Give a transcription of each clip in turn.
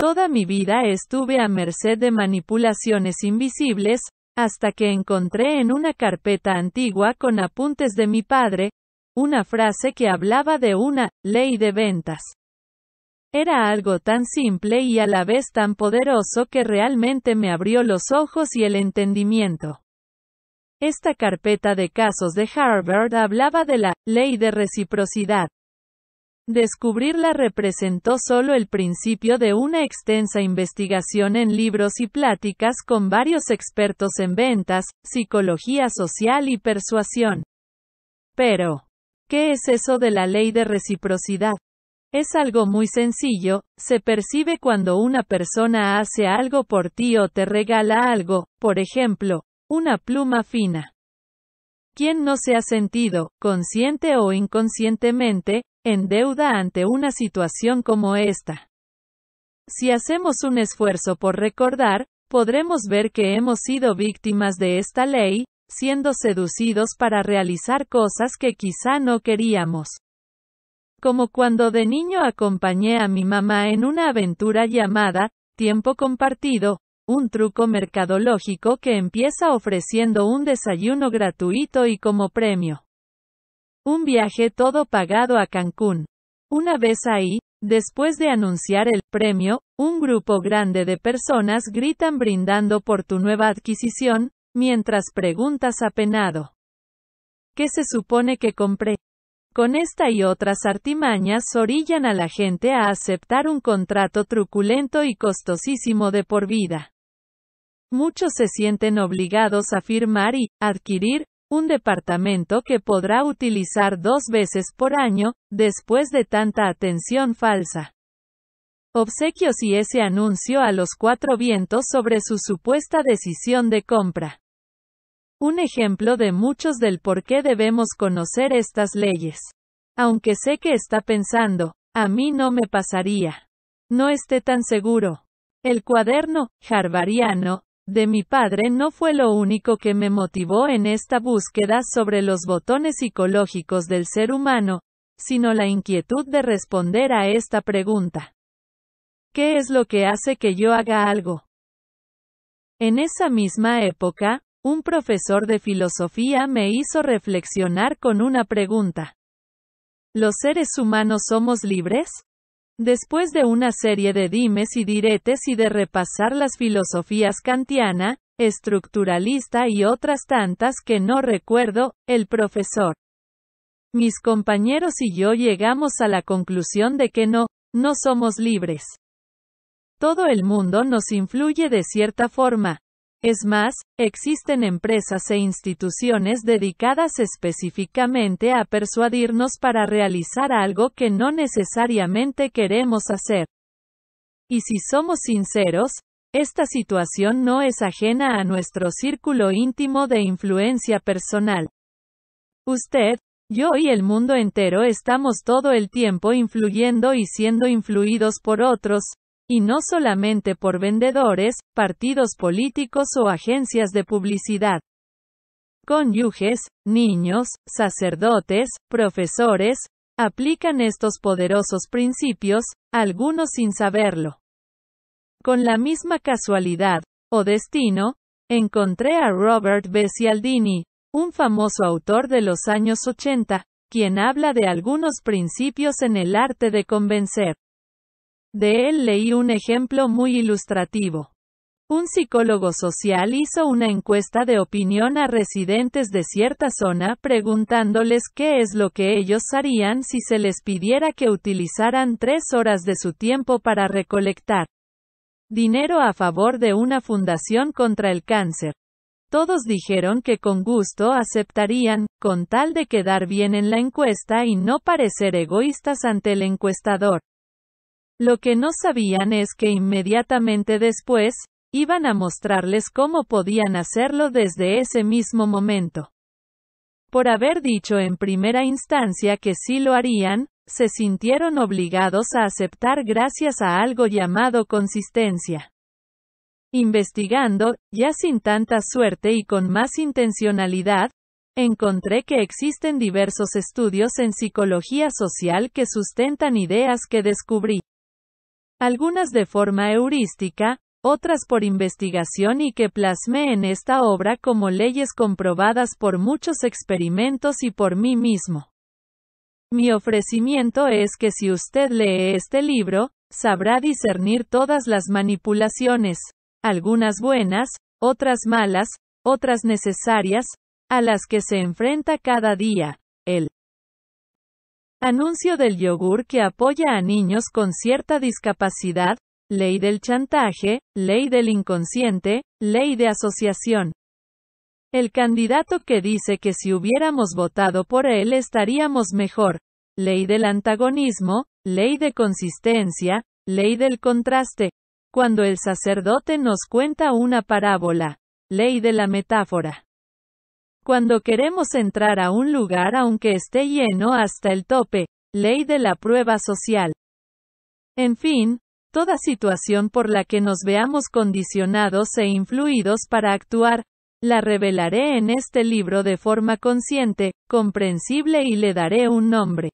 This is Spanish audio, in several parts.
Toda mi vida estuve a merced de manipulaciones invisibles, hasta que encontré en una carpeta antigua con apuntes de mi padre, una frase que hablaba de una ley de ventas. Era algo tan simple y a la vez tan poderoso que realmente me abrió los ojos y el entendimiento. Esta carpeta de casos de Harvard hablaba de la ley de reciprocidad. Descubrirla representó solo el principio de una extensa investigación en libros y pláticas con varios expertos en ventas, psicología social y persuasión. Pero, ¿qué es eso de la ley de reciprocidad? Es algo muy sencillo, se percibe cuando una persona hace algo por ti o te regala algo, por ejemplo, una pluma fina. ¿Quién no se ha sentido, consciente o inconscientemente, en deuda ante una situación como esta. Si hacemos un esfuerzo por recordar, podremos ver que hemos sido víctimas de esta ley, siendo seducidos para realizar cosas que quizá no queríamos. Como cuando de niño acompañé a mi mamá en una aventura llamada, tiempo compartido, un truco mercadológico que empieza ofreciendo un desayuno gratuito y como premio. Un viaje todo pagado a Cancún. Una vez ahí, después de anunciar el premio, un grupo grande de personas gritan brindando por tu nueva adquisición, mientras preguntas apenado. ¿Qué se supone que compré? Con esta y otras artimañas orillan a la gente a aceptar un contrato truculento y costosísimo de por vida. Muchos se sienten obligados a firmar y adquirir un departamento que podrá utilizar dos veces por año, después de tanta atención falsa. Obsequios y ese anuncio a los cuatro vientos sobre su supuesta decisión de compra. Un ejemplo de muchos del por qué debemos conocer estas leyes. Aunque sé que está pensando, a mí no me pasaría. No esté tan seguro. El cuaderno, jarbariano de mi padre no fue lo único que me motivó en esta búsqueda sobre los botones psicológicos del ser humano, sino la inquietud de responder a esta pregunta. ¿Qué es lo que hace que yo haga algo? En esa misma época, un profesor de filosofía me hizo reflexionar con una pregunta. ¿Los seres humanos somos libres? Después de una serie de dimes y diretes y de repasar las filosofías kantiana, estructuralista y otras tantas que no recuerdo, el profesor. Mis compañeros y yo llegamos a la conclusión de que no, no somos libres. Todo el mundo nos influye de cierta forma, es más, existen empresas e instituciones dedicadas específicamente a persuadirnos para realizar algo que no necesariamente queremos hacer. Y si somos sinceros, esta situación no es ajena a nuestro círculo íntimo de influencia personal. Usted, yo y el mundo entero estamos todo el tiempo influyendo y siendo influidos por otros, y no solamente por vendedores, partidos políticos o agencias de publicidad. Cónyuges, niños, sacerdotes, profesores, aplican estos poderosos principios, algunos sin saberlo. Con la misma casualidad, o destino, encontré a Robert Cialdini, un famoso autor de los años 80, quien habla de algunos principios en el arte de convencer. De él leí un ejemplo muy ilustrativo. Un psicólogo social hizo una encuesta de opinión a residentes de cierta zona preguntándoles qué es lo que ellos harían si se les pidiera que utilizaran tres horas de su tiempo para recolectar dinero a favor de una fundación contra el cáncer. Todos dijeron que con gusto aceptarían, con tal de quedar bien en la encuesta y no parecer egoístas ante el encuestador. Lo que no sabían es que inmediatamente después, iban a mostrarles cómo podían hacerlo desde ese mismo momento. Por haber dicho en primera instancia que sí lo harían, se sintieron obligados a aceptar gracias a algo llamado consistencia. Investigando, ya sin tanta suerte y con más intencionalidad, encontré que existen diversos estudios en psicología social que sustentan ideas que descubrí algunas de forma heurística, otras por investigación y que plasmé en esta obra como leyes comprobadas por muchos experimentos y por mí mismo. Mi ofrecimiento es que si usted lee este libro, sabrá discernir todas las manipulaciones, algunas buenas, otras malas, otras necesarias, a las que se enfrenta cada día, Anuncio del yogur que apoya a niños con cierta discapacidad, ley del chantaje, ley del inconsciente, ley de asociación. El candidato que dice que si hubiéramos votado por él estaríamos mejor. Ley del antagonismo, ley de consistencia, ley del contraste. Cuando el sacerdote nos cuenta una parábola. Ley de la metáfora. Cuando queremos entrar a un lugar aunque esté lleno hasta el tope, ley de la prueba social. En fin, toda situación por la que nos veamos condicionados e influidos para actuar, la revelaré en este libro de forma consciente, comprensible y le daré un nombre.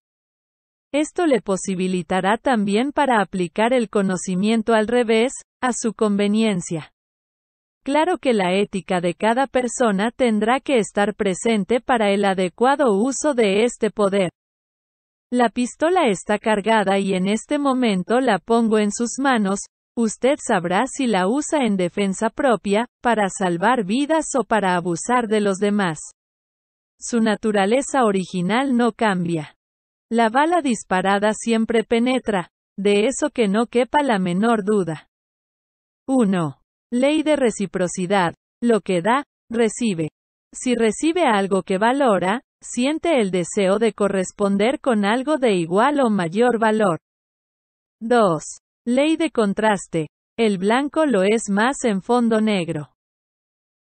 Esto le posibilitará también para aplicar el conocimiento al revés, a su conveniencia. Claro que la ética de cada persona tendrá que estar presente para el adecuado uso de este poder. La pistola está cargada y en este momento la pongo en sus manos, usted sabrá si la usa en defensa propia, para salvar vidas o para abusar de los demás. Su naturaleza original no cambia. La bala disparada siempre penetra, de eso que no quepa la menor duda. 1. Ley de reciprocidad. Lo que da, recibe. Si recibe algo que valora, siente el deseo de corresponder con algo de igual o mayor valor. 2. Ley de contraste. El blanco lo es más en fondo negro.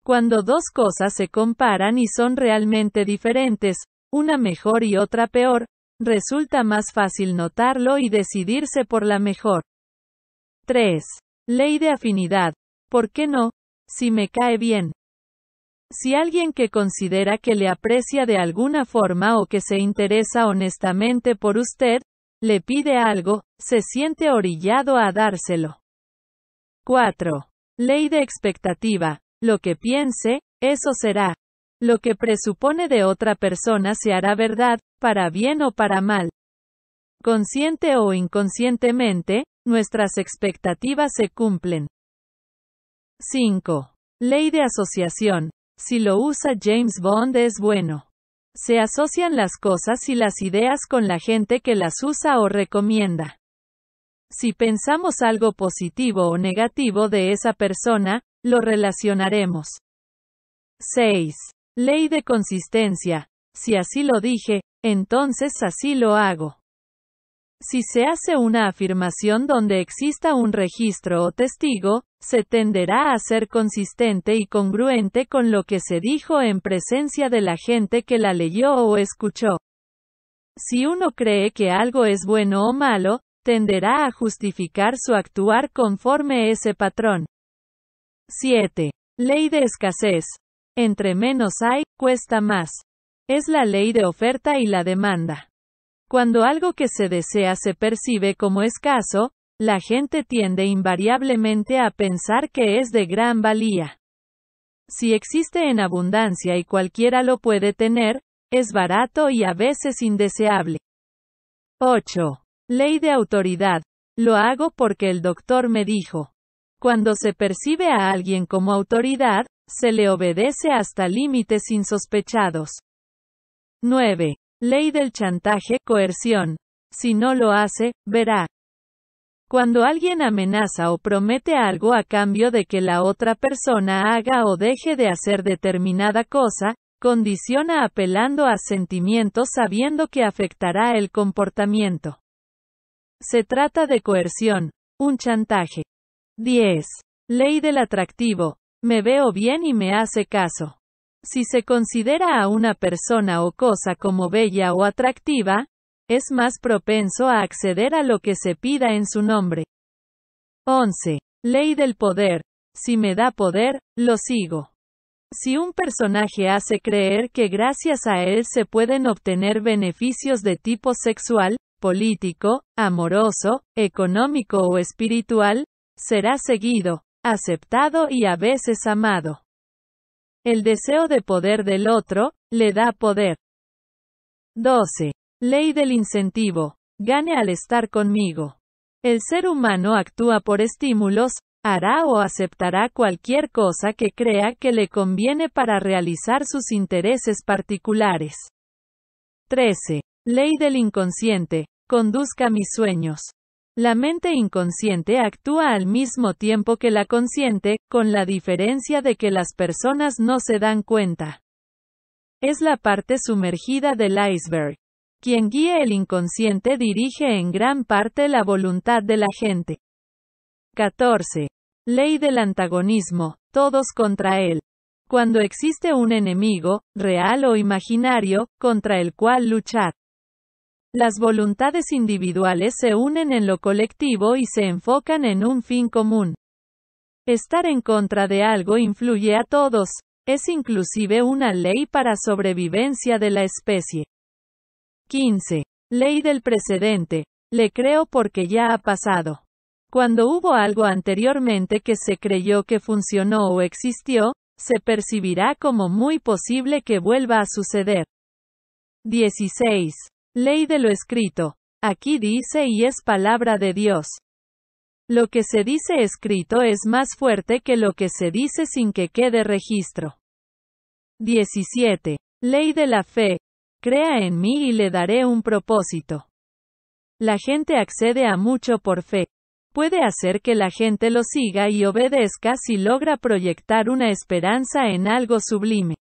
Cuando dos cosas se comparan y son realmente diferentes, una mejor y otra peor, resulta más fácil notarlo y decidirse por la mejor. 3. Ley de afinidad. ¿Por qué no? Si me cae bien. Si alguien que considera que le aprecia de alguna forma o que se interesa honestamente por usted, le pide algo, se siente orillado a dárselo. 4. Ley de expectativa. Lo que piense, eso será. Lo que presupone de otra persona se hará verdad, para bien o para mal. Consciente o inconscientemente, nuestras expectativas se cumplen. 5. Ley de asociación. Si lo usa James Bond es bueno. Se asocian las cosas y las ideas con la gente que las usa o recomienda. Si pensamos algo positivo o negativo de esa persona, lo relacionaremos. 6. Ley de consistencia. Si así lo dije, entonces así lo hago. Si se hace una afirmación donde exista un registro o testigo, se tenderá a ser consistente y congruente con lo que se dijo en presencia de la gente que la leyó o escuchó. Si uno cree que algo es bueno o malo, tenderá a justificar su actuar conforme ese patrón. 7. Ley de escasez. Entre menos hay, cuesta más. Es la ley de oferta y la demanda. Cuando algo que se desea se percibe como escaso, la gente tiende invariablemente a pensar que es de gran valía. Si existe en abundancia y cualquiera lo puede tener, es barato y a veces indeseable. 8. Ley de autoridad. Lo hago porque el doctor me dijo. Cuando se percibe a alguien como autoridad, se le obedece hasta límites insospechados. 9. Ley del chantaje, coerción. Si no lo hace, verá. Cuando alguien amenaza o promete algo a cambio de que la otra persona haga o deje de hacer determinada cosa, condiciona apelando a sentimientos sabiendo que afectará el comportamiento. Se trata de coerción, un chantaje. 10. Ley del atractivo. Me veo bien y me hace caso. Si se considera a una persona o cosa como bella o atractiva, es más propenso a acceder a lo que se pida en su nombre. 11. Ley del poder. Si me da poder, lo sigo. Si un personaje hace creer que gracias a él se pueden obtener beneficios de tipo sexual, político, amoroso, económico o espiritual, será seguido, aceptado y a veces amado. El deseo de poder del otro, le da poder. 12. Ley del incentivo. Gane al estar conmigo. El ser humano actúa por estímulos, hará o aceptará cualquier cosa que crea que le conviene para realizar sus intereses particulares. 13. Ley del inconsciente. Conduzca mis sueños. La mente inconsciente actúa al mismo tiempo que la consciente, con la diferencia de que las personas no se dan cuenta. Es la parte sumergida del iceberg. Quien guía el inconsciente dirige en gran parte la voluntad de la gente. 14. Ley del antagonismo, todos contra él. Cuando existe un enemigo, real o imaginario, contra el cual luchar. Las voluntades individuales se unen en lo colectivo y se enfocan en un fin común. Estar en contra de algo influye a todos. Es inclusive una ley para sobrevivencia de la especie. 15. Ley del precedente. Le creo porque ya ha pasado. Cuando hubo algo anteriormente que se creyó que funcionó o existió, se percibirá como muy posible que vuelva a suceder. 16. Ley de lo escrito. Aquí dice y es palabra de Dios. Lo que se dice escrito es más fuerte que lo que se dice sin que quede registro. 17. Ley de la fe. Crea en mí y le daré un propósito. La gente accede a mucho por fe. Puede hacer que la gente lo siga y obedezca si logra proyectar una esperanza en algo sublime.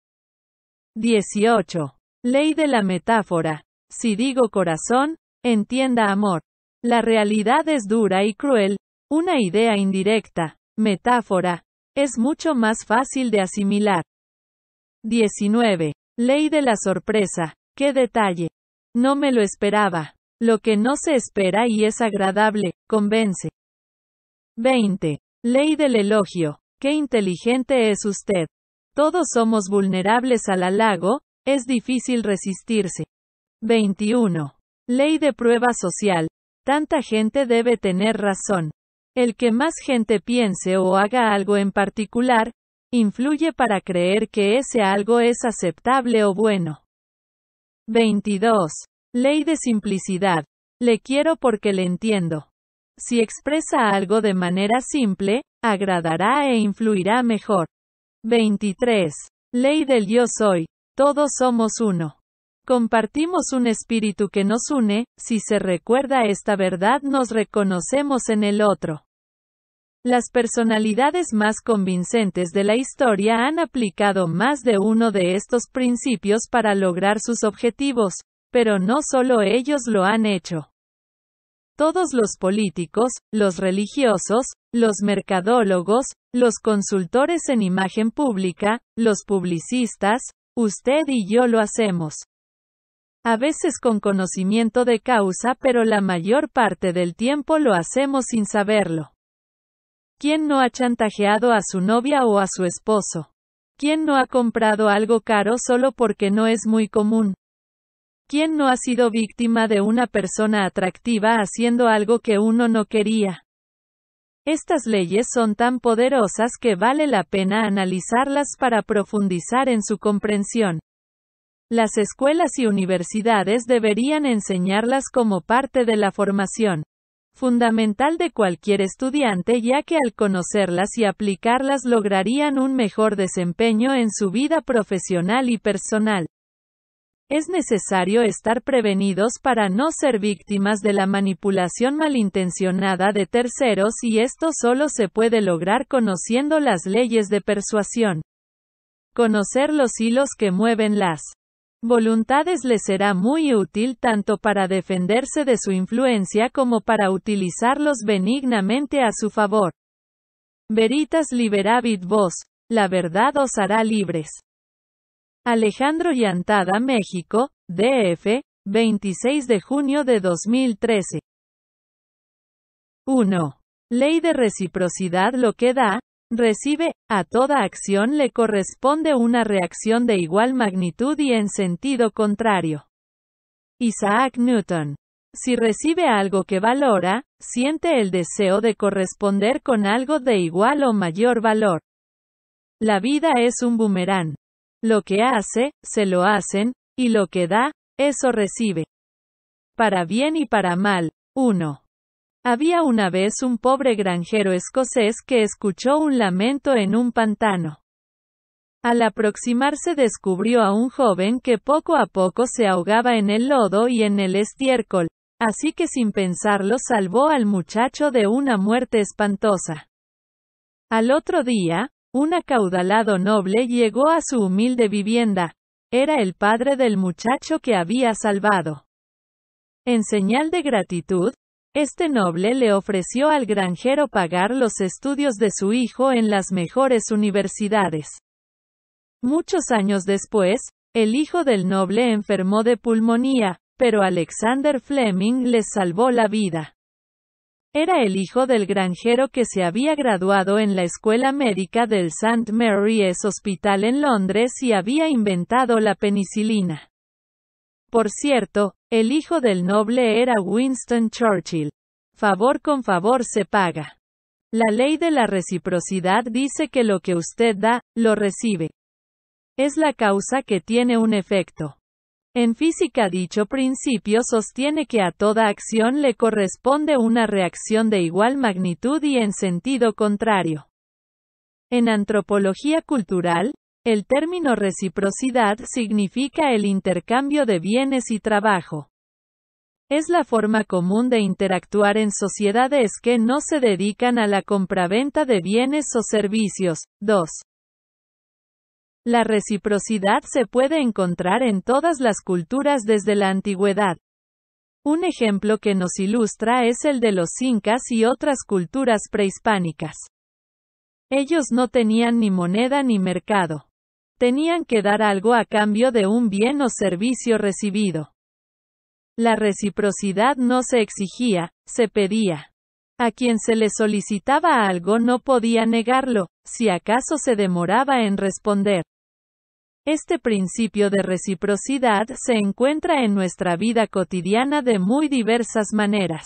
18. Ley de la metáfora. Si digo corazón, entienda amor. La realidad es dura y cruel. Una idea indirecta, metáfora, es mucho más fácil de asimilar. 19. Ley de la sorpresa. ¡Qué detalle! No me lo esperaba. Lo que no se espera y es agradable, convence. 20. Ley del elogio. ¡Qué inteligente es usted! Todos somos vulnerables al halago, es difícil resistirse. 21. Ley de prueba social. Tanta gente debe tener razón. El que más gente piense o haga algo en particular, influye para creer que ese algo es aceptable o bueno. 22. Ley de simplicidad. Le quiero porque le entiendo. Si expresa algo de manera simple, agradará e influirá mejor. 23. Ley del yo soy. Todos somos uno. Compartimos un espíritu que nos une, si se recuerda esta verdad nos reconocemos en el otro. Las personalidades más convincentes de la historia han aplicado más de uno de estos principios para lograr sus objetivos, pero no solo ellos lo han hecho. Todos los políticos, los religiosos, los mercadólogos, los consultores en imagen pública, los publicistas, usted y yo lo hacemos a veces con conocimiento de causa, pero la mayor parte del tiempo lo hacemos sin saberlo. ¿Quién no ha chantajeado a su novia o a su esposo? ¿Quién no ha comprado algo caro solo porque no es muy común? ¿Quién no ha sido víctima de una persona atractiva haciendo algo que uno no quería? Estas leyes son tan poderosas que vale la pena analizarlas para profundizar en su comprensión. Las escuelas y universidades deberían enseñarlas como parte de la formación fundamental de cualquier estudiante ya que al conocerlas y aplicarlas lograrían un mejor desempeño en su vida profesional y personal. Es necesario estar prevenidos para no ser víctimas de la manipulación malintencionada de terceros y esto solo se puede lograr conociendo las leyes de persuasión. Conocer los hilos que mueven las voluntades le será muy útil tanto para defenderse de su influencia como para utilizarlos benignamente a su favor. Veritas liberabit vos, la verdad os hará libres. Alejandro Llantada, México, DF, 26 de junio de 2013. 1. Ley de reciprocidad lo que da, recibe, a toda acción le corresponde una reacción de igual magnitud y en sentido contrario. Isaac Newton. Si recibe algo que valora, siente el deseo de corresponder con algo de igual o mayor valor. La vida es un boomerang. Lo que hace, se lo hacen, y lo que da, eso recibe. Para bien y para mal. uno. Había una vez un pobre granjero escocés que escuchó un lamento en un pantano. Al aproximarse descubrió a un joven que poco a poco se ahogaba en el lodo y en el estiércol, así que sin pensarlo salvó al muchacho de una muerte espantosa. Al otro día, un acaudalado noble llegó a su humilde vivienda. Era el padre del muchacho que había salvado. En señal de gratitud, este noble le ofreció al granjero pagar los estudios de su hijo en las mejores universidades. Muchos años después, el hijo del noble enfermó de pulmonía, pero Alexander Fleming le salvó la vida. Era el hijo del granjero que se había graduado en la Escuela Médica del St. Mary's Hospital en Londres y había inventado la penicilina. Por cierto, el hijo del noble era Winston Churchill. Favor con favor se paga. La ley de la reciprocidad dice que lo que usted da, lo recibe. Es la causa que tiene un efecto. En física dicho principio sostiene que a toda acción le corresponde una reacción de igual magnitud y en sentido contrario. En antropología cultural, el término reciprocidad significa el intercambio de bienes y trabajo. Es la forma común de interactuar en sociedades que no se dedican a la compraventa de bienes o servicios. 2. La reciprocidad se puede encontrar en todas las culturas desde la antigüedad. Un ejemplo que nos ilustra es el de los incas y otras culturas prehispánicas. Ellos no tenían ni moneda ni mercado. Tenían que dar algo a cambio de un bien o servicio recibido. La reciprocidad no se exigía, se pedía. A quien se le solicitaba algo no podía negarlo, si acaso se demoraba en responder. Este principio de reciprocidad se encuentra en nuestra vida cotidiana de muy diversas maneras.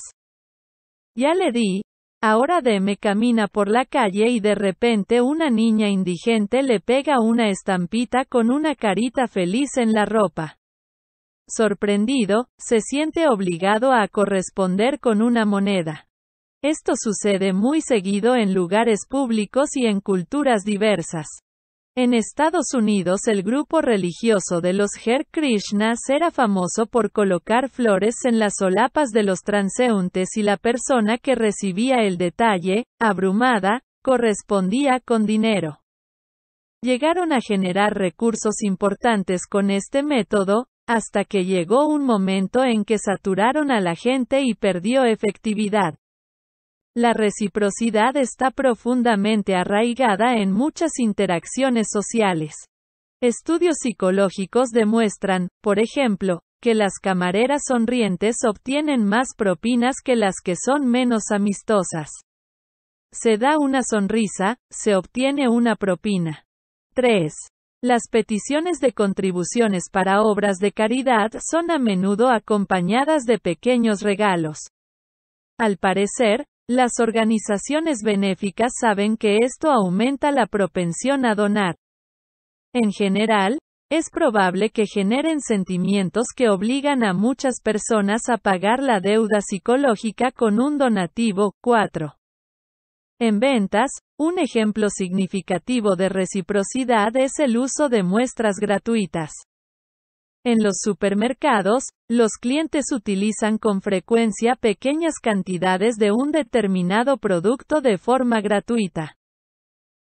Ya le di, Ahora Deme camina por la calle y de repente una niña indigente le pega una estampita con una carita feliz en la ropa. Sorprendido, se siente obligado a corresponder con una moneda. Esto sucede muy seguido en lugares públicos y en culturas diversas. En Estados Unidos el grupo religioso de los Her Krishnas era famoso por colocar flores en las solapas de los transeúntes y la persona que recibía el detalle, abrumada, correspondía con dinero. Llegaron a generar recursos importantes con este método, hasta que llegó un momento en que saturaron a la gente y perdió efectividad. La reciprocidad está profundamente arraigada en muchas interacciones sociales. Estudios psicológicos demuestran, por ejemplo, que las camareras sonrientes obtienen más propinas que las que son menos amistosas. Se da una sonrisa, se obtiene una propina. 3. Las peticiones de contribuciones para obras de caridad son a menudo acompañadas de pequeños regalos. Al parecer, las organizaciones benéficas saben que esto aumenta la propensión a donar. En general, es probable que generen sentimientos que obligan a muchas personas a pagar la deuda psicológica con un donativo. 4. En ventas, un ejemplo significativo de reciprocidad es el uso de muestras gratuitas. En los supermercados, los clientes utilizan con frecuencia pequeñas cantidades de un determinado producto de forma gratuita.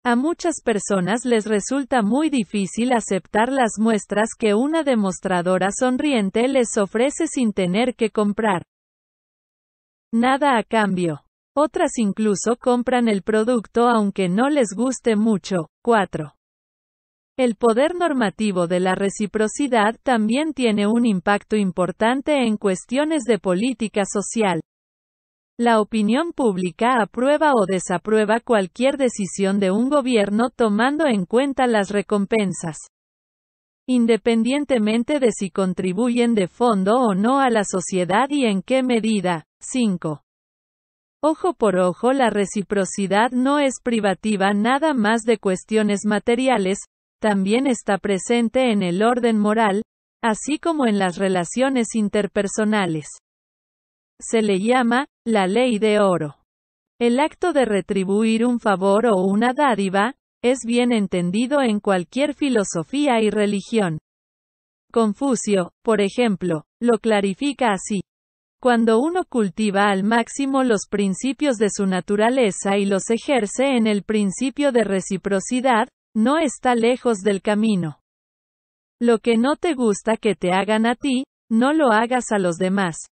A muchas personas les resulta muy difícil aceptar las muestras que una demostradora sonriente les ofrece sin tener que comprar nada a cambio. Otras incluso compran el producto aunque no les guste mucho. 4. El poder normativo de la reciprocidad también tiene un impacto importante en cuestiones de política social. La opinión pública aprueba o desaprueba cualquier decisión de un gobierno tomando en cuenta las recompensas. Independientemente de si contribuyen de fondo o no a la sociedad y en qué medida. 5. Ojo por ojo, la reciprocidad no es privativa nada más de cuestiones materiales, también está presente en el orden moral, así como en las relaciones interpersonales. Se le llama, la ley de oro. El acto de retribuir un favor o una dádiva, es bien entendido en cualquier filosofía y religión. Confucio, por ejemplo, lo clarifica así. Cuando uno cultiva al máximo los principios de su naturaleza y los ejerce en el principio de reciprocidad, no está lejos del camino. Lo que no te gusta que te hagan a ti, no lo hagas a los demás.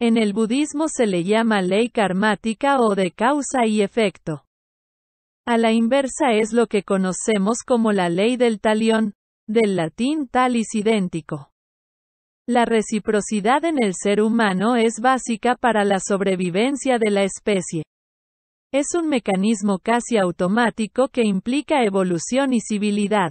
En el budismo se le llama ley karmática o de causa y efecto. A la inversa es lo que conocemos como la ley del talión, del latín talis idéntico. La reciprocidad en el ser humano es básica para la sobrevivencia de la especie. Es un mecanismo casi automático que implica evolución y civilidad.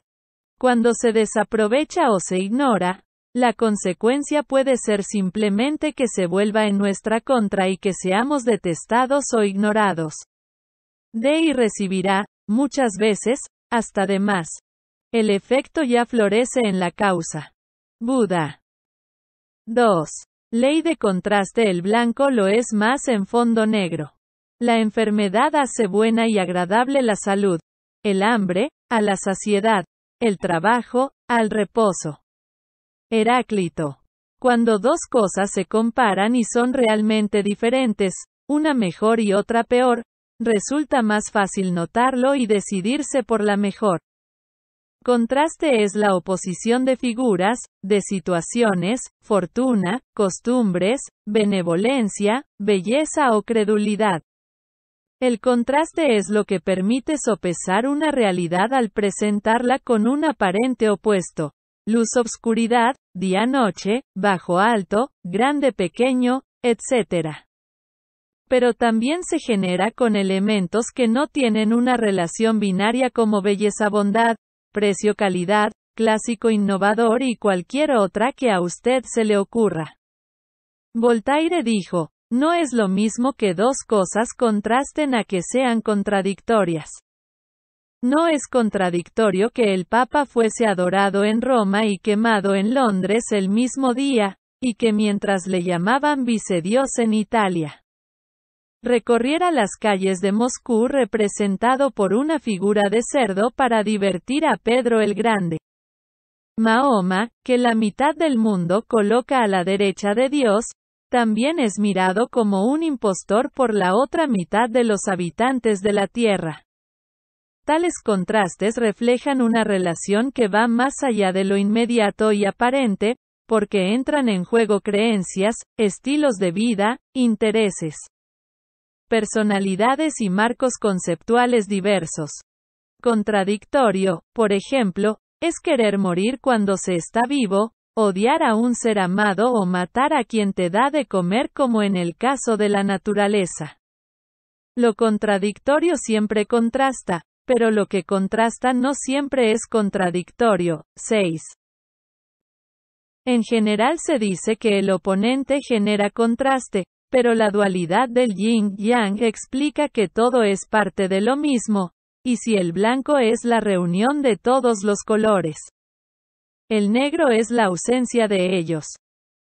Cuando se desaprovecha o se ignora, la consecuencia puede ser simplemente que se vuelva en nuestra contra y que seamos detestados o ignorados. De y recibirá, muchas veces, hasta de más. El efecto ya florece en la causa. Buda. 2. Ley de contraste El blanco lo es más en fondo negro. La enfermedad hace buena y agradable la salud, el hambre, a la saciedad, el trabajo, al reposo. Heráclito. Cuando dos cosas se comparan y son realmente diferentes, una mejor y otra peor, resulta más fácil notarlo y decidirse por la mejor. Contraste es la oposición de figuras, de situaciones, fortuna, costumbres, benevolencia, belleza o credulidad. El contraste es lo que permite sopesar una realidad al presentarla con un aparente opuesto. Luz obscuridad, día-noche, bajo alto, grande pequeño, etc. Pero también se genera con elementos que no tienen una relación binaria como belleza-bondad, precio-calidad, clásico innovador y cualquier otra que a usted se le ocurra. Voltaire dijo, no es lo mismo que dos cosas contrasten a que sean contradictorias. No es contradictorio que el Papa fuese adorado en Roma y quemado en Londres el mismo día, y que mientras le llamaban vicedios en Italia, recorriera las calles de Moscú representado por una figura de cerdo para divertir a Pedro el Grande. Mahoma, que la mitad del mundo coloca a la derecha de Dios, también es mirado como un impostor por la otra mitad de los habitantes de la Tierra. Tales contrastes reflejan una relación que va más allá de lo inmediato y aparente, porque entran en juego creencias, estilos de vida, intereses, personalidades y marcos conceptuales diversos. Contradictorio, por ejemplo, es querer morir cuando se está vivo, odiar a un ser amado o matar a quien te da de comer como en el caso de la naturaleza. Lo contradictorio siempre contrasta, pero lo que contrasta no siempre es contradictorio. 6. En general se dice que el oponente genera contraste, pero la dualidad del yin-yang explica que todo es parte de lo mismo, y si el blanco es la reunión de todos los colores, el negro es la ausencia de ellos.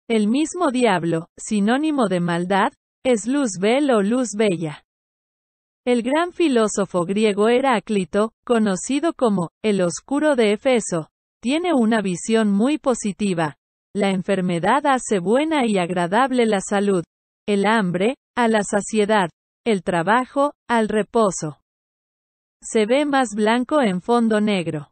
El mismo diablo, sinónimo de maldad, es luz bel o luz bella. El gran filósofo griego Heráclito, conocido como el oscuro de Efeso, tiene una visión muy positiva. La enfermedad hace buena y agradable la salud, el hambre, a la saciedad, el trabajo, al reposo. Se ve más blanco en fondo negro.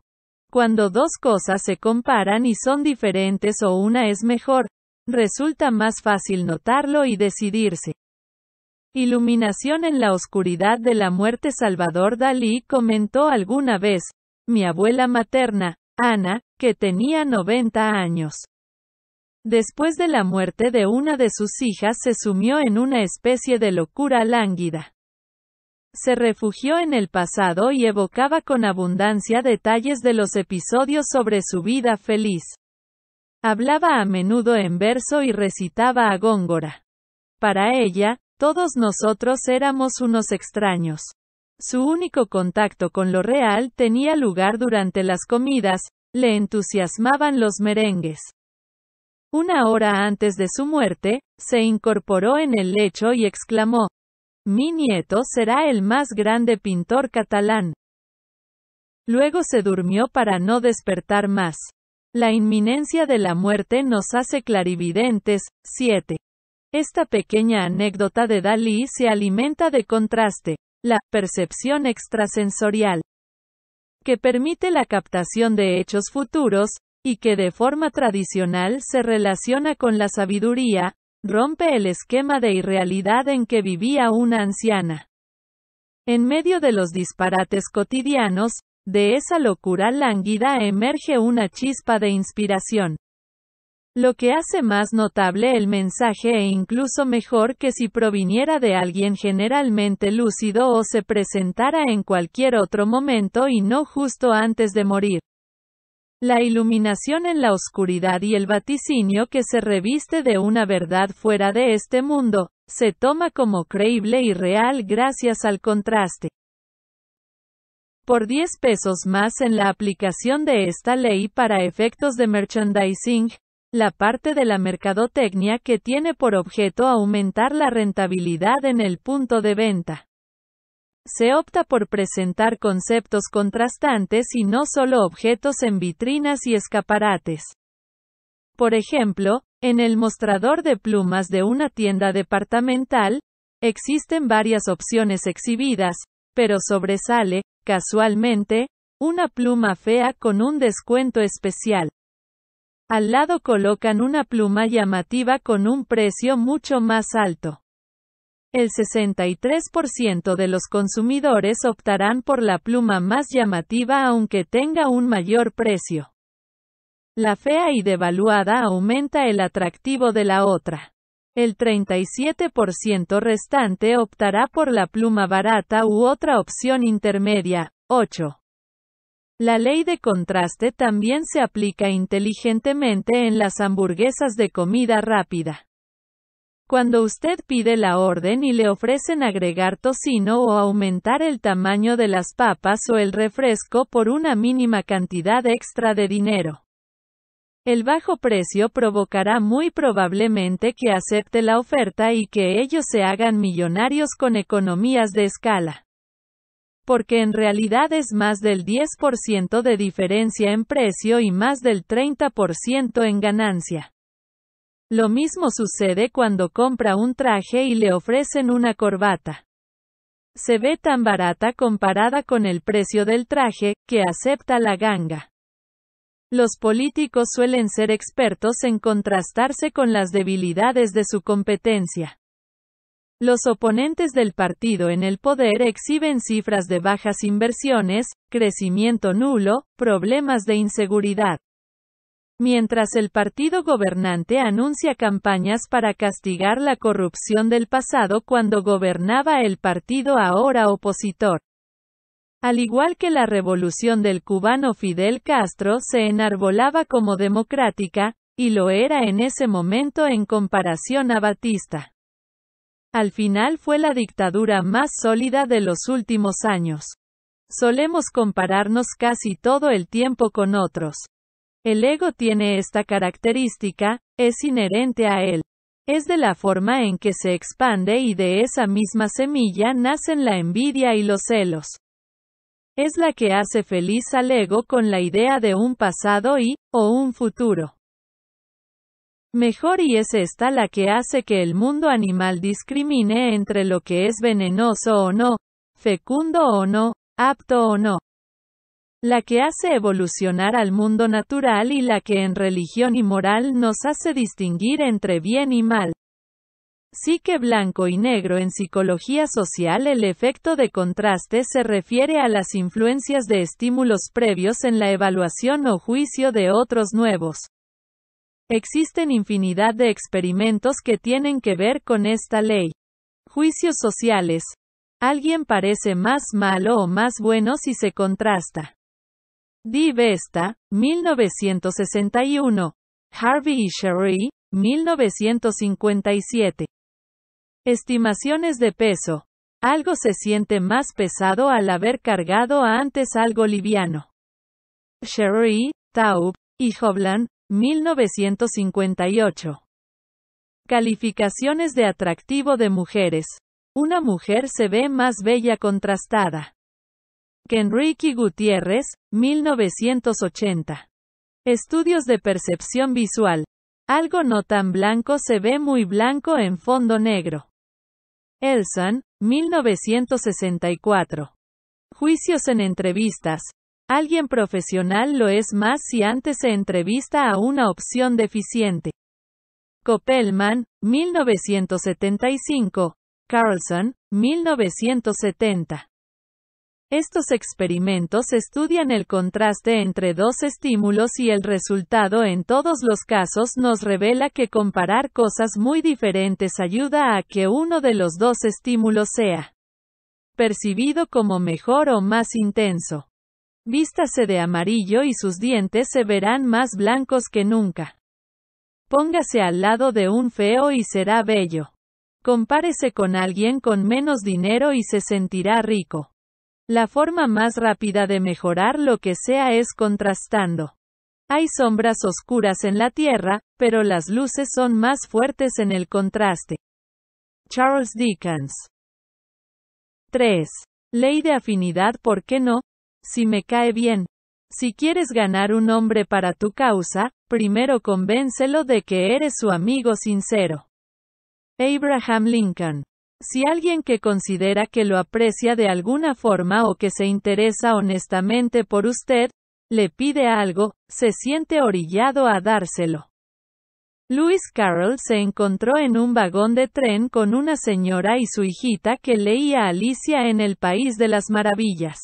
Cuando dos cosas se comparan y son diferentes o una es mejor, resulta más fácil notarlo y decidirse. Iluminación en la oscuridad de la muerte Salvador Dalí comentó alguna vez, mi abuela materna, Ana, que tenía 90 años. Después de la muerte de una de sus hijas se sumió en una especie de locura lánguida. Se refugió en el pasado y evocaba con abundancia detalles de los episodios sobre su vida feliz. Hablaba a menudo en verso y recitaba a Góngora. Para ella, todos nosotros éramos unos extraños. Su único contacto con lo real tenía lugar durante las comidas, le entusiasmaban los merengues. Una hora antes de su muerte, se incorporó en el lecho y exclamó, mi nieto será el más grande pintor catalán. Luego se durmió para no despertar más. La inminencia de la muerte nos hace clarividentes. 7. Esta pequeña anécdota de Dalí se alimenta de contraste, la percepción extrasensorial, que permite la captación de hechos futuros, y que de forma tradicional se relaciona con la sabiduría, rompe el esquema de irrealidad en que vivía una anciana. En medio de los disparates cotidianos, de esa locura lánguida emerge una chispa de inspiración. Lo que hace más notable el mensaje e incluso mejor que si proviniera de alguien generalmente lúcido o se presentara en cualquier otro momento y no justo antes de morir. La iluminación en la oscuridad y el vaticinio que se reviste de una verdad fuera de este mundo, se toma como creíble y real gracias al contraste. Por 10 pesos más en la aplicación de esta ley para efectos de merchandising, la parte de la mercadotecnia que tiene por objeto aumentar la rentabilidad en el punto de venta. Se opta por presentar conceptos contrastantes y no solo objetos en vitrinas y escaparates. Por ejemplo, en el mostrador de plumas de una tienda departamental, existen varias opciones exhibidas, pero sobresale, casualmente, una pluma fea con un descuento especial. Al lado colocan una pluma llamativa con un precio mucho más alto. El 63% de los consumidores optarán por la pluma más llamativa aunque tenga un mayor precio. La fea y devaluada aumenta el atractivo de la otra. El 37% restante optará por la pluma barata u otra opción intermedia. 8. La ley de contraste también se aplica inteligentemente en las hamburguesas de comida rápida. Cuando usted pide la orden y le ofrecen agregar tocino o aumentar el tamaño de las papas o el refresco por una mínima cantidad extra de dinero. El bajo precio provocará muy probablemente que acepte la oferta y que ellos se hagan millonarios con economías de escala. Porque en realidad es más del 10% de diferencia en precio y más del 30% en ganancia. Lo mismo sucede cuando compra un traje y le ofrecen una corbata. Se ve tan barata comparada con el precio del traje, que acepta la ganga. Los políticos suelen ser expertos en contrastarse con las debilidades de su competencia. Los oponentes del partido en el poder exhiben cifras de bajas inversiones, crecimiento nulo, problemas de inseguridad mientras el partido gobernante anuncia campañas para castigar la corrupción del pasado cuando gobernaba el partido ahora opositor. Al igual que la revolución del cubano Fidel Castro se enarbolaba como democrática, y lo era en ese momento en comparación a Batista. Al final fue la dictadura más sólida de los últimos años. Solemos compararnos casi todo el tiempo con otros. El ego tiene esta característica, es inherente a él. Es de la forma en que se expande y de esa misma semilla nacen la envidia y los celos. Es la que hace feliz al ego con la idea de un pasado y, o un futuro. Mejor y es esta la que hace que el mundo animal discrimine entre lo que es venenoso o no, fecundo o no, apto o no la que hace evolucionar al mundo natural y la que en religión y moral nos hace distinguir entre bien y mal. Sí que blanco y negro en psicología social el efecto de contraste se refiere a las influencias de estímulos previos en la evaluación o juicio de otros nuevos. Existen infinidad de experimentos que tienen que ver con esta ley. Juicios sociales. Alguien parece más malo o más bueno si se contrasta. D. Vesta, 1961. Harvey y Sherry, 1957. Estimaciones de peso. Algo se siente más pesado al haber cargado antes algo liviano. Sherry, Taub, y Hovland, 1958. Calificaciones de atractivo de mujeres. Una mujer se ve más bella contrastada. Kenrique Gutiérrez, 1980. Estudios de percepción visual. Algo no tan blanco se ve muy blanco en fondo negro. Elson, 1964. Juicios en entrevistas. Alguien profesional lo es más si antes se entrevista a una opción deficiente. Copelman, 1975. Carlson, 1970. Estos experimentos estudian el contraste entre dos estímulos y el resultado en todos los casos nos revela que comparar cosas muy diferentes ayuda a que uno de los dos estímulos sea percibido como mejor o más intenso. Vístase de amarillo y sus dientes se verán más blancos que nunca. Póngase al lado de un feo y será bello. Compárese con alguien con menos dinero y se sentirá rico. La forma más rápida de mejorar lo que sea es contrastando. Hay sombras oscuras en la Tierra, pero las luces son más fuertes en el contraste. Charles Dickens. 3. Ley de afinidad, ¿por qué no? Si me cae bien. Si quieres ganar un hombre para tu causa, primero convéncelo de que eres su amigo sincero. Abraham Lincoln. Si alguien que considera que lo aprecia de alguna forma o que se interesa honestamente por usted, le pide algo, se siente orillado a dárselo. Lewis Carroll se encontró en un vagón de tren con una señora y su hijita que leía Alicia en el País de las Maravillas.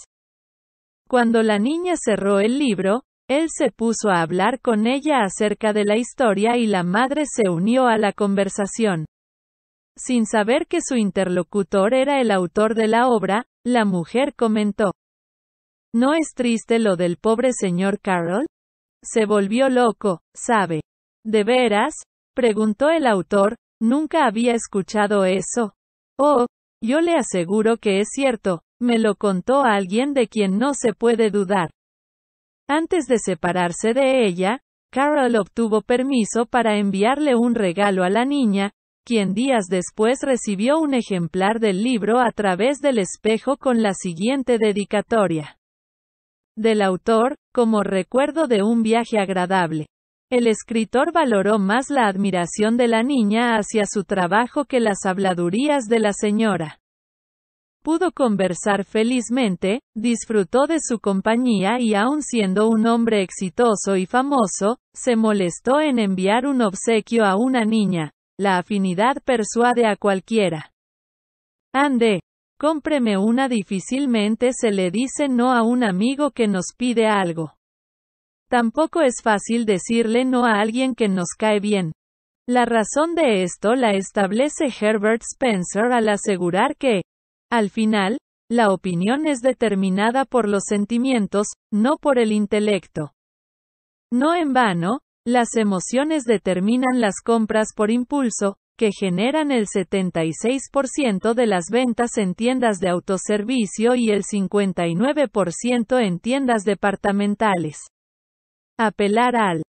Cuando la niña cerró el libro, él se puso a hablar con ella acerca de la historia y la madre se unió a la conversación. Sin saber que su interlocutor era el autor de la obra, la mujer comentó. ¿No es triste lo del pobre señor Carroll? Se volvió loco, sabe. ¿De veras? preguntó el autor, nunca había escuchado eso. Oh, yo le aseguro que es cierto, me lo contó alguien de quien no se puede dudar. Antes de separarse de ella, Carol obtuvo permiso para enviarle un regalo a la niña, quien días después recibió un ejemplar del libro a través del espejo con la siguiente dedicatoria. Del autor, como recuerdo de un viaje agradable. El escritor valoró más la admiración de la niña hacia su trabajo que las habladurías de la señora. Pudo conversar felizmente, disfrutó de su compañía y aun siendo un hombre exitoso y famoso, se molestó en enviar un obsequio a una niña, la afinidad persuade a cualquiera. Ande. Eh, cómpreme una difícilmente se le dice no a un amigo que nos pide algo. Tampoco es fácil decirle no a alguien que nos cae bien. La razón de esto la establece Herbert Spencer al asegurar que, al final, la opinión es determinada por los sentimientos, no por el intelecto. No en vano, las emociones determinan las compras por impulso, que generan el 76% de las ventas en tiendas de autoservicio y el 59% en tiendas departamentales. Apelar al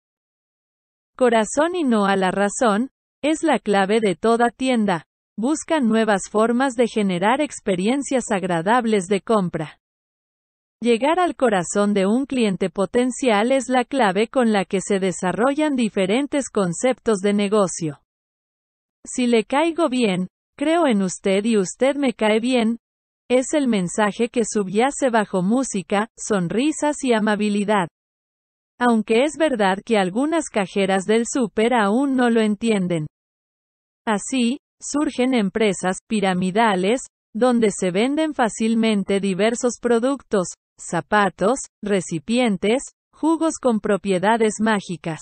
corazón y no a la razón, es la clave de toda tienda. Buscan nuevas formas de generar experiencias agradables de compra. Llegar al corazón de un cliente potencial es la clave con la que se desarrollan diferentes conceptos de negocio. Si le caigo bien, creo en usted y usted me cae bien, es el mensaje que subyace bajo música, sonrisas y amabilidad. Aunque es verdad que algunas cajeras del súper aún no lo entienden. Así, surgen empresas piramidales, donde se venden fácilmente diversos productos, zapatos, recipientes, jugos con propiedades mágicas,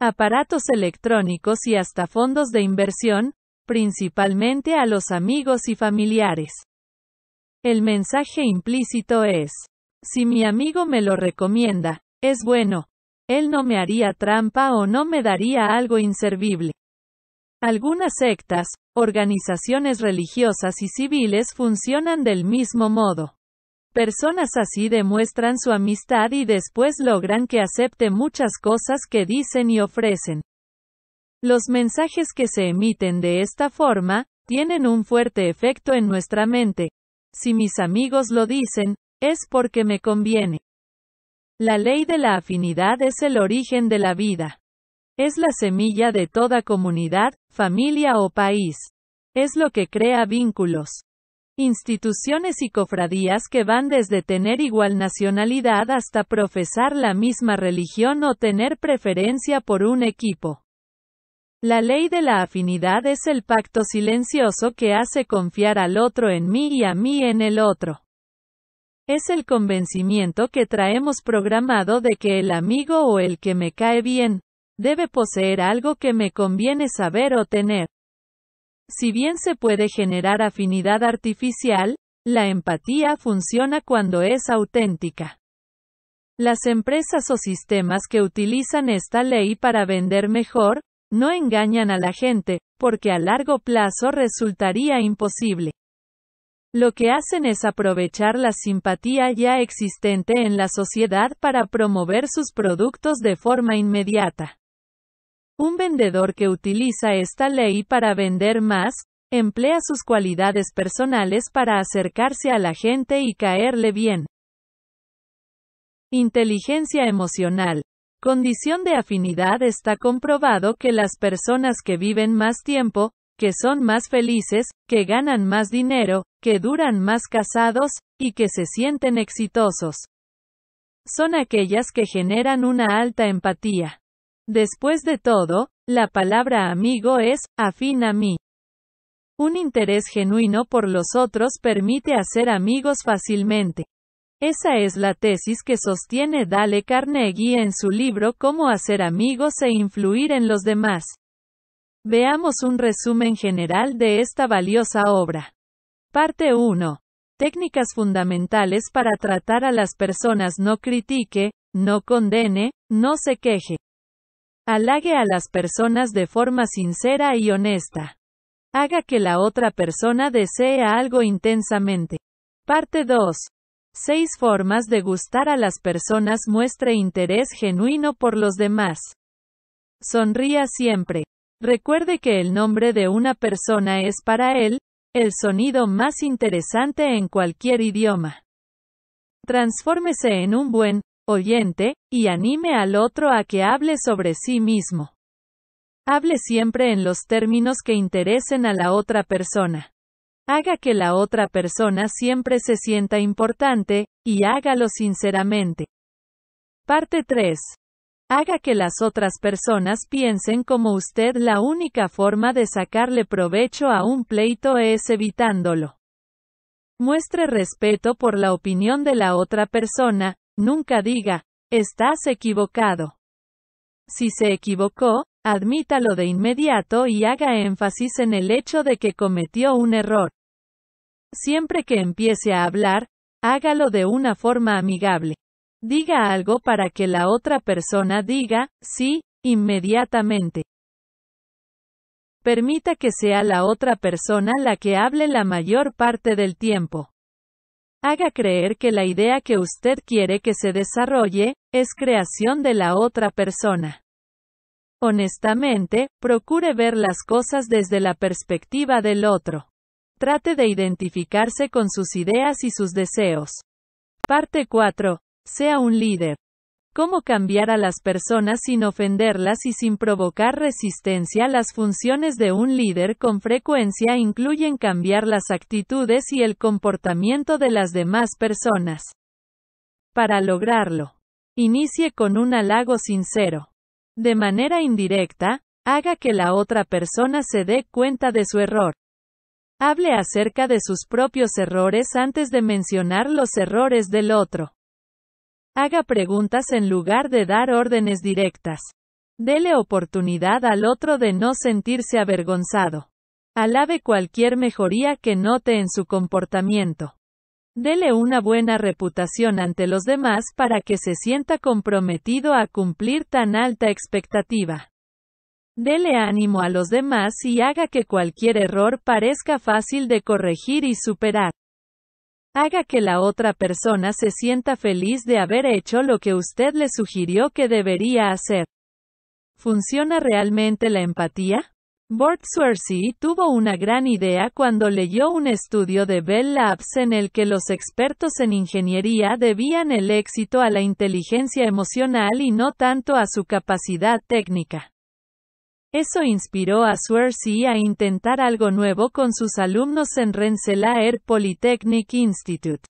aparatos electrónicos y hasta fondos de inversión, principalmente a los amigos y familiares. El mensaje implícito es, si mi amigo me lo recomienda, es bueno, él no me haría trampa o no me daría algo inservible. Algunas sectas, organizaciones religiosas y civiles funcionan del mismo modo. Personas así demuestran su amistad y después logran que acepte muchas cosas que dicen y ofrecen. Los mensajes que se emiten de esta forma, tienen un fuerte efecto en nuestra mente. Si mis amigos lo dicen, es porque me conviene. La ley de la afinidad es el origen de la vida. Es la semilla de toda comunidad, familia o país. Es lo que crea vínculos. Instituciones y cofradías que van desde tener igual nacionalidad hasta profesar la misma religión o tener preferencia por un equipo. La ley de la afinidad es el pacto silencioso que hace confiar al otro en mí y a mí en el otro. Es el convencimiento que traemos programado de que el amigo o el que me cae bien, debe poseer algo que me conviene saber o tener. Si bien se puede generar afinidad artificial, la empatía funciona cuando es auténtica. Las empresas o sistemas que utilizan esta ley para vender mejor, no engañan a la gente, porque a largo plazo resultaría imposible. Lo que hacen es aprovechar la simpatía ya existente en la sociedad para promover sus productos de forma inmediata. Un vendedor que utiliza esta ley para vender más, emplea sus cualidades personales para acercarse a la gente y caerle bien. Inteligencia emocional. Condición de afinidad está comprobado que las personas que viven más tiempo, que son más felices, que ganan más dinero, que duran más casados, y que se sienten exitosos. Son aquellas que generan una alta empatía. Después de todo, la palabra amigo es, afín a mí. Un interés genuino por los otros permite hacer amigos fácilmente. Esa es la tesis que sostiene Dale Carnegie en su libro Cómo hacer amigos e influir en los demás. Veamos un resumen general de esta valiosa obra. Parte 1. Técnicas fundamentales para tratar a las personas no critique, no condene, no se queje. Halague a las personas de forma sincera y honesta. Haga que la otra persona desee algo intensamente. Parte 2. 6 formas de gustar a las personas muestre interés genuino por los demás. Sonría siempre. Recuerde que el nombre de una persona es para él, el sonido más interesante en cualquier idioma. Transfórmese en un buen oyente, y anime al otro a que hable sobre sí mismo. Hable siempre en los términos que interesen a la otra persona. Haga que la otra persona siempre se sienta importante, y hágalo sinceramente. Parte 3. Haga que las otras personas piensen como usted la única forma de sacarle provecho a un pleito es evitándolo. Muestre respeto por la opinión de la otra persona, Nunca diga, estás equivocado. Si se equivocó, admítalo de inmediato y haga énfasis en el hecho de que cometió un error. Siempre que empiece a hablar, hágalo de una forma amigable. Diga algo para que la otra persona diga, sí, inmediatamente. Permita que sea la otra persona la que hable la mayor parte del tiempo haga creer que la idea que usted quiere que se desarrolle, es creación de la otra persona. Honestamente, procure ver las cosas desde la perspectiva del otro. Trate de identificarse con sus ideas y sus deseos. Parte 4. Sea un líder cómo cambiar a las personas sin ofenderlas y sin provocar resistencia. Las funciones de un líder con frecuencia incluyen cambiar las actitudes y el comportamiento de las demás personas. Para lograrlo, inicie con un halago sincero. De manera indirecta, haga que la otra persona se dé cuenta de su error. Hable acerca de sus propios errores antes de mencionar los errores del otro. Haga preguntas en lugar de dar órdenes directas. Dele oportunidad al otro de no sentirse avergonzado. Alabe cualquier mejoría que note en su comportamiento. Dele una buena reputación ante los demás para que se sienta comprometido a cumplir tan alta expectativa. Dele ánimo a los demás y haga que cualquier error parezca fácil de corregir y superar. Haga que la otra persona se sienta feliz de haber hecho lo que usted le sugirió que debería hacer. ¿Funciona realmente la empatía? Bort Swersey tuvo una gran idea cuando leyó un estudio de Bell Labs en el que los expertos en ingeniería debían el éxito a la inteligencia emocional y no tanto a su capacidad técnica. Eso inspiró a Swersey a intentar algo nuevo con sus alumnos en Rensselaer Polytechnic Institute.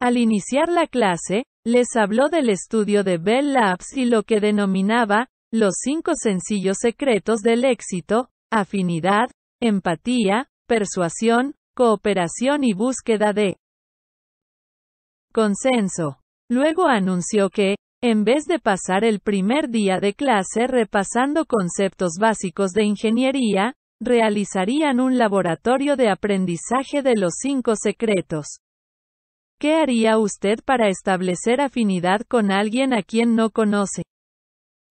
Al iniciar la clase, les habló del estudio de Bell Labs y lo que denominaba, los cinco sencillos secretos del éxito, afinidad, empatía, persuasión, cooperación y búsqueda de consenso. Luego anunció que, en vez de pasar el primer día de clase repasando conceptos básicos de ingeniería, realizarían un laboratorio de aprendizaje de los cinco secretos. ¿Qué haría usted para establecer afinidad con alguien a quien no conoce?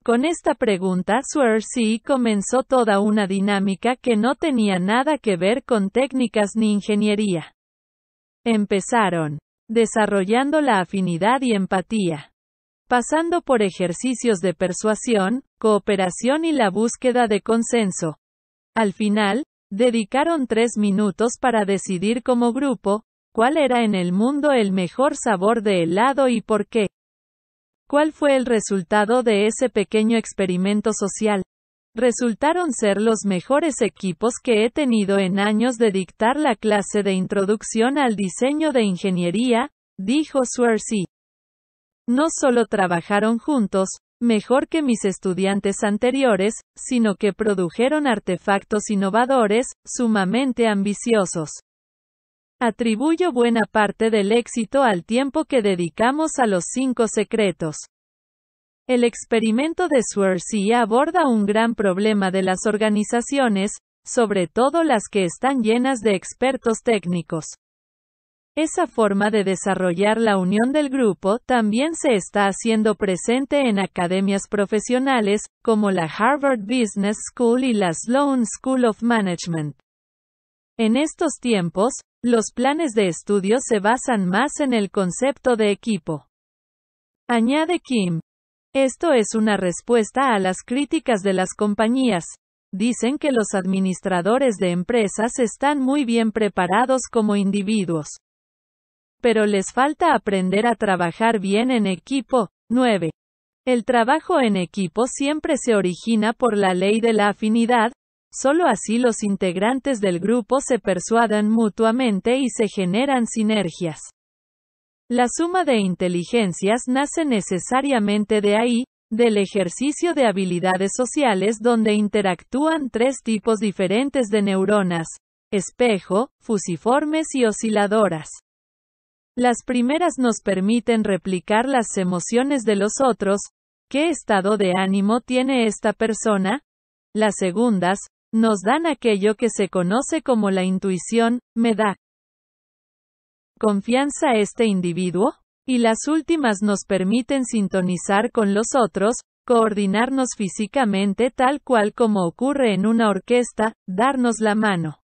Con esta pregunta, Swersey comenzó toda una dinámica que no tenía nada que ver con técnicas ni ingeniería. Empezaron desarrollando la afinidad y empatía pasando por ejercicios de persuasión, cooperación y la búsqueda de consenso. Al final, dedicaron tres minutos para decidir como grupo, cuál era en el mundo el mejor sabor de helado y por qué. ¿Cuál fue el resultado de ese pequeño experimento social? Resultaron ser los mejores equipos que he tenido en años de dictar la clase de introducción al diseño de ingeniería, dijo Swersey. No solo trabajaron juntos, mejor que mis estudiantes anteriores, sino que produjeron artefactos innovadores, sumamente ambiciosos. Atribuyo buena parte del éxito al tiempo que dedicamos a los cinco secretos. El experimento de Swersey aborda un gran problema de las organizaciones, sobre todo las que están llenas de expertos técnicos. Esa forma de desarrollar la unión del grupo también se está haciendo presente en academias profesionales, como la Harvard Business School y la Sloan School of Management. En estos tiempos, los planes de estudio se basan más en el concepto de equipo. Añade Kim. Esto es una respuesta a las críticas de las compañías. Dicen que los administradores de empresas están muy bien preparados como individuos pero les falta aprender a trabajar bien en equipo. 9. El trabajo en equipo siempre se origina por la ley de la afinidad, solo así los integrantes del grupo se persuadan mutuamente y se generan sinergias. La suma de inteligencias nace necesariamente de ahí, del ejercicio de habilidades sociales donde interactúan tres tipos diferentes de neuronas, espejo, fusiformes y osciladoras. Las primeras nos permiten replicar las emociones de los otros, ¿qué estado de ánimo tiene esta persona? Las segundas, nos dan aquello que se conoce como la intuición, me da confianza este individuo, y las últimas nos permiten sintonizar con los otros, coordinarnos físicamente tal cual como ocurre en una orquesta, darnos la mano.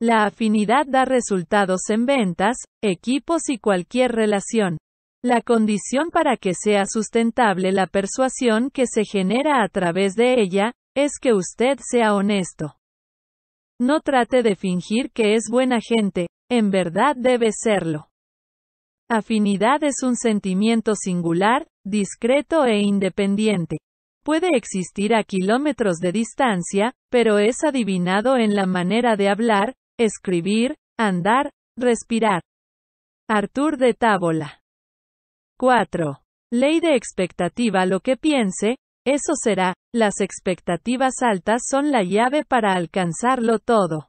La afinidad da resultados en ventas, equipos y cualquier relación. La condición para que sea sustentable la persuasión que se genera a través de ella, es que usted sea honesto. No trate de fingir que es buena gente, en verdad debe serlo. Afinidad es un sentimiento singular, discreto e independiente. Puede existir a kilómetros de distancia, pero es adivinado en la manera de hablar, escribir, andar, respirar. Artur de Tábola. 4. Ley de expectativa Lo que piense, eso será, las expectativas altas son la llave para alcanzarlo todo.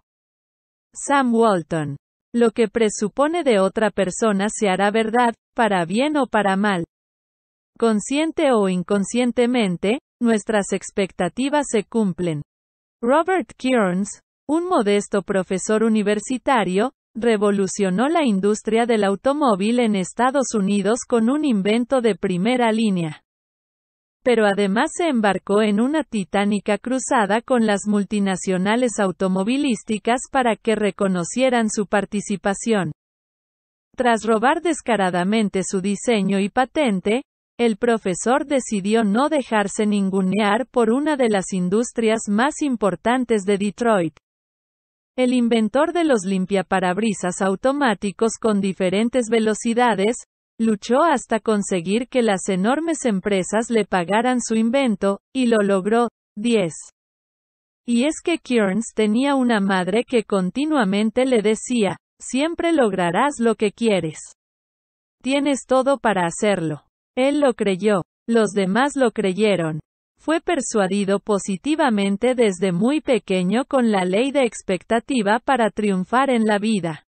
Sam Walton. Lo que presupone de otra persona se hará verdad, para bien o para mal. Consciente o inconscientemente, nuestras expectativas se cumplen. Robert Kearns, un modesto profesor universitario, revolucionó la industria del automóvil en Estados Unidos con un invento de primera línea. Pero además se embarcó en una titánica cruzada con las multinacionales automovilísticas para que reconocieran su participación. Tras robar descaradamente su diseño y patente, el profesor decidió no dejarse ningunear por una de las industrias más importantes de Detroit. El inventor de los limpiaparabrisas automáticos con diferentes velocidades, luchó hasta conseguir que las enormes empresas le pagaran su invento, y lo logró. 10. Y es que Kearns tenía una madre que continuamente le decía, siempre lograrás lo que quieres. Tienes todo para hacerlo. Él lo creyó, los demás lo creyeron, fue persuadido positivamente desde muy pequeño con la ley de expectativa para triunfar en la vida.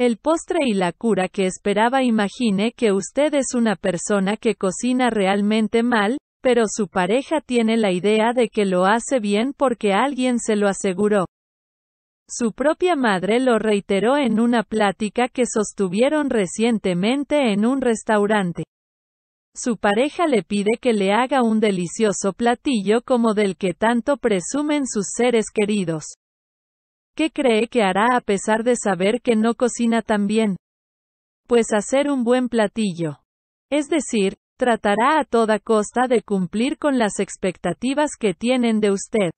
El postre y la cura que esperaba imagine que usted es una persona que cocina realmente mal, pero su pareja tiene la idea de que lo hace bien porque alguien se lo aseguró. Su propia madre lo reiteró en una plática que sostuvieron recientemente en un restaurante su pareja le pide que le haga un delicioso platillo como del que tanto presumen sus seres queridos. ¿Qué cree que hará a pesar de saber que no cocina tan bien? Pues hacer un buen platillo. Es decir, tratará a toda costa de cumplir con las expectativas que tienen de usted.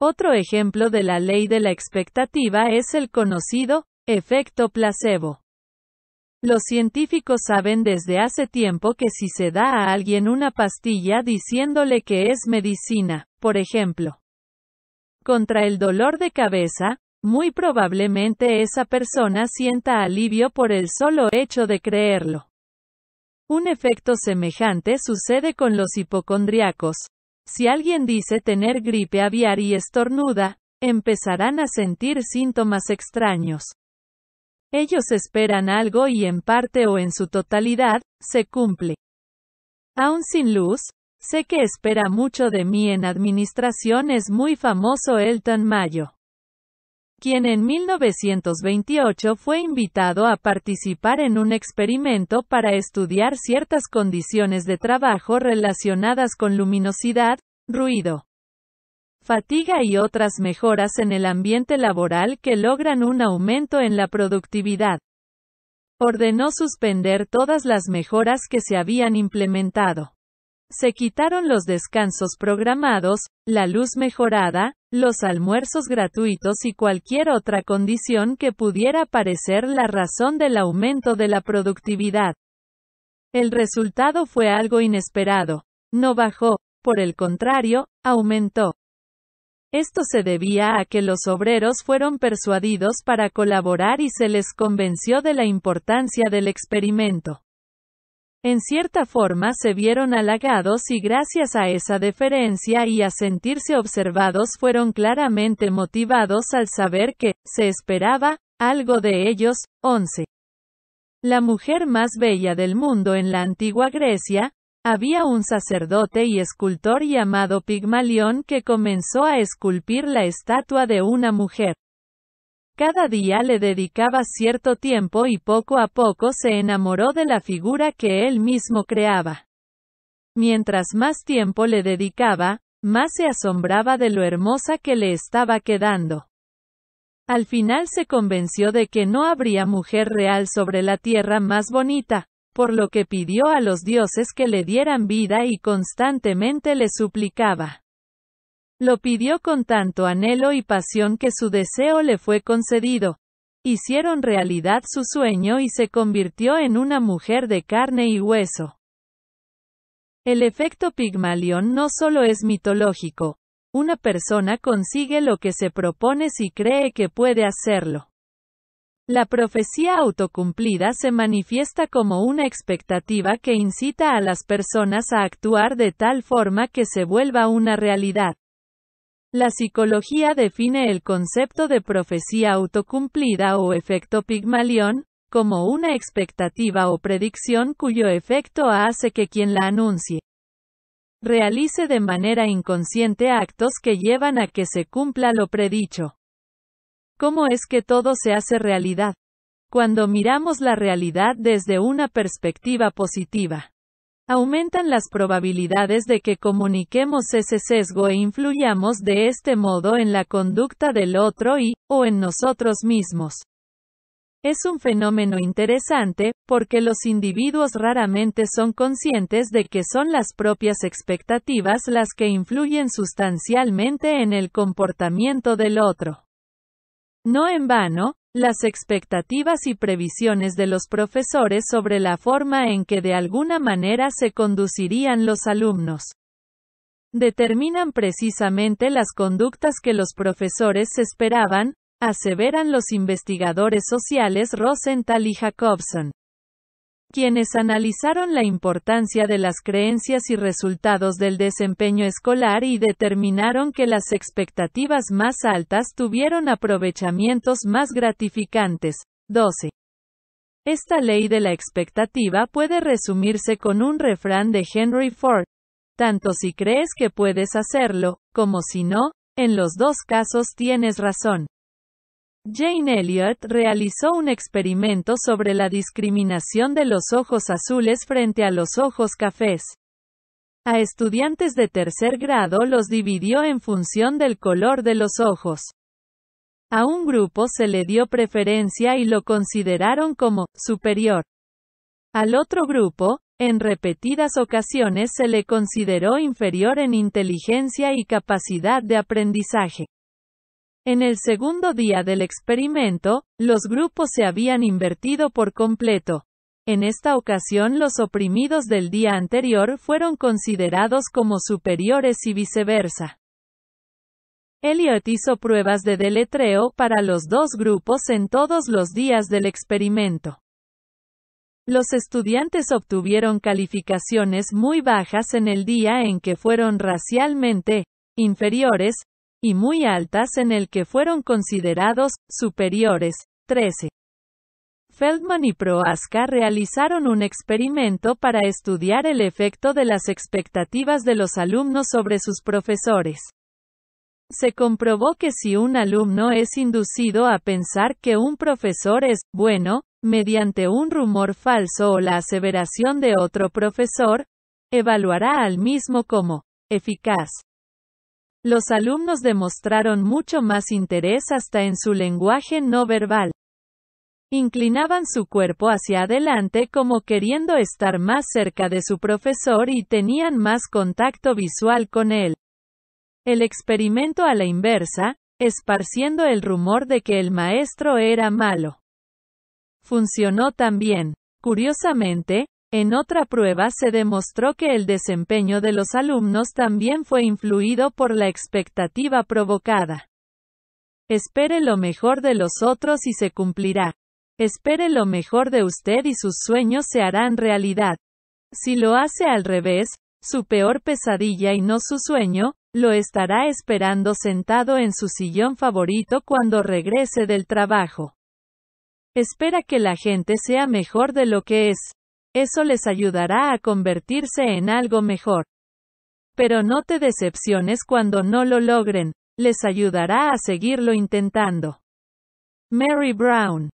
Otro ejemplo de la ley de la expectativa es el conocido efecto placebo. Los científicos saben desde hace tiempo que si se da a alguien una pastilla diciéndole que es medicina, por ejemplo, contra el dolor de cabeza, muy probablemente esa persona sienta alivio por el solo hecho de creerlo. Un efecto semejante sucede con los hipocondriacos. Si alguien dice tener gripe aviar y estornuda, empezarán a sentir síntomas extraños. Ellos esperan algo y en parte o en su totalidad, se cumple. Aún sin luz, sé que espera mucho de mí en administración es muy famoso Elton Mayo, quien en 1928 fue invitado a participar en un experimento para estudiar ciertas condiciones de trabajo relacionadas con luminosidad, ruido, fatiga y otras mejoras en el ambiente laboral que logran un aumento en la productividad. Ordenó suspender todas las mejoras que se habían implementado. Se quitaron los descansos programados, la luz mejorada, los almuerzos gratuitos y cualquier otra condición que pudiera parecer la razón del aumento de la productividad. El resultado fue algo inesperado. No bajó, por el contrario, aumentó. Esto se debía a que los obreros fueron persuadidos para colaborar y se les convenció de la importancia del experimento. En cierta forma se vieron halagados y gracias a esa deferencia y a sentirse observados fueron claramente motivados al saber que, se esperaba, algo de ellos. 11. La mujer más bella del mundo en la antigua Grecia, había un sacerdote y escultor llamado Pigmalión que comenzó a esculpir la estatua de una mujer. Cada día le dedicaba cierto tiempo y poco a poco se enamoró de la figura que él mismo creaba. Mientras más tiempo le dedicaba, más se asombraba de lo hermosa que le estaba quedando. Al final se convenció de que no habría mujer real sobre la tierra más bonita, por lo que pidió a los dioses que le dieran vida y constantemente le suplicaba. Lo pidió con tanto anhelo y pasión que su deseo le fue concedido. Hicieron realidad su sueño y se convirtió en una mujer de carne y hueso. El efecto Pigmalión no solo es mitológico. Una persona consigue lo que se propone si cree que puede hacerlo. La profecía autocumplida se manifiesta como una expectativa que incita a las personas a actuar de tal forma que se vuelva una realidad. La psicología define el concepto de profecía autocumplida o efecto Pigmalión, como una expectativa o predicción cuyo efecto hace que quien la anuncie realice de manera inconsciente actos que llevan a que se cumpla lo predicho. ¿Cómo es que todo se hace realidad? Cuando miramos la realidad desde una perspectiva positiva, aumentan las probabilidades de que comuniquemos ese sesgo e influyamos de este modo en la conducta del otro y, o en nosotros mismos. Es un fenómeno interesante, porque los individuos raramente son conscientes de que son las propias expectativas las que influyen sustancialmente en el comportamiento del otro. No en vano, las expectativas y previsiones de los profesores sobre la forma en que de alguna manera se conducirían los alumnos determinan precisamente las conductas que los profesores esperaban, aseveran los investigadores sociales Rosenthal y Jacobson quienes analizaron la importancia de las creencias y resultados del desempeño escolar y determinaron que las expectativas más altas tuvieron aprovechamientos más gratificantes. 12. Esta ley de la expectativa puede resumirse con un refrán de Henry Ford. Tanto si crees que puedes hacerlo, como si no, en los dos casos tienes razón. Jane Elliott realizó un experimento sobre la discriminación de los ojos azules frente a los ojos cafés. A estudiantes de tercer grado los dividió en función del color de los ojos. A un grupo se le dio preferencia y lo consideraron como superior. Al otro grupo, en repetidas ocasiones se le consideró inferior en inteligencia y capacidad de aprendizaje. En el segundo día del experimento, los grupos se habían invertido por completo. En esta ocasión los oprimidos del día anterior fueron considerados como superiores y viceversa. Elliot hizo pruebas de deletreo para los dos grupos en todos los días del experimento. Los estudiantes obtuvieron calificaciones muy bajas en el día en que fueron racialmente inferiores, y muy altas en el que fueron considerados superiores. 13. Feldman y Proasca realizaron un experimento para estudiar el efecto de las expectativas de los alumnos sobre sus profesores. Se comprobó que si un alumno es inducido a pensar que un profesor es bueno, mediante un rumor falso o la aseveración de otro profesor, evaluará al mismo como eficaz. Los alumnos demostraron mucho más interés hasta en su lenguaje no verbal. Inclinaban su cuerpo hacia adelante como queriendo estar más cerca de su profesor y tenían más contacto visual con él. El experimento a la inversa, esparciendo el rumor de que el maestro era malo. Funcionó también. Curiosamente, en otra prueba se demostró que el desempeño de los alumnos también fue influido por la expectativa provocada. Espere lo mejor de los otros y se cumplirá. Espere lo mejor de usted y sus sueños se harán realidad. Si lo hace al revés, su peor pesadilla y no su sueño, lo estará esperando sentado en su sillón favorito cuando regrese del trabajo. Espera que la gente sea mejor de lo que es. Eso les ayudará a convertirse en algo mejor. Pero no te decepciones cuando no lo logren, les ayudará a seguirlo intentando. Mary Brown.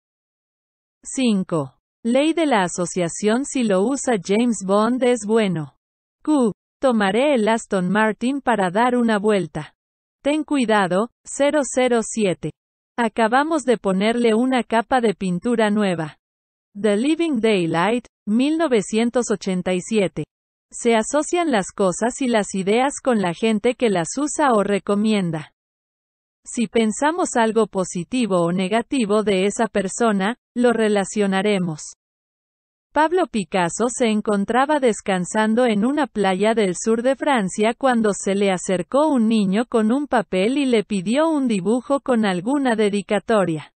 5. Ley de la asociación si lo usa James Bond es bueno. Q. Tomaré el Aston Martin para dar una vuelta. Ten cuidado, 007. Acabamos de ponerle una capa de pintura nueva. The Living Daylight, 1987. Se asocian las cosas y las ideas con la gente que las usa o recomienda. Si pensamos algo positivo o negativo de esa persona, lo relacionaremos. Pablo Picasso se encontraba descansando en una playa del sur de Francia cuando se le acercó un niño con un papel y le pidió un dibujo con alguna dedicatoria.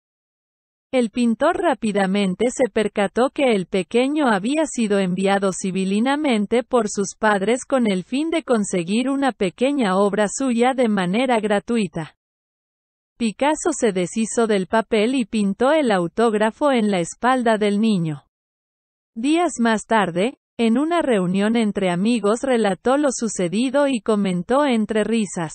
El pintor rápidamente se percató que el pequeño había sido enviado civilinamente por sus padres con el fin de conseguir una pequeña obra suya de manera gratuita. Picasso se deshizo del papel y pintó el autógrafo en la espalda del niño. Días más tarde, en una reunión entre amigos relató lo sucedido y comentó entre risas.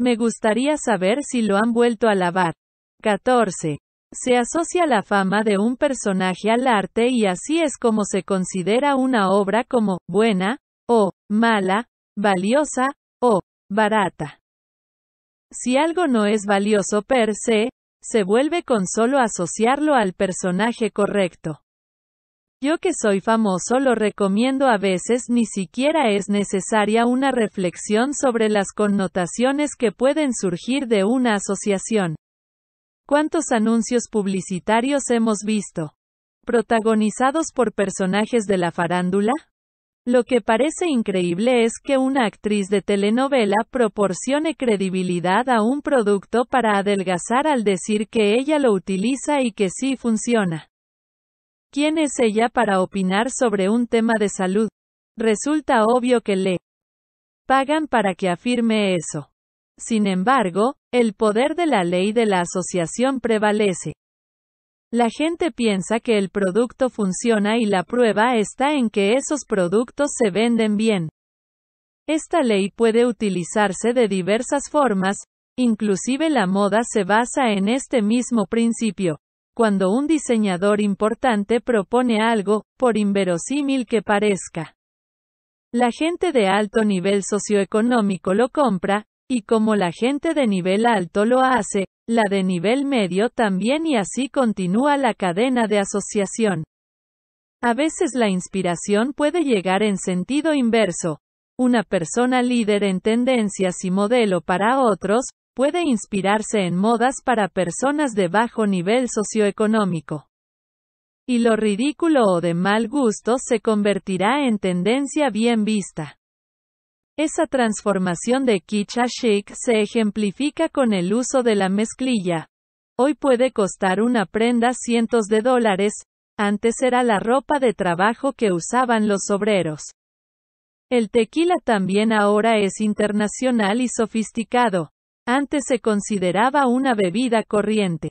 Me gustaría saber si lo han vuelto a lavar. 14. Se asocia la fama de un personaje al arte y así es como se considera una obra como buena, o mala, valiosa, o barata. Si algo no es valioso per se, se vuelve con solo asociarlo al personaje correcto. Yo que soy famoso lo recomiendo a veces ni siquiera es necesaria una reflexión sobre las connotaciones que pueden surgir de una asociación. ¿Cuántos anuncios publicitarios hemos visto? ¿Protagonizados por personajes de la farándula? Lo que parece increíble es que una actriz de telenovela proporcione credibilidad a un producto para adelgazar al decir que ella lo utiliza y que sí funciona. ¿Quién es ella para opinar sobre un tema de salud? Resulta obvio que le pagan para que afirme eso. Sin embargo, el poder de la ley de la asociación prevalece. La gente piensa que el producto funciona y la prueba está en que esos productos se venden bien. Esta ley puede utilizarse de diversas formas, inclusive la moda se basa en este mismo principio. Cuando un diseñador importante propone algo, por inverosímil que parezca, la gente de alto nivel socioeconómico lo compra, y como la gente de nivel alto lo hace, la de nivel medio también y así continúa la cadena de asociación. A veces la inspiración puede llegar en sentido inverso. Una persona líder en tendencias y modelo para otros, puede inspirarse en modas para personas de bajo nivel socioeconómico. Y lo ridículo o de mal gusto se convertirá en tendencia bien vista. Esa transformación de kitsch a chic se ejemplifica con el uso de la mezclilla. Hoy puede costar una prenda cientos de dólares, antes era la ropa de trabajo que usaban los obreros. El tequila también ahora es internacional y sofisticado. Antes se consideraba una bebida corriente.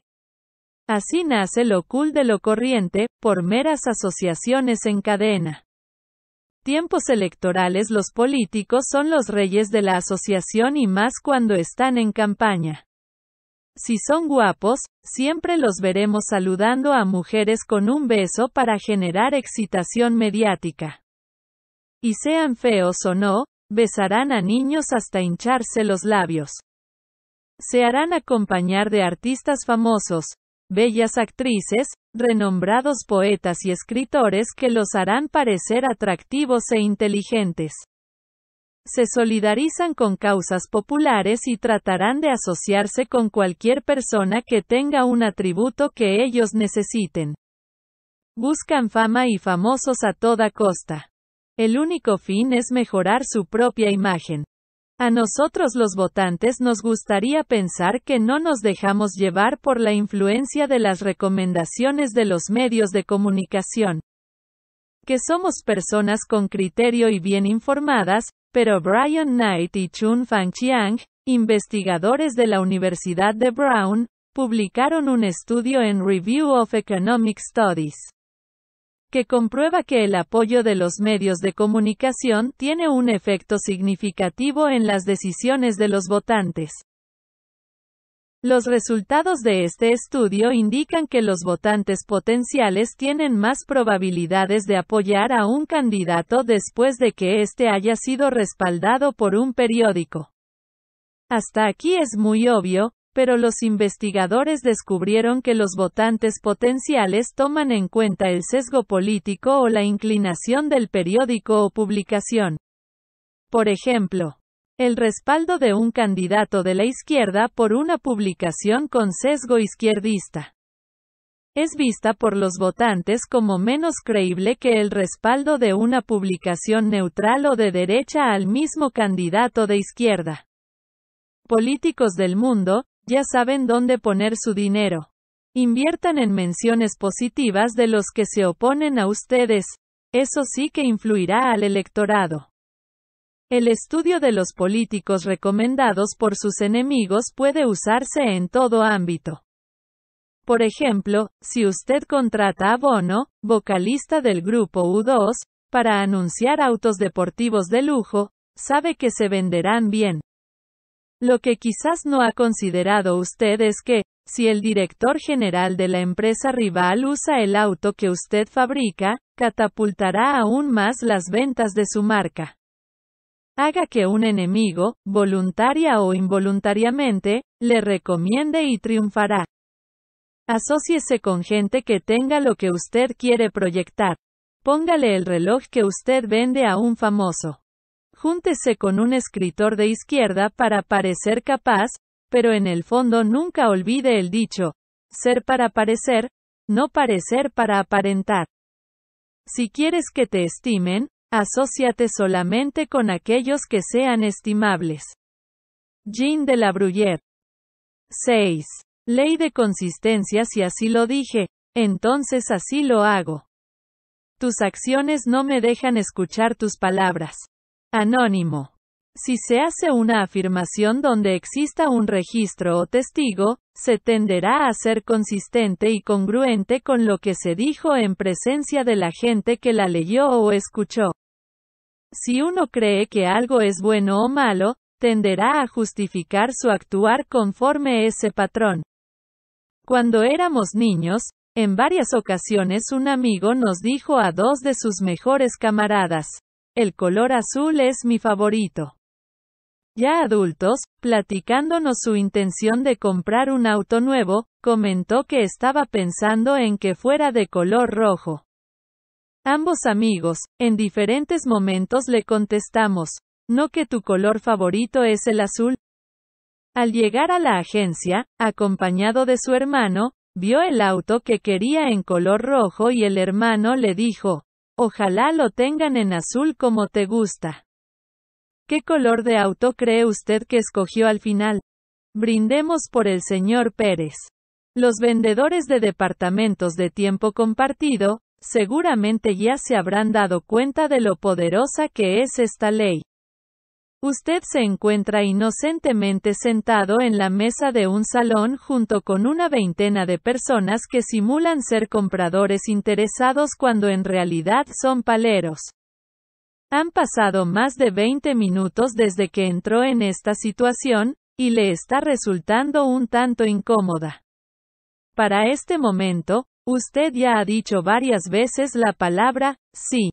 Así nace lo cool de lo corriente, por meras asociaciones en cadena tiempos electorales los políticos son los reyes de la asociación y más cuando están en campaña. Si son guapos, siempre los veremos saludando a mujeres con un beso para generar excitación mediática. Y sean feos o no, besarán a niños hasta hincharse los labios. Se harán acompañar de artistas famosos, bellas actrices, renombrados poetas y escritores que los harán parecer atractivos e inteligentes. Se solidarizan con causas populares y tratarán de asociarse con cualquier persona que tenga un atributo que ellos necesiten. Buscan fama y famosos a toda costa. El único fin es mejorar su propia imagen. A nosotros los votantes nos gustaría pensar que no nos dejamos llevar por la influencia de las recomendaciones de los medios de comunicación. Que somos personas con criterio y bien informadas, pero Brian Knight y Chun Fang Chiang, investigadores de la Universidad de Brown, publicaron un estudio en Review of Economic Studies que comprueba que el apoyo de los medios de comunicación tiene un efecto significativo en las decisiones de los votantes. Los resultados de este estudio indican que los votantes potenciales tienen más probabilidades de apoyar a un candidato después de que éste haya sido respaldado por un periódico. Hasta aquí es muy obvio, pero los investigadores descubrieron que los votantes potenciales toman en cuenta el sesgo político o la inclinación del periódico o publicación. Por ejemplo, el respaldo de un candidato de la izquierda por una publicación con sesgo izquierdista es vista por los votantes como menos creíble que el respaldo de una publicación neutral o de derecha al mismo candidato de izquierda. Políticos del mundo, ya saben dónde poner su dinero. Inviertan en menciones positivas de los que se oponen a ustedes. Eso sí que influirá al electorado. El estudio de los políticos recomendados por sus enemigos puede usarse en todo ámbito. Por ejemplo, si usted contrata a Bono, vocalista del grupo U2, para anunciar autos deportivos de lujo, sabe que se venderán bien. Lo que quizás no ha considerado usted es que, si el director general de la empresa rival usa el auto que usted fabrica, catapultará aún más las ventas de su marca. Haga que un enemigo, voluntaria o involuntariamente, le recomiende y triunfará. Asociese con gente que tenga lo que usted quiere proyectar. Póngale el reloj que usted vende a un famoso júntese con un escritor de izquierda para parecer capaz, pero en el fondo nunca olvide el dicho, ser para parecer, no parecer para aparentar. Si quieres que te estimen, asóciate solamente con aquellos que sean estimables. Jean de la Bruyère. 6. Ley de consistencia si así lo dije, entonces así lo hago. Tus acciones no me dejan escuchar tus palabras. Anónimo. Si se hace una afirmación donde exista un registro o testigo, se tenderá a ser consistente y congruente con lo que se dijo en presencia de la gente que la leyó o escuchó. Si uno cree que algo es bueno o malo, tenderá a justificar su actuar conforme ese patrón. Cuando éramos niños, en varias ocasiones un amigo nos dijo a dos de sus mejores camaradas, el color azul es mi favorito. Ya adultos, platicándonos su intención de comprar un auto nuevo, comentó que estaba pensando en que fuera de color rojo. Ambos amigos, en diferentes momentos le contestamos, no que tu color favorito es el azul. Al llegar a la agencia, acompañado de su hermano, vio el auto que quería en color rojo y el hermano le dijo, Ojalá lo tengan en azul como te gusta. ¿Qué color de auto cree usted que escogió al final? Brindemos por el señor Pérez. Los vendedores de departamentos de tiempo compartido, seguramente ya se habrán dado cuenta de lo poderosa que es esta ley. Usted se encuentra inocentemente sentado en la mesa de un salón junto con una veintena de personas que simulan ser compradores interesados cuando en realidad son paleros. Han pasado más de 20 minutos desde que entró en esta situación, y le está resultando un tanto incómoda. Para este momento, usted ya ha dicho varias veces la palabra, sí.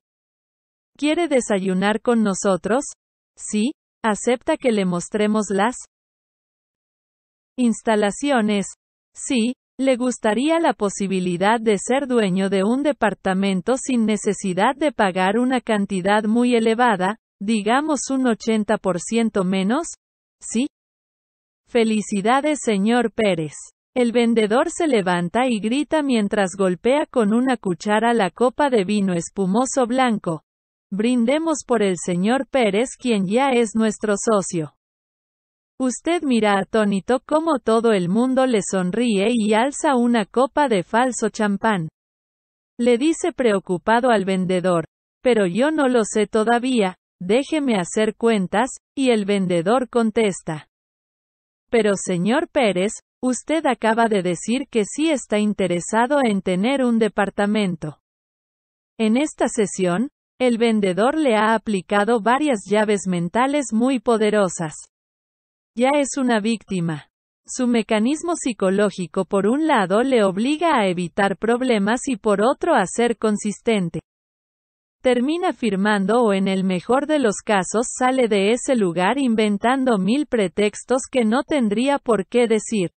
¿Quiere desayunar con nosotros? Sí. ¿Acepta que le mostremos las instalaciones? Sí, le gustaría la posibilidad de ser dueño de un departamento sin necesidad de pagar una cantidad muy elevada, digamos un 80% menos? Sí. Felicidades, señor Pérez. El vendedor se levanta y grita mientras golpea con una cuchara la copa de vino espumoso blanco. Brindemos por el señor Pérez quien ya es nuestro socio. Usted mira atónito cómo todo el mundo le sonríe y alza una copa de falso champán. Le dice preocupado al vendedor. Pero yo no lo sé todavía, déjeme hacer cuentas, y el vendedor contesta. Pero señor Pérez, usted acaba de decir que sí está interesado en tener un departamento. En esta sesión, el vendedor le ha aplicado varias llaves mentales muy poderosas. Ya es una víctima. Su mecanismo psicológico por un lado le obliga a evitar problemas y por otro a ser consistente. Termina firmando o en el mejor de los casos sale de ese lugar inventando mil pretextos que no tendría por qué decir.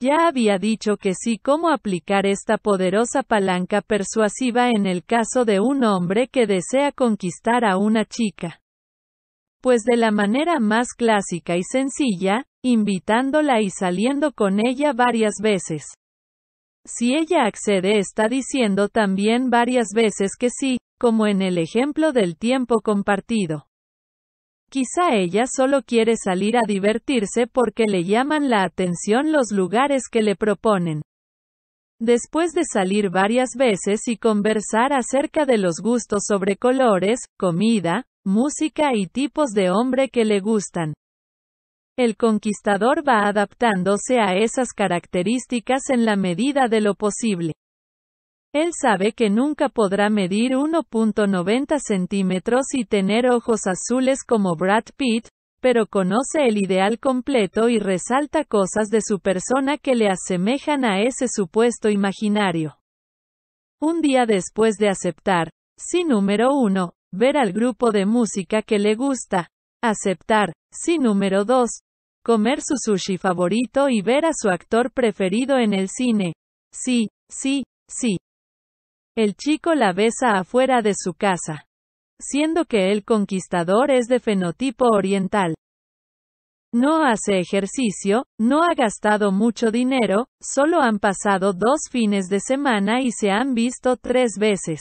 Ya había dicho que sí cómo aplicar esta poderosa palanca persuasiva en el caso de un hombre que desea conquistar a una chica. Pues de la manera más clásica y sencilla, invitándola y saliendo con ella varias veces. Si ella accede está diciendo también varias veces que sí, como en el ejemplo del tiempo compartido. Quizá ella solo quiere salir a divertirse porque le llaman la atención los lugares que le proponen. Después de salir varias veces y conversar acerca de los gustos sobre colores, comida, música y tipos de hombre que le gustan, el conquistador va adaptándose a esas características en la medida de lo posible. Él sabe que nunca podrá medir 1.90 centímetros y tener ojos azules como Brad Pitt, pero conoce el ideal completo y resalta cosas de su persona que le asemejan a ese supuesto imaginario. Un día después de aceptar, sí número uno, ver al grupo de música que le gusta, aceptar, sí número dos, comer su sushi favorito y ver a su actor preferido en el cine. Sí, sí, sí. El chico la besa afuera de su casa. Siendo que el conquistador es de fenotipo oriental. No hace ejercicio, no ha gastado mucho dinero, solo han pasado dos fines de semana y se han visto tres veces.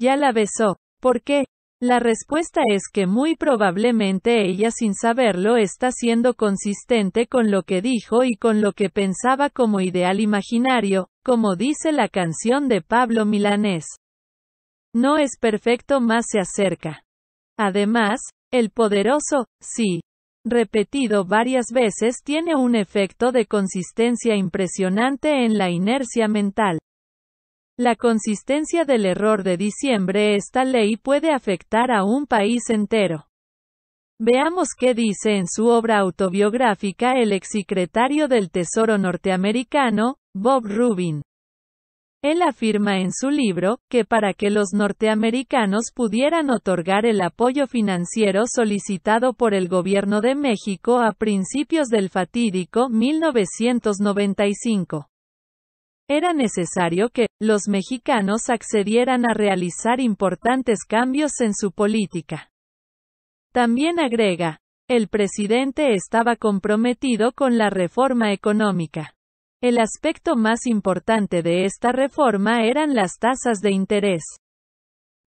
Ya la besó. ¿Por qué? La respuesta es que muy probablemente ella sin saberlo está siendo consistente con lo que dijo y con lo que pensaba como ideal imaginario, como dice la canción de Pablo Milanés. No es perfecto más se acerca. Además, el poderoso, sí, repetido varias veces tiene un efecto de consistencia impresionante en la inercia mental. La consistencia del error de diciembre esta ley puede afectar a un país entero. Veamos qué dice en su obra autobiográfica el exsecretario del Tesoro norteamericano, Bob Rubin. Él afirma en su libro, que para que los norteamericanos pudieran otorgar el apoyo financiero solicitado por el gobierno de México a principios del fatídico 1995, era necesario que los mexicanos accedieran a realizar importantes cambios en su política. También agrega, el presidente estaba comprometido con la reforma económica. El aspecto más importante de esta reforma eran las tasas de interés.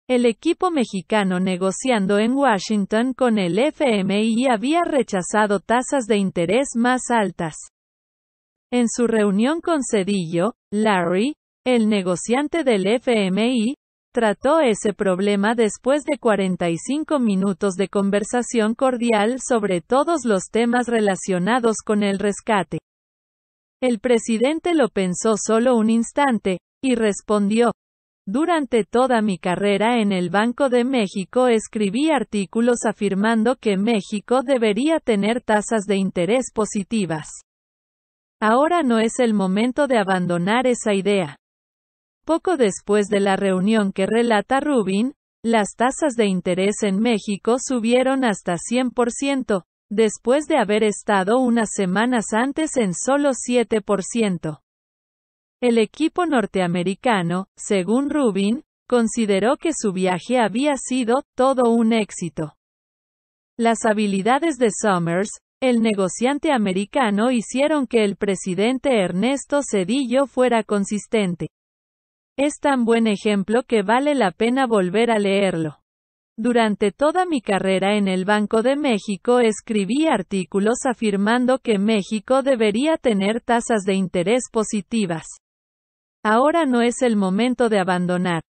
El equipo mexicano negociando en Washington con el FMI había rechazado tasas de interés más altas. En su reunión con Cedillo, Larry, el negociante del FMI, trató ese problema después de 45 minutos de conversación cordial sobre todos los temas relacionados con el rescate. El presidente lo pensó solo un instante, y respondió, durante toda mi carrera en el Banco de México escribí artículos afirmando que México debería tener tasas de interés positivas. Ahora no es el momento de abandonar esa idea. Poco después de la reunión que relata Rubin, las tasas de interés en México subieron hasta 100%, después de haber estado unas semanas antes en solo 7%. El equipo norteamericano, según Rubin, consideró que su viaje había sido todo un éxito. Las habilidades de Summers, el negociante americano hicieron que el presidente Ernesto Cedillo fuera consistente. Es tan buen ejemplo que vale la pena volver a leerlo. Durante toda mi carrera en el Banco de México escribí artículos afirmando que México debería tener tasas de interés positivas. Ahora no es el momento de abandonar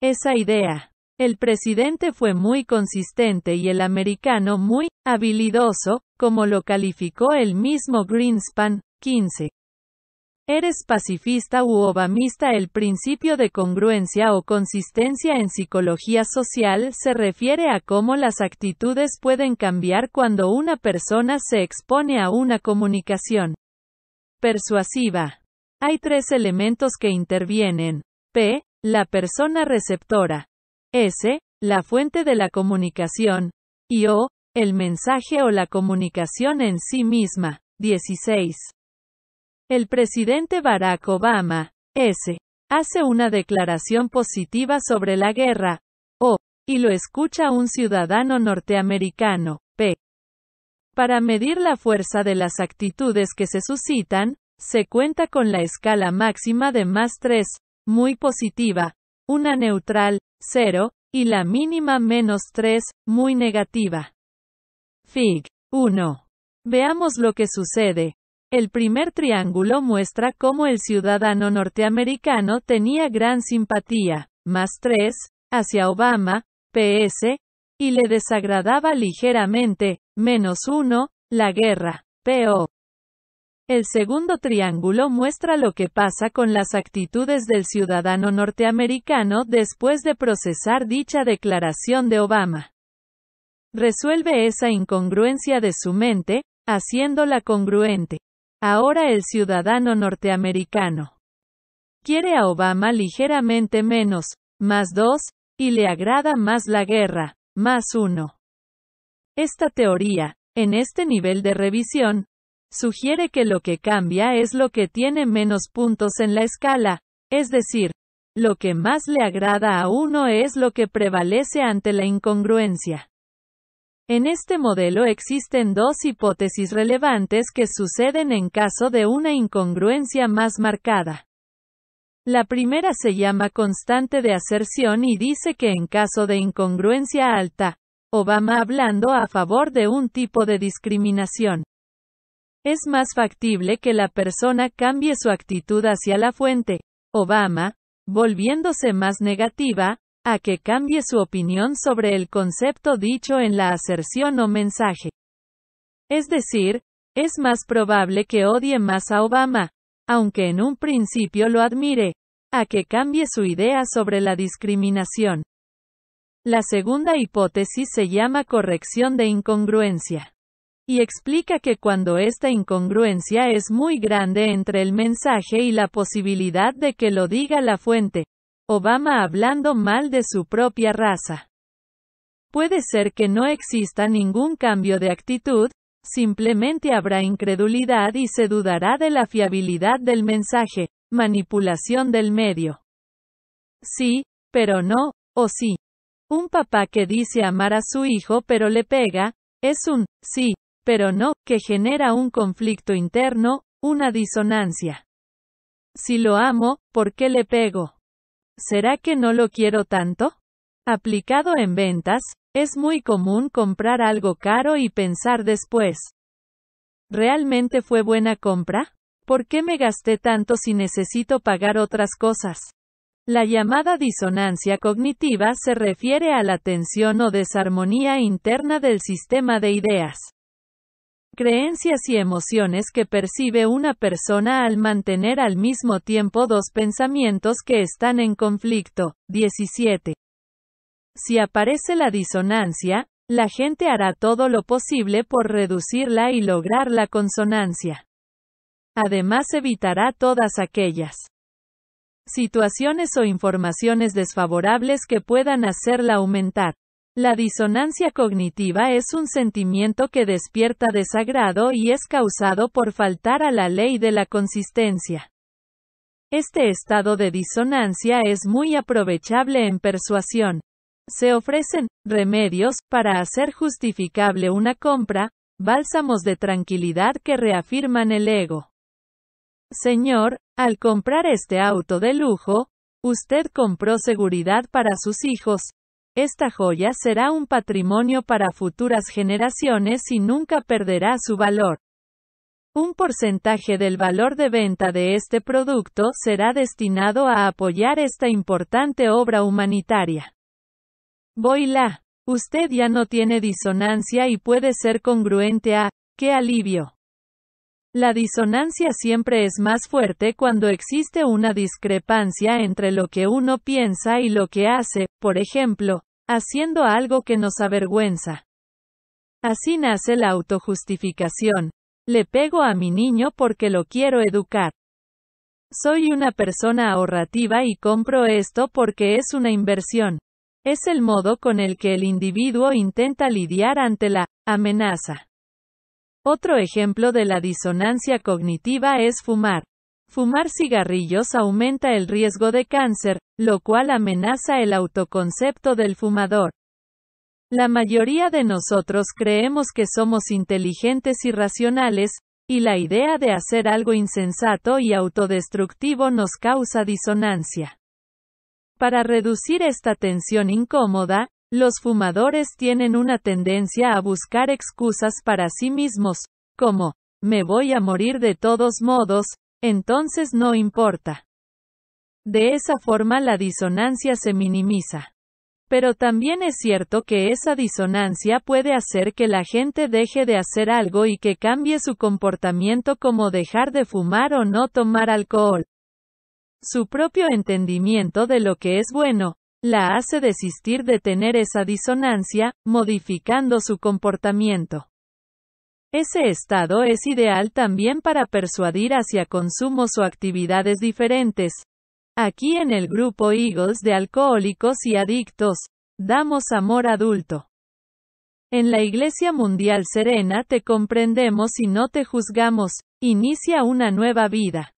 esa idea. El presidente fue muy consistente y el americano muy habilidoso, como lo calificó el mismo Greenspan, 15. Eres pacifista u obamista. El principio de congruencia o consistencia en psicología social se refiere a cómo las actitudes pueden cambiar cuando una persona se expone a una comunicación persuasiva. Hay tres elementos que intervienen. P. La persona receptora. S. La fuente de la comunicación. Y O. El mensaje o la comunicación en sí misma. 16. El presidente Barack Obama, S. hace una declaración positiva sobre la guerra, O. y lo escucha un ciudadano norteamericano, P. Para medir la fuerza de las actitudes que se suscitan, se cuenta con la escala máxima de más 3, muy positiva, una neutral, 0, y la mínima menos 3, muy negativa. Fig. 1. Veamos lo que sucede. El primer triángulo muestra cómo el ciudadano norteamericano tenía gran simpatía, más tres, hacia Obama, PS, y le desagradaba ligeramente, menos uno, la guerra, PO. El segundo triángulo muestra lo que pasa con las actitudes del ciudadano norteamericano después de procesar dicha declaración de Obama. Resuelve esa incongruencia de su mente, haciéndola congruente. Ahora el ciudadano norteamericano quiere a Obama ligeramente menos, más dos, y le agrada más la guerra, más uno. Esta teoría, en este nivel de revisión, sugiere que lo que cambia es lo que tiene menos puntos en la escala, es decir, lo que más le agrada a uno es lo que prevalece ante la incongruencia. En este modelo existen dos hipótesis relevantes que suceden en caso de una incongruencia más marcada. La primera se llama constante de aserción y dice que en caso de incongruencia alta, Obama hablando a favor de un tipo de discriminación. Es más factible que la persona cambie su actitud hacia la fuente, Obama, volviéndose más negativa, a que cambie su opinión sobre el concepto dicho en la aserción o mensaje. Es decir, es más probable que odie más a Obama, aunque en un principio lo admire, a que cambie su idea sobre la discriminación. La segunda hipótesis se llama corrección de incongruencia. Y explica que cuando esta incongruencia es muy grande entre el mensaje y la posibilidad de que lo diga la fuente, Obama hablando mal de su propia raza. Puede ser que no exista ningún cambio de actitud, simplemente habrá incredulidad y se dudará de la fiabilidad del mensaje, manipulación del medio. Sí, pero no, o sí. Un papá que dice amar a su hijo pero le pega, es un sí, pero no, que genera un conflicto interno, una disonancia. Si lo amo, ¿por qué le pego? ¿Será que no lo quiero tanto? Aplicado en ventas, es muy común comprar algo caro y pensar después. ¿Realmente fue buena compra? ¿Por qué me gasté tanto si necesito pagar otras cosas? La llamada disonancia cognitiva se refiere a la tensión o desarmonía interna del sistema de ideas creencias y emociones que percibe una persona al mantener al mismo tiempo dos pensamientos que están en conflicto. 17. Si aparece la disonancia, la gente hará todo lo posible por reducirla y lograr la consonancia. Además evitará todas aquellas situaciones o informaciones desfavorables que puedan hacerla aumentar. La disonancia cognitiva es un sentimiento que despierta desagrado y es causado por faltar a la ley de la consistencia. Este estado de disonancia es muy aprovechable en persuasión. Se ofrecen remedios para hacer justificable una compra, bálsamos de tranquilidad que reafirman el ego. Señor, al comprar este auto de lujo, usted compró seguridad para sus hijos, esta joya será un patrimonio para futuras generaciones y nunca perderá su valor. Un porcentaje del valor de venta de este producto será destinado a apoyar esta importante obra humanitaria. Boila. Usted ya no tiene disonancia y puede ser congruente a, qué alivio. La disonancia siempre es más fuerte cuando existe una discrepancia entre lo que uno piensa y lo que hace, por ejemplo, haciendo algo que nos avergüenza. Así nace la autojustificación. Le pego a mi niño porque lo quiero educar. Soy una persona ahorrativa y compro esto porque es una inversión. Es el modo con el que el individuo intenta lidiar ante la amenaza. Otro ejemplo de la disonancia cognitiva es fumar. Fumar cigarrillos aumenta el riesgo de cáncer, lo cual amenaza el autoconcepto del fumador. La mayoría de nosotros creemos que somos inteligentes y racionales, y la idea de hacer algo insensato y autodestructivo nos causa disonancia. Para reducir esta tensión incómoda, los fumadores tienen una tendencia a buscar excusas para sí mismos, como, me voy a morir de todos modos, entonces no importa. De esa forma la disonancia se minimiza. Pero también es cierto que esa disonancia puede hacer que la gente deje de hacer algo y que cambie su comportamiento como dejar de fumar o no tomar alcohol. Su propio entendimiento de lo que es bueno, la hace desistir de tener esa disonancia, modificando su comportamiento. Ese estado es ideal también para persuadir hacia consumos o actividades diferentes. Aquí en el grupo Eagles de alcohólicos y adictos, damos amor adulto. En la Iglesia Mundial Serena te comprendemos y no te juzgamos, inicia una nueva vida.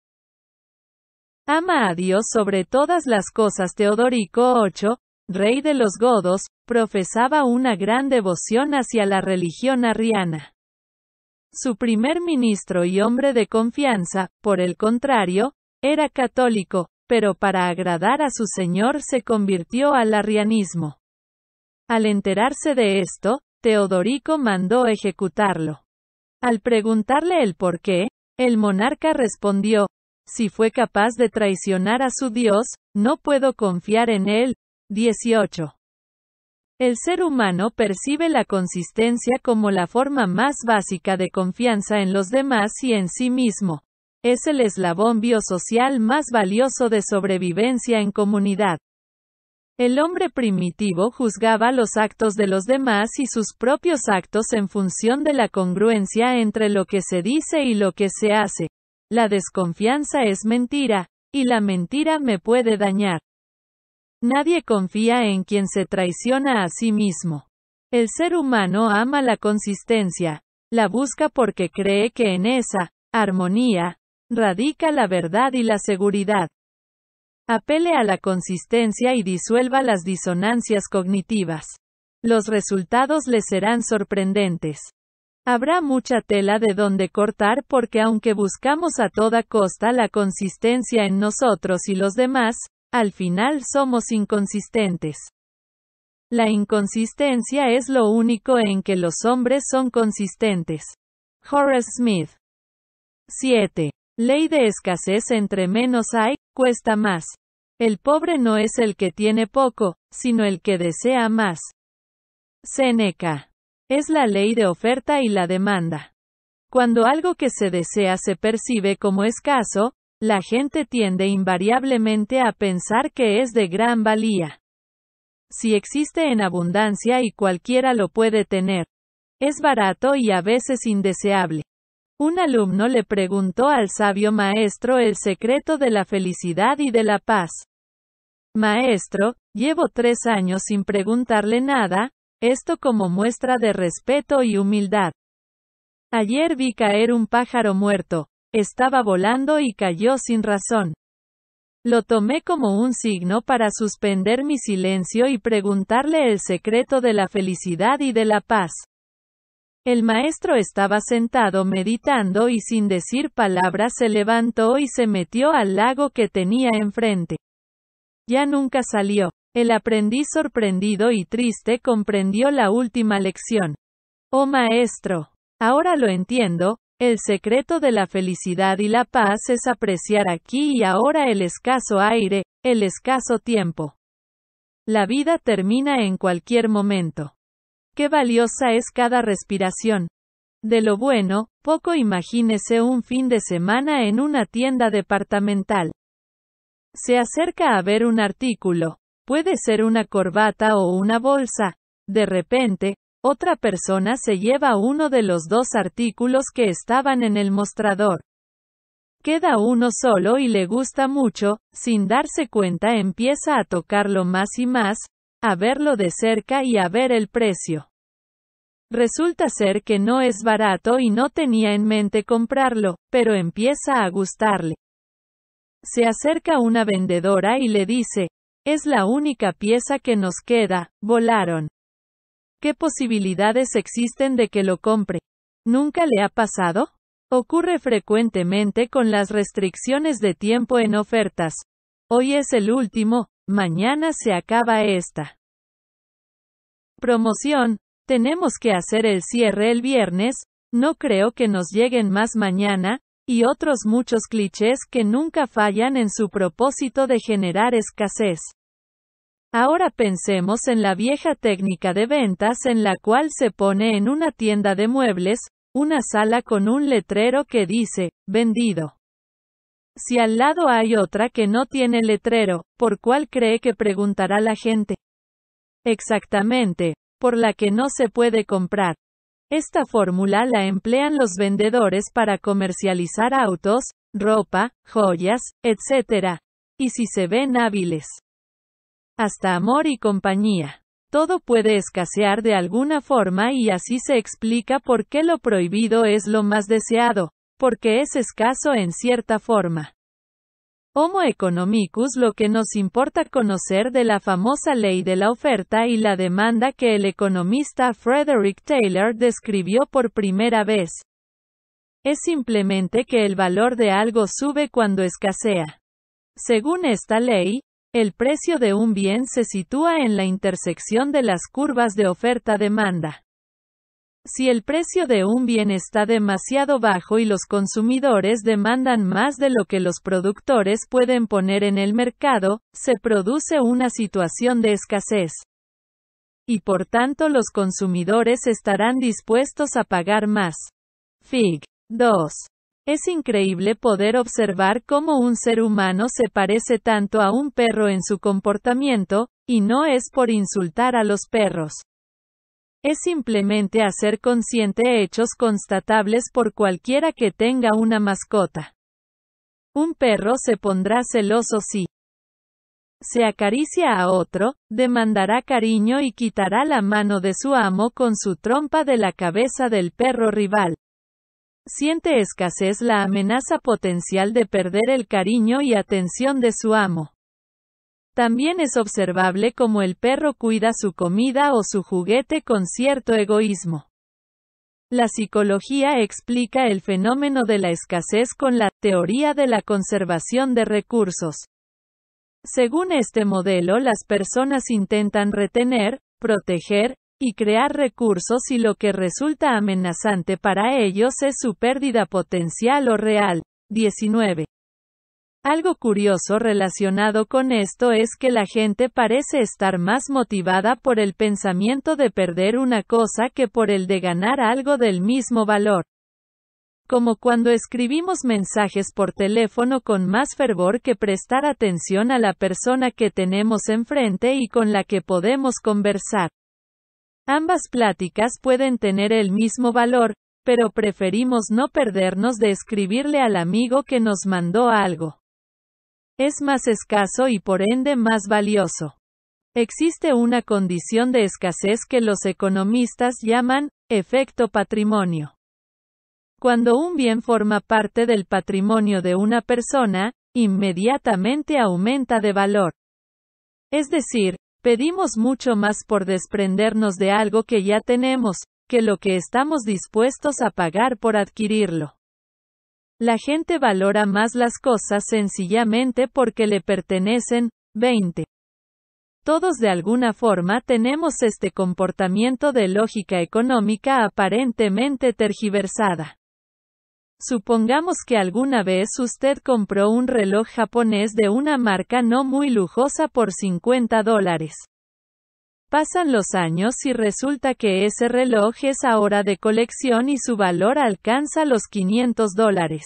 Ama a Dios sobre todas las cosas. Teodorico VIII, rey de los godos, profesaba una gran devoción hacia la religión arriana. Su primer ministro y hombre de confianza, por el contrario, era católico, pero para agradar a su señor se convirtió al arrianismo. Al enterarse de esto, Teodorico mandó ejecutarlo. Al preguntarle el por qué, el monarca respondió, si fue capaz de traicionar a su Dios, no puedo confiar en él. 18. El ser humano percibe la consistencia como la forma más básica de confianza en los demás y en sí mismo. Es el eslabón biosocial más valioso de sobrevivencia en comunidad. El hombre primitivo juzgaba los actos de los demás y sus propios actos en función de la congruencia entre lo que se dice y lo que se hace. La desconfianza es mentira, y la mentira me puede dañar. Nadie confía en quien se traiciona a sí mismo. El ser humano ama la consistencia, la busca porque cree que en esa armonía radica la verdad y la seguridad. Apele a la consistencia y disuelva las disonancias cognitivas. Los resultados le serán sorprendentes. Habrá mucha tela de donde cortar porque aunque buscamos a toda costa la consistencia en nosotros y los demás, al final somos inconsistentes. La inconsistencia es lo único en que los hombres son consistentes. Horace Smith. 7. Ley de escasez entre menos hay, cuesta más. El pobre no es el que tiene poco, sino el que desea más. Seneca. Es la ley de oferta y la demanda. Cuando algo que se desea se percibe como escaso, la gente tiende invariablemente a pensar que es de gran valía. Si existe en abundancia y cualquiera lo puede tener. Es barato y a veces indeseable. Un alumno le preguntó al sabio maestro el secreto de la felicidad y de la paz. Maestro, llevo tres años sin preguntarle nada, esto como muestra de respeto y humildad. Ayer vi caer un pájaro muerto, estaba volando y cayó sin razón. Lo tomé como un signo para suspender mi silencio y preguntarle el secreto de la felicidad y de la paz. El maestro estaba sentado meditando y sin decir palabra se levantó y se metió al lago que tenía enfrente. Ya nunca salió. El aprendiz sorprendido y triste comprendió la última lección. Oh maestro. Ahora lo entiendo, el secreto de la felicidad y la paz es apreciar aquí y ahora el escaso aire, el escaso tiempo. La vida termina en cualquier momento. Qué valiosa es cada respiración. De lo bueno, poco imagínese un fin de semana en una tienda departamental. Se acerca a ver un artículo. Puede ser una corbata o una bolsa. De repente, otra persona se lleva uno de los dos artículos que estaban en el mostrador. Queda uno solo y le gusta mucho, sin darse cuenta empieza a tocarlo más y más, a verlo de cerca y a ver el precio. Resulta ser que no es barato y no tenía en mente comprarlo, pero empieza a gustarle. Se acerca una vendedora y le dice, es la única pieza que nos queda, volaron. ¿Qué posibilidades existen de que lo compre? ¿Nunca le ha pasado? Ocurre frecuentemente con las restricciones de tiempo en ofertas. Hoy es el último, mañana se acaba esta. Promoción, tenemos que hacer el cierre el viernes, no creo que nos lleguen más mañana, y otros muchos clichés que nunca fallan en su propósito de generar escasez. Ahora pensemos en la vieja técnica de ventas en la cual se pone en una tienda de muebles, una sala con un letrero que dice, vendido. Si al lado hay otra que no tiene letrero, ¿por cuál cree que preguntará la gente? Exactamente, por la que no se puede comprar. Esta fórmula la emplean los vendedores para comercializar autos, ropa, joyas, etc. Y si se ven hábiles, hasta amor y compañía. Todo puede escasear de alguna forma y así se explica por qué lo prohibido es lo más deseado, porque es escaso en cierta forma. Homo economicus lo que nos importa conocer de la famosa ley de la oferta y la demanda que el economista Frederick Taylor describió por primera vez. Es simplemente que el valor de algo sube cuando escasea. Según esta ley, el precio de un bien se sitúa en la intersección de las curvas de oferta-demanda. Si el precio de un bien está demasiado bajo y los consumidores demandan más de lo que los productores pueden poner en el mercado, se produce una situación de escasez. Y por tanto los consumidores estarán dispuestos a pagar más. Fig. 2. Es increíble poder observar cómo un ser humano se parece tanto a un perro en su comportamiento, y no es por insultar a los perros. Es simplemente hacer consciente hechos constatables por cualquiera que tenga una mascota. Un perro se pondrá celoso si se acaricia a otro, demandará cariño y quitará la mano de su amo con su trompa de la cabeza del perro rival. Siente escasez la amenaza potencial de perder el cariño y atención de su amo. También es observable cómo el perro cuida su comida o su juguete con cierto egoísmo. La psicología explica el fenómeno de la escasez con la teoría de la conservación de recursos. Según este modelo, las personas intentan retener, proteger, y crear recursos y lo que resulta amenazante para ellos es su pérdida potencial o real. 19. Algo curioso relacionado con esto es que la gente parece estar más motivada por el pensamiento de perder una cosa que por el de ganar algo del mismo valor. Como cuando escribimos mensajes por teléfono con más fervor que prestar atención a la persona que tenemos enfrente y con la que podemos conversar. Ambas pláticas pueden tener el mismo valor, pero preferimos no perdernos de escribirle al amigo que nos mandó algo. Es más escaso y por ende más valioso. Existe una condición de escasez que los economistas llaman efecto patrimonio. Cuando un bien forma parte del patrimonio de una persona, inmediatamente aumenta de valor. Es decir, Pedimos mucho más por desprendernos de algo que ya tenemos, que lo que estamos dispuestos a pagar por adquirirlo. La gente valora más las cosas sencillamente porque le pertenecen. 20. Todos de alguna forma tenemos este comportamiento de lógica económica aparentemente tergiversada. Supongamos que alguna vez usted compró un reloj japonés de una marca no muy lujosa por 50 dólares. Pasan los años y resulta que ese reloj es ahora de colección y su valor alcanza los 500 dólares.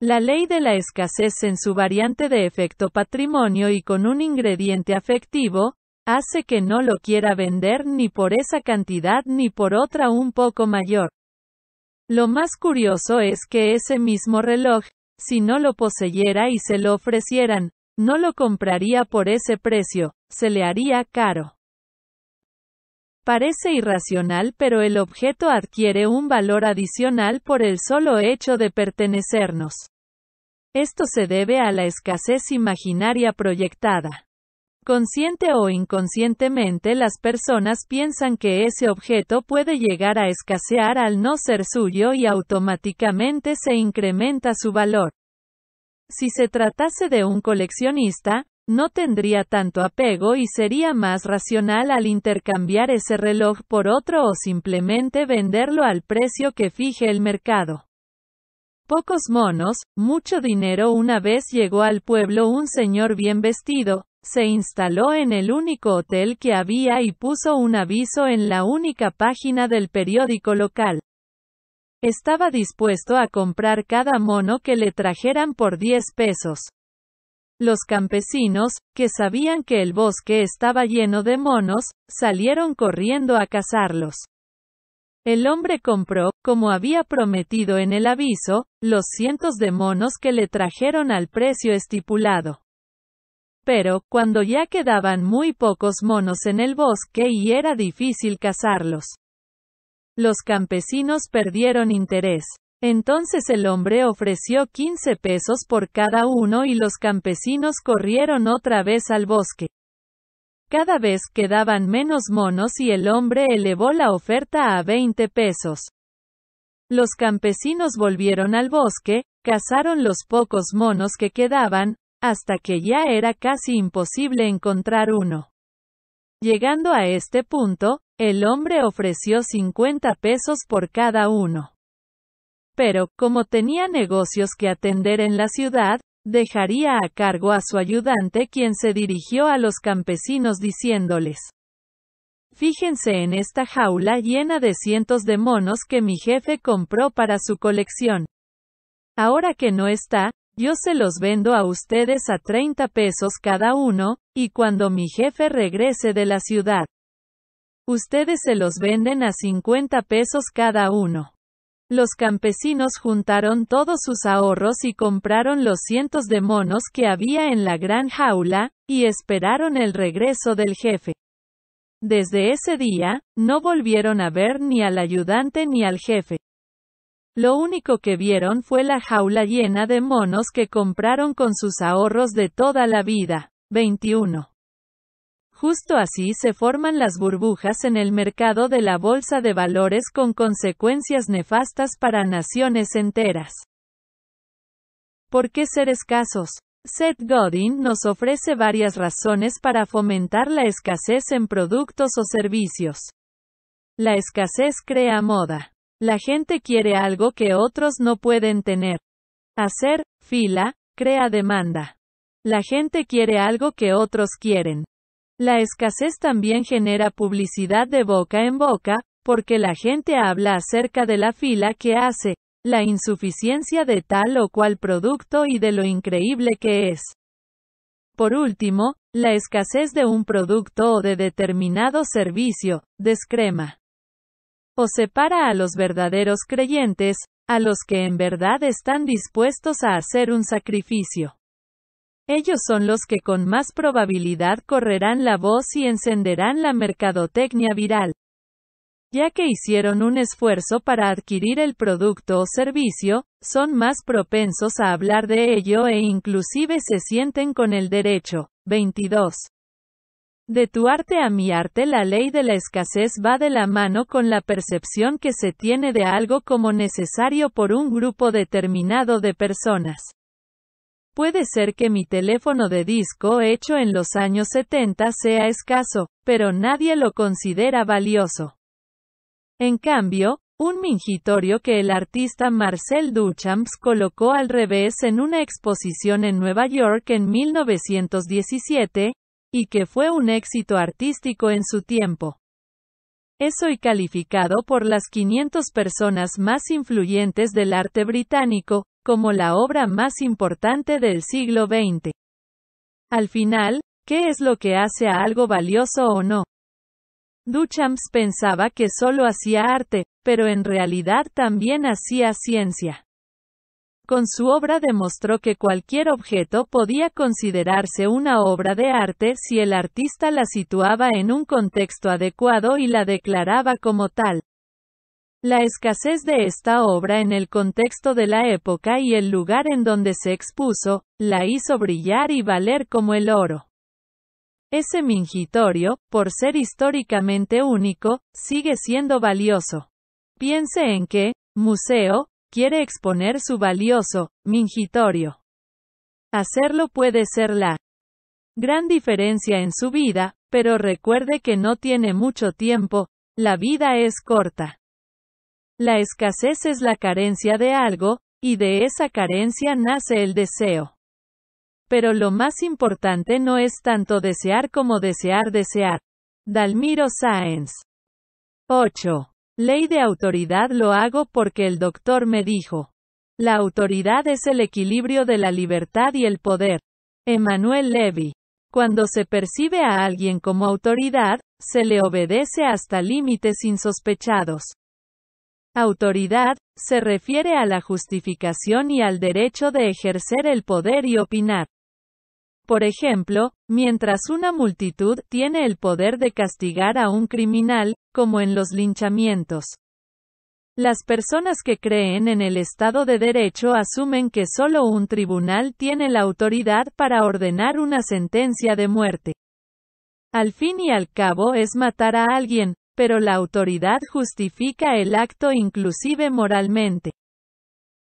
La ley de la escasez en su variante de efecto patrimonio y con un ingrediente afectivo, hace que no lo quiera vender ni por esa cantidad ni por otra un poco mayor. Lo más curioso es que ese mismo reloj, si no lo poseyera y se lo ofrecieran, no lo compraría por ese precio, se le haría caro. Parece irracional pero el objeto adquiere un valor adicional por el solo hecho de pertenecernos. Esto se debe a la escasez imaginaria proyectada. Consciente o inconscientemente las personas piensan que ese objeto puede llegar a escasear al no ser suyo y automáticamente se incrementa su valor. Si se tratase de un coleccionista, no tendría tanto apego y sería más racional al intercambiar ese reloj por otro o simplemente venderlo al precio que fije el mercado. Pocos monos, mucho dinero. Una vez llegó al pueblo un señor bien vestido, se instaló en el único hotel que había y puso un aviso en la única página del periódico local. Estaba dispuesto a comprar cada mono que le trajeran por 10 pesos. Los campesinos, que sabían que el bosque estaba lleno de monos, salieron corriendo a cazarlos. El hombre compró, como había prometido en el aviso, los cientos de monos que le trajeron al precio estipulado. Pero, cuando ya quedaban muy pocos monos en el bosque y era difícil cazarlos, los campesinos perdieron interés. Entonces el hombre ofreció 15 pesos por cada uno y los campesinos corrieron otra vez al bosque. Cada vez quedaban menos monos y el hombre elevó la oferta a 20 pesos. Los campesinos volvieron al bosque, cazaron los pocos monos que quedaban, hasta que ya era casi imposible encontrar uno. Llegando a este punto, el hombre ofreció 50 pesos por cada uno. Pero, como tenía negocios que atender en la ciudad, dejaría a cargo a su ayudante quien se dirigió a los campesinos diciéndoles. Fíjense en esta jaula llena de cientos de monos que mi jefe compró para su colección. Ahora que no está, yo se los vendo a ustedes a 30 pesos cada uno, y cuando mi jefe regrese de la ciudad, ustedes se los venden a 50 pesos cada uno. Los campesinos juntaron todos sus ahorros y compraron los cientos de monos que había en la gran jaula, y esperaron el regreso del jefe. Desde ese día, no volvieron a ver ni al ayudante ni al jefe. Lo único que vieron fue la jaula llena de monos que compraron con sus ahorros de toda la vida. 21. Justo así se forman las burbujas en el mercado de la bolsa de valores con consecuencias nefastas para naciones enteras. ¿Por qué ser escasos? Seth Godin nos ofrece varias razones para fomentar la escasez en productos o servicios. La escasez crea moda. La gente quiere algo que otros no pueden tener. Hacer, fila, crea demanda. La gente quiere algo que otros quieren. La escasez también genera publicidad de boca en boca, porque la gente habla acerca de la fila que hace, la insuficiencia de tal o cual producto y de lo increíble que es. Por último, la escasez de un producto o de determinado servicio, descrema o separa a los verdaderos creyentes, a los que en verdad están dispuestos a hacer un sacrificio. Ellos son los que con más probabilidad correrán la voz y encenderán la mercadotecnia viral. Ya que hicieron un esfuerzo para adquirir el producto o servicio, son más propensos a hablar de ello e inclusive se sienten con el derecho. 22. De tu arte a mi arte la ley de la escasez va de la mano con la percepción que se tiene de algo como necesario por un grupo determinado de personas. Puede ser que mi teléfono de disco hecho en los años 70 sea escaso, pero nadie lo considera valioso. En cambio, un mingitorio que el artista Marcel Duchamps colocó al revés en una exposición en Nueva York en 1917, y que fue un éxito artístico en su tiempo. Es hoy calificado por las 500 personas más influyentes del arte británico, como la obra más importante del siglo XX. Al final, ¿qué es lo que hace a algo valioso o no? Duchamps pensaba que solo hacía arte, pero en realidad también hacía ciencia. Con su obra demostró que cualquier objeto podía considerarse una obra de arte si el artista la situaba en un contexto adecuado y la declaraba como tal. La escasez de esta obra en el contexto de la época y el lugar en donde se expuso, la hizo brillar y valer como el oro. Ese mingitorio, por ser históricamente único, sigue siendo valioso. Piense en que, museo, quiere exponer su valioso mingitorio. Hacerlo puede ser la gran diferencia en su vida, pero recuerde que no tiene mucho tiempo, la vida es corta. La escasez es la carencia de algo, y de esa carencia nace el deseo. Pero lo más importante no es tanto desear como desear desear. Dalmiro Sáenz. 8. Ley de autoridad lo hago porque el doctor me dijo. La autoridad es el equilibrio de la libertad y el poder. Emmanuel Levy. Cuando se percibe a alguien como autoridad, se le obedece hasta límites insospechados. Autoridad, se refiere a la justificación y al derecho de ejercer el poder y opinar. Por ejemplo, mientras una multitud tiene el poder de castigar a un criminal, como en los linchamientos. Las personas que creen en el Estado de Derecho asumen que solo un tribunal tiene la autoridad para ordenar una sentencia de muerte. Al fin y al cabo es matar a alguien, pero la autoridad justifica el acto inclusive moralmente.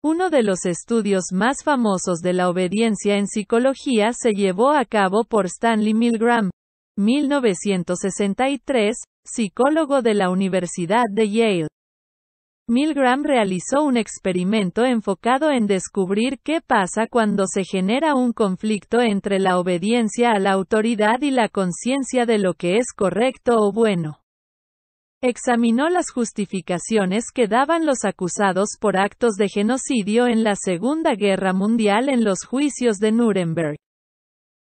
Uno de los estudios más famosos de la obediencia en psicología se llevó a cabo por Stanley Milgram, 1963, psicólogo de la Universidad de Yale. Milgram realizó un experimento enfocado en descubrir qué pasa cuando se genera un conflicto entre la obediencia a la autoridad y la conciencia de lo que es correcto o bueno examinó las justificaciones que daban los acusados por actos de genocidio en la Segunda Guerra Mundial en los juicios de Nuremberg.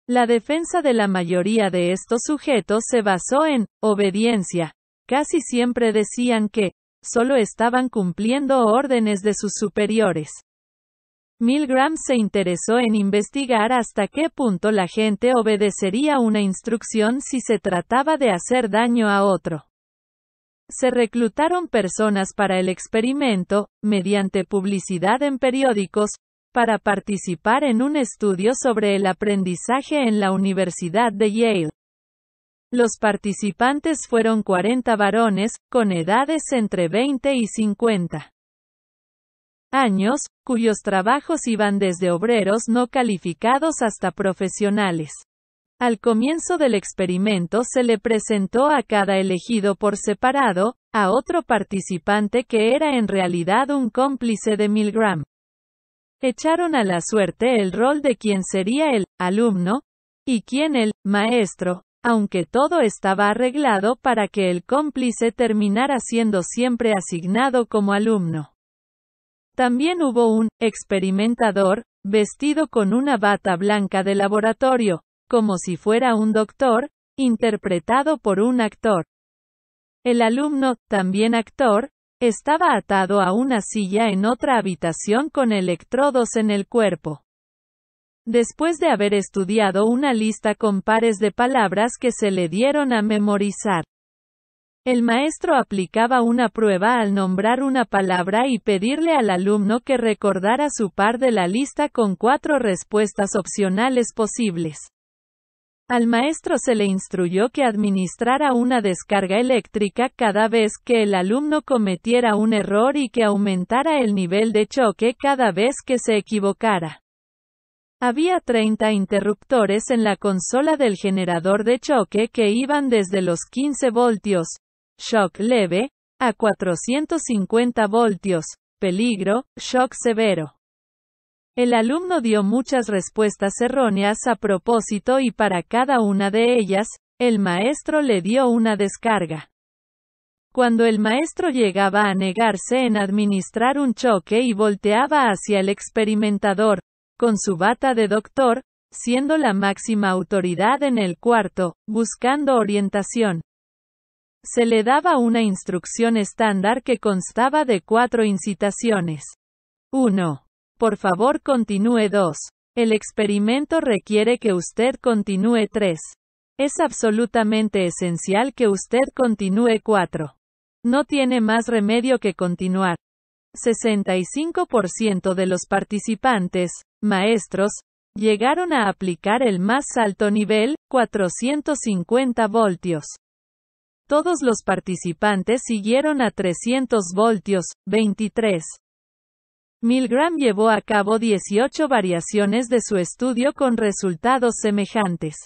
La defensa de la mayoría de estos sujetos se basó en obediencia. Casi siempre decían que, solo estaban cumpliendo órdenes de sus superiores. Milgram se interesó en investigar hasta qué punto la gente obedecería una instrucción si se trataba de hacer daño a otro. Se reclutaron personas para el experimento, mediante publicidad en periódicos, para participar en un estudio sobre el aprendizaje en la Universidad de Yale. Los participantes fueron 40 varones, con edades entre 20 y 50 años, cuyos trabajos iban desde obreros no calificados hasta profesionales. Al comienzo del experimento se le presentó a cada elegido por separado, a otro participante que era en realidad un cómplice de Milgram. Echaron a la suerte el rol de quien sería el alumno y quien el maestro, aunque todo estaba arreglado para que el cómplice terminara siendo siempre asignado como alumno. También hubo un experimentador, vestido con una bata blanca de laboratorio, como si fuera un doctor, interpretado por un actor. El alumno, también actor, estaba atado a una silla en otra habitación con electrodos en el cuerpo. Después de haber estudiado una lista con pares de palabras que se le dieron a memorizar, el maestro aplicaba una prueba al nombrar una palabra y pedirle al alumno que recordara su par de la lista con cuatro respuestas opcionales posibles. Al maestro se le instruyó que administrara una descarga eléctrica cada vez que el alumno cometiera un error y que aumentara el nivel de choque cada vez que se equivocara. Había 30 interruptores en la consola del generador de choque que iban desde los 15 voltios, shock leve, a 450 voltios, peligro, shock severo. El alumno dio muchas respuestas erróneas a propósito y para cada una de ellas, el maestro le dio una descarga. Cuando el maestro llegaba a negarse en administrar un choque y volteaba hacia el experimentador, con su bata de doctor, siendo la máxima autoridad en el cuarto, buscando orientación. Se le daba una instrucción estándar que constaba de cuatro incitaciones. 1. Por favor continúe 2. El experimento requiere que usted continúe 3. Es absolutamente esencial que usted continúe 4. No tiene más remedio que continuar. 65% de los participantes, maestros, llegaron a aplicar el más alto nivel, 450 voltios. Todos los participantes siguieron a 300 voltios, 23. Milgram llevó a cabo 18 variaciones de su estudio con resultados semejantes.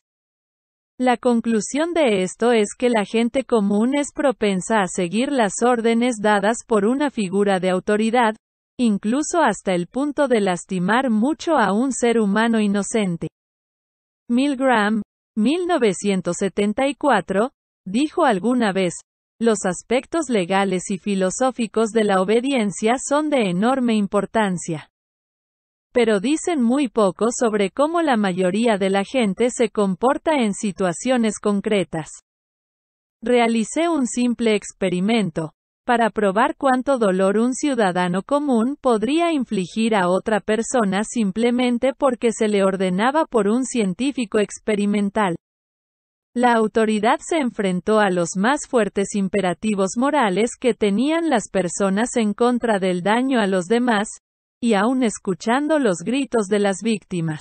La conclusión de esto es que la gente común es propensa a seguir las órdenes dadas por una figura de autoridad, incluso hasta el punto de lastimar mucho a un ser humano inocente. Milgram, 1974, dijo alguna vez, los aspectos legales y filosóficos de la obediencia son de enorme importancia. Pero dicen muy poco sobre cómo la mayoría de la gente se comporta en situaciones concretas. Realicé un simple experimento, para probar cuánto dolor un ciudadano común podría infligir a otra persona simplemente porque se le ordenaba por un científico experimental. La autoridad se enfrentó a los más fuertes imperativos morales que tenían las personas en contra del daño a los demás, y aún escuchando los gritos de las víctimas.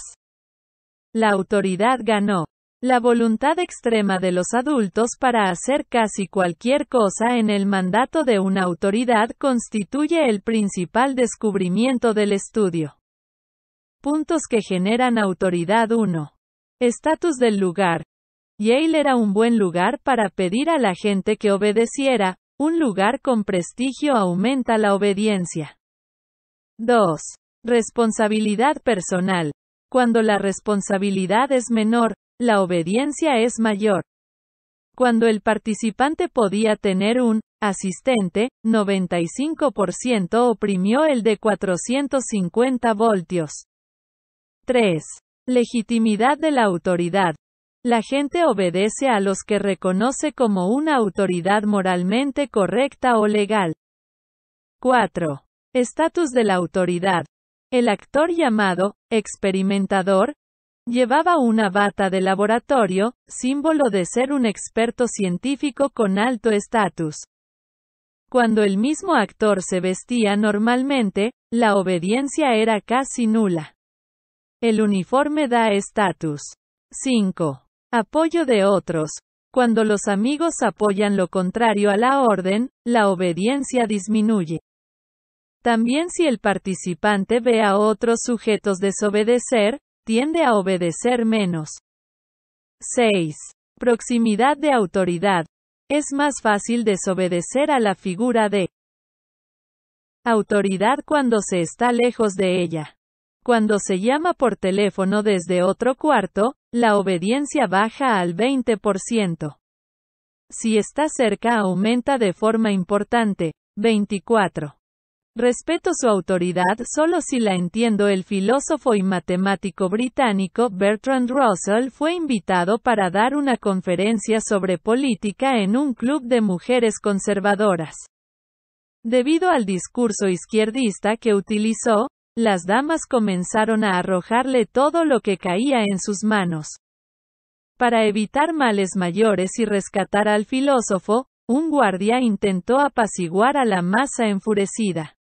La autoridad ganó. La voluntad extrema de los adultos para hacer casi cualquier cosa en el mandato de una autoridad constituye el principal descubrimiento del estudio. Puntos que generan autoridad 1. Estatus del lugar. Yale era un buen lugar para pedir a la gente que obedeciera, un lugar con prestigio aumenta la obediencia. 2. Responsabilidad personal. Cuando la responsabilidad es menor, la obediencia es mayor. Cuando el participante podía tener un asistente, 95% oprimió el de 450 voltios. 3. Legitimidad de la autoridad. La gente obedece a los que reconoce como una autoridad moralmente correcta o legal. 4. Estatus de la autoridad. El actor llamado, experimentador, llevaba una bata de laboratorio, símbolo de ser un experto científico con alto estatus. Cuando el mismo actor se vestía normalmente, la obediencia era casi nula. El uniforme da estatus. 5. Apoyo de otros. Cuando los amigos apoyan lo contrario a la orden, la obediencia disminuye. También si el participante ve a otros sujetos desobedecer, tiende a obedecer menos. 6. Proximidad de autoridad. Es más fácil desobedecer a la figura de autoridad cuando se está lejos de ella. Cuando se llama por teléfono desde otro cuarto, la obediencia baja al 20%. Si está cerca aumenta de forma importante. 24. Respeto su autoridad solo si la entiendo. El filósofo y matemático británico Bertrand Russell fue invitado para dar una conferencia sobre política en un club de mujeres conservadoras. Debido al discurso izquierdista que utilizó, las damas comenzaron a arrojarle todo lo que caía en sus manos. Para evitar males mayores y rescatar al filósofo, un guardia intentó apaciguar a la masa enfurecida.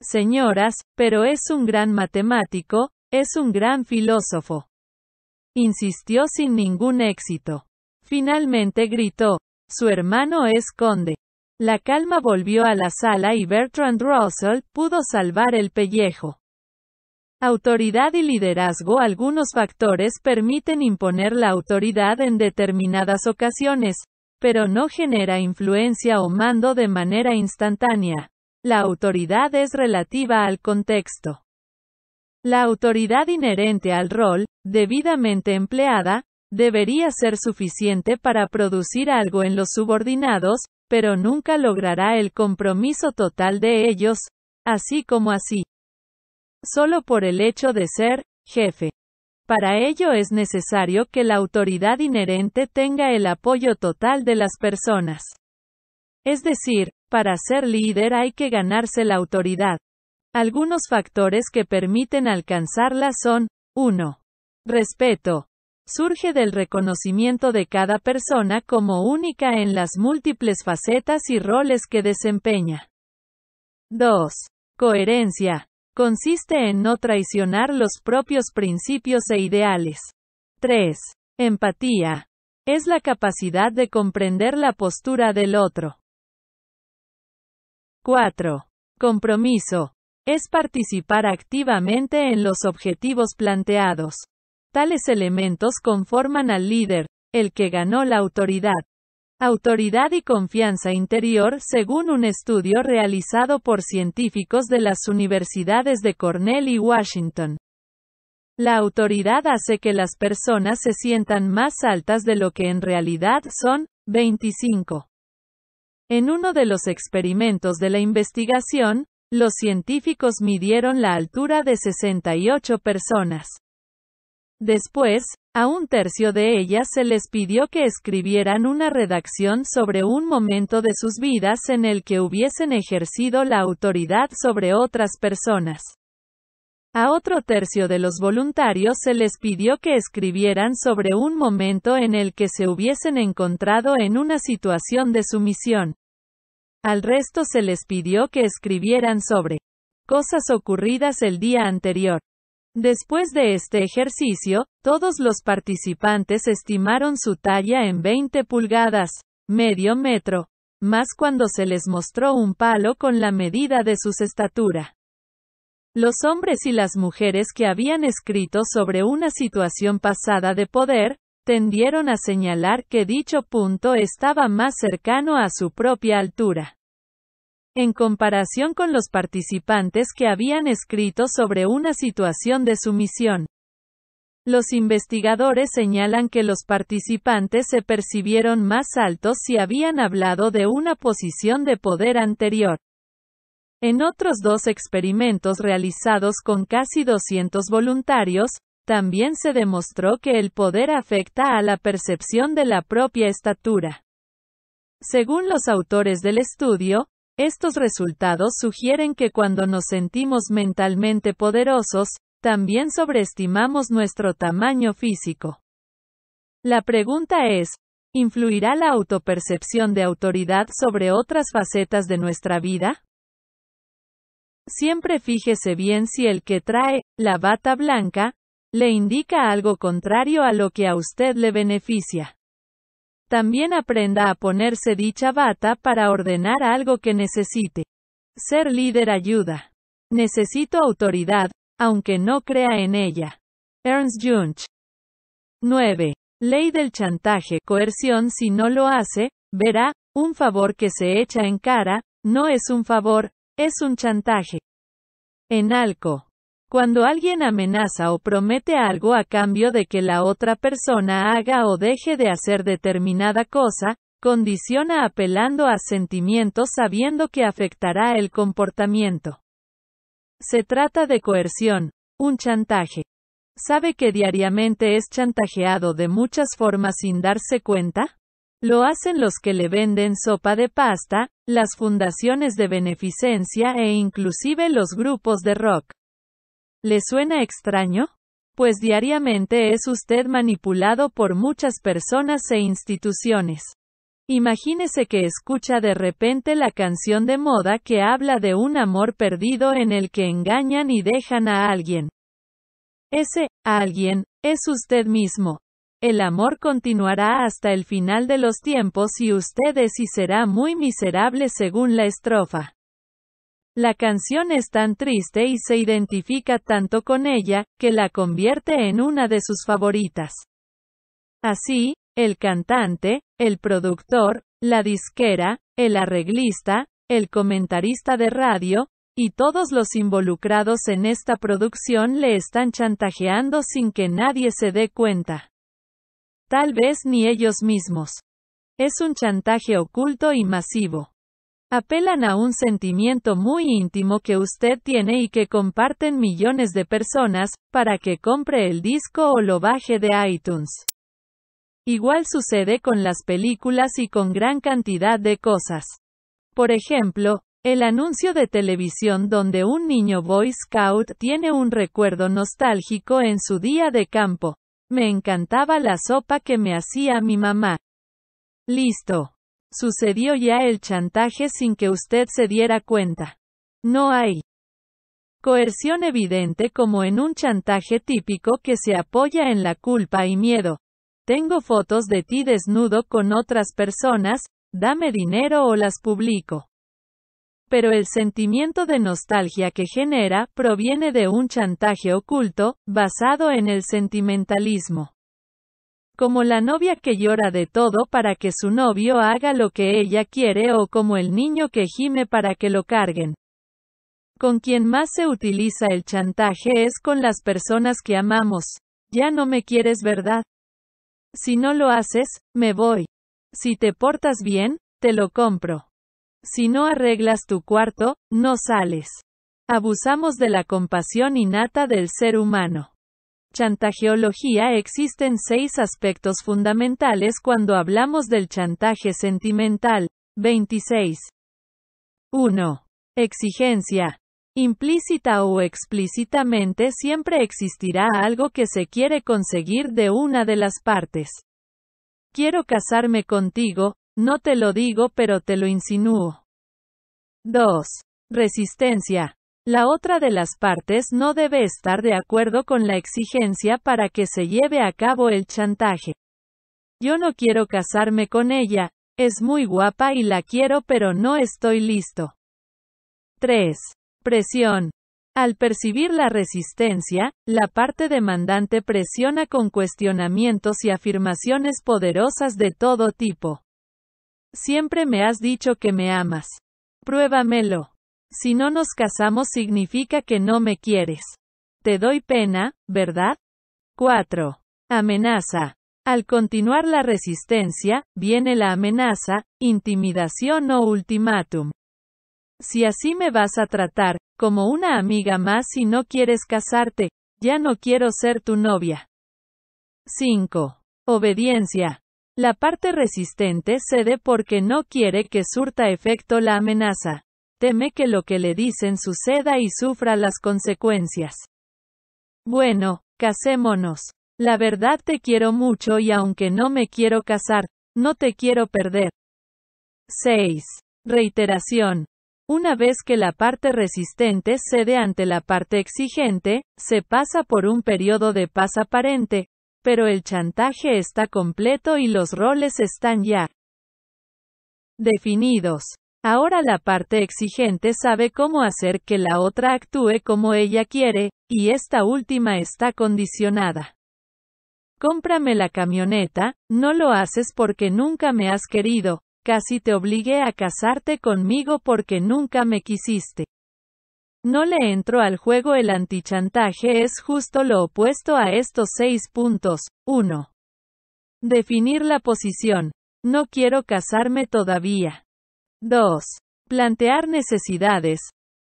Señoras, pero es un gran matemático, es un gran filósofo. Insistió sin ningún éxito. Finalmente gritó, su hermano es conde. La calma volvió a la sala y Bertrand Russell pudo salvar el pellejo. Autoridad y liderazgo Algunos factores permiten imponer la autoridad en determinadas ocasiones, pero no genera influencia o mando de manera instantánea. La autoridad es relativa al contexto. La autoridad inherente al rol, debidamente empleada, debería ser suficiente para producir algo en los subordinados, pero nunca logrará el compromiso total de ellos, así como así. Solo por el hecho de ser, jefe. Para ello es necesario que la autoridad inherente tenga el apoyo total de las personas. Es decir, para ser líder hay que ganarse la autoridad. Algunos factores que permiten alcanzarla son 1. Respeto surge del reconocimiento de cada persona como única en las múltiples facetas y roles que desempeña. 2. Coherencia. Consiste en no traicionar los propios principios e ideales. 3. Empatía. Es la capacidad de comprender la postura del otro. 4. Compromiso. Es participar activamente en los objetivos planteados. Tales elementos conforman al líder, el que ganó la autoridad. Autoridad y confianza interior, según un estudio realizado por científicos de las universidades de Cornell y Washington. La autoridad hace que las personas se sientan más altas de lo que en realidad son, 25. En uno de los experimentos de la investigación, los científicos midieron la altura de 68 personas. Después, a un tercio de ellas se les pidió que escribieran una redacción sobre un momento de sus vidas en el que hubiesen ejercido la autoridad sobre otras personas. A otro tercio de los voluntarios se les pidió que escribieran sobre un momento en el que se hubiesen encontrado en una situación de sumisión. Al resto se les pidió que escribieran sobre cosas ocurridas el día anterior. Después de este ejercicio, todos los participantes estimaron su talla en 20 pulgadas, medio metro, más cuando se les mostró un palo con la medida de sus estatura. Los hombres y las mujeres que habían escrito sobre una situación pasada de poder, tendieron a señalar que dicho punto estaba más cercano a su propia altura en comparación con los participantes que habían escrito sobre una situación de sumisión. Los investigadores señalan que los participantes se percibieron más altos si habían hablado de una posición de poder anterior. En otros dos experimentos realizados con casi 200 voluntarios, también se demostró que el poder afecta a la percepción de la propia estatura. Según los autores del estudio, estos resultados sugieren que cuando nos sentimos mentalmente poderosos, también sobreestimamos nuestro tamaño físico. La pregunta es, ¿influirá la autopercepción de autoridad sobre otras facetas de nuestra vida? Siempre fíjese bien si el que trae la bata blanca le indica algo contrario a lo que a usted le beneficia. También aprenda a ponerse dicha bata para ordenar algo que necesite. Ser líder ayuda. Necesito autoridad, aunque no crea en ella. Ernst Junch. 9. Ley del chantaje, coerción si no lo hace, verá, un favor que se echa en cara, no es un favor, es un chantaje. En Enalco. Cuando alguien amenaza o promete algo a cambio de que la otra persona haga o deje de hacer determinada cosa, condiciona apelando a sentimientos sabiendo que afectará el comportamiento. Se trata de coerción, un chantaje. ¿Sabe que diariamente es chantajeado de muchas formas sin darse cuenta? Lo hacen los que le venden sopa de pasta, las fundaciones de beneficencia e inclusive los grupos de rock. ¿Le suena extraño? Pues diariamente es usted manipulado por muchas personas e instituciones. Imagínese que escucha de repente la canción de moda que habla de un amor perdido en el que engañan y dejan a alguien. Ese alguien es usted mismo. El amor continuará hasta el final de los tiempos y usted es y será muy miserable según la estrofa. La canción es tan triste y se identifica tanto con ella, que la convierte en una de sus favoritas. Así, el cantante, el productor, la disquera, el arreglista, el comentarista de radio, y todos los involucrados en esta producción le están chantajeando sin que nadie se dé cuenta. Tal vez ni ellos mismos. Es un chantaje oculto y masivo apelan a un sentimiento muy íntimo que usted tiene y que comparten millones de personas, para que compre el disco o lo baje de iTunes. Igual sucede con las películas y con gran cantidad de cosas. Por ejemplo, el anuncio de televisión donde un niño Boy Scout tiene un recuerdo nostálgico en su día de campo. Me encantaba la sopa que me hacía mi mamá. Listo. Sucedió ya el chantaje sin que usted se diera cuenta. No hay coerción evidente como en un chantaje típico que se apoya en la culpa y miedo. Tengo fotos de ti desnudo con otras personas, dame dinero o las publico. Pero el sentimiento de nostalgia que genera proviene de un chantaje oculto, basado en el sentimentalismo como la novia que llora de todo para que su novio haga lo que ella quiere o como el niño que gime para que lo carguen. Con quien más se utiliza el chantaje es con las personas que amamos. Ya no me quieres, ¿verdad? Si no lo haces, me voy. Si te portas bien, te lo compro. Si no arreglas tu cuarto, no sales. Abusamos de la compasión innata del ser humano. Chantajeología Existen seis aspectos fundamentales cuando hablamos del chantaje sentimental. 26. 1. Exigencia. Implícita o explícitamente siempre existirá algo que se quiere conseguir de una de las partes. Quiero casarme contigo, no te lo digo pero te lo insinúo. 2. Resistencia. La otra de las partes no debe estar de acuerdo con la exigencia para que se lleve a cabo el chantaje. Yo no quiero casarme con ella, es muy guapa y la quiero pero no estoy listo. 3. Presión. Al percibir la resistencia, la parte demandante presiona con cuestionamientos y afirmaciones poderosas de todo tipo. Siempre me has dicho que me amas. Pruébamelo. Si no nos casamos significa que no me quieres. Te doy pena, ¿verdad? 4. Amenaza. Al continuar la resistencia, viene la amenaza, intimidación o ultimátum. Si así me vas a tratar, como una amiga más si no quieres casarte, ya no quiero ser tu novia. 5. Obediencia. La parte resistente cede porque no quiere que surta efecto la amenaza. Teme que lo que le dicen suceda y sufra las consecuencias. Bueno, casémonos. La verdad te quiero mucho y aunque no me quiero casar, no te quiero perder. 6. Reiteración. Una vez que la parte resistente cede ante la parte exigente, se pasa por un periodo de paz aparente, pero el chantaje está completo y los roles están ya definidos. Ahora la parte exigente sabe cómo hacer que la otra actúe como ella quiere, y esta última está condicionada. Cómprame la camioneta, no lo haces porque nunca me has querido, casi te obligué a casarte conmigo porque nunca me quisiste. No le entro al juego el antichantaje es justo lo opuesto a estos seis puntos. 1. Definir la posición. No quiero casarme todavía. 2. Plantear necesidades.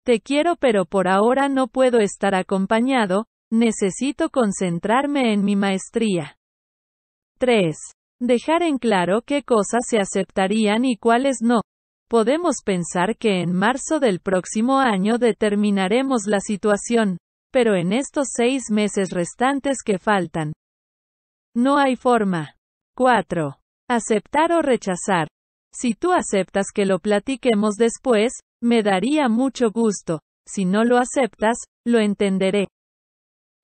Te quiero pero por ahora no puedo estar acompañado, necesito concentrarme en mi maestría. 3. Dejar en claro qué cosas se aceptarían y cuáles no. Podemos pensar que en marzo del próximo año determinaremos la situación, pero en estos seis meses restantes que faltan. No hay forma. 4. Aceptar o rechazar. Si tú aceptas que lo platiquemos después, me daría mucho gusto. Si no lo aceptas, lo entenderé.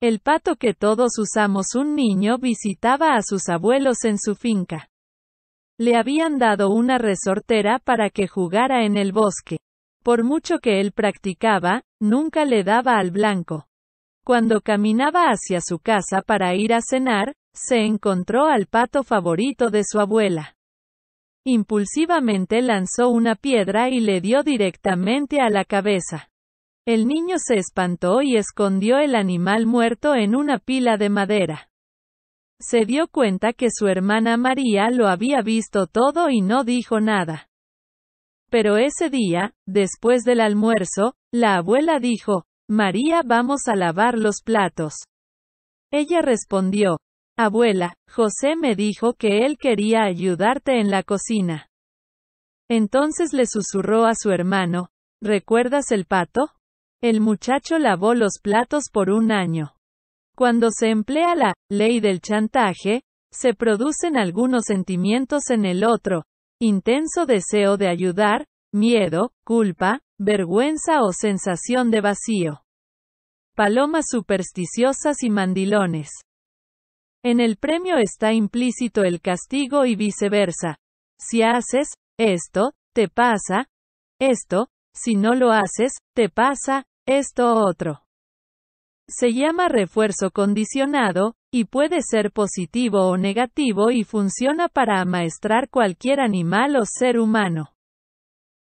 El pato que todos usamos un niño visitaba a sus abuelos en su finca. Le habían dado una resortera para que jugara en el bosque. Por mucho que él practicaba, nunca le daba al blanco. Cuando caminaba hacia su casa para ir a cenar, se encontró al pato favorito de su abuela. Impulsivamente lanzó una piedra y le dio directamente a la cabeza. El niño se espantó y escondió el animal muerto en una pila de madera. Se dio cuenta que su hermana María lo había visto todo y no dijo nada. Pero ese día, después del almuerzo, la abuela dijo, María, vamos a lavar los platos. Ella respondió, Abuela, José me dijo que él quería ayudarte en la cocina. Entonces le susurró a su hermano, ¿recuerdas el pato? El muchacho lavó los platos por un año. Cuando se emplea la ley del chantaje, se producen algunos sentimientos en el otro, intenso deseo de ayudar, miedo, culpa, vergüenza o sensación de vacío. Palomas supersticiosas y mandilones. En el premio está implícito el castigo y viceversa. Si haces, esto, te pasa, esto, si no lo haces, te pasa, esto otro. Se llama refuerzo condicionado, y puede ser positivo o negativo y funciona para amaestrar cualquier animal o ser humano.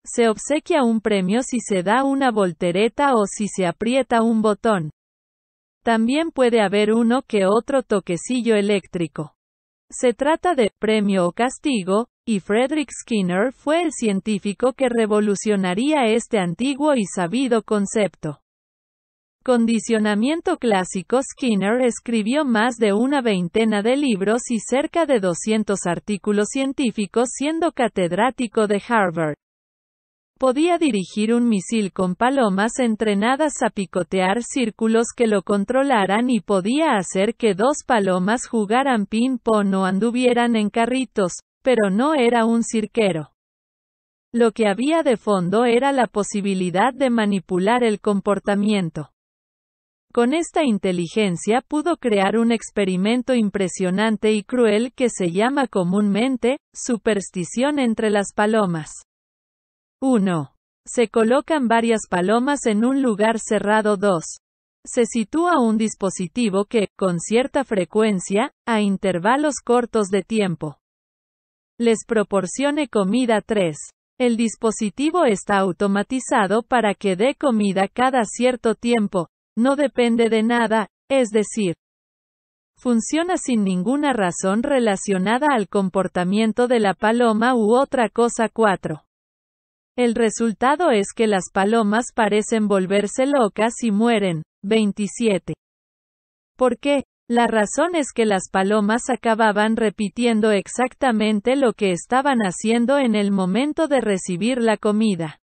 Se obsequia un premio si se da una voltereta o si se aprieta un botón. También puede haber uno que otro toquecillo eléctrico. Se trata de premio o castigo, y Frederick Skinner fue el científico que revolucionaría este antiguo y sabido concepto. Condicionamiento clásico Skinner escribió más de una veintena de libros y cerca de 200 artículos científicos siendo catedrático de Harvard. Podía dirigir un misil con palomas entrenadas a picotear círculos que lo controlaran y podía hacer que dos palomas jugaran ping-pong o anduvieran en carritos, pero no era un cirquero. Lo que había de fondo era la posibilidad de manipular el comportamiento. Con esta inteligencia pudo crear un experimento impresionante y cruel que se llama comúnmente, superstición entre las palomas. 1. Se colocan varias palomas en un lugar cerrado 2. Se sitúa un dispositivo que, con cierta frecuencia, a intervalos cortos de tiempo, les proporcione comida 3. El dispositivo está automatizado para que dé comida cada cierto tiempo, no depende de nada, es decir, funciona sin ninguna razón relacionada al comportamiento de la paloma u otra cosa 4. El resultado es que las palomas parecen volverse locas y mueren. 27. ¿Por qué? La razón es que las palomas acababan repitiendo exactamente lo que estaban haciendo en el momento de recibir la comida.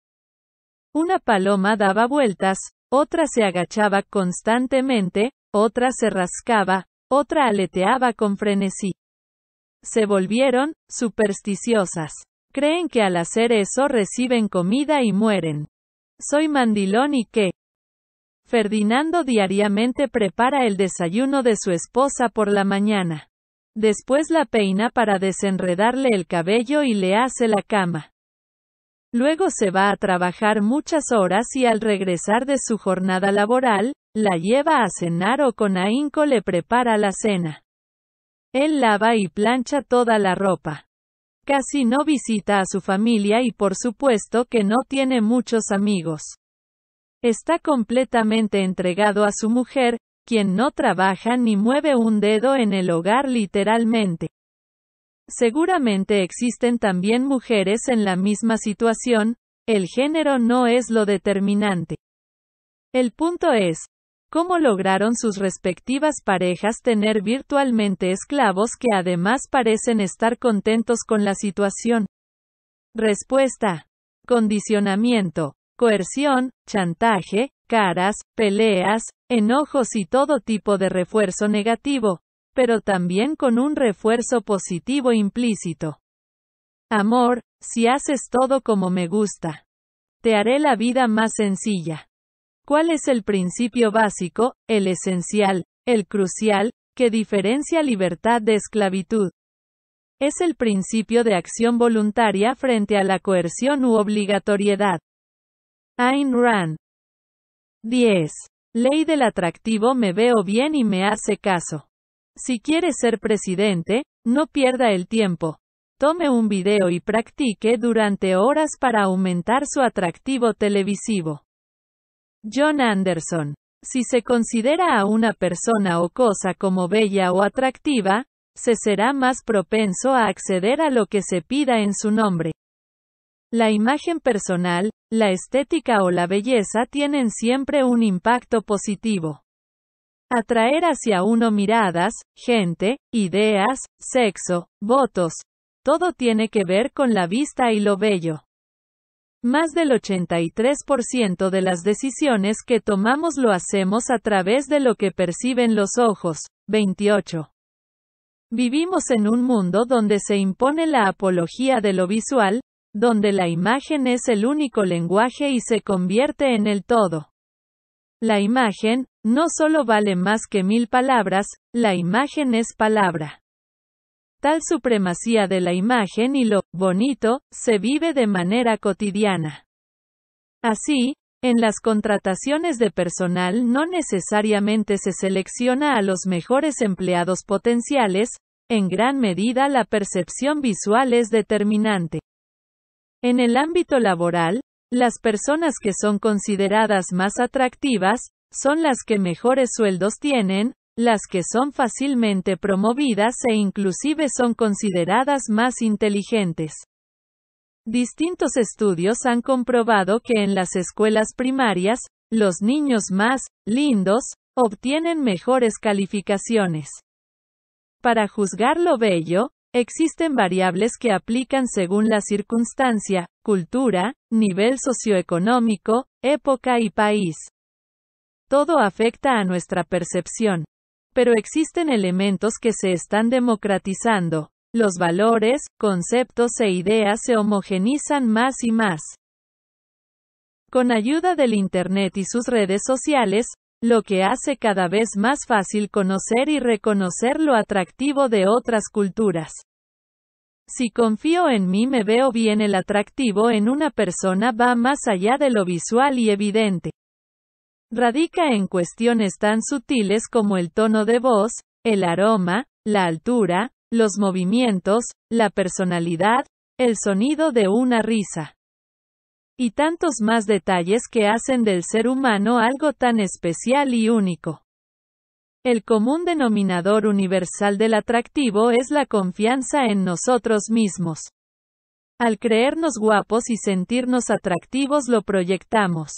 Una paloma daba vueltas, otra se agachaba constantemente, otra se rascaba, otra aleteaba con frenesí. Se volvieron supersticiosas. Creen que al hacer eso reciben comida y mueren. Soy mandilón y qué. Ferdinando diariamente prepara el desayuno de su esposa por la mañana. Después la peina para desenredarle el cabello y le hace la cama. Luego se va a trabajar muchas horas y al regresar de su jornada laboral, la lleva a cenar o con ahínco le prepara la cena. Él lava y plancha toda la ropa. Casi no visita a su familia y por supuesto que no tiene muchos amigos. Está completamente entregado a su mujer, quien no trabaja ni mueve un dedo en el hogar literalmente. Seguramente existen también mujeres en la misma situación, el género no es lo determinante. El punto es, cómo lograron sus respectivas parejas tener virtualmente esclavos que además parecen estar contentos con la situación. Respuesta. Condicionamiento. Coerción, chantaje, caras, peleas, enojos y todo tipo de refuerzo negativo, pero también con un refuerzo positivo implícito. Amor, si haces todo como me gusta, te haré la vida más sencilla. ¿Cuál es el principio básico, el esencial, el crucial, que diferencia libertad de esclavitud? Es el principio de acción voluntaria frente a la coerción u obligatoriedad. Ayn Rand. 10. Ley del atractivo me veo bien y me hace caso. Si quiere ser presidente, no pierda el tiempo. Tome un video y practique durante horas para aumentar su atractivo televisivo. John Anderson. Si se considera a una persona o cosa como bella o atractiva, se será más propenso a acceder a lo que se pida en su nombre. La imagen personal, la estética o la belleza tienen siempre un impacto positivo. Atraer hacia uno miradas, gente, ideas, sexo, votos, todo tiene que ver con la vista y lo bello. Más del 83% de las decisiones que tomamos lo hacemos a través de lo que perciben los ojos. 28. Vivimos en un mundo donde se impone la apología de lo visual, donde la imagen es el único lenguaje y se convierte en el todo. La imagen, no solo vale más que mil palabras, la imagen es palabra tal supremacía de la imagen y lo bonito se vive de manera cotidiana. Así, en las contrataciones de personal no necesariamente se selecciona a los mejores empleados potenciales, en gran medida la percepción visual es determinante. En el ámbito laboral, las personas que son consideradas más atractivas, son las que mejores sueldos tienen, las que son fácilmente promovidas e inclusive son consideradas más inteligentes. Distintos estudios han comprobado que en las escuelas primarias, los niños más lindos obtienen mejores calificaciones. Para juzgar lo bello, existen variables que aplican según la circunstancia, cultura, nivel socioeconómico, época y país. Todo afecta a nuestra percepción pero existen elementos que se están democratizando. Los valores, conceptos e ideas se homogenizan más y más. Con ayuda del Internet y sus redes sociales, lo que hace cada vez más fácil conocer y reconocer lo atractivo de otras culturas. Si confío en mí me veo bien el atractivo en una persona va más allá de lo visual y evidente. Radica en cuestiones tan sutiles como el tono de voz, el aroma, la altura, los movimientos, la personalidad, el sonido de una risa. Y tantos más detalles que hacen del ser humano algo tan especial y único. El común denominador universal del atractivo es la confianza en nosotros mismos. Al creernos guapos y sentirnos atractivos lo proyectamos.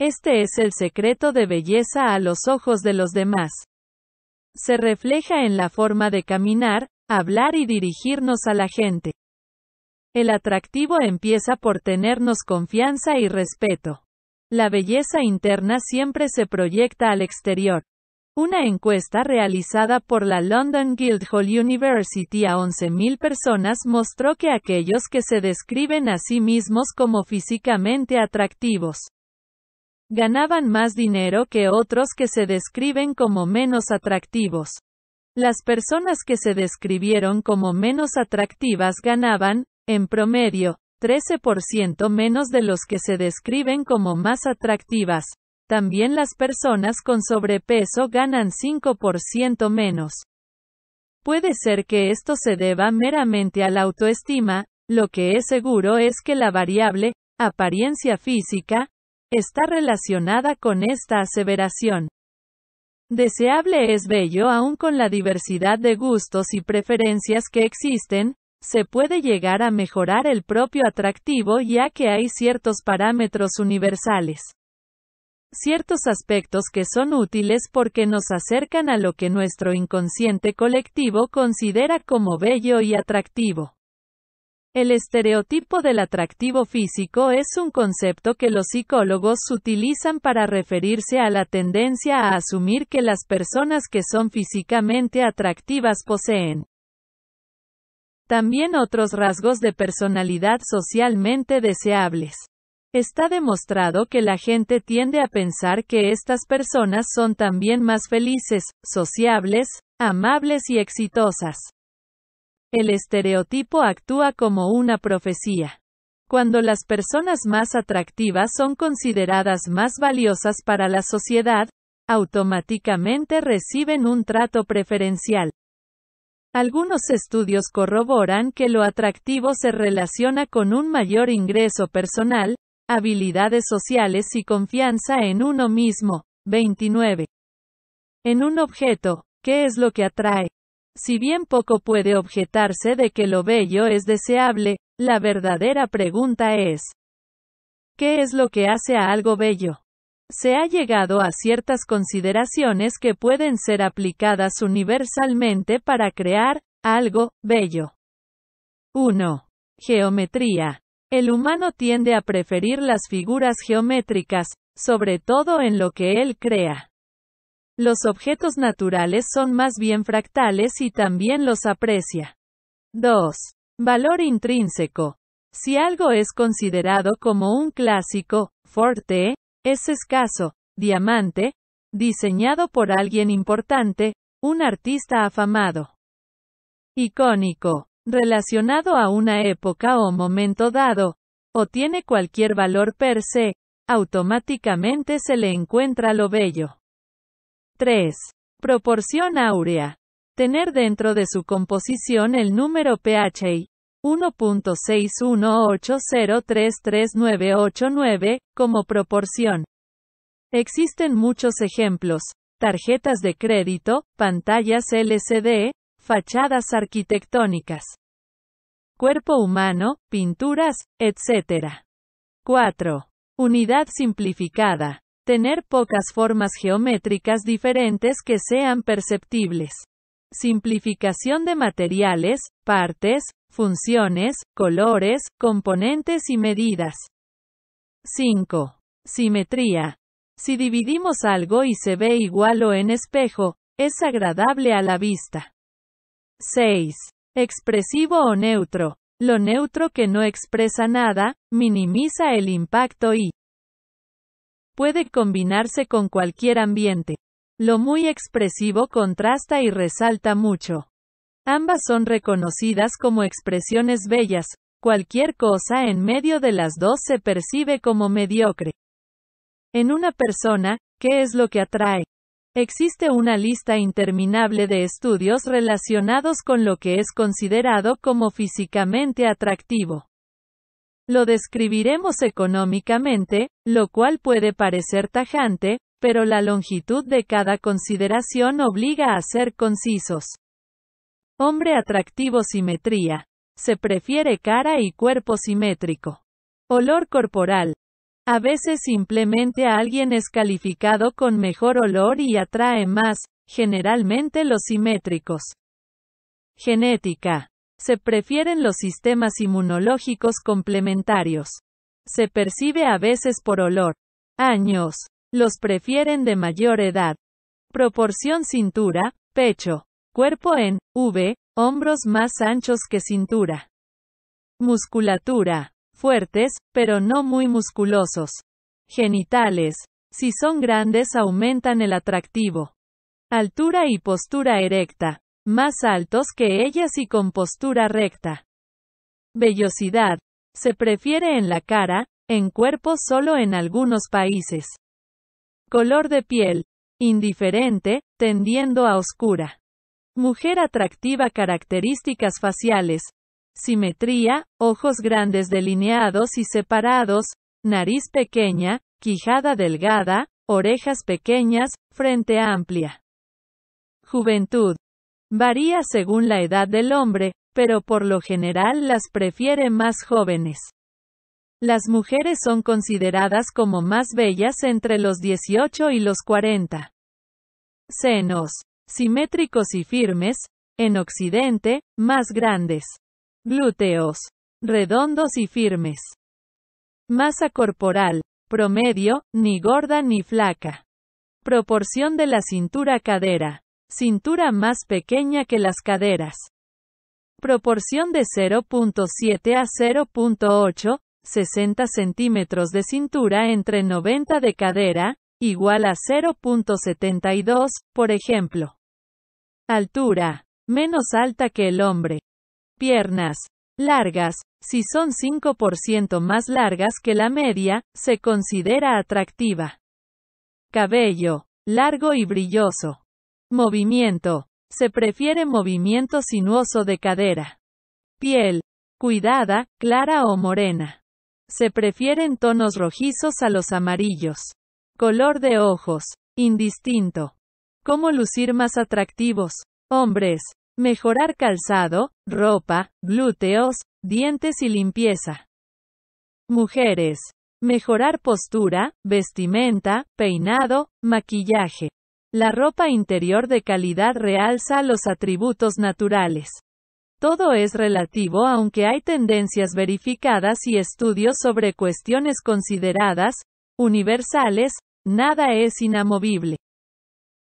Este es el secreto de belleza a los ojos de los demás. Se refleja en la forma de caminar, hablar y dirigirnos a la gente. El atractivo empieza por tenernos confianza y respeto. La belleza interna siempre se proyecta al exterior. Una encuesta realizada por la London Guildhall University a 11.000 personas mostró que aquellos que se describen a sí mismos como físicamente atractivos ganaban más dinero que otros que se describen como menos atractivos. Las personas que se describieron como menos atractivas ganaban, en promedio, 13% menos de los que se describen como más atractivas. También las personas con sobrepeso ganan 5% menos. Puede ser que esto se deba meramente a la autoestima, lo que es seguro es que la variable, apariencia física, está relacionada con esta aseveración. Deseable es bello aún con la diversidad de gustos y preferencias que existen, se puede llegar a mejorar el propio atractivo ya que hay ciertos parámetros universales. Ciertos aspectos que son útiles porque nos acercan a lo que nuestro inconsciente colectivo considera como bello y atractivo. El estereotipo del atractivo físico es un concepto que los psicólogos utilizan para referirse a la tendencia a asumir que las personas que son físicamente atractivas poseen también otros rasgos de personalidad socialmente deseables. Está demostrado que la gente tiende a pensar que estas personas son también más felices, sociables, amables y exitosas. El estereotipo actúa como una profecía. Cuando las personas más atractivas son consideradas más valiosas para la sociedad, automáticamente reciben un trato preferencial. Algunos estudios corroboran que lo atractivo se relaciona con un mayor ingreso personal, habilidades sociales y confianza en uno mismo. 29. En un objeto, ¿qué es lo que atrae? Si bien poco puede objetarse de que lo bello es deseable, la verdadera pregunta es, ¿qué es lo que hace a algo bello? Se ha llegado a ciertas consideraciones que pueden ser aplicadas universalmente para crear algo bello. 1. Geometría. El humano tiende a preferir las figuras geométricas, sobre todo en lo que él crea. Los objetos naturales son más bien fractales y también los aprecia. 2. Valor intrínseco. Si algo es considerado como un clásico, forte, es escaso, diamante, diseñado por alguien importante, un artista afamado. Icónico, relacionado a una época o momento dado, o tiene cualquier valor per se, automáticamente se le encuentra lo bello. 3. Proporción áurea. Tener dentro de su composición el número PHI 1.618033989, como proporción. Existen muchos ejemplos. Tarjetas de crédito, pantallas LCD, fachadas arquitectónicas. Cuerpo humano, pinturas, etc. 4. Unidad simplificada. Tener pocas formas geométricas diferentes que sean perceptibles. Simplificación de materiales, partes, funciones, colores, componentes y medidas. 5. Simetría. Si dividimos algo y se ve igual o en espejo, es agradable a la vista. 6. Expresivo o neutro. Lo neutro que no expresa nada, minimiza el impacto y Puede combinarse con cualquier ambiente. Lo muy expresivo contrasta y resalta mucho. Ambas son reconocidas como expresiones bellas, cualquier cosa en medio de las dos se percibe como mediocre. En una persona, ¿qué es lo que atrae? Existe una lista interminable de estudios relacionados con lo que es considerado como físicamente atractivo. Lo describiremos económicamente, lo cual puede parecer tajante, pero la longitud de cada consideración obliga a ser concisos. Hombre atractivo simetría. Se prefiere cara y cuerpo simétrico. Olor corporal. A veces simplemente a alguien es calificado con mejor olor y atrae más, generalmente los simétricos. Genética. Se prefieren los sistemas inmunológicos complementarios. Se percibe a veces por olor. Años. Los prefieren de mayor edad. Proporción cintura, pecho, cuerpo en, V, hombros más anchos que cintura. Musculatura. Fuertes, pero no muy musculosos. Genitales. Si son grandes aumentan el atractivo. Altura y postura erecta más altos que ellas y con postura recta. Vellosidad. Se prefiere en la cara, en cuerpo solo en algunos países. Color de piel. Indiferente, tendiendo a oscura. Mujer atractiva características faciales. Simetría, ojos grandes delineados y separados, nariz pequeña, quijada delgada, orejas pequeñas, frente amplia. Juventud. Varía según la edad del hombre, pero por lo general las prefiere más jóvenes. Las mujeres son consideradas como más bellas entre los 18 y los 40. Senos. Simétricos y firmes, en Occidente, más grandes. Glúteos. Redondos y firmes. Masa corporal. Promedio, ni gorda ni flaca. Proporción de la cintura-cadera. Cintura más pequeña que las caderas. Proporción de 0.7 a 0.8, 60 centímetros de cintura entre 90 de cadera, igual a 0.72, por ejemplo. Altura. Menos alta que el hombre. Piernas. Largas. Si son 5% más largas que la media, se considera atractiva. Cabello. Largo y brilloso. Movimiento. Se prefiere movimiento sinuoso de cadera. Piel. Cuidada, clara o morena. Se prefieren tonos rojizos a los amarillos. Color de ojos. Indistinto. ¿Cómo lucir más atractivos? Hombres. Mejorar calzado, ropa, glúteos, dientes y limpieza. Mujeres. Mejorar postura, vestimenta, peinado, maquillaje. La ropa interior de calidad realza los atributos naturales. Todo es relativo aunque hay tendencias verificadas y estudios sobre cuestiones consideradas universales, nada es inamovible.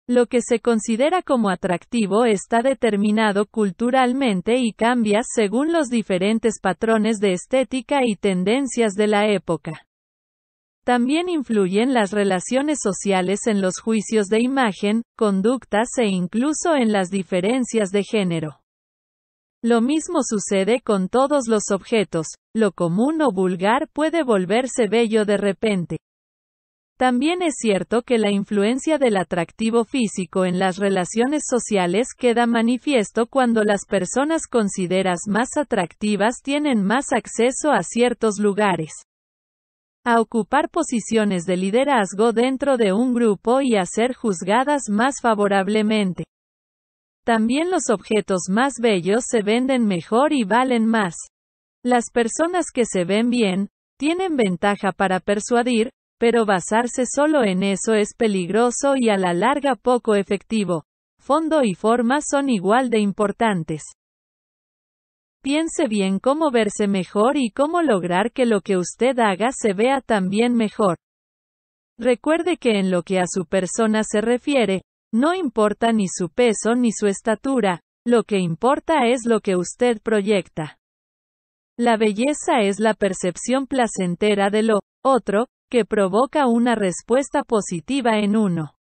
Lo que se considera como atractivo está determinado culturalmente y cambia según los diferentes patrones de estética y tendencias de la época. También influyen las relaciones sociales en los juicios de imagen, conductas e incluso en las diferencias de género. Lo mismo sucede con todos los objetos, lo común o vulgar puede volverse bello de repente. También es cierto que la influencia del atractivo físico en las relaciones sociales queda manifiesto cuando las personas consideras más atractivas tienen más acceso a ciertos lugares a ocupar posiciones de liderazgo dentro de un grupo y a ser juzgadas más favorablemente. También los objetos más bellos se venden mejor y valen más. Las personas que se ven bien, tienen ventaja para persuadir, pero basarse solo en eso es peligroso y a la larga poco efectivo. Fondo y forma son igual de importantes. Piense bien cómo verse mejor y cómo lograr que lo que usted haga se vea también mejor. Recuerde que en lo que a su persona se refiere, no importa ni su peso ni su estatura, lo que importa es lo que usted proyecta. La belleza es la percepción placentera de lo otro, que provoca una respuesta positiva en uno.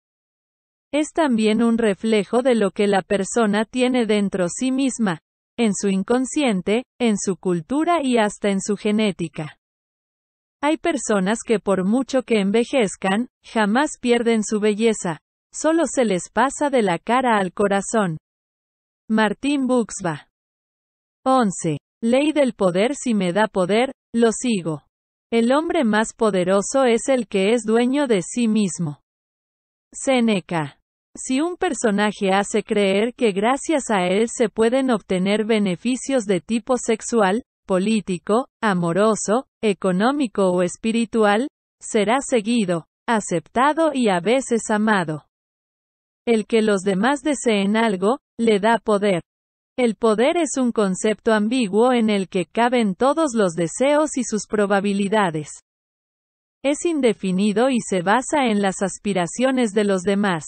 Es también un reflejo de lo que la persona tiene dentro sí misma, en su inconsciente, en su cultura y hasta en su genética. Hay personas que por mucho que envejezcan, jamás pierden su belleza, solo se les pasa de la cara al corazón. Martín Buxba. 11. Ley del poder si me da poder, lo sigo. El hombre más poderoso es el que es dueño de sí mismo. Seneca. Si un personaje hace creer que gracias a él se pueden obtener beneficios de tipo sexual, político, amoroso, económico o espiritual, será seguido, aceptado y a veces amado. El que los demás deseen algo, le da poder. El poder es un concepto ambiguo en el que caben todos los deseos y sus probabilidades. Es indefinido y se basa en las aspiraciones de los demás.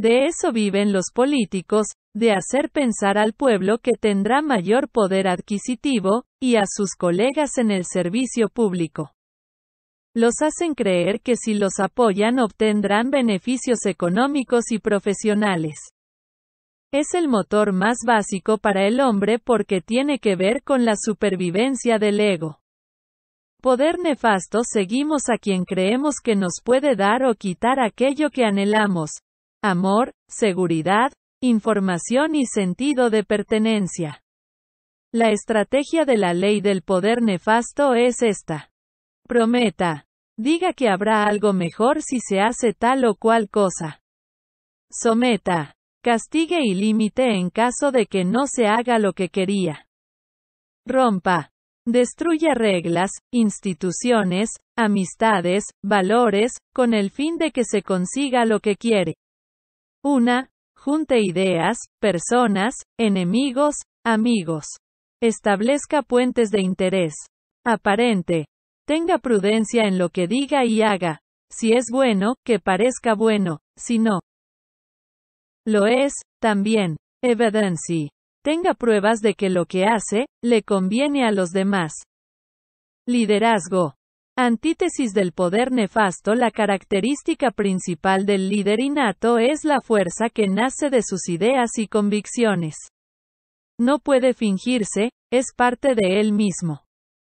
De eso viven los políticos, de hacer pensar al pueblo que tendrá mayor poder adquisitivo, y a sus colegas en el servicio público. Los hacen creer que si los apoyan obtendrán beneficios económicos y profesionales. Es el motor más básico para el hombre porque tiene que ver con la supervivencia del ego. Poder nefasto seguimos a quien creemos que nos puede dar o quitar aquello que anhelamos, amor, seguridad, información y sentido de pertenencia. La estrategia de la ley del poder nefasto es esta. Prometa. Diga que habrá algo mejor si se hace tal o cual cosa. Someta. Castigue y límite en caso de que no se haga lo que quería. Rompa. Destruya reglas, instituciones, amistades, valores, con el fin de que se consiga lo que quiere. Una, junte ideas, personas, enemigos, amigos. Establezca puentes de interés. Aparente. Tenga prudencia en lo que diga y haga. Si es bueno, que parezca bueno, si no. Lo es, también. Evidencia. Tenga pruebas de que lo que hace, le conviene a los demás. Liderazgo. Antítesis del poder nefasto La característica principal del líder innato es la fuerza que nace de sus ideas y convicciones. No puede fingirse, es parte de él mismo.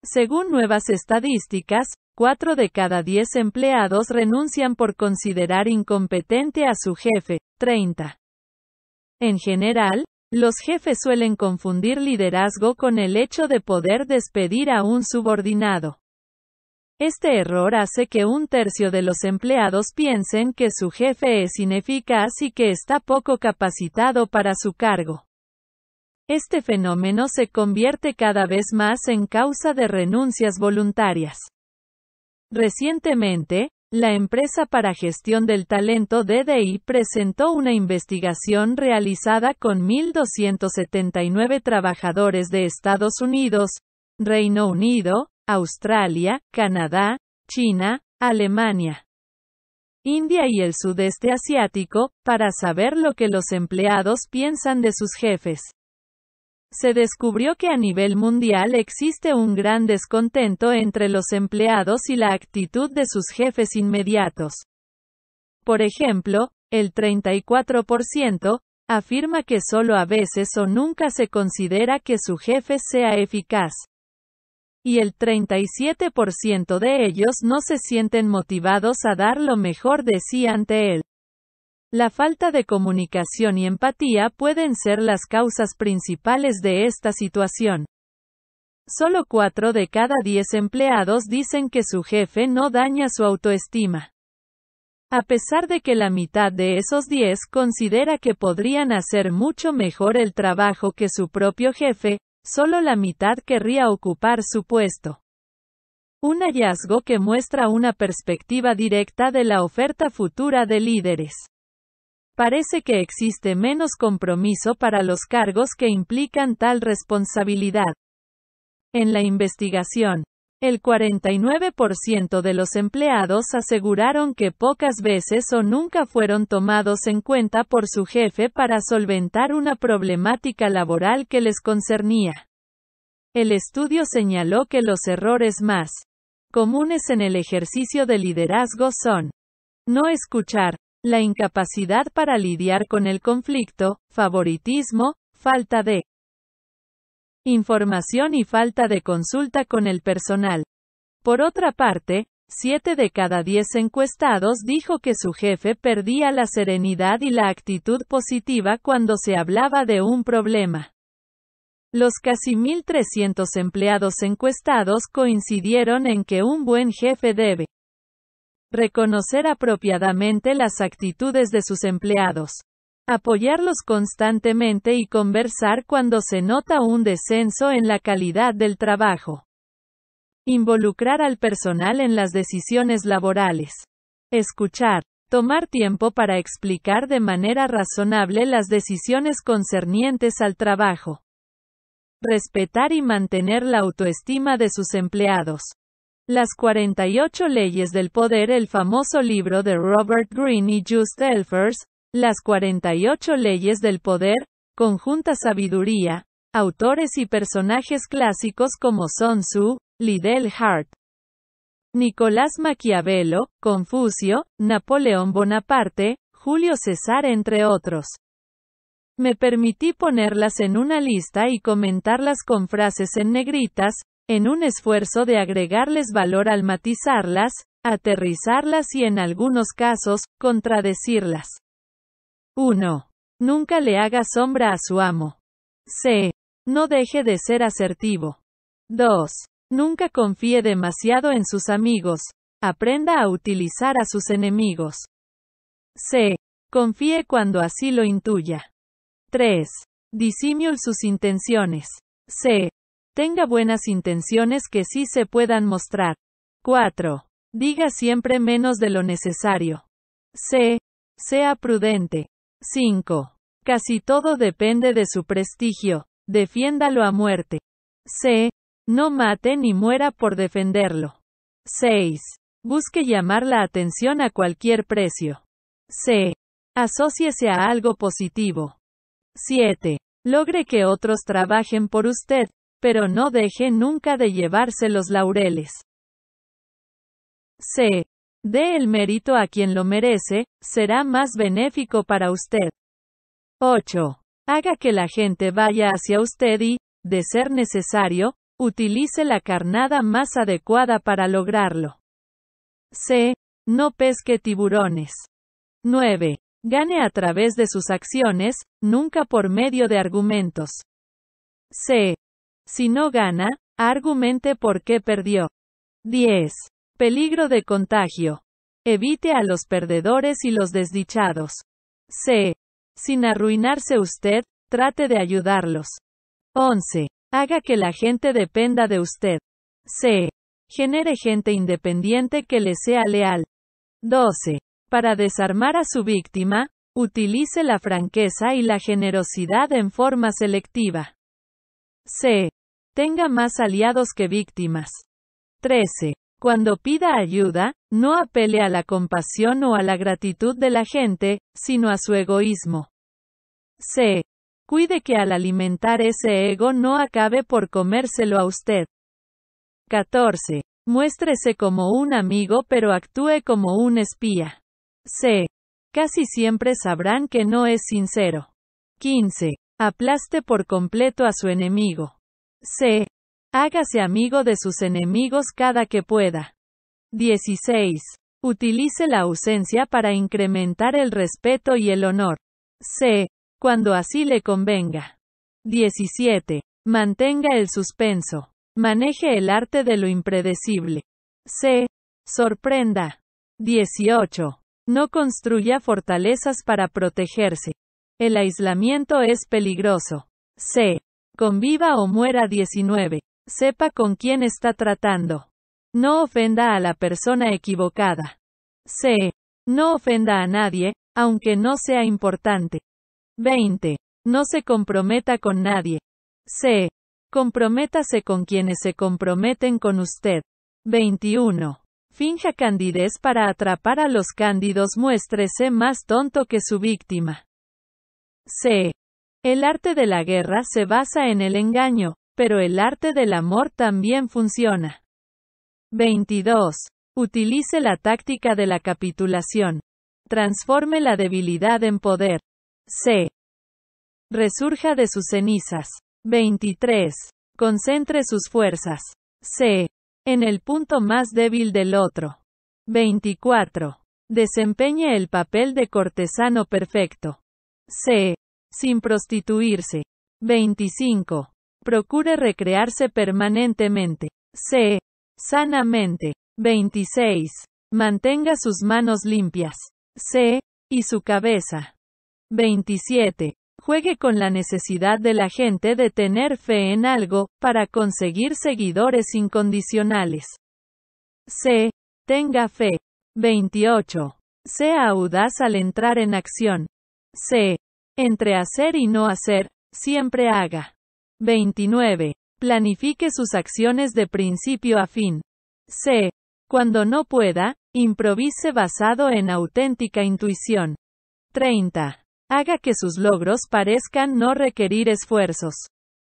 Según nuevas estadísticas, 4 de cada 10 empleados renuncian por considerar incompetente a su jefe, 30. En general, los jefes suelen confundir liderazgo con el hecho de poder despedir a un subordinado. Este error hace que un tercio de los empleados piensen que su jefe es ineficaz y que está poco capacitado para su cargo. Este fenómeno se convierte cada vez más en causa de renuncias voluntarias. Recientemente, la empresa para gestión del talento DDI presentó una investigación realizada con 1.279 trabajadores de Estados Unidos, Reino Unido, Australia, Canadá, China, Alemania, India y el sudeste asiático, para saber lo que los empleados piensan de sus jefes. Se descubrió que a nivel mundial existe un gran descontento entre los empleados y la actitud de sus jefes inmediatos. Por ejemplo, el 34% afirma que solo a veces o nunca se considera que su jefe sea eficaz y el 37% de ellos no se sienten motivados a dar lo mejor de sí ante él. La falta de comunicación y empatía pueden ser las causas principales de esta situación. Solo 4 de cada 10 empleados dicen que su jefe no daña su autoestima. A pesar de que la mitad de esos 10 considera que podrían hacer mucho mejor el trabajo que su propio jefe, Solo la mitad querría ocupar su puesto. Un hallazgo que muestra una perspectiva directa de la oferta futura de líderes. Parece que existe menos compromiso para los cargos que implican tal responsabilidad. En la investigación, el 49% de los empleados aseguraron que pocas veces o nunca fueron tomados en cuenta por su jefe para solventar una problemática laboral que les concernía. El estudio señaló que los errores más comunes en el ejercicio de liderazgo son no escuchar, la incapacidad para lidiar con el conflicto, favoritismo, falta de información y falta de consulta con el personal. Por otra parte, 7 de cada 10 encuestados dijo que su jefe perdía la serenidad y la actitud positiva cuando se hablaba de un problema. Los casi 1.300 empleados encuestados coincidieron en que un buen jefe debe reconocer apropiadamente las actitudes de sus empleados, apoyarlos constantemente y conversar cuando se nota un descenso en la calidad del trabajo. Involucrar al personal en las decisiones laborales. Escuchar. Tomar tiempo para explicar de manera razonable las decisiones concernientes al trabajo. Respetar y mantener la autoestima de sus empleados. Las 48 leyes del poder, el famoso libro de Robert Greene y Just Elfers, las 48 leyes del poder, conjunta sabiduría, autores y personajes clásicos como Sun Tzu, Liddell Hart, Nicolás Maquiavelo, Confucio, Napoleón Bonaparte, Julio César entre otros. Me permití ponerlas en una lista y comentarlas con frases en negritas, en un esfuerzo de agregarles valor al matizarlas, aterrizarlas y en algunos casos, contradecirlas. 1. Nunca le haga sombra a su amo. C. No deje de ser asertivo. 2. Nunca confíe demasiado en sus amigos. Aprenda a utilizar a sus enemigos. C. Confíe cuando así lo intuya. 3. Disimule sus intenciones. C. Tenga buenas intenciones que sí se puedan mostrar. 4. Diga siempre menos de lo necesario. C. Sea prudente. 5. Casi todo depende de su prestigio. Defiéndalo a muerte. C. No mate ni muera por defenderlo. 6. Busque llamar la atención a cualquier precio. C. Asóciese a algo positivo. 7. Logre que otros trabajen por usted, pero no deje nunca de llevarse los laureles. C. Dé el mérito a quien lo merece, será más benéfico para usted. 8. Haga que la gente vaya hacia usted y, de ser necesario, utilice la carnada más adecuada para lograrlo. C. No pesque tiburones. 9. Gane a través de sus acciones, nunca por medio de argumentos. C. Si no gana, argumente por qué perdió. 10. Peligro de contagio. Evite a los perdedores y los desdichados. C. Sin arruinarse usted, trate de ayudarlos. 11. Haga que la gente dependa de usted. C. Genere gente independiente que le sea leal. 12. Para desarmar a su víctima, utilice la franqueza y la generosidad en forma selectiva. C. Tenga más aliados que víctimas. 13. Cuando pida ayuda, no apele a la compasión o a la gratitud de la gente, sino a su egoísmo. C. Cuide que al alimentar ese ego no acabe por comérselo a usted. 14. Muéstrese como un amigo pero actúe como un espía. C. Casi siempre sabrán que no es sincero. 15. Aplaste por completo a su enemigo. C. Hágase amigo de sus enemigos cada que pueda. 16. Utilice la ausencia para incrementar el respeto y el honor. C. Cuando así le convenga. 17. Mantenga el suspenso. Maneje el arte de lo impredecible. C. Sorprenda. 18. No construya fortalezas para protegerse. El aislamiento es peligroso. C. Conviva o muera 19. Sepa con quién está tratando. No ofenda a la persona equivocada. C. No ofenda a nadie, aunque no sea importante. 20. No se comprometa con nadie. C. Comprométase con quienes se comprometen con usted. 21. Finja candidez para atrapar a los cándidos. Muéstrese más tonto que su víctima. C. El arte de la guerra se basa en el engaño. Pero el arte del amor también funciona. 22. Utilice la táctica de la capitulación. Transforme la debilidad en poder. C. Resurja de sus cenizas. 23. Concentre sus fuerzas. C. En el punto más débil del otro. 24. Desempeñe el papel de cortesano perfecto. C. Sin prostituirse. 25. Procure recrearse permanentemente. C. Sanamente. 26. Mantenga sus manos limpias. C. Y su cabeza. 27. Juegue con la necesidad de la gente de tener fe en algo, para conseguir seguidores incondicionales. C. Tenga fe. 28. Sea audaz al entrar en acción. C. Entre hacer y no hacer, siempre haga. 29. Planifique sus acciones de principio a fin. C. Cuando no pueda, improvise basado en auténtica intuición. 30. Haga que sus logros parezcan no requerir esfuerzos.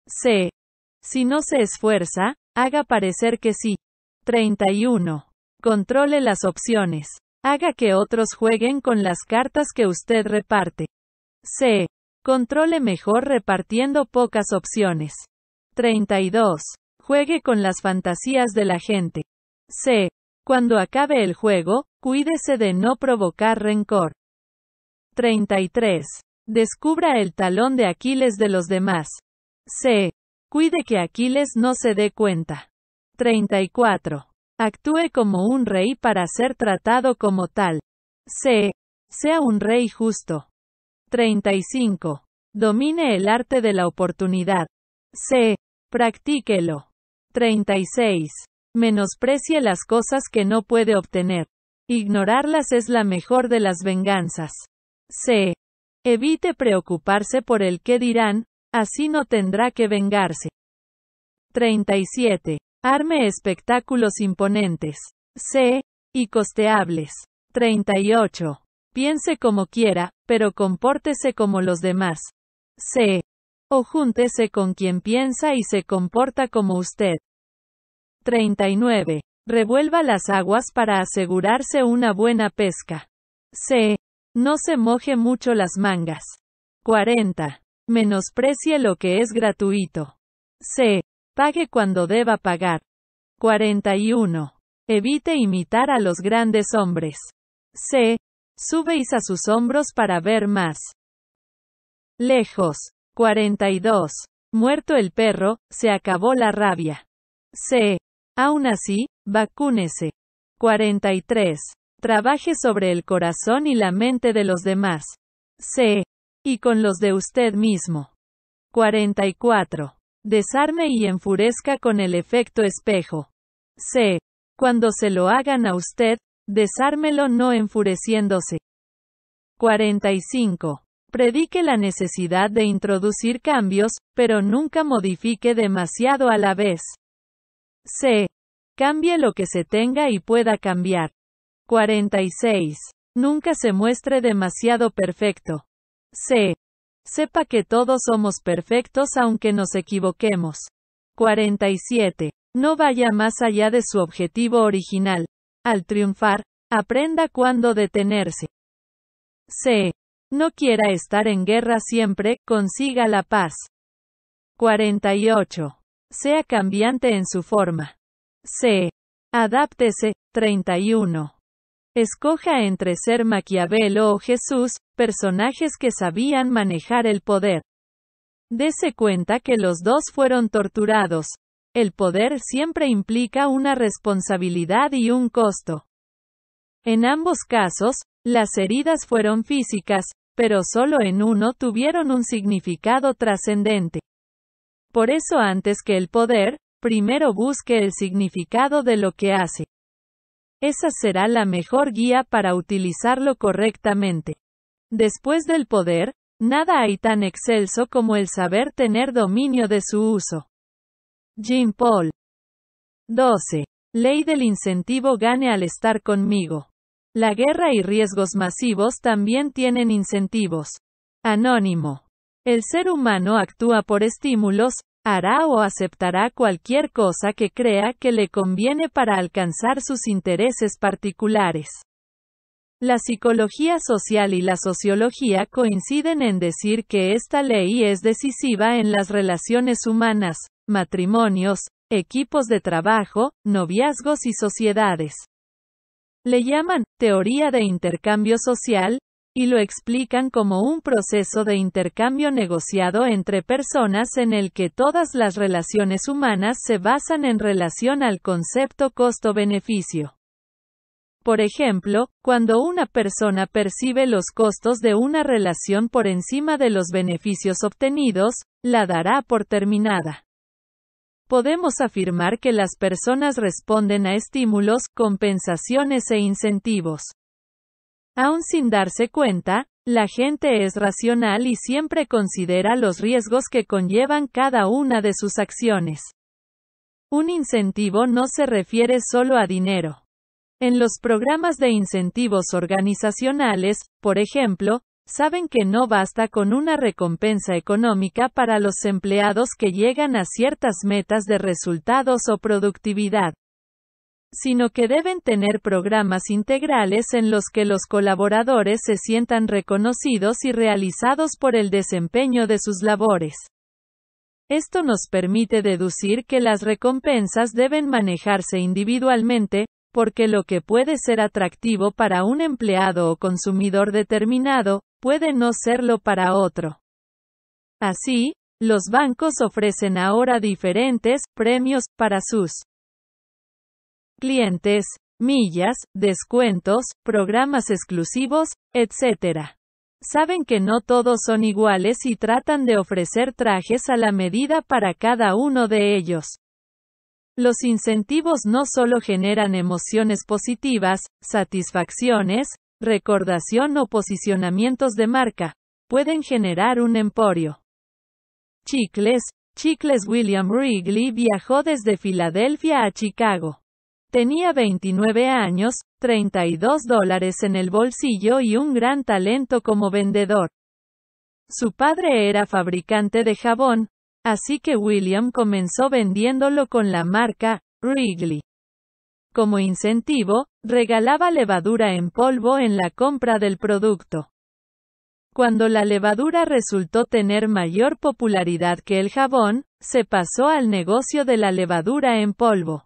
C. Si no se esfuerza, haga parecer que sí. 31. Controle las opciones. Haga que otros jueguen con las cartas que usted reparte. C. Controle mejor repartiendo pocas opciones. 32. Juegue con las fantasías de la gente. C. Cuando acabe el juego, cuídese de no provocar rencor. 33. Descubra el talón de Aquiles de los demás. C. Cuide que Aquiles no se dé cuenta. 34. Actúe como un rey para ser tratado como tal. C. Sea un rey justo. 35. Domine el arte de la oportunidad. C. Practíquelo. 36. Menosprecie las cosas que no puede obtener. Ignorarlas es la mejor de las venganzas. C. Evite preocuparse por el qué dirán, así no tendrá que vengarse. 37. Arme espectáculos imponentes. C. Y costeables. 38. Piense como quiera, pero compórtese como los demás. C. O júntese con quien piensa y se comporta como usted. 39. Revuelva las aguas para asegurarse una buena pesca. C. No se moje mucho las mangas. 40. Menosprecie lo que es gratuito. C. Pague cuando deba pagar. 41. Evite imitar a los grandes hombres. C. Subeis a sus hombros para ver más. Lejos. 42. Muerto el perro, se acabó la rabia. C. Aún así, vacúnese. 43. Trabaje sobre el corazón y la mente de los demás. C. Y con los de usted mismo. 44. Desarme y enfurezca con el efecto espejo. C. Cuando se lo hagan a usted, Desármelo no enfureciéndose. 45. Predique la necesidad de introducir cambios, pero nunca modifique demasiado a la vez. C. Cambie lo que se tenga y pueda cambiar. 46. Nunca se muestre demasiado perfecto. C. Sepa que todos somos perfectos aunque nos equivoquemos. 47. No vaya más allá de su objetivo original al triunfar, aprenda cuándo detenerse. C. No quiera estar en guerra siempre, consiga la paz. 48. Sea cambiante en su forma. C. Adáptese. 31. Escoja entre ser Maquiavelo o Jesús, personajes que sabían manejar el poder. Dese cuenta que los dos fueron torturados, el poder siempre implica una responsabilidad y un costo. En ambos casos, las heridas fueron físicas, pero solo en uno tuvieron un significado trascendente. Por eso antes que el poder, primero busque el significado de lo que hace. Esa será la mejor guía para utilizarlo correctamente. Después del poder, nada hay tan excelso como el saber tener dominio de su uso. Jim Paul. 12. Ley del incentivo gane al estar conmigo. La guerra y riesgos masivos también tienen incentivos. Anónimo. El ser humano actúa por estímulos, hará o aceptará cualquier cosa que crea que le conviene para alcanzar sus intereses particulares. La psicología social y la sociología coinciden en decir que esta ley es decisiva en las relaciones humanas, matrimonios, equipos de trabajo, noviazgos y sociedades. Le llaman teoría de intercambio social, y lo explican como un proceso de intercambio negociado entre personas en el que todas las relaciones humanas se basan en relación al concepto costo-beneficio. Por ejemplo, cuando una persona percibe los costos de una relación por encima de los beneficios obtenidos, la dará por terminada. Podemos afirmar que las personas responden a estímulos, compensaciones e incentivos. Aún sin darse cuenta, la gente es racional y siempre considera los riesgos que conllevan cada una de sus acciones. Un incentivo no se refiere solo a dinero. En los programas de incentivos organizacionales, por ejemplo, saben que no basta con una recompensa económica para los empleados que llegan a ciertas metas de resultados o productividad, sino que deben tener programas integrales en los que los colaboradores se sientan reconocidos y realizados por el desempeño de sus labores. Esto nos permite deducir que las recompensas deben manejarse individualmente, porque lo que puede ser atractivo para un empleado o consumidor determinado, puede no serlo para otro. Así, los bancos ofrecen ahora diferentes premios para sus clientes, millas, descuentos, programas exclusivos, etc. Saben que no todos son iguales y tratan de ofrecer trajes a la medida para cada uno de ellos. Los incentivos no solo generan emociones positivas, satisfacciones, recordación o posicionamientos de marca, pueden generar un emporio. Chicles, Chicles William Wrigley viajó desde Filadelfia a Chicago. Tenía 29 años, 32 dólares en el bolsillo y un gran talento como vendedor. Su padre era fabricante de jabón, Así que William comenzó vendiéndolo con la marca Wrigley. Como incentivo, regalaba levadura en polvo en la compra del producto. Cuando la levadura resultó tener mayor popularidad que el jabón, se pasó al negocio de la levadura en polvo.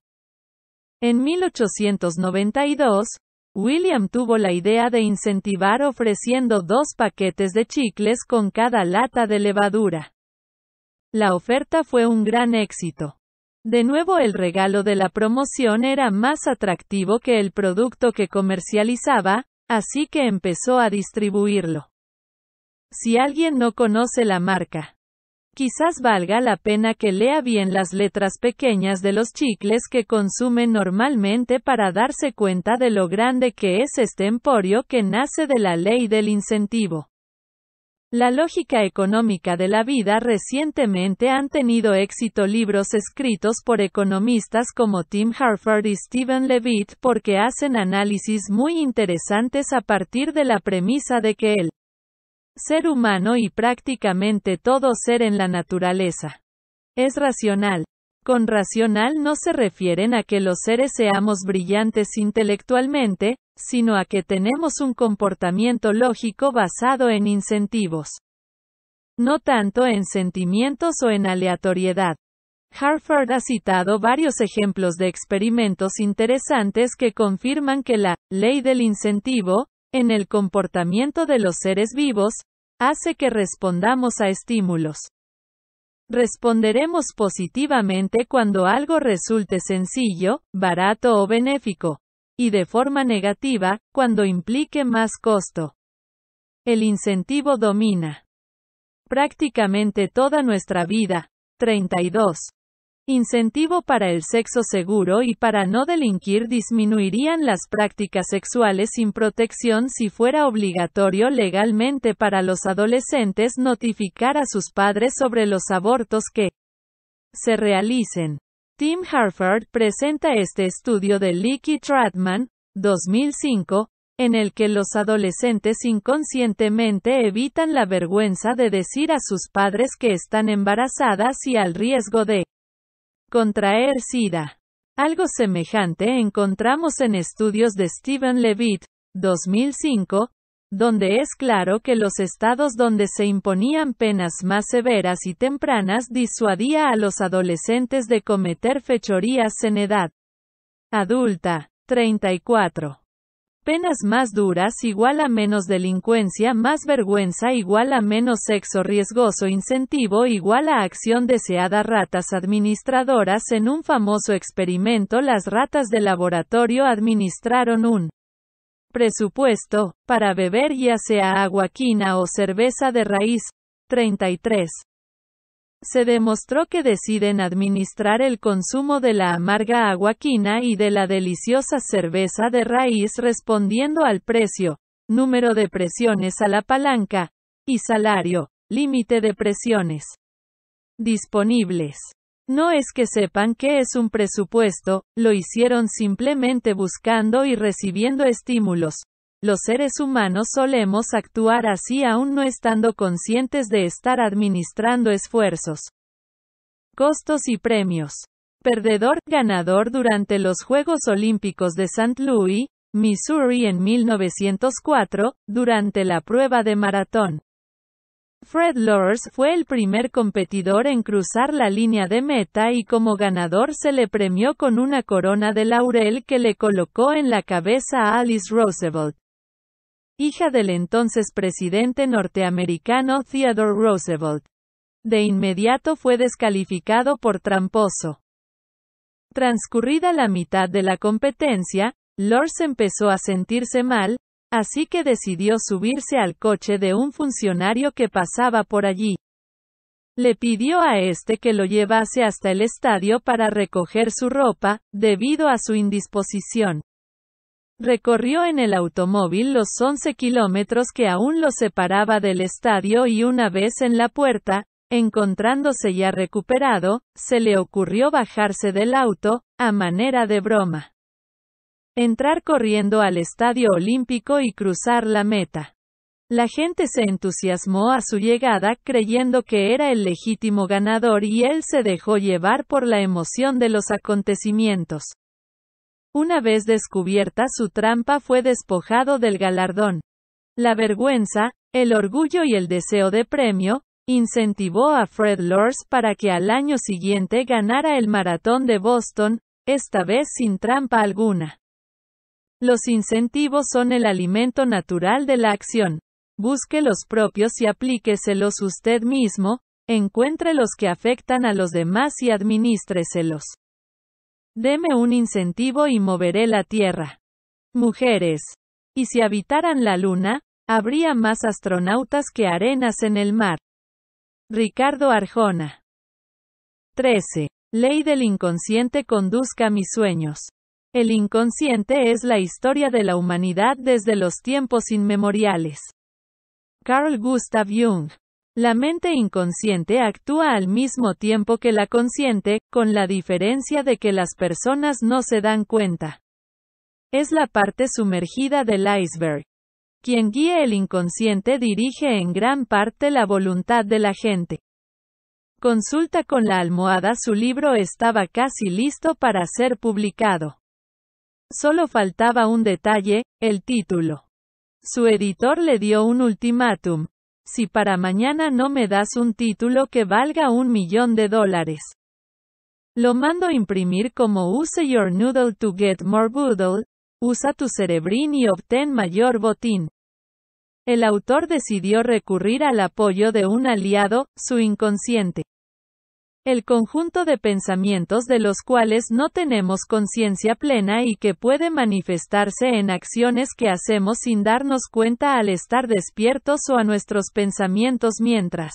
En 1892, William tuvo la idea de incentivar ofreciendo dos paquetes de chicles con cada lata de levadura. La oferta fue un gran éxito. De nuevo el regalo de la promoción era más atractivo que el producto que comercializaba, así que empezó a distribuirlo. Si alguien no conoce la marca, quizás valga la pena que lea bien las letras pequeñas de los chicles que consume normalmente para darse cuenta de lo grande que es este emporio que nace de la ley del incentivo. La lógica económica de la vida recientemente han tenido éxito libros escritos por economistas como Tim Harford y Stephen Levitt porque hacen análisis muy interesantes a partir de la premisa de que el ser humano y prácticamente todo ser en la naturaleza es racional. Con racional no se refieren a que los seres seamos brillantes intelectualmente, sino a que tenemos un comportamiento lógico basado en incentivos. No tanto en sentimientos o en aleatoriedad. Harford ha citado varios ejemplos de experimentos interesantes que confirman que la ley del incentivo, en el comportamiento de los seres vivos, hace que respondamos a estímulos. Responderemos positivamente cuando algo resulte sencillo, barato o benéfico y de forma negativa, cuando implique más costo. El incentivo domina prácticamente toda nuestra vida. 32. Incentivo para el sexo seguro y para no delinquir disminuirían las prácticas sexuales sin protección si fuera obligatorio legalmente para los adolescentes notificar a sus padres sobre los abortos que se realicen. Tim Harford presenta este estudio de Leaky Tratman, 2005, en el que los adolescentes inconscientemente evitan la vergüenza de decir a sus padres que están embarazadas y al riesgo de contraer SIDA. Algo semejante encontramos en estudios de Steven Levitt, 2005, donde es claro que los estados donde se imponían penas más severas y tempranas disuadía a los adolescentes de cometer fechorías en edad adulta. 34. Penas más duras igual a menos delincuencia, más vergüenza igual a menos sexo riesgoso, incentivo igual a acción deseada. Ratas administradoras En un famoso experimento las ratas de laboratorio administraron un Presupuesto, para beber ya sea agua quina o cerveza de raíz. 33. Se demostró que deciden administrar el consumo de la amarga agua quina y de la deliciosa cerveza de raíz respondiendo al precio, número de presiones a la palanca, y salario, límite de presiones disponibles. No es que sepan qué es un presupuesto, lo hicieron simplemente buscando y recibiendo estímulos. Los seres humanos solemos actuar así aún no estando conscientes de estar administrando esfuerzos, costos y premios. Perdedor, ganador durante los Juegos Olímpicos de St. Louis, Missouri en 1904, durante la prueba de maratón. Fred Lors fue el primer competidor en cruzar la línea de meta y como ganador se le premió con una corona de laurel que le colocó en la cabeza a Alice Roosevelt, hija del entonces presidente norteamericano Theodore Roosevelt. De inmediato fue descalificado por tramposo. Transcurrida la mitad de la competencia, Lors empezó a sentirse mal, Así que decidió subirse al coche de un funcionario que pasaba por allí. Le pidió a este que lo llevase hasta el estadio para recoger su ropa, debido a su indisposición. Recorrió en el automóvil los 11 kilómetros que aún lo separaba del estadio y una vez en la puerta, encontrándose ya recuperado, se le ocurrió bajarse del auto, a manera de broma. Entrar corriendo al Estadio Olímpico y cruzar la meta. La gente se entusiasmó a su llegada, creyendo que era el legítimo ganador y él se dejó llevar por la emoción de los acontecimientos. Una vez descubierta su trampa fue despojado del galardón. La vergüenza, el orgullo y el deseo de premio, incentivó a Fred Lors para que al año siguiente ganara el maratón de Boston, esta vez sin trampa alguna. Los incentivos son el alimento natural de la acción. Busque los propios y aplíqueselos usted mismo, encuentre los que afectan a los demás y administreselos. Deme un incentivo y moveré la Tierra. Mujeres. Y si habitaran la Luna, habría más astronautas que arenas en el mar. Ricardo Arjona. 13. Ley del inconsciente conduzca mis sueños. El inconsciente es la historia de la humanidad desde los tiempos inmemoriales. Carl Gustav Jung. La mente inconsciente actúa al mismo tiempo que la consciente, con la diferencia de que las personas no se dan cuenta. Es la parte sumergida del iceberg. Quien guía el inconsciente dirige en gran parte la voluntad de la gente. Consulta con la almohada su libro estaba casi listo para ser publicado. Solo faltaba un detalle, el título. Su editor le dio un ultimátum. Si para mañana no me das un título que valga un millón de dólares. Lo mando a imprimir como Use your noodle to get more boodle, usa tu cerebrín y obtén mayor botín. El autor decidió recurrir al apoyo de un aliado, su inconsciente el conjunto de pensamientos de los cuales no tenemos conciencia plena y que puede manifestarse en acciones que hacemos sin darnos cuenta al estar despiertos o a nuestros pensamientos mientras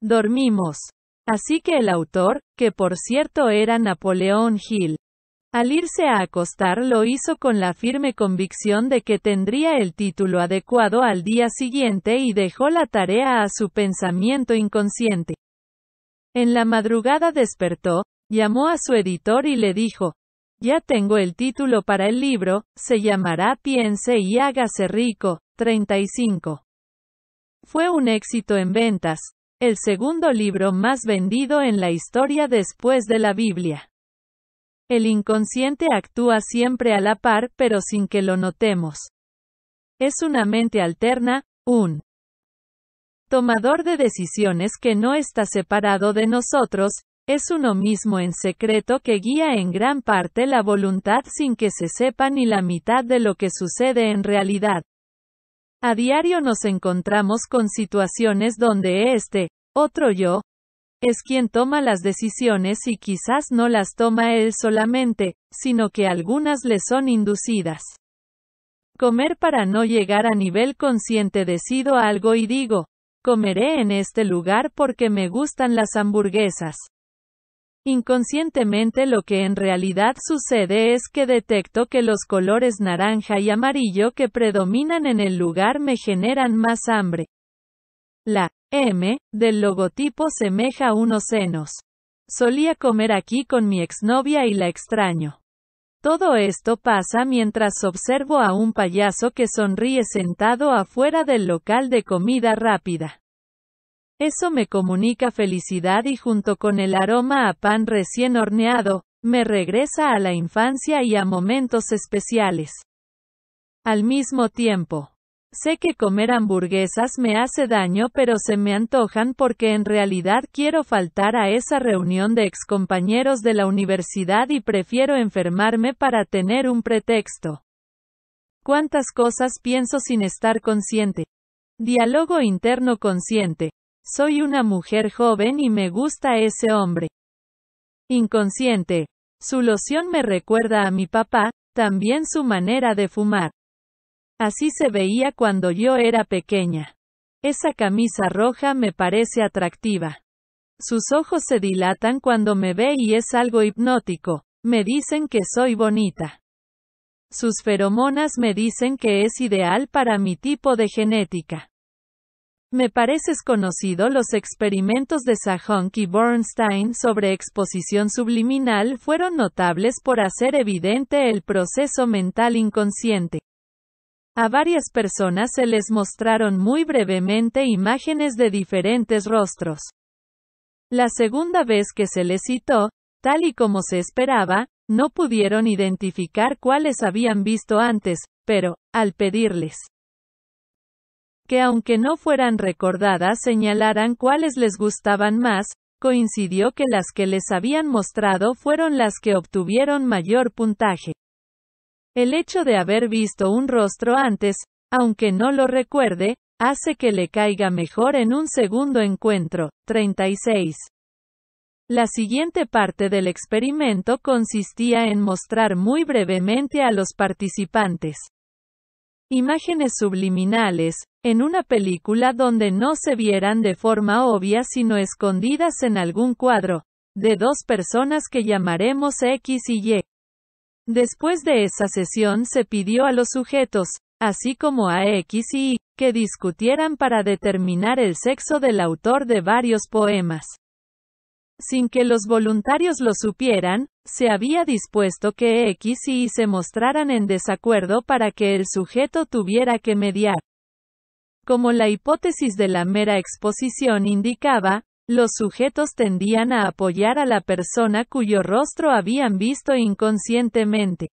dormimos. Así que el autor, que por cierto era Napoleón Hill, al irse a acostar lo hizo con la firme convicción de que tendría el título adecuado al día siguiente y dejó la tarea a su pensamiento inconsciente. En la madrugada despertó, llamó a su editor y le dijo, ya tengo el título para el libro, se llamará Piense y hágase rico, 35. Fue un éxito en ventas, el segundo libro más vendido en la historia después de la Biblia. El inconsciente actúa siempre a la par, pero sin que lo notemos. Es una mente alterna, un tomador de decisiones que no está separado de nosotros, es uno mismo en secreto que guía en gran parte la voluntad sin que se sepa ni la mitad de lo que sucede en realidad. A diario nos encontramos con situaciones donde este, otro yo, es quien toma las decisiones y quizás no las toma él solamente, sino que algunas le son inducidas. Comer para no llegar a nivel consciente decido algo y digo, Comeré en este lugar porque me gustan las hamburguesas. Inconscientemente lo que en realidad sucede es que detecto que los colores naranja y amarillo que predominan en el lugar me generan más hambre. La M del logotipo semeja unos senos. Solía comer aquí con mi exnovia y la extraño. Todo esto pasa mientras observo a un payaso que sonríe sentado afuera del local de comida rápida. Eso me comunica felicidad y junto con el aroma a pan recién horneado, me regresa a la infancia y a momentos especiales. Al mismo tiempo, Sé que comer hamburguesas me hace daño pero se me antojan porque en realidad quiero faltar a esa reunión de excompañeros de la universidad y prefiero enfermarme para tener un pretexto. ¿Cuántas cosas pienso sin estar consciente? Diálogo interno consciente. Soy una mujer joven y me gusta ese hombre. Inconsciente. Su loción me recuerda a mi papá, también su manera de fumar. Así se veía cuando yo era pequeña. Esa camisa roja me parece atractiva. Sus ojos se dilatan cuando me ve y es algo hipnótico. Me dicen que soy bonita. Sus feromonas me dicen que es ideal para mi tipo de genética. Me pareces conocido los experimentos de Sahonk y Bernstein sobre exposición subliminal fueron notables por hacer evidente el proceso mental inconsciente. A varias personas se les mostraron muy brevemente imágenes de diferentes rostros. La segunda vez que se les citó, tal y como se esperaba, no pudieron identificar cuáles habían visto antes, pero, al pedirles que aunque no fueran recordadas señalaran cuáles les gustaban más, coincidió que las que les habían mostrado fueron las que obtuvieron mayor puntaje. El hecho de haber visto un rostro antes, aunque no lo recuerde, hace que le caiga mejor en un segundo encuentro. 36. La siguiente parte del experimento consistía en mostrar muy brevemente a los participantes imágenes subliminales, en una película donde no se vieran de forma obvia sino escondidas en algún cuadro, de dos personas que llamaremos X y Y. Después de esa sesión se pidió a los sujetos, así como a X y Y, que discutieran para determinar el sexo del autor de varios poemas. Sin que los voluntarios lo supieran, se había dispuesto que X y Y se mostraran en desacuerdo para que el sujeto tuviera que mediar. Como la hipótesis de la mera exposición indicaba, los sujetos tendían a apoyar a la persona cuyo rostro habían visto inconscientemente.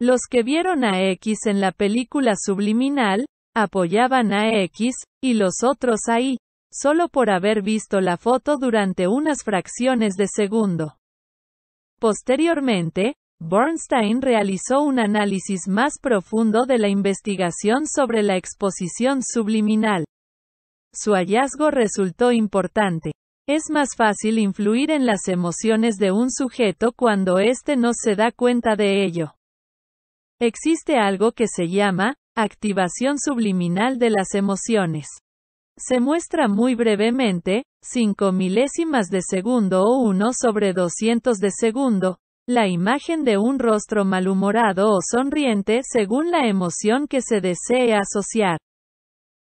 Los que vieron a X en la película subliminal, apoyaban a X, y los otros ahí, solo por haber visto la foto durante unas fracciones de segundo. Posteriormente, Bernstein realizó un análisis más profundo de la investigación sobre la exposición subliminal. Su hallazgo resultó importante. Es más fácil influir en las emociones de un sujeto cuando éste no se da cuenta de ello. Existe algo que se llama, activación subliminal de las emociones. Se muestra muy brevemente, 5 milésimas de segundo o 1 sobre 200 de segundo, la imagen de un rostro malhumorado o sonriente según la emoción que se desee asociar.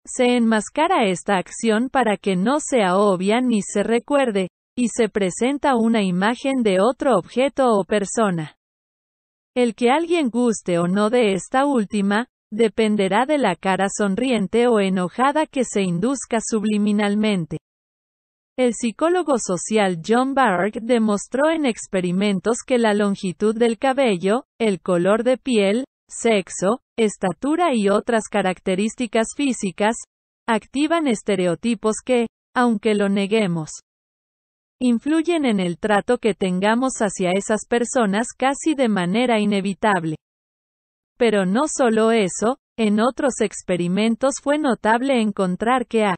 Se enmascara esta acción para que no sea obvia ni se recuerde, y se presenta una imagen de otro objeto o persona. El que alguien guste o no de esta última, dependerá de la cara sonriente o enojada que se induzca subliminalmente. El psicólogo social John Barr demostró en experimentos que la longitud del cabello, el color de piel, sexo, estatura y otras características físicas, activan estereotipos que, aunque lo neguemos, influyen en el trato que tengamos hacia esas personas casi de manera inevitable. Pero no solo eso, en otros experimentos fue notable encontrar que a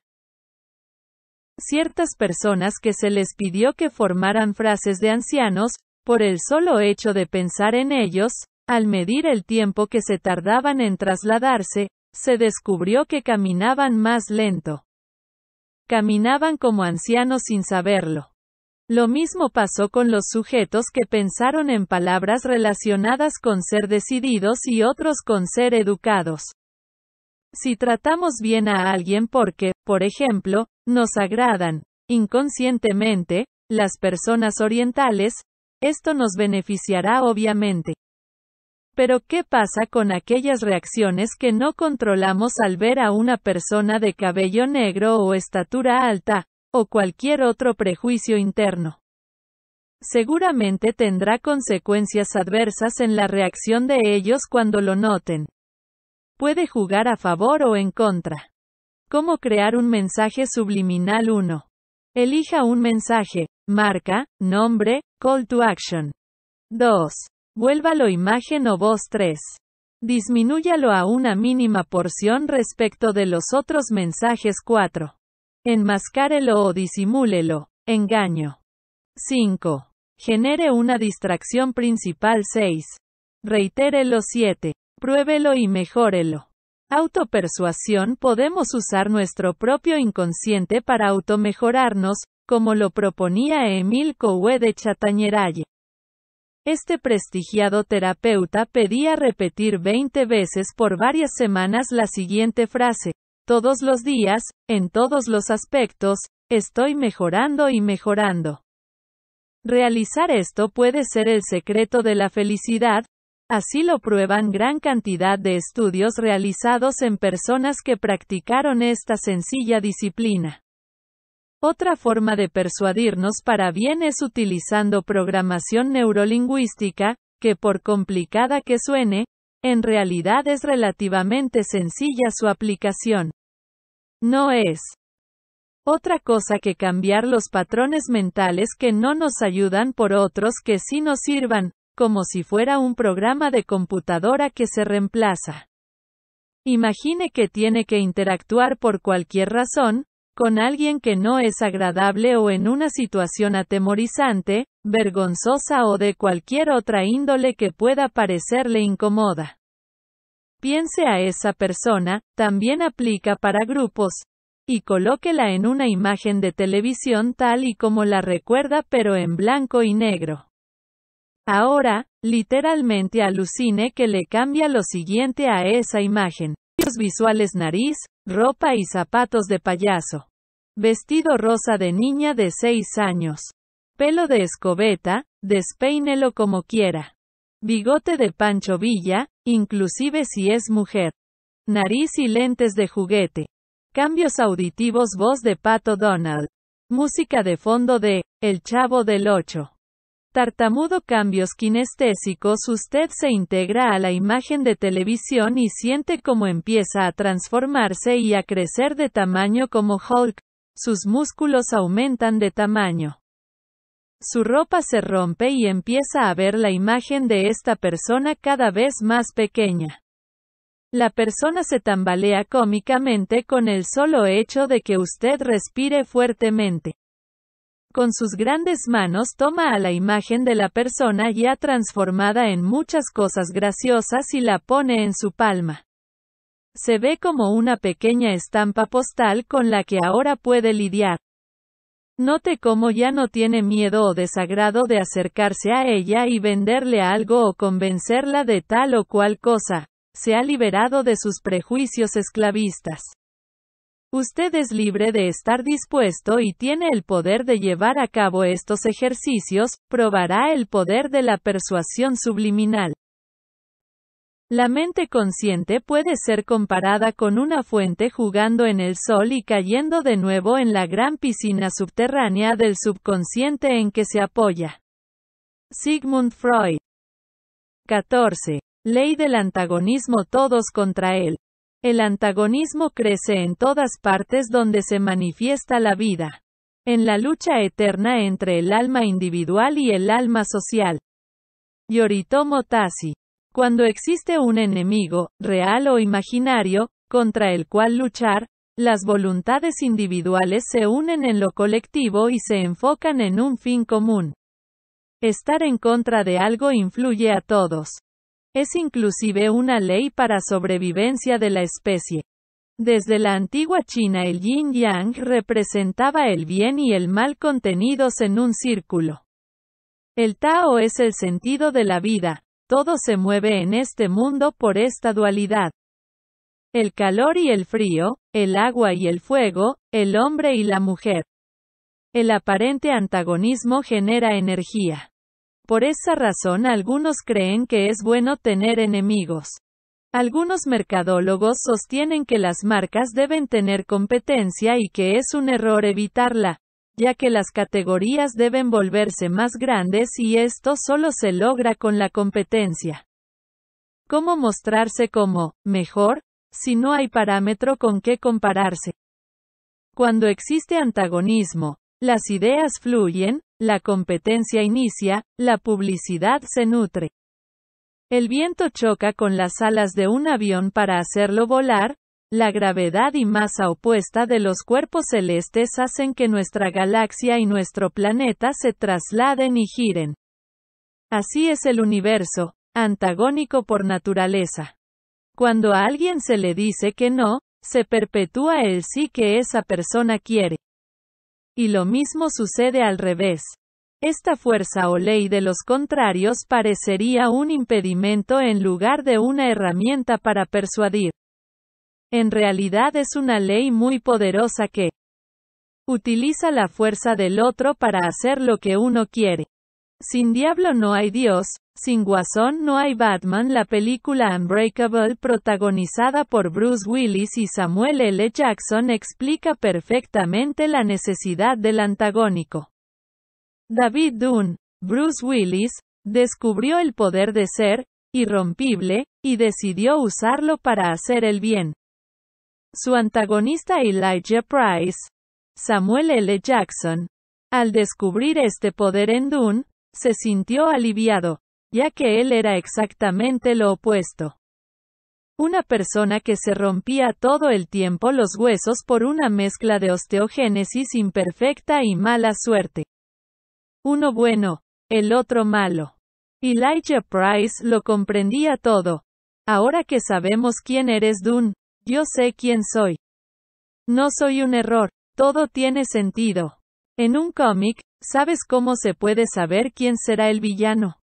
ciertas personas que se les pidió que formaran frases de ancianos, por el solo hecho de pensar en ellos, al medir el tiempo que se tardaban en trasladarse, se descubrió que caminaban más lento. Caminaban como ancianos sin saberlo. Lo mismo pasó con los sujetos que pensaron en palabras relacionadas con ser decididos y otros con ser educados. Si tratamos bien a alguien porque, por ejemplo, nos agradan, inconscientemente, las personas orientales, esto nos beneficiará obviamente. Pero ¿qué pasa con aquellas reacciones que no controlamos al ver a una persona de cabello negro o estatura alta, o cualquier otro prejuicio interno? Seguramente tendrá consecuencias adversas en la reacción de ellos cuando lo noten. Puede jugar a favor o en contra. ¿Cómo crear un mensaje subliminal 1? Elija un mensaje, marca, nombre, call to action. 2. Vuélvalo imagen o voz 3. Disminúyalo a una mínima porción respecto de los otros mensajes 4. Enmascárelo o disimúlelo. Engaño. 5. Genere una distracción principal 6. Reitérelo 7. Pruébelo y mejórelo. Autopersuasión podemos usar nuestro propio inconsciente para automejorarnos, como lo proponía Emil Coué de Chatañeraye. Este prestigiado terapeuta pedía repetir 20 veces por varias semanas la siguiente frase. Todos los días, en todos los aspectos, estoy mejorando y mejorando. Realizar esto puede ser el secreto de la felicidad, así lo prueban gran cantidad de estudios realizados en personas que practicaron esta sencilla disciplina. Otra forma de persuadirnos para bien es utilizando programación neurolingüística, que por complicada que suene, en realidad es relativamente sencilla su aplicación. No es otra cosa que cambiar los patrones mentales que no nos ayudan por otros que sí nos sirvan, como si fuera un programa de computadora que se reemplaza. Imagine que tiene que interactuar por cualquier razón, con alguien que no es agradable o en una situación atemorizante, vergonzosa o de cualquier otra índole que pueda parecerle incomoda. Piense a esa persona, también aplica para grupos, y colóquela en una imagen de televisión tal y como la recuerda pero en blanco y negro. Ahora, literalmente alucine que le cambia lo siguiente a esa imagen visuales nariz, ropa y zapatos de payaso. Vestido rosa de niña de 6 años. Pelo de escobeta, despeínelo como quiera. Bigote de Pancho Villa, inclusive si es mujer. Nariz y lentes de juguete. Cambios auditivos voz de Pato Donald. Música de fondo de El Chavo del Ocho. Tartamudo Cambios kinestésicos Usted se integra a la imagen de televisión y siente cómo empieza a transformarse y a crecer de tamaño como Hulk. Sus músculos aumentan de tamaño. Su ropa se rompe y empieza a ver la imagen de esta persona cada vez más pequeña. La persona se tambalea cómicamente con el solo hecho de que usted respire fuertemente. Con sus grandes manos toma a la imagen de la persona ya transformada en muchas cosas graciosas y la pone en su palma. Se ve como una pequeña estampa postal con la que ahora puede lidiar. Note cómo ya no tiene miedo o desagrado de acercarse a ella y venderle algo o convencerla de tal o cual cosa. Se ha liberado de sus prejuicios esclavistas. Usted es libre de estar dispuesto y tiene el poder de llevar a cabo estos ejercicios, probará el poder de la persuasión subliminal. La mente consciente puede ser comparada con una fuente jugando en el sol y cayendo de nuevo en la gran piscina subterránea del subconsciente en que se apoya. Sigmund Freud. 14. Ley del antagonismo todos contra él. El antagonismo crece en todas partes donde se manifiesta la vida. En la lucha eterna entre el alma individual y el alma social. Yoritomo Tashi. Cuando existe un enemigo, real o imaginario, contra el cual luchar, las voluntades individuales se unen en lo colectivo y se enfocan en un fin común. Estar en contra de algo influye a todos. Es inclusive una ley para sobrevivencia de la especie. Desde la antigua China el yin yang representaba el bien y el mal contenidos en un círculo. El Tao es el sentido de la vida, todo se mueve en este mundo por esta dualidad. El calor y el frío, el agua y el fuego, el hombre y la mujer. El aparente antagonismo genera energía. Por esa razón algunos creen que es bueno tener enemigos. Algunos mercadólogos sostienen que las marcas deben tener competencia y que es un error evitarla, ya que las categorías deben volverse más grandes y esto solo se logra con la competencia. ¿Cómo mostrarse como mejor? si no hay parámetro con qué compararse. Cuando existe antagonismo, las ideas fluyen, la competencia inicia, la publicidad se nutre. El viento choca con las alas de un avión para hacerlo volar, la gravedad y masa opuesta de los cuerpos celestes hacen que nuestra galaxia y nuestro planeta se trasladen y giren. Así es el universo, antagónico por naturaleza. Cuando a alguien se le dice que no, se perpetúa el sí que esa persona quiere. Y lo mismo sucede al revés. Esta fuerza o ley de los contrarios parecería un impedimento en lugar de una herramienta para persuadir. En realidad es una ley muy poderosa que utiliza la fuerza del otro para hacer lo que uno quiere. Sin Diablo no hay Dios, sin Guasón no hay Batman. La película Unbreakable, protagonizada por Bruce Willis y Samuel L. Jackson, explica perfectamente la necesidad del antagónico. David Dunn, Bruce Willis, descubrió el poder de ser, irrompible, y decidió usarlo para hacer el bien. Su antagonista Elijah Price, Samuel L. Jackson, al descubrir este poder en Dune, se sintió aliviado, ya que él era exactamente lo opuesto. Una persona que se rompía todo el tiempo los huesos por una mezcla de osteogénesis imperfecta y mala suerte. Uno bueno, el otro malo. Elijah Price lo comprendía todo. Ahora que sabemos quién eres Dunn, yo sé quién soy. No soy un error, todo tiene sentido. En un cómic, ¿sabes cómo se puede saber quién será el villano?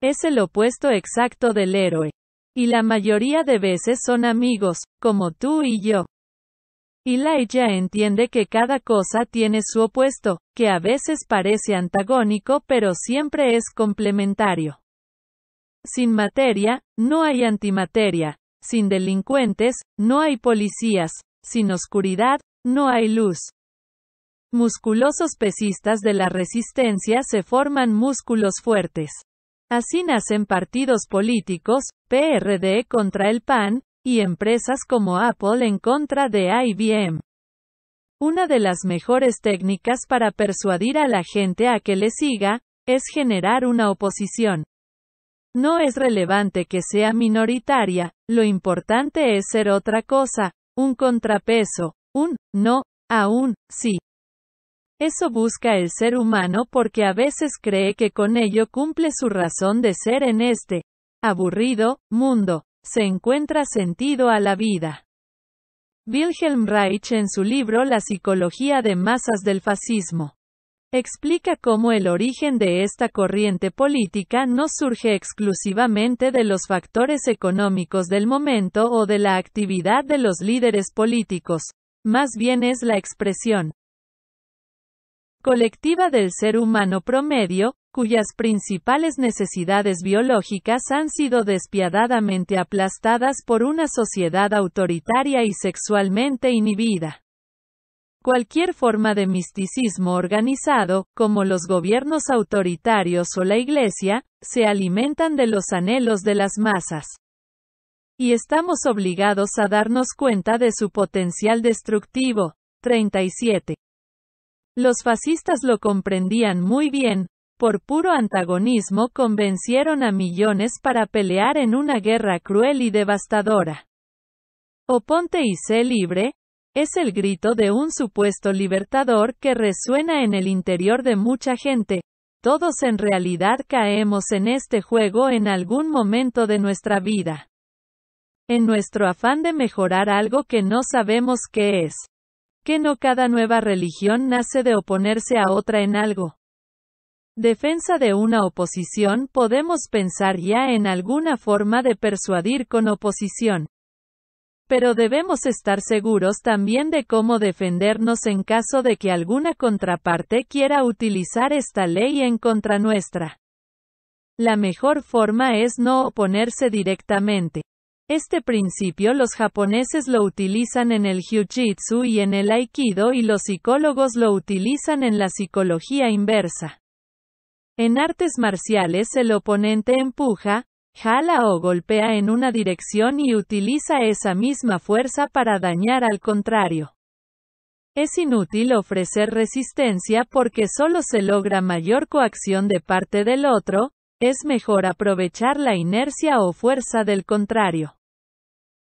Es el opuesto exacto del héroe. Y la mayoría de veces son amigos, como tú y yo. Elijah entiende que cada cosa tiene su opuesto, que a veces parece antagónico pero siempre es complementario. Sin materia, no hay antimateria, sin delincuentes, no hay policías, sin oscuridad, no hay luz. Musculosos pesistas de la resistencia se forman músculos fuertes. Así nacen partidos políticos, PRD e contra el PAN, y empresas como Apple en contra de IBM. Una de las mejores técnicas para persuadir a la gente a que le siga, es generar una oposición. No es relevante que sea minoritaria, lo importante es ser otra cosa, un contrapeso, un no, a un sí. Eso busca el ser humano porque a veces cree que con ello cumple su razón de ser en este aburrido mundo. Se encuentra sentido a la vida. Wilhelm Reich en su libro La psicología de masas del fascismo explica cómo el origen de esta corriente política no surge exclusivamente de los factores económicos del momento o de la actividad de los líderes políticos, más bien es la expresión colectiva del ser humano promedio, cuyas principales necesidades biológicas han sido despiadadamente aplastadas por una sociedad autoritaria y sexualmente inhibida. Cualquier forma de misticismo organizado, como los gobiernos autoritarios o la Iglesia, se alimentan de los anhelos de las masas. Y estamos obligados a darnos cuenta de su potencial destructivo. 37. Los fascistas lo comprendían muy bien. Por puro antagonismo convencieron a millones para pelear en una guerra cruel y devastadora. ponte y sé libre, es el grito de un supuesto libertador que resuena en el interior de mucha gente. Todos en realidad caemos en este juego en algún momento de nuestra vida. En nuestro afán de mejorar algo que no sabemos qué es que no cada nueva religión nace de oponerse a otra en algo. Defensa de una oposición podemos pensar ya en alguna forma de persuadir con oposición. Pero debemos estar seguros también de cómo defendernos en caso de que alguna contraparte quiera utilizar esta ley en contra nuestra. La mejor forma es no oponerse directamente. Este principio los japoneses lo utilizan en el jiu-jitsu y en el aikido y los psicólogos lo utilizan en la psicología inversa. En artes marciales el oponente empuja, jala o golpea en una dirección y utiliza esa misma fuerza para dañar al contrario. Es inútil ofrecer resistencia porque solo se logra mayor coacción de parte del otro, es mejor aprovechar la inercia o fuerza del contrario.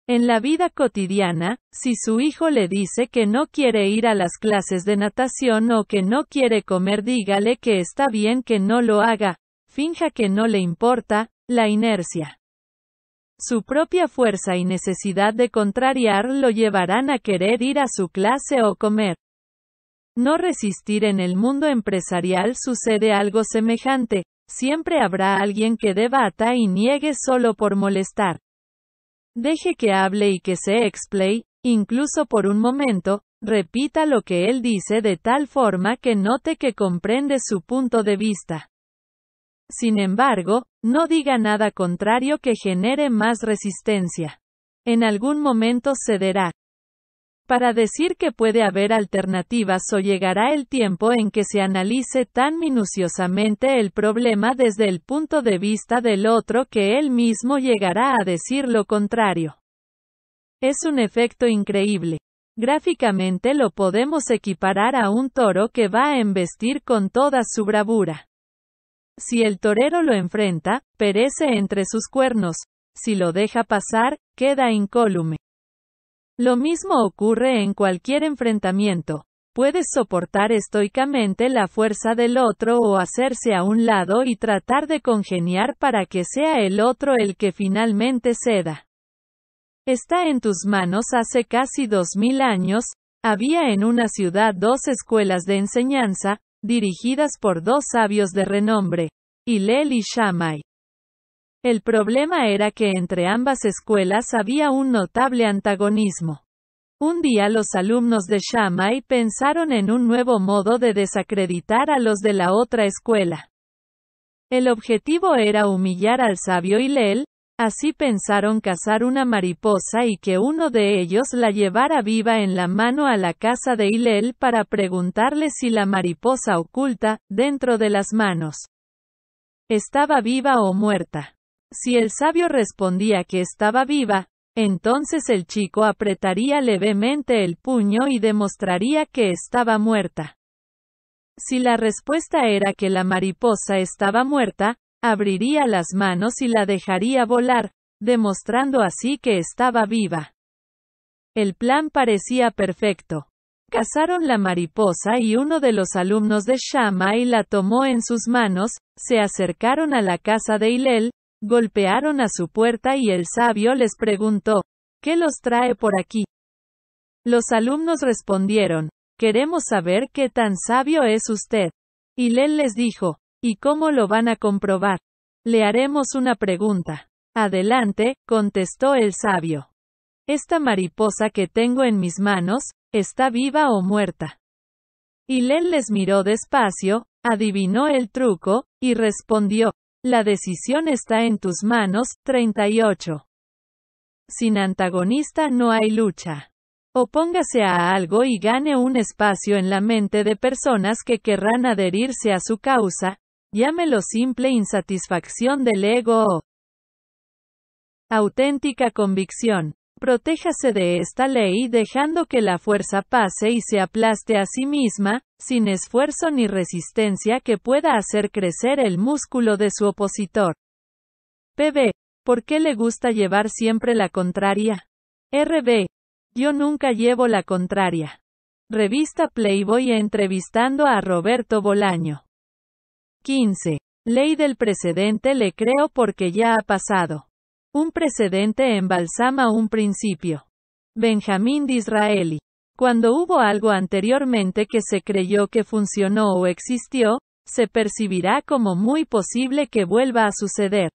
En la vida cotidiana, si su hijo le dice que no quiere ir a las clases de natación o que no quiere comer, dígale que está bien que no lo haga, finja que no le importa, la inercia. Su propia fuerza y necesidad de contrariar lo llevarán a querer ir a su clase o comer. No resistir en el mundo empresarial sucede algo semejante, Siempre habrá alguien que debata y niegue solo por molestar. Deje que hable y que se explay, incluso por un momento, repita lo que él dice de tal forma que note que comprende su punto de vista. Sin embargo, no diga nada contrario que genere más resistencia. En algún momento cederá para decir que puede haber alternativas o llegará el tiempo en que se analice tan minuciosamente el problema desde el punto de vista del otro que él mismo llegará a decir lo contrario. Es un efecto increíble. Gráficamente lo podemos equiparar a un toro que va a embestir con toda su bravura. Si el torero lo enfrenta, perece entre sus cuernos, si lo deja pasar, queda incólume. Lo mismo ocurre en cualquier enfrentamiento. Puedes soportar estoicamente la fuerza del otro o hacerse a un lado y tratar de congeniar para que sea el otro el que finalmente ceda. Está en tus manos hace casi dos mil años, había en una ciudad dos escuelas de enseñanza, dirigidas por dos sabios de renombre, Hillel y Shammai. El problema era que entre ambas escuelas había un notable antagonismo. Un día los alumnos de Shamai pensaron en un nuevo modo de desacreditar a los de la otra escuela. El objetivo era humillar al sabio Hillel, así pensaron cazar una mariposa y que uno de ellos la llevara viva en la mano a la casa de Hillel para preguntarle si la mariposa oculta, dentro de las manos, estaba viva o muerta. Si el sabio respondía que estaba viva, entonces el chico apretaría levemente el puño y demostraría que estaba muerta. Si la respuesta era que la mariposa estaba muerta, abriría las manos y la dejaría volar, demostrando así que estaba viva. El plan parecía perfecto. Cazaron la mariposa y uno de los alumnos de Shammai la tomó en sus manos, se acercaron a la casa de Hillel, Golpearon a su puerta y el sabio les preguntó, ¿qué los trae por aquí? Los alumnos respondieron, queremos saber qué tan sabio es usted. Y Lel les dijo, ¿y cómo lo van a comprobar? Le haremos una pregunta. Adelante, contestó el sabio. Esta mariposa que tengo en mis manos, ¿está viva o muerta? Y Lel les miró despacio, adivinó el truco, y respondió, la decisión está en tus manos. 38. Sin antagonista no hay lucha. Opóngase a algo y gane un espacio en la mente de personas que querrán adherirse a su causa, llámelo simple insatisfacción del ego o auténtica convicción. Protéjase de esta ley dejando que la fuerza pase y se aplaste a sí misma, sin esfuerzo ni resistencia que pueda hacer crecer el músculo de su opositor. PB. ¿Por qué le gusta llevar siempre la contraria? RB. Yo nunca llevo la contraria. Revista Playboy entrevistando a Roberto Bolaño. 15. Ley del precedente le creo porque ya ha pasado. Un precedente embalsama un principio. Benjamín Disraeli. Cuando hubo algo anteriormente que se creyó que funcionó o existió, se percibirá como muy posible que vuelva a suceder.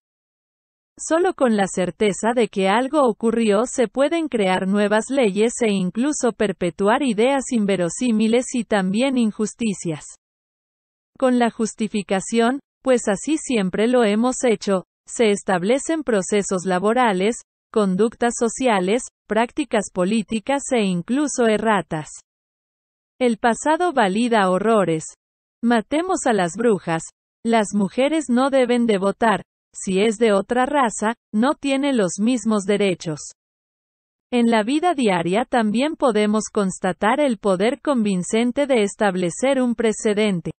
Solo con la certeza de que algo ocurrió se pueden crear nuevas leyes e incluso perpetuar ideas inverosímiles y también injusticias. Con la justificación, pues así siempre lo hemos hecho, se establecen procesos laborales, conductas sociales, prácticas políticas e incluso erratas. El pasado valida horrores. Matemos a las brujas. Las mujeres no deben de votar, si es de otra raza, no tiene los mismos derechos. En la vida diaria también podemos constatar el poder convincente de establecer un precedente.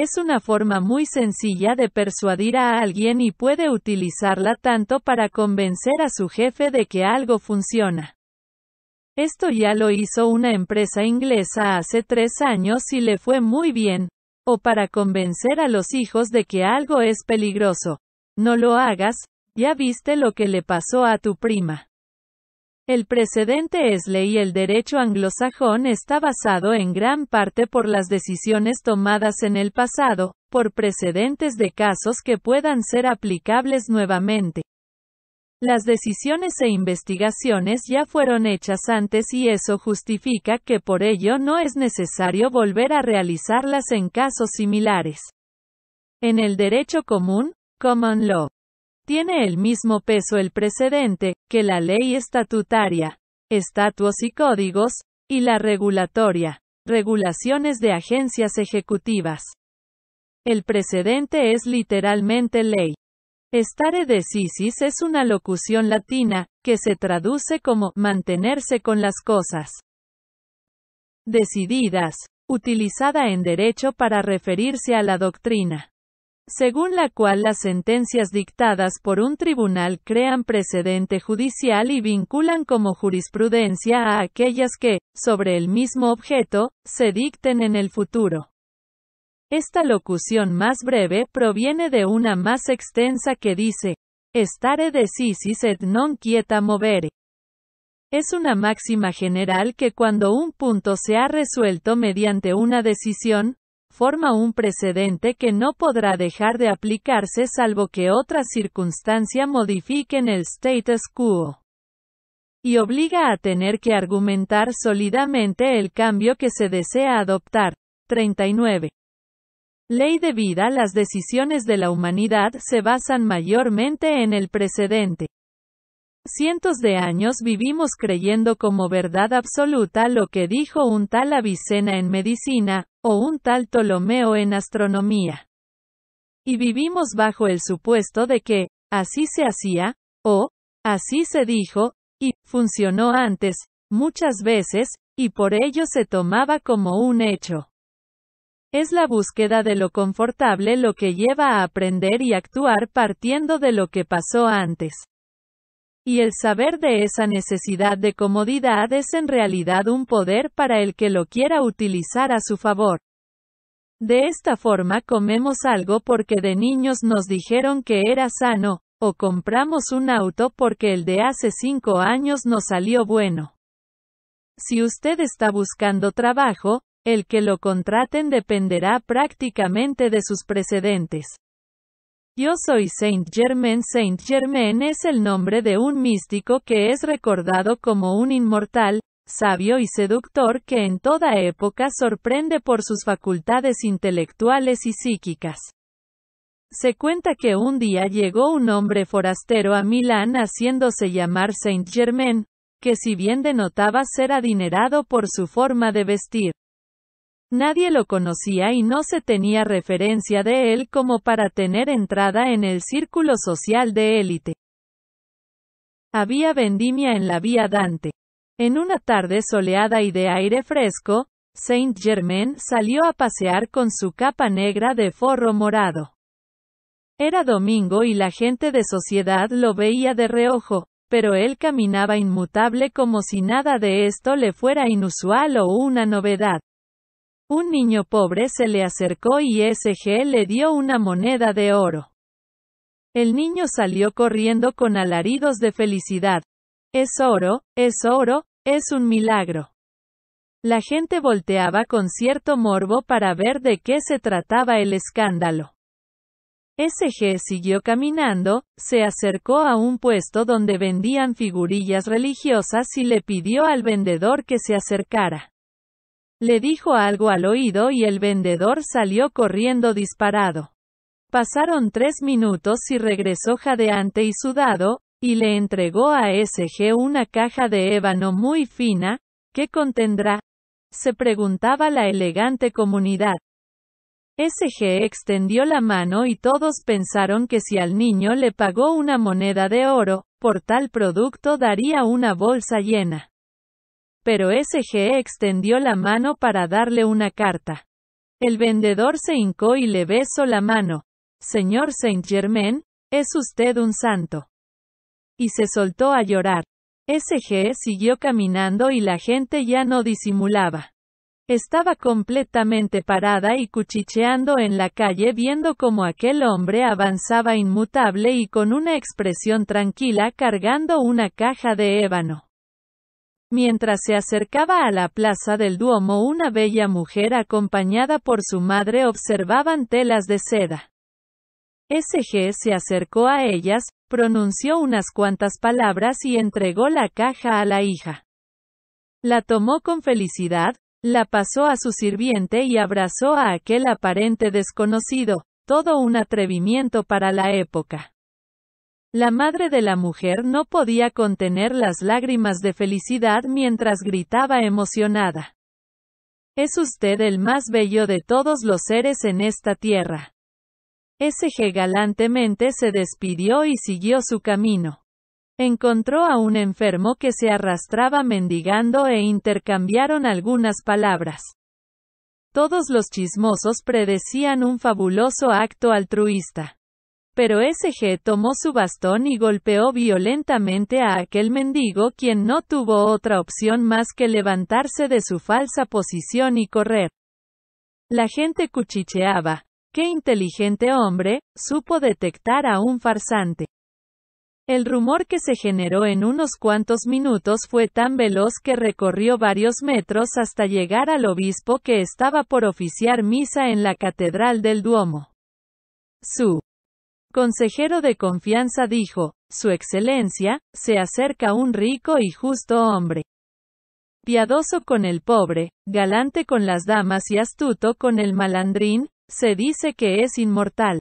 Es una forma muy sencilla de persuadir a alguien y puede utilizarla tanto para convencer a su jefe de que algo funciona. Esto ya lo hizo una empresa inglesa hace tres años y le fue muy bien, o para convencer a los hijos de que algo es peligroso. No lo hagas, ya viste lo que le pasó a tu prima. El precedente es ley y el derecho anglosajón está basado en gran parte por las decisiones tomadas en el pasado, por precedentes de casos que puedan ser aplicables nuevamente. Las decisiones e investigaciones ya fueron hechas antes y eso justifica que por ello no es necesario volver a realizarlas en casos similares. En el derecho común, Common Law, tiene el mismo peso el precedente, que la ley estatutaria, estatuos y códigos, y la regulatoria, regulaciones de agencias ejecutivas. El precedente es literalmente ley. Estare decisis es una locución latina, que se traduce como mantenerse con las cosas decididas, utilizada en derecho para referirse a la doctrina según la cual las sentencias dictadas por un tribunal crean precedente judicial y vinculan como jurisprudencia a aquellas que, sobre el mismo objeto, se dicten en el futuro. Esta locución más breve proviene de una más extensa que dice, «estare decisis et non quieta movere. Es una máxima general que cuando un punto se ha resuelto mediante una decisión, forma un precedente que no podrá dejar de aplicarse salvo que otra circunstancia modifiquen el status quo y obliga a tener que argumentar sólidamente el cambio que se desea adoptar. 39. Ley de vida Las decisiones de la humanidad se basan mayormente en el precedente. Cientos de años vivimos creyendo como verdad absoluta lo que dijo un tal Avicena en medicina, o un tal Ptolomeo en astronomía. Y vivimos bajo el supuesto de que, así se hacía, o, así se dijo, y, funcionó antes, muchas veces, y por ello se tomaba como un hecho. Es la búsqueda de lo confortable lo que lleva a aprender y actuar partiendo de lo que pasó antes. Y el saber de esa necesidad de comodidad es en realidad un poder para el que lo quiera utilizar a su favor. De esta forma comemos algo porque de niños nos dijeron que era sano, o compramos un auto porque el de hace cinco años nos salió bueno. Si usted está buscando trabajo, el que lo contraten dependerá prácticamente de sus precedentes. Yo soy Saint Germain. Saint Germain es el nombre de un místico que es recordado como un inmortal, sabio y seductor que en toda época sorprende por sus facultades intelectuales y psíquicas. Se cuenta que un día llegó un hombre forastero a Milán haciéndose llamar Saint Germain, que si bien denotaba ser adinerado por su forma de vestir, Nadie lo conocía y no se tenía referencia de él como para tener entrada en el círculo social de élite. Había vendimia en la vía Dante. En una tarde soleada y de aire fresco, Saint Germain salió a pasear con su capa negra de forro morado. Era domingo y la gente de sociedad lo veía de reojo, pero él caminaba inmutable como si nada de esto le fuera inusual o una novedad. Un niño pobre se le acercó y SG le dio una moneda de oro. El niño salió corriendo con alaridos de felicidad. Es oro, es oro, es un milagro. La gente volteaba con cierto morbo para ver de qué se trataba el escándalo. SG siguió caminando, se acercó a un puesto donde vendían figurillas religiosas y le pidió al vendedor que se acercara. Le dijo algo al oído y el vendedor salió corriendo disparado. Pasaron tres minutos y regresó jadeante y sudado, y le entregó a SG una caja de ébano muy fina, ¿qué contendrá? se preguntaba la elegante comunidad. SG extendió la mano y todos pensaron que si al niño le pagó una moneda de oro, por tal producto daría una bolsa llena pero SG e extendió la mano para darle una carta. El vendedor se hincó y le besó la mano. Señor Saint Germain, es usted un santo. Y se soltó a llorar. SG e siguió caminando y la gente ya no disimulaba. Estaba completamente parada y cuchicheando en la calle viendo cómo aquel hombre avanzaba inmutable y con una expresión tranquila cargando una caja de ébano. Mientras se acercaba a la plaza del Duomo una bella mujer acompañada por su madre observaban telas de seda. SG se acercó a ellas, pronunció unas cuantas palabras y entregó la caja a la hija. La tomó con felicidad, la pasó a su sirviente y abrazó a aquel aparente desconocido, todo un atrevimiento para la época. La madre de la mujer no podía contener las lágrimas de felicidad mientras gritaba emocionada. Es usted el más bello de todos los seres en esta tierra. SG galantemente se despidió y siguió su camino. Encontró a un enfermo que se arrastraba mendigando e intercambiaron algunas palabras. Todos los chismosos predecían un fabuloso acto altruista. Pero SG tomó su bastón y golpeó violentamente a aquel mendigo quien no tuvo otra opción más que levantarse de su falsa posición y correr. La gente cuchicheaba. ¡Qué inteligente hombre! supo detectar a un farsante. El rumor que se generó en unos cuantos minutos fue tan veloz que recorrió varios metros hasta llegar al obispo que estaba por oficiar misa en la Catedral del Duomo. Su consejero de confianza dijo, Su Excelencia, se acerca un rico y justo hombre. Piadoso con el pobre, galante con las damas y astuto con el malandrín, se dice que es inmortal.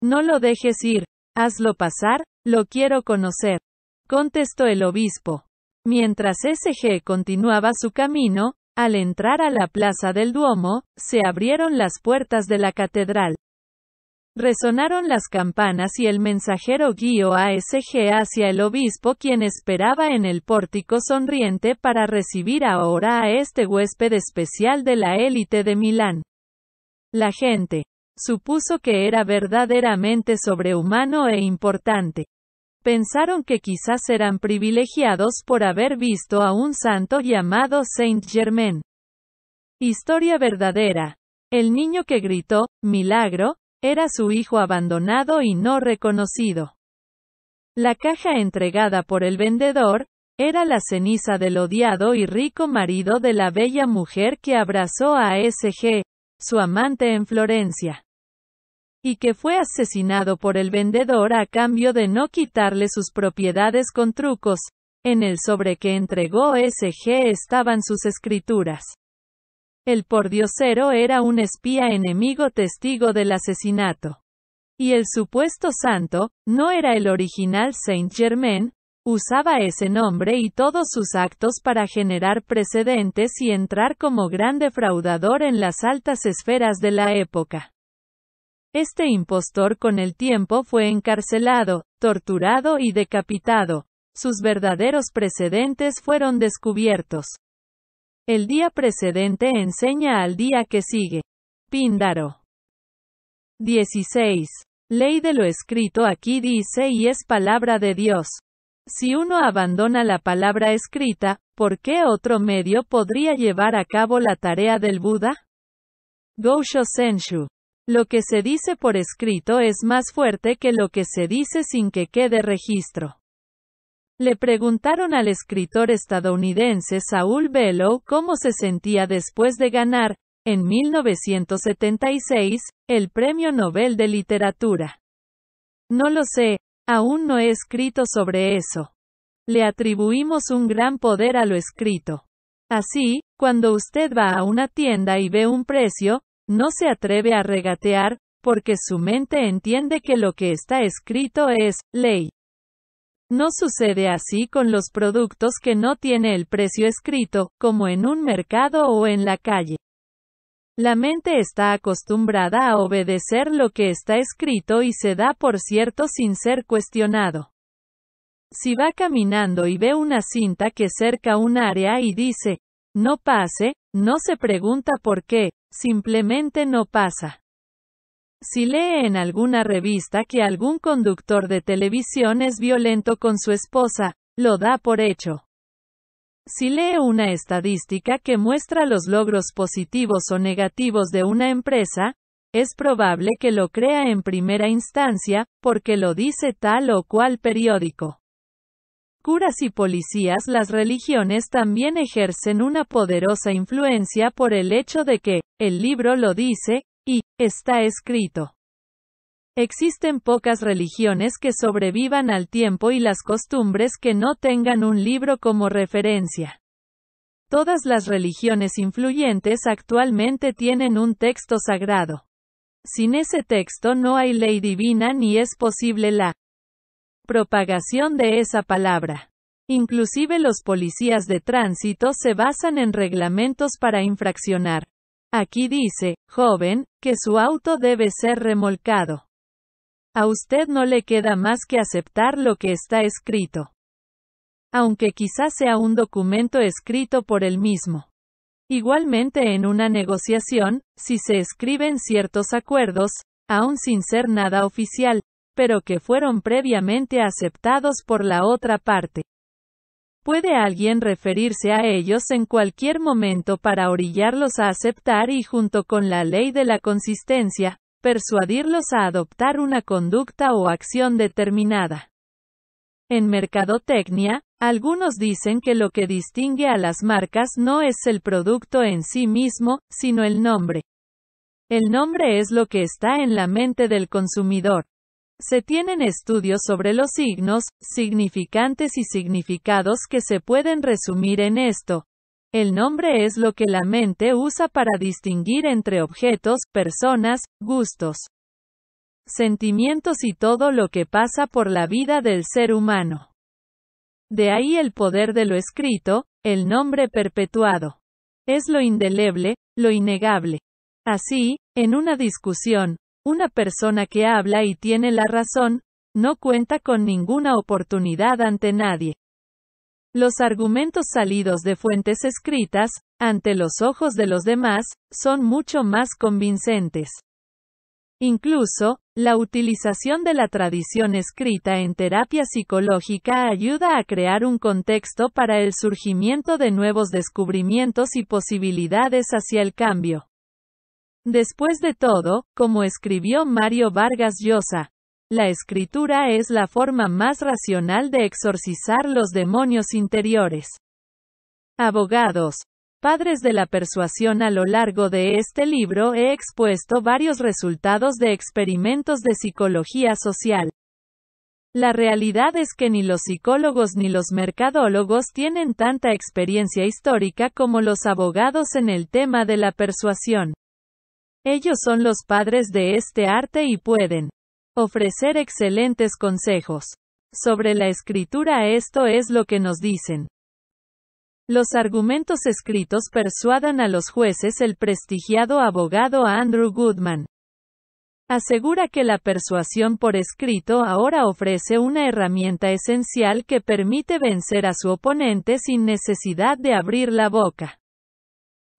No lo dejes ir, hazlo pasar, lo quiero conocer. Contestó el obispo. Mientras SG continuaba su camino, al entrar a la plaza del Duomo, se abrieron las puertas de la catedral. Resonaron las campanas y el mensajero guió a SG hacia el obispo quien esperaba en el pórtico sonriente para recibir ahora a este huésped especial de la élite de Milán. La gente supuso que era verdaderamente sobrehumano e importante. Pensaron que quizás eran privilegiados por haber visto a un santo llamado Saint Germain. Historia verdadera. El niño que gritó, milagro, era su hijo abandonado y no reconocido. La caja entregada por el vendedor, era la ceniza del odiado y rico marido de la bella mujer que abrazó a S.G., su amante en Florencia. Y que fue asesinado por el vendedor a cambio de no quitarle sus propiedades con trucos. En el sobre que entregó S.G. estaban sus escrituras. El pordiosero era un espía enemigo testigo del asesinato. Y el supuesto santo, no era el original Saint Germain, usaba ese nombre y todos sus actos para generar precedentes y entrar como gran defraudador en las altas esferas de la época. Este impostor con el tiempo fue encarcelado, torturado y decapitado. Sus verdaderos precedentes fueron descubiertos. El día precedente enseña al día que sigue. Píndaro. 16. Ley de lo escrito aquí dice y es palabra de Dios. Si uno abandona la palabra escrita, ¿por qué otro medio podría llevar a cabo la tarea del Buda? Gosho Senshu. Lo que se dice por escrito es más fuerte que lo que se dice sin que quede registro. Le preguntaron al escritor estadounidense Saul Bellow cómo se sentía después de ganar, en 1976, el Premio Nobel de Literatura. No lo sé, aún no he escrito sobre eso. Le atribuimos un gran poder a lo escrito. Así, cuando usted va a una tienda y ve un precio, no se atreve a regatear, porque su mente entiende que lo que está escrito es ley. No sucede así con los productos que no tiene el precio escrito, como en un mercado o en la calle. La mente está acostumbrada a obedecer lo que está escrito y se da por cierto sin ser cuestionado. Si va caminando y ve una cinta que cerca un área y dice, no pase, no se pregunta por qué, simplemente no pasa. Si lee en alguna revista que algún conductor de televisión es violento con su esposa, lo da por hecho. Si lee una estadística que muestra los logros positivos o negativos de una empresa, es probable que lo crea en primera instancia, porque lo dice tal o cual periódico. Curas y policías Las religiones también ejercen una poderosa influencia por el hecho de que, el libro lo dice, y, está escrito. Existen pocas religiones que sobrevivan al tiempo y las costumbres que no tengan un libro como referencia. Todas las religiones influyentes actualmente tienen un texto sagrado. Sin ese texto no hay ley divina ni es posible la propagación de esa palabra. Inclusive los policías de tránsito se basan en reglamentos para infraccionar Aquí dice, joven, que su auto debe ser remolcado. A usted no le queda más que aceptar lo que está escrito. Aunque quizás sea un documento escrito por él mismo. Igualmente en una negociación, si se escriben ciertos acuerdos, aun sin ser nada oficial, pero que fueron previamente aceptados por la otra parte. Puede alguien referirse a ellos en cualquier momento para orillarlos a aceptar y junto con la ley de la consistencia, persuadirlos a adoptar una conducta o acción determinada. En mercadotecnia, algunos dicen que lo que distingue a las marcas no es el producto en sí mismo, sino el nombre. El nombre es lo que está en la mente del consumidor. Se tienen estudios sobre los signos, significantes y significados que se pueden resumir en esto. El nombre es lo que la mente usa para distinguir entre objetos, personas, gustos, sentimientos y todo lo que pasa por la vida del ser humano. De ahí el poder de lo escrito, el nombre perpetuado. Es lo indeleble, lo innegable. Así, en una discusión, una persona que habla y tiene la razón, no cuenta con ninguna oportunidad ante nadie. Los argumentos salidos de fuentes escritas, ante los ojos de los demás, son mucho más convincentes. Incluso, la utilización de la tradición escrita en terapia psicológica ayuda a crear un contexto para el surgimiento de nuevos descubrimientos y posibilidades hacia el cambio. Después de todo, como escribió Mario Vargas Llosa, la escritura es la forma más racional de exorcizar los demonios interiores. Abogados, padres de la persuasión a lo largo de este libro he expuesto varios resultados de experimentos de psicología social. La realidad es que ni los psicólogos ni los mercadólogos tienen tanta experiencia histórica como los abogados en el tema de la persuasión. Ellos son los padres de este arte y pueden ofrecer excelentes consejos. Sobre la escritura esto es lo que nos dicen. Los argumentos escritos persuadan a los jueces el prestigiado abogado Andrew Goodman. Asegura que la persuasión por escrito ahora ofrece una herramienta esencial que permite vencer a su oponente sin necesidad de abrir la boca.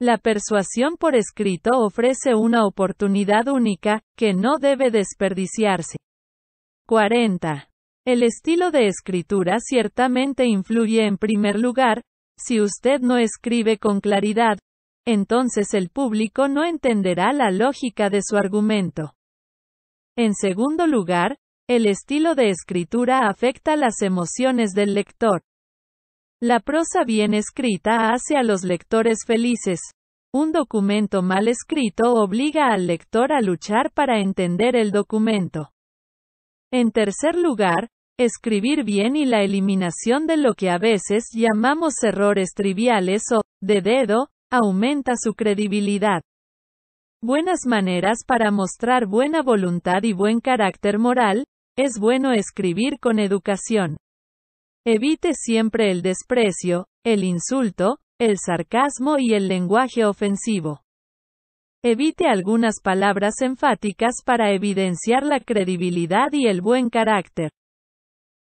La persuasión por escrito ofrece una oportunidad única, que no debe desperdiciarse. 40. El estilo de escritura ciertamente influye en primer lugar, si usted no escribe con claridad, entonces el público no entenderá la lógica de su argumento. En segundo lugar, el estilo de escritura afecta las emociones del lector. La prosa bien escrita hace a los lectores felices. Un documento mal escrito obliga al lector a luchar para entender el documento. En tercer lugar, escribir bien y la eliminación de lo que a veces llamamos errores triviales o, de dedo, aumenta su credibilidad. Buenas maneras para mostrar buena voluntad y buen carácter moral, es bueno escribir con educación. Evite siempre el desprecio, el insulto, el sarcasmo y el lenguaje ofensivo. Evite algunas palabras enfáticas para evidenciar la credibilidad y el buen carácter.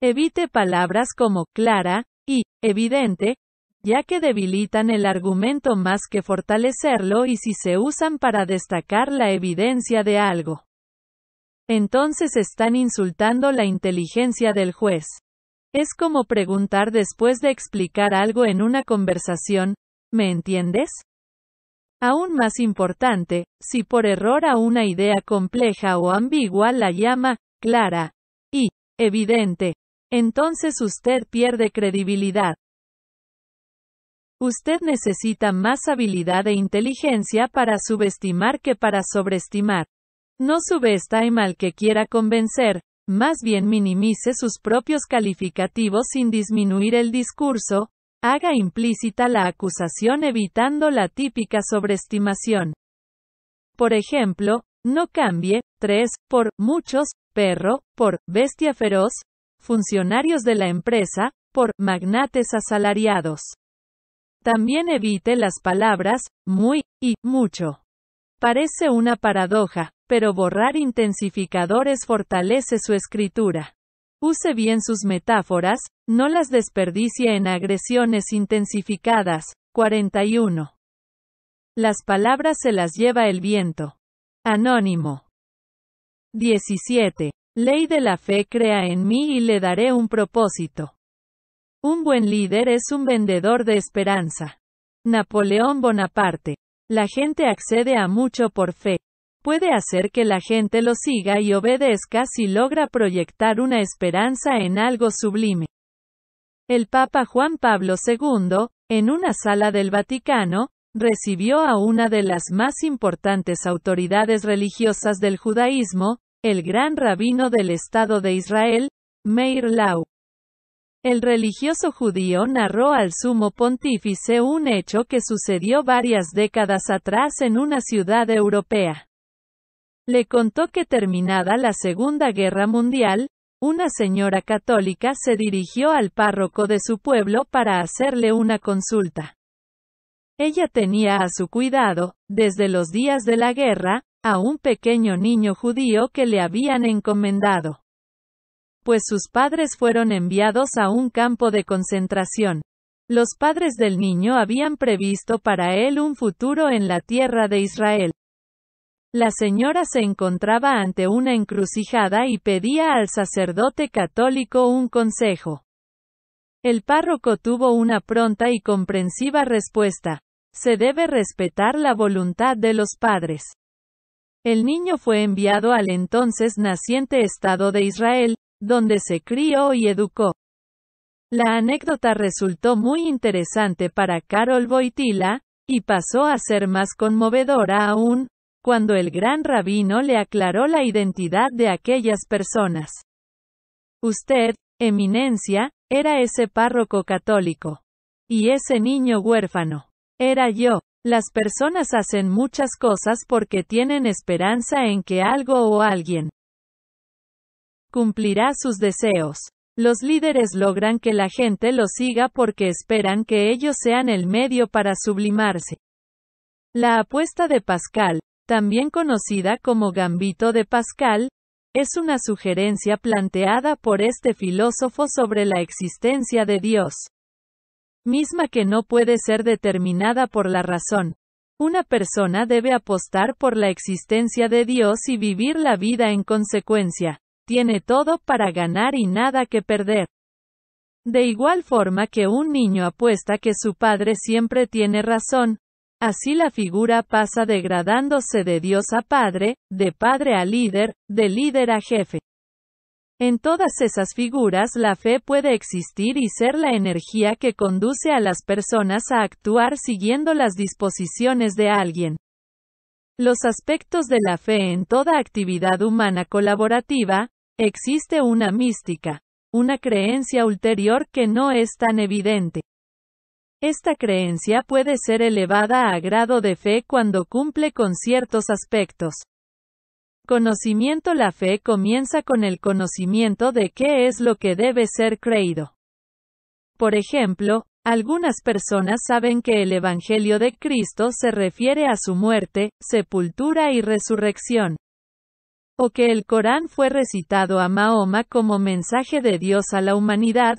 Evite palabras como clara y evidente, ya que debilitan el argumento más que fortalecerlo y si se usan para destacar la evidencia de algo. Entonces están insultando la inteligencia del juez. Es como preguntar después de explicar algo en una conversación, ¿me entiendes? Aún más importante, si por error a una idea compleja o ambigua la llama clara y evidente, entonces usted pierde credibilidad. Usted necesita más habilidad e inteligencia para subestimar que para sobreestimar. No subestime al que quiera convencer, más bien minimice sus propios calificativos sin disminuir el discurso, haga implícita la acusación evitando la típica sobreestimación. Por ejemplo, no cambie, tres, por, muchos, perro, por, bestia feroz, funcionarios de la empresa, por, magnates asalariados. También evite las palabras, muy, y, mucho. Parece una paradoja, pero borrar intensificadores fortalece su escritura. Use bien sus metáforas, no las desperdicie en agresiones intensificadas. 41. Las palabras se las lleva el viento. Anónimo. 17. Ley de la fe crea en mí y le daré un propósito. Un buen líder es un vendedor de esperanza. Napoleón Bonaparte. La gente accede a mucho por fe. Puede hacer que la gente lo siga y obedezca si logra proyectar una esperanza en algo sublime. El Papa Juan Pablo II, en una sala del Vaticano, recibió a una de las más importantes autoridades religiosas del judaísmo, el gran rabino del Estado de Israel, Meir Lau. El religioso judío narró al sumo pontífice un hecho que sucedió varias décadas atrás en una ciudad europea. Le contó que terminada la Segunda Guerra Mundial, una señora católica se dirigió al párroco de su pueblo para hacerle una consulta. Ella tenía a su cuidado, desde los días de la guerra, a un pequeño niño judío que le habían encomendado pues sus padres fueron enviados a un campo de concentración. Los padres del niño habían previsto para él un futuro en la tierra de Israel. La señora se encontraba ante una encrucijada y pedía al sacerdote católico un consejo. El párroco tuvo una pronta y comprensiva respuesta. Se debe respetar la voluntad de los padres. El niño fue enviado al entonces naciente Estado de Israel, donde se crió y educó. La anécdota resultó muy interesante para Carol Boitila, y pasó a ser más conmovedora aún, cuando el gran rabino le aclaró la identidad de aquellas personas. Usted, Eminencia, era ese párroco católico. Y ese niño huérfano. Era yo. Las personas hacen muchas cosas porque tienen esperanza en que algo o alguien cumplirá sus deseos. Los líderes logran que la gente lo siga porque esperan que ellos sean el medio para sublimarse. La apuesta de Pascal, también conocida como gambito de Pascal, es una sugerencia planteada por este filósofo sobre la existencia de Dios, misma que no puede ser determinada por la razón. Una persona debe apostar por la existencia de Dios y vivir la vida en consecuencia. Tiene todo para ganar y nada que perder. De igual forma que un niño apuesta que su padre siempre tiene razón, así la figura pasa degradándose de Dios a Padre, de Padre a líder, de líder a jefe. En todas esas figuras la fe puede existir y ser la energía que conduce a las personas a actuar siguiendo las disposiciones de alguien. Los aspectos de la fe en toda actividad humana colaborativa, Existe una mística, una creencia ulterior que no es tan evidente. Esta creencia puede ser elevada a grado de fe cuando cumple con ciertos aspectos. Conocimiento La fe comienza con el conocimiento de qué es lo que debe ser creído. Por ejemplo, algunas personas saben que el Evangelio de Cristo se refiere a su muerte, sepultura y resurrección o que el Corán fue recitado a Mahoma como mensaje de Dios a la humanidad,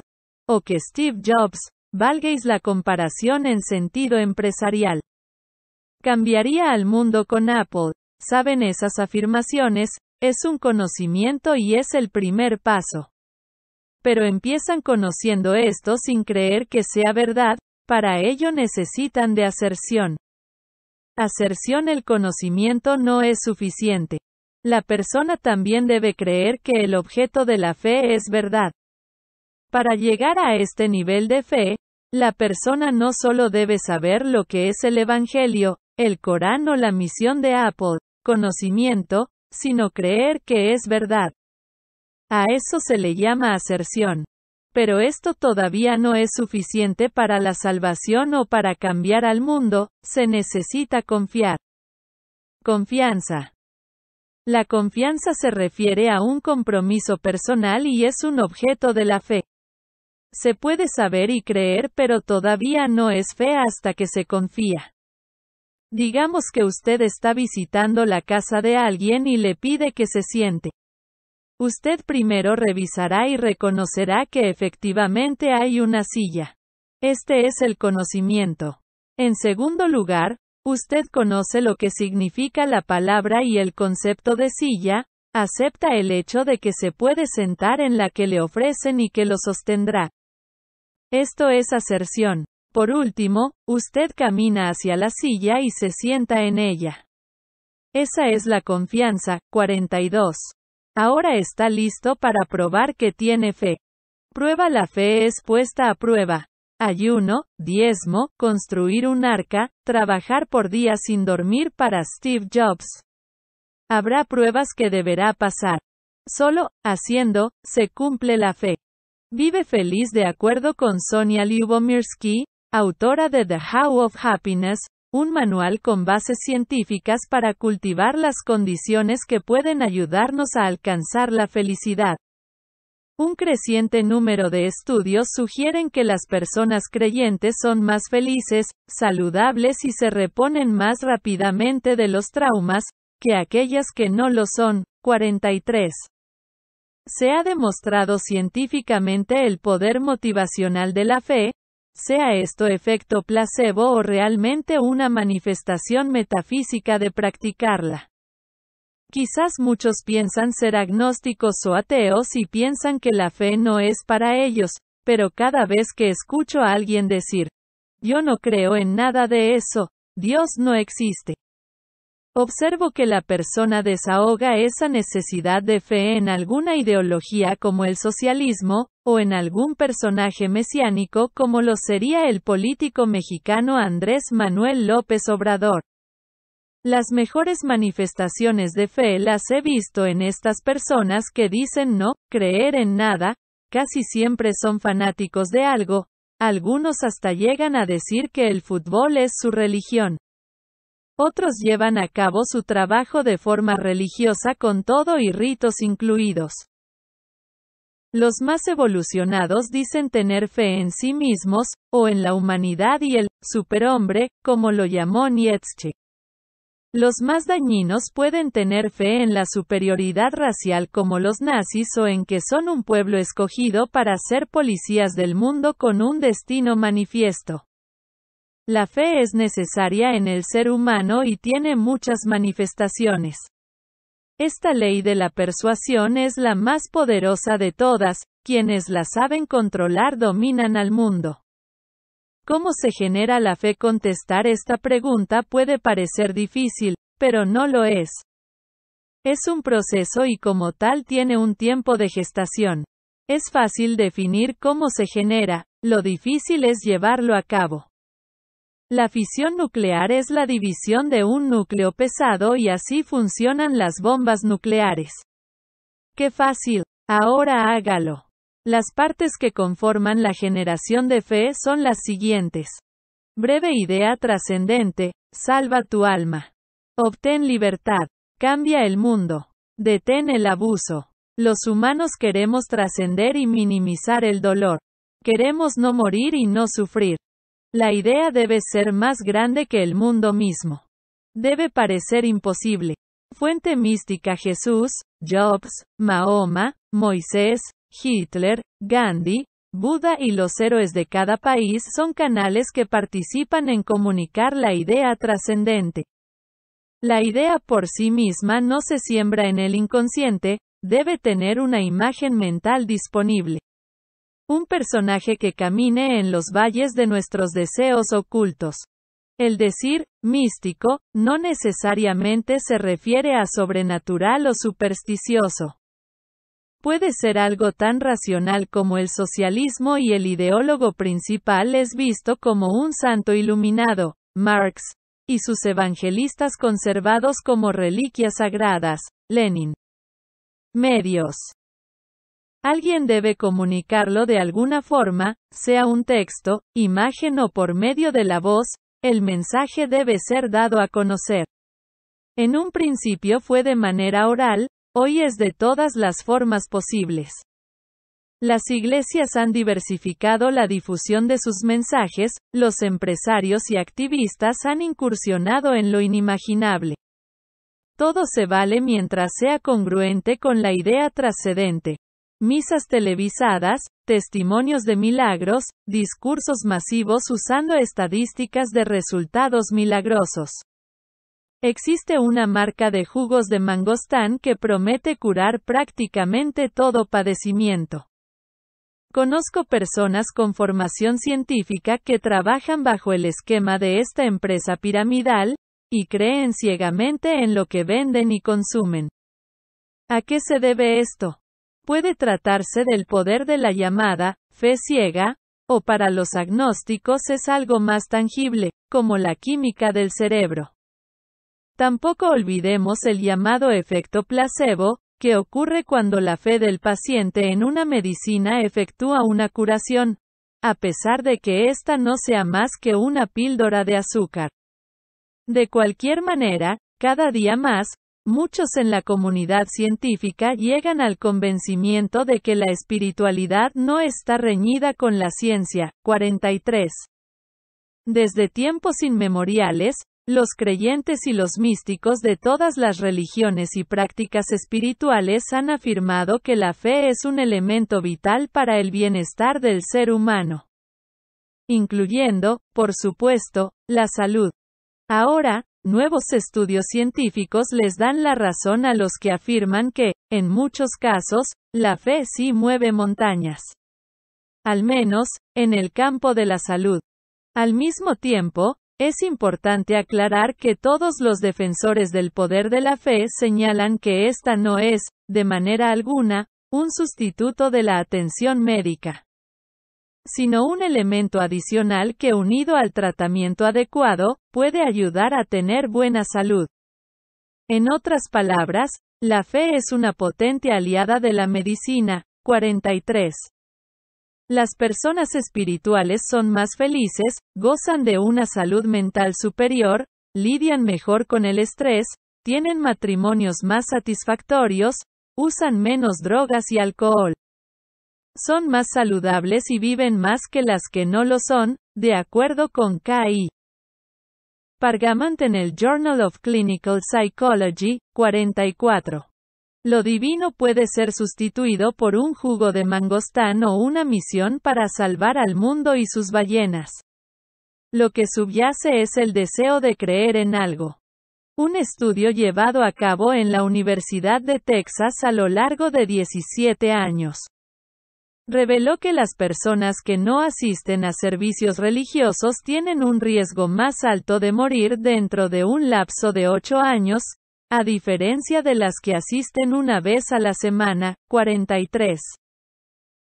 o que Steve Jobs, valguéis la comparación en sentido empresarial, cambiaría al mundo con Apple. Saben esas afirmaciones, es un conocimiento y es el primer paso. Pero empiezan conociendo esto sin creer que sea verdad, para ello necesitan de aserción. Aserción El conocimiento no es suficiente. La persona también debe creer que el objeto de la fe es verdad. Para llegar a este nivel de fe, la persona no solo debe saber lo que es el Evangelio, el Corán o la misión de Apple, conocimiento, sino creer que es verdad. A eso se le llama aserción. Pero esto todavía no es suficiente para la salvación o para cambiar al mundo, se necesita confiar. Confianza. La confianza se refiere a un compromiso personal y es un objeto de la fe. Se puede saber y creer, pero todavía no es fe hasta que se confía. Digamos que usted está visitando la casa de alguien y le pide que se siente. Usted primero revisará y reconocerá que efectivamente hay una silla. Este es el conocimiento. En segundo lugar, Usted conoce lo que significa la palabra y el concepto de silla, acepta el hecho de que se puede sentar en la que le ofrecen y que lo sostendrá. Esto es aserción. Por último, usted camina hacia la silla y se sienta en ella. Esa es la confianza. 42. Ahora está listo para probar que tiene fe. Prueba la fe es puesta a prueba ayuno, diezmo, construir un arca, trabajar por día sin dormir para Steve Jobs. Habrá pruebas que deberá pasar. Solo, haciendo, se cumple la fe. Vive feliz de acuerdo con Sonia Lyubomirsky, autora de The How of Happiness, un manual con bases científicas para cultivar las condiciones que pueden ayudarnos a alcanzar la felicidad. Un creciente número de estudios sugieren que las personas creyentes son más felices, saludables y se reponen más rápidamente de los traumas, que aquellas que no lo son. 43. Se ha demostrado científicamente el poder motivacional de la fe, sea esto efecto placebo o realmente una manifestación metafísica de practicarla. Quizás muchos piensan ser agnósticos o ateos y piensan que la fe no es para ellos, pero cada vez que escucho a alguien decir, yo no creo en nada de eso, Dios no existe. Observo que la persona desahoga esa necesidad de fe en alguna ideología como el socialismo, o en algún personaje mesiánico como lo sería el político mexicano Andrés Manuel López Obrador. Las mejores manifestaciones de fe las he visto en estas personas que dicen no creer en nada, casi siempre son fanáticos de algo, algunos hasta llegan a decir que el fútbol es su religión. Otros llevan a cabo su trabajo de forma religiosa con todo y ritos incluidos. Los más evolucionados dicen tener fe en sí mismos, o en la humanidad y el superhombre, como lo llamó Nietzsche. Los más dañinos pueden tener fe en la superioridad racial como los nazis o en que son un pueblo escogido para ser policías del mundo con un destino manifiesto. La fe es necesaria en el ser humano y tiene muchas manifestaciones. Esta ley de la persuasión es la más poderosa de todas, quienes la saben controlar dominan al mundo. ¿Cómo se genera la fe? Contestar esta pregunta puede parecer difícil, pero no lo es. Es un proceso y como tal tiene un tiempo de gestación. Es fácil definir cómo se genera, lo difícil es llevarlo a cabo. La fisión nuclear es la división de un núcleo pesado y así funcionan las bombas nucleares. ¡Qué fácil! Ahora hágalo. Las partes que conforman la generación de fe son las siguientes. Breve idea trascendente, salva tu alma. Obtén libertad. Cambia el mundo. Detén el abuso. Los humanos queremos trascender y minimizar el dolor. Queremos no morir y no sufrir. La idea debe ser más grande que el mundo mismo. Debe parecer imposible. Fuente mística Jesús, Jobs, Mahoma, Moisés, Hitler, Gandhi, Buda y los héroes de cada país son canales que participan en comunicar la idea trascendente. La idea por sí misma no se siembra en el inconsciente, debe tener una imagen mental disponible. Un personaje que camine en los valles de nuestros deseos ocultos. El decir, místico, no necesariamente se refiere a sobrenatural o supersticioso puede ser algo tan racional como el socialismo y el ideólogo principal es visto como un santo iluminado, Marx, y sus evangelistas conservados como reliquias sagradas, Lenin. Medios. Alguien debe comunicarlo de alguna forma, sea un texto, imagen o por medio de la voz, el mensaje debe ser dado a conocer. En un principio fue de manera oral, Hoy es de todas las formas posibles. Las iglesias han diversificado la difusión de sus mensajes, los empresarios y activistas han incursionado en lo inimaginable. Todo se vale mientras sea congruente con la idea trascendente. Misas televisadas, testimonios de milagros, discursos masivos usando estadísticas de resultados milagrosos. Existe una marca de jugos de mangostán que promete curar prácticamente todo padecimiento. Conozco personas con formación científica que trabajan bajo el esquema de esta empresa piramidal, y creen ciegamente en lo que venden y consumen. ¿A qué se debe esto? Puede tratarse del poder de la llamada fe ciega, o para los agnósticos es algo más tangible, como la química del cerebro. Tampoco olvidemos el llamado efecto placebo, que ocurre cuando la fe del paciente en una medicina efectúa una curación, a pesar de que ésta no sea más que una píldora de azúcar. De cualquier manera, cada día más, muchos en la comunidad científica llegan al convencimiento de que la espiritualidad no está reñida con la ciencia. 43. Desde tiempos inmemoriales, los creyentes y los místicos de todas las religiones y prácticas espirituales han afirmado que la fe es un elemento vital para el bienestar del ser humano, incluyendo, por supuesto, la salud. Ahora, nuevos estudios científicos les dan la razón a los que afirman que, en muchos casos, la fe sí mueve montañas. Al menos, en el campo de la salud. Al mismo tiempo, es importante aclarar que todos los defensores del poder de la fe señalan que esta no es, de manera alguna, un sustituto de la atención médica, sino un elemento adicional que unido al tratamiento adecuado, puede ayudar a tener buena salud. En otras palabras, la fe es una potente aliada de la medicina. 43. Las personas espirituales son más felices, gozan de una salud mental superior, lidian mejor con el estrés, tienen matrimonios más satisfactorios, usan menos drogas y alcohol. Son más saludables y viven más que las que no lo son, de acuerdo con K.I. Pargamant en el Journal of Clinical Psychology, 44. Lo divino puede ser sustituido por un jugo de mangostán o una misión para salvar al mundo y sus ballenas. Lo que subyace es el deseo de creer en algo. Un estudio llevado a cabo en la Universidad de Texas a lo largo de 17 años reveló que las personas que no asisten a servicios religiosos tienen un riesgo más alto de morir dentro de un lapso de 8 años, a diferencia de las que asisten una vez a la semana. 43.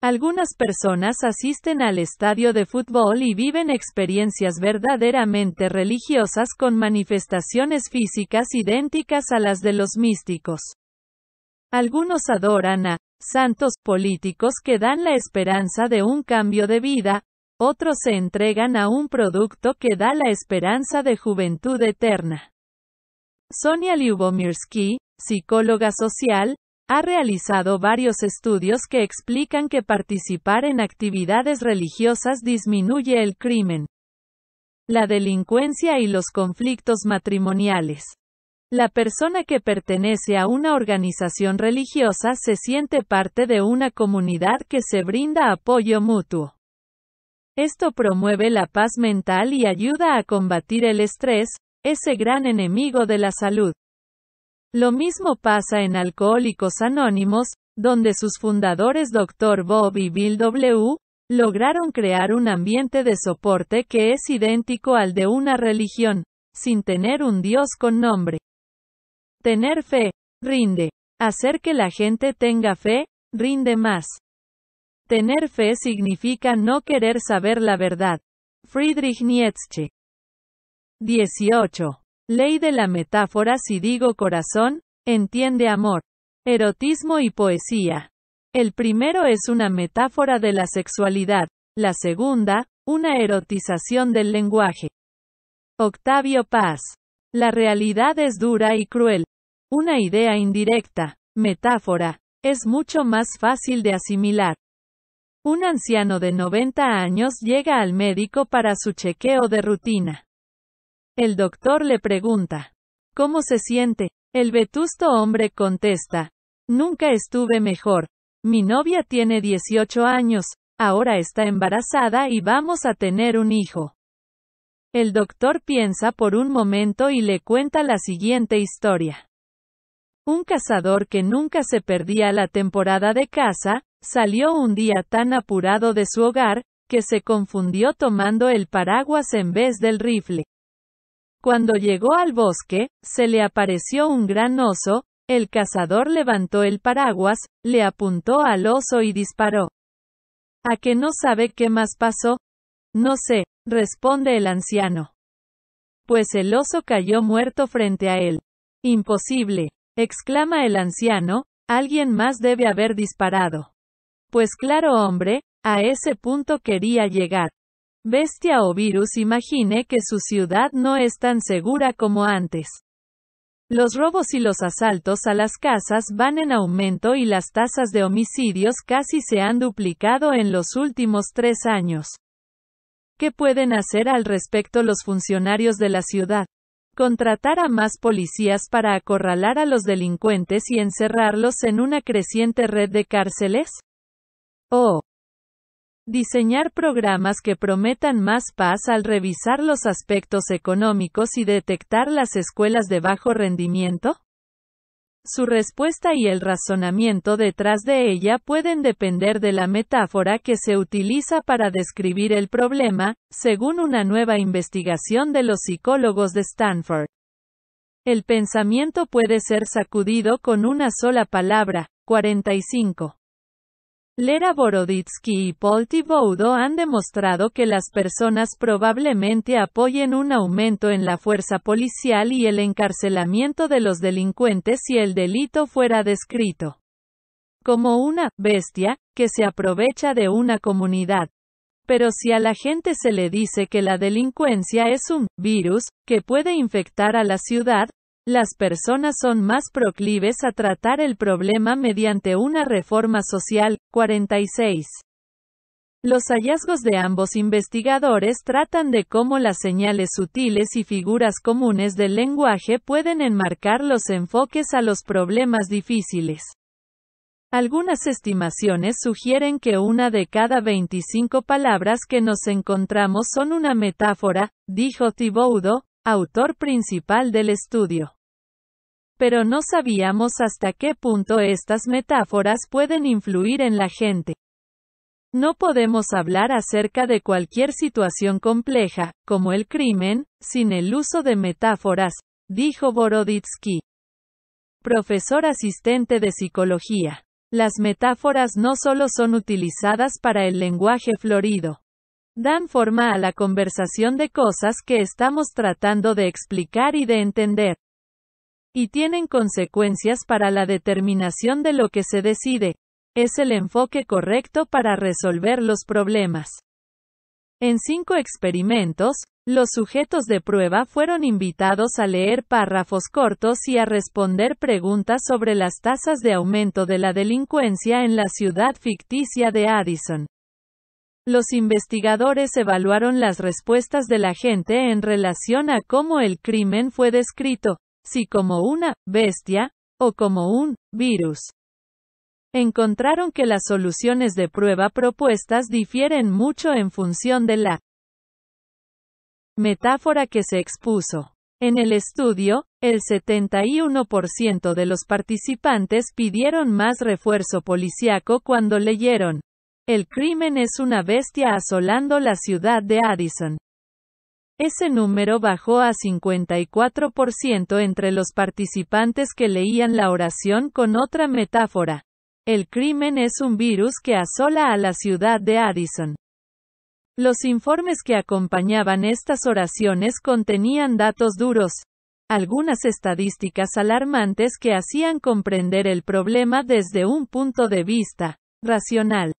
Algunas personas asisten al estadio de fútbol y viven experiencias verdaderamente religiosas con manifestaciones físicas idénticas a las de los místicos. Algunos adoran a santos políticos que dan la esperanza de un cambio de vida, otros se entregan a un producto que da la esperanza de juventud eterna. Sonia Liubomirsky, psicóloga social, ha realizado varios estudios que explican que participar en actividades religiosas disminuye el crimen, la delincuencia y los conflictos matrimoniales. La persona que pertenece a una organización religiosa se siente parte de una comunidad que se brinda apoyo mutuo. Esto promueve la paz mental y ayuda a combatir el estrés, ese gran enemigo de la salud. Lo mismo pasa en Alcohólicos Anónimos, donde sus fundadores Dr. Bob y Bill W. lograron crear un ambiente de soporte que es idéntico al de una religión, sin tener un Dios con nombre. Tener fe, rinde. Hacer que la gente tenga fe, rinde más. Tener fe significa no querer saber la verdad. Friedrich Nietzsche. 18. Ley de la metáfora Si digo corazón, entiende amor, erotismo y poesía. El primero es una metáfora de la sexualidad, la segunda, una erotización del lenguaje. Octavio Paz. La realidad es dura y cruel. Una idea indirecta, metáfora, es mucho más fácil de asimilar. Un anciano de 90 años llega al médico para su chequeo de rutina. El doctor le pregunta, ¿cómo se siente? El vetusto hombre contesta, nunca estuve mejor. Mi novia tiene 18 años, ahora está embarazada y vamos a tener un hijo. El doctor piensa por un momento y le cuenta la siguiente historia. Un cazador que nunca se perdía la temporada de caza, salió un día tan apurado de su hogar, que se confundió tomando el paraguas en vez del rifle. Cuando llegó al bosque, se le apareció un gran oso, el cazador levantó el paraguas, le apuntó al oso y disparó. ¿A que no sabe qué más pasó? No sé, responde el anciano. Pues el oso cayó muerto frente a él. Imposible, exclama el anciano, alguien más debe haber disparado. Pues claro hombre, a ese punto quería llegar. Bestia o virus imagine que su ciudad no es tan segura como antes. Los robos y los asaltos a las casas van en aumento y las tasas de homicidios casi se han duplicado en los últimos tres años. ¿Qué pueden hacer al respecto los funcionarios de la ciudad? Contratar a más policías para acorralar a los delincuentes y encerrarlos en una creciente red de cárceles? ¿O Diseñar programas que prometan más paz al revisar los aspectos económicos y detectar las escuelas de bajo rendimiento. Su respuesta y el razonamiento detrás de ella pueden depender de la metáfora que se utiliza para describir el problema, según una nueva investigación de los psicólogos de Stanford. El pensamiento puede ser sacudido con una sola palabra, 45. Lera Boroditsky y Paul Tivoudo han demostrado que las personas probablemente apoyen un aumento en la fuerza policial y el encarcelamiento de los delincuentes si el delito fuera descrito como una bestia que se aprovecha de una comunidad. Pero si a la gente se le dice que la delincuencia es un virus que puede infectar a la ciudad, las personas son más proclives a tratar el problema mediante una reforma social. 46. Los hallazgos de ambos investigadores tratan de cómo las señales sutiles y figuras comunes del lenguaje pueden enmarcar los enfoques a los problemas difíciles. Algunas estimaciones sugieren que una de cada 25 palabras que nos encontramos son una metáfora, dijo Thibaudo, autor principal del estudio. Pero no sabíamos hasta qué punto estas metáforas pueden influir en la gente. No podemos hablar acerca de cualquier situación compleja, como el crimen, sin el uso de metáforas, dijo Boroditsky, profesor asistente de psicología. Las metáforas no solo son utilizadas para el lenguaje florido dan forma a la conversación de cosas que estamos tratando de explicar y de entender. Y tienen consecuencias para la determinación de lo que se decide. Es el enfoque correcto para resolver los problemas. En cinco experimentos, los sujetos de prueba fueron invitados a leer párrafos cortos y a responder preguntas sobre las tasas de aumento de la delincuencia en la ciudad ficticia de Addison. Los investigadores evaluaron las respuestas de la gente en relación a cómo el crimen fue descrito, si como una bestia, o como un virus. Encontraron que las soluciones de prueba propuestas difieren mucho en función de la metáfora que se expuso. En el estudio, el 71% de los participantes pidieron más refuerzo policíaco cuando leyeron el crimen es una bestia asolando la ciudad de Addison. Ese número bajó a 54% entre los participantes que leían la oración con otra metáfora. El crimen es un virus que asola a la ciudad de Addison. Los informes que acompañaban estas oraciones contenían datos duros, algunas estadísticas alarmantes que hacían comprender el problema desde un punto de vista racional.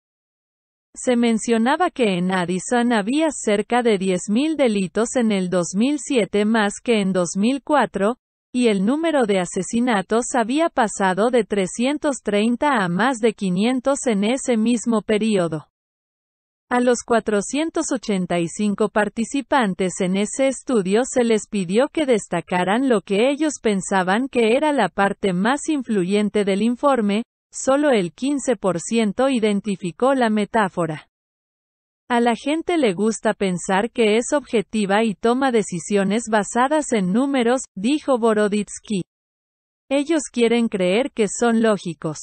Se mencionaba que en Addison había cerca de 10.000 delitos en el 2007 más que en 2004, y el número de asesinatos había pasado de 330 a más de 500 en ese mismo periodo. A los 485 participantes en ese estudio se les pidió que destacaran lo que ellos pensaban que era la parte más influyente del informe, Solo el 15% identificó la metáfora. A la gente le gusta pensar que es objetiva y toma decisiones basadas en números, dijo Boroditsky. Ellos quieren creer que son lógicos.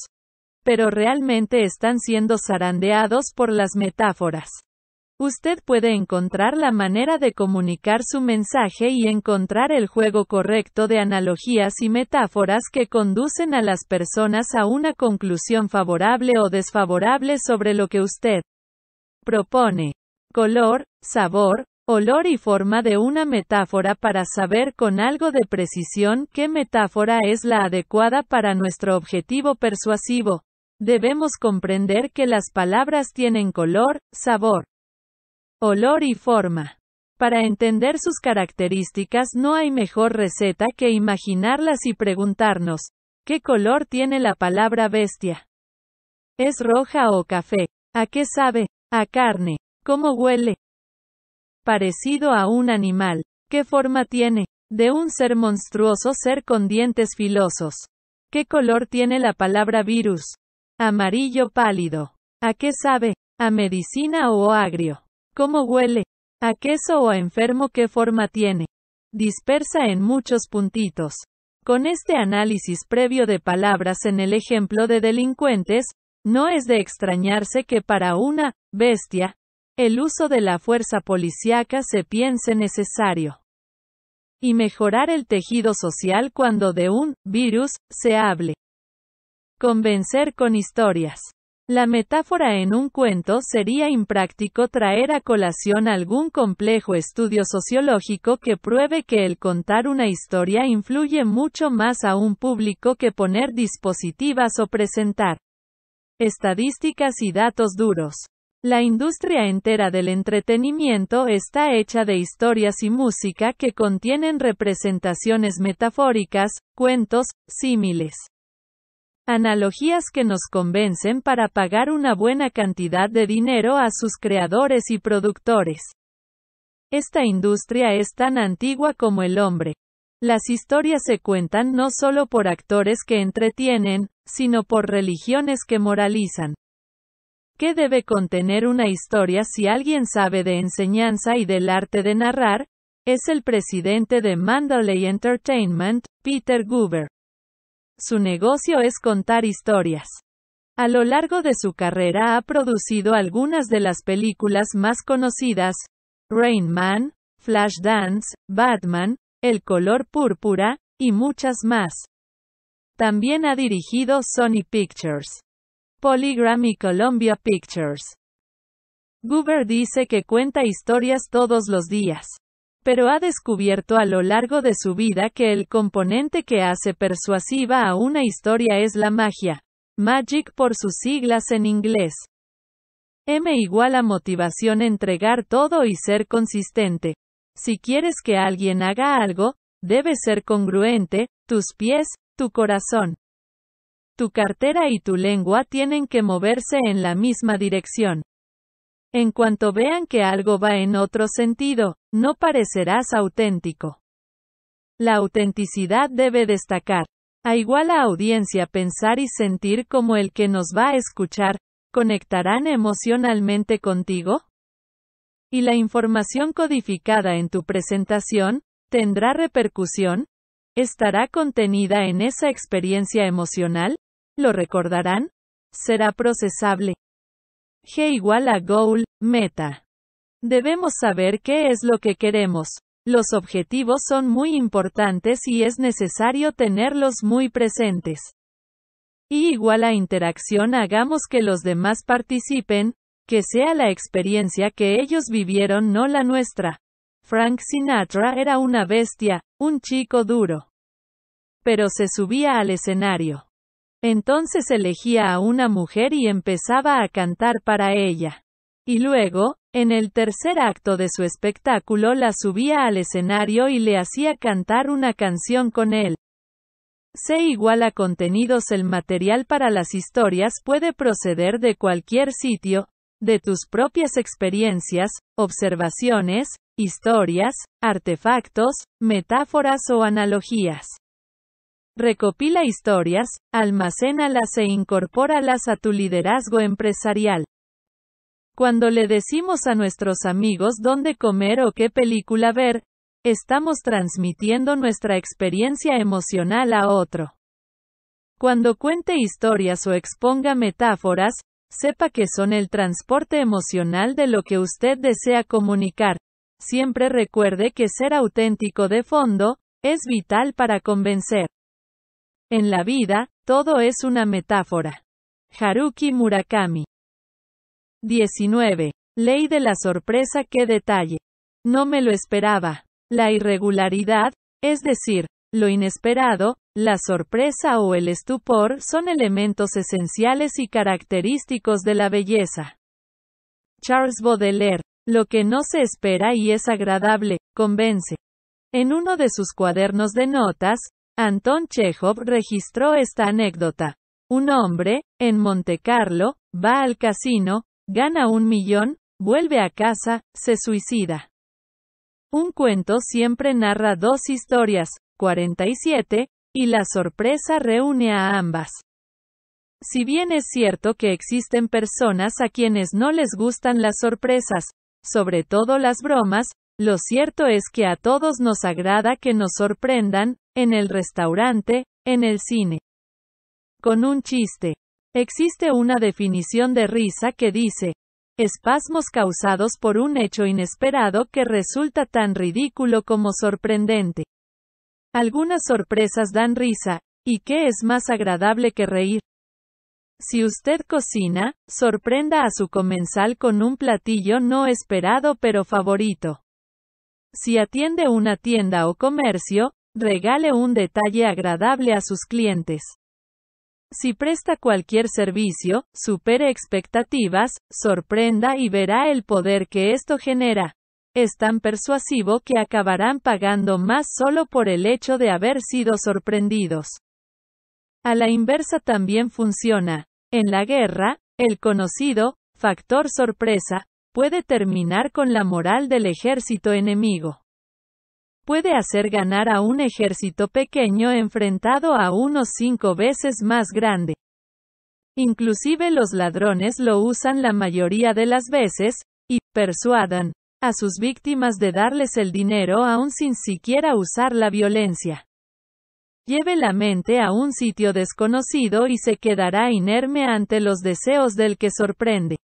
Pero realmente están siendo zarandeados por las metáforas. Usted puede encontrar la manera de comunicar su mensaje y encontrar el juego correcto de analogías y metáforas que conducen a las personas a una conclusión favorable o desfavorable sobre lo que usted propone. Color, sabor, olor y forma de una metáfora para saber con algo de precisión qué metáfora es la adecuada para nuestro objetivo persuasivo. Debemos comprender que las palabras tienen color, sabor, olor y forma. Para entender sus características no hay mejor receta que imaginarlas y preguntarnos, ¿qué color tiene la palabra bestia? ¿Es roja o café? ¿A qué sabe? ¿A carne? ¿Cómo huele? Parecido a un animal. ¿Qué forma tiene? De un ser monstruoso ser con dientes filosos. ¿Qué color tiene la palabra virus? Amarillo pálido. ¿A qué sabe? ¿A medicina o agrio? ¿Cómo huele? ¿A queso o a enfermo qué forma tiene? Dispersa en muchos puntitos. Con este análisis previo de palabras en el ejemplo de delincuentes, no es de extrañarse que para una bestia, el uso de la fuerza policíaca se piense necesario. Y mejorar el tejido social cuando de un virus se hable. Convencer con historias. La metáfora en un cuento sería impráctico traer a colación algún complejo estudio sociológico que pruebe que el contar una historia influye mucho más a un público que poner dispositivas o presentar estadísticas y datos duros. La industria entera del entretenimiento está hecha de historias y música que contienen representaciones metafóricas, cuentos, símiles Analogías que nos convencen para pagar una buena cantidad de dinero a sus creadores y productores. Esta industria es tan antigua como el hombre. Las historias se cuentan no solo por actores que entretienen, sino por religiones que moralizan. ¿Qué debe contener una historia si alguien sabe de enseñanza y del arte de narrar? Es el presidente de Mandalay Entertainment, Peter Goober. Su negocio es contar historias. A lo largo de su carrera ha producido algunas de las películas más conocidas, Rain Man, Flashdance, Batman, El color púrpura, y muchas más. También ha dirigido Sony Pictures, Polygram y Columbia Pictures. Goober dice que cuenta historias todos los días pero ha descubierto a lo largo de su vida que el componente que hace persuasiva a una historia es la magia. Magic por sus siglas en inglés. M igual a motivación entregar todo y ser consistente. Si quieres que alguien haga algo, debe ser congruente, tus pies, tu corazón. Tu cartera y tu lengua tienen que moverse en la misma dirección. En cuanto vean que algo va en otro sentido, no parecerás auténtico. La autenticidad debe destacar a igual a audiencia pensar y sentir como el que nos va a escuchar, ¿conectarán emocionalmente contigo? ¿Y la información codificada en tu presentación, tendrá repercusión? ¿Estará contenida en esa experiencia emocional? ¿Lo recordarán? ¿Será procesable? G igual a goal, meta. Debemos saber qué es lo que queremos. Los objetivos son muy importantes y es necesario tenerlos muy presentes. Y igual a interacción hagamos que los demás participen, que sea la experiencia que ellos vivieron no la nuestra. Frank Sinatra era una bestia, un chico duro. Pero se subía al escenario. Entonces elegía a una mujer y empezaba a cantar para ella. Y luego, en el tercer acto de su espectáculo la subía al escenario y le hacía cantar una canción con él. Se igual a contenidos El material para las historias puede proceder de cualquier sitio, de tus propias experiencias, observaciones, historias, artefactos, metáforas o analogías. Recopila historias, almacénalas e incorpóralas a tu liderazgo empresarial. Cuando le decimos a nuestros amigos dónde comer o qué película ver, estamos transmitiendo nuestra experiencia emocional a otro. Cuando cuente historias o exponga metáforas, sepa que son el transporte emocional de lo que usted desea comunicar. Siempre recuerde que ser auténtico de fondo, es vital para convencer. En la vida, todo es una metáfora. Haruki Murakami 19. Ley de la sorpresa qué detalle. No me lo esperaba. La irregularidad, es decir, lo inesperado, la sorpresa o el estupor son elementos esenciales y característicos de la belleza. Charles Baudelaire, lo que no se espera y es agradable, convence. En uno de sus cuadernos de notas, Anton Chekhov registró esta anécdota. Un hombre, en Montecarlo, va al casino, gana un millón, vuelve a casa, se suicida. Un cuento siempre narra dos historias, 47, y la sorpresa reúne a ambas. Si bien es cierto que existen personas a quienes no les gustan las sorpresas, sobre todo las bromas, lo cierto es que a todos nos agrada que nos sorprendan, en el restaurante, en el cine. Con un chiste. Existe una definición de risa que dice, espasmos causados por un hecho inesperado que resulta tan ridículo como sorprendente. Algunas sorpresas dan risa, ¿y qué es más agradable que reír? Si usted cocina, sorprenda a su comensal con un platillo no esperado pero favorito. Si atiende una tienda o comercio, regale un detalle agradable a sus clientes. Si presta cualquier servicio, supere expectativas, sorprenda y verá el poder que esto genera. Es tan persuasivo que acabarán pagando más solo por el hecho de haber sido sorprendidos. A la inversa también funciona. En la guerra, el conocido, factor sorpresa, puede terminar con la moral del ejército enemigo puede hacer ganar a un ejército pequeño enfrentado a unos cinco veces más grande. Inclusive los ladrones lo usan la mayoría de las veces, y persuadan a sus víctimas de darles el dinero aún sin siquiera usar la violencia. Lleve la mente a un sitio desconocido y se quedará inerme ante los deseos del que sorprende.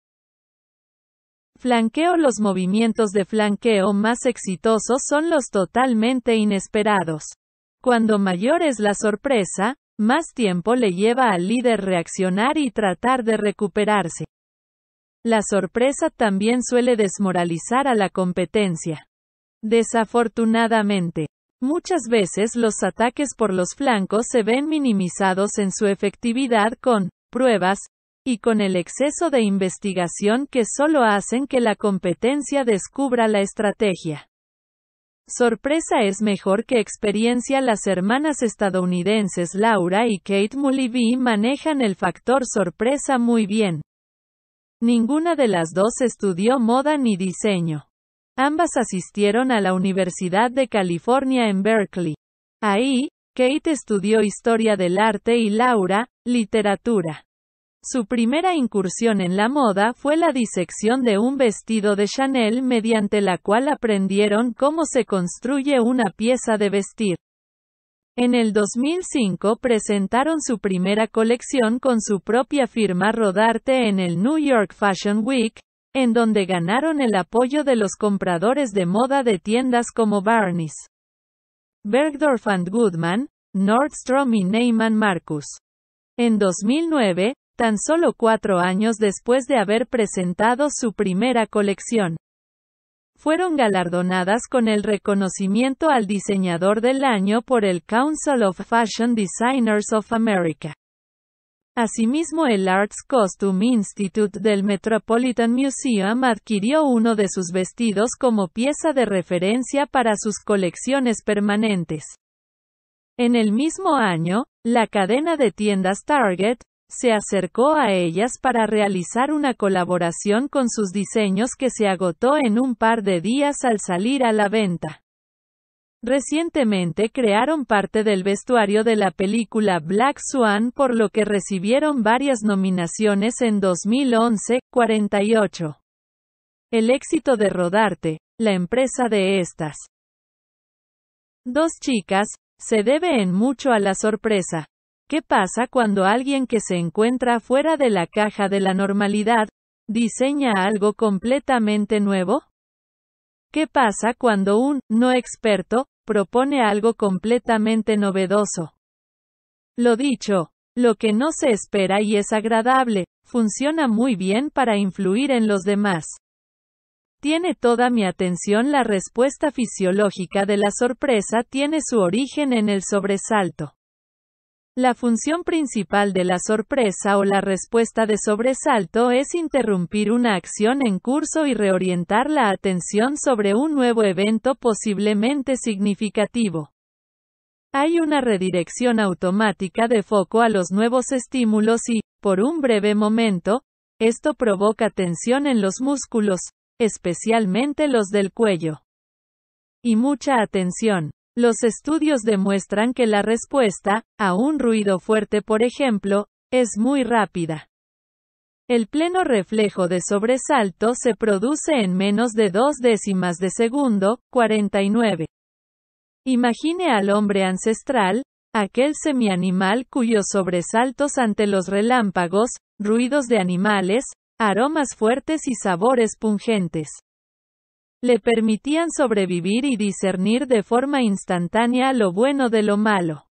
Flanqueo Los movimientos de flanqueo más exitosos son los totalmente inesperados. Cuando mayor es la sorpresa, más tiempo le lleva al líder reaccionar y tratar de recuperarse. La sorpresa también suele desmoralizar a la competencia. Desafortunadamente, muchas veces los ataques por los flancos se ven minimizados en su efectividad con pruebas, y con el exceso de investigación que solo hacen que la competencia descubra la estrategia. Sorpresa es mejor que experiencia. Las hermanas estadounidenses Laura y Kate Mullivy manejan el factor sorpresa muy bien. Ninguna de las dos estudió moda ni diseño. Ambas asistieron a la Universidad de California en Berkeley. Ahí, Kate estudió historia del arte y Laura, literatura. Su primera incursión en la moda fue la disección de un vestido de Chanel mediante la cual aprendieron cómo se construye una pieza de vestir. En el 2005 presentaron su primera colección con su propia firma Rodarte en el New York Fashion Week, en donde ganaron el apoyo de los compradores de moda de tiendas como Barneys, Bergdorf Goodman, Nordstrom y Neyman Marcus. En 2009, tan solo cuatro años después de haber presentado su primera colección. Fueron galardonadas con el reconocimiento al diseñador del año por el Council of Fashion Designers of America. Asimismo, el Arts Costume Institute del Metropolitan Museum adquirió uno de sus vestidos como pieza de referencia para sus colecciones permanentes. En el mismo año, la cadena de tiendas Target, se acercó a ellas para realizar una colaboración con sus diseños que se agotó en un par de días al salir a la venta. Recientemente crearon parte del vestuario de la película Black Swan por lo que recibieron varias nominaciones en 2011, 48. El éxito de Rodarte, la empresa de estas dos chicas, se debe en mucho a la sorpresa, ¿Qué pasa cuando alguien que se encuentra fuera de la caja de la normalidad, diseña algo completamente nuevo? ¿Qué pasa cuando un no experto propone algo completamente novedoso? Lo dicho, lo que no se espera y es agradable, funciona muy bien para influir en los demás. Tiene toda mi atención la respuesta fisiológica de la sorpresa tiene su origen en el sobresalto. La función principal de la sorpresa o la respuesta de sobresalto es interrumpir una acción en curso y reorientar la atención sobre un nuevo evento posiblemente significativo. Hay una redirección automática de foco a los nuevos estímulos y, por un breve momento, esto provoca tensión en los músculos, especialmente los del cuello. Y mucha atención. Los estudios demuestran que la respuesta, a un ruido fuerte por ejemplo, es muy rápida. El pleno reflejo de sobresalto se produce en menos de dos décimas de segundo, 49. Imagine al hombre ancestral, aquel semianimal cuyos sobresaltos ante los relámpagos, ruidos de animales, aromas fuertes y sabores pungentes le permitían sobrevivir y discernir de forma instantánea lo bueno de lo malo.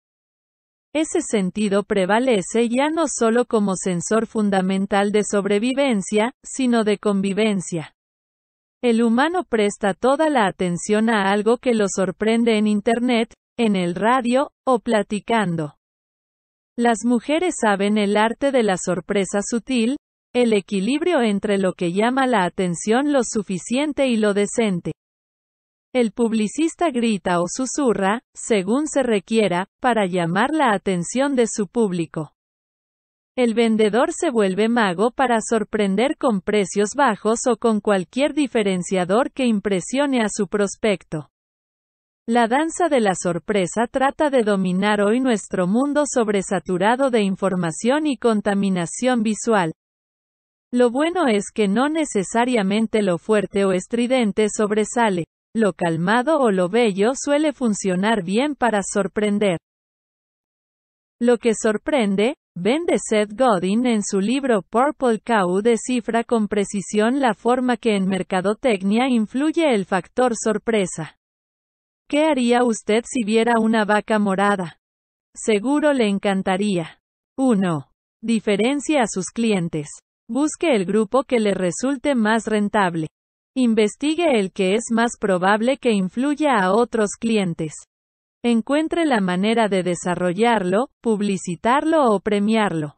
Ese sentido prevalece ya no solo como sensor fundamental de sobrevivencia, sino de convivencia. El humano presta toda la atención a algo que lo sorprende en Internet, en el radio, o platicando. Las mujeres saben el arte de la sorpresa sutil, el equilibrio entre lo que llama la atención lo suficiente y lo decente. El publicista grita o susurra, según se requiera, para llamar la atención de su público. El vendedor se vuelve mago para sorprender con precios bajos o con cualquier diferenciador que impresione a su prospecto. La danza de la sorpresa trata de dominar hoy nuestro mundo sobresaturado de información y contaminación visual. Lo bueno es que no necesariamente lo fuerte o estridente sobresale, lo calmado o lo bello suele funcionar bien para sorprender. Lo que sorprende, vende Seth Godin en su libro Purple Cow descifra con precisión la forma que en mercadotecnia influye el factor sorpresa. ¿Qué haría usted si viera una vaca morada? Seguro le encantaría. 1. Diferencia a sus clientes. Busque el grupo que le resulte más rentable. Investigue el que es más probable que influya a otros clientes. Encuentre la manera de desarrollarlo, publicitarlo o premiarlo.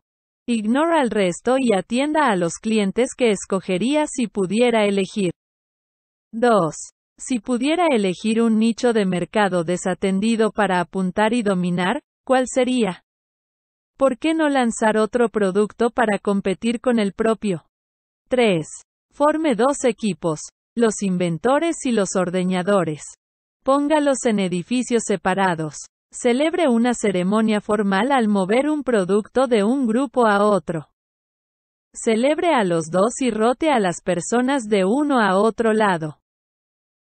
Ignora el resto y atienda a los clientes que escogería si pudiera elegir. 2. Si pudiera elegir un nicho de mercado desatendido para apuntar y dominar, ¿cuál sería? ¿Por qué no lanzar otro producto para competir con el propio? 3. Forme dos equipos, los inventores y los ordeñadores. Póngalos en edificios separados. Celebre una ceremonia formal al mover un producto de un grupo a otro. Celebre a los dos y rote a las personas de uno a otro lado.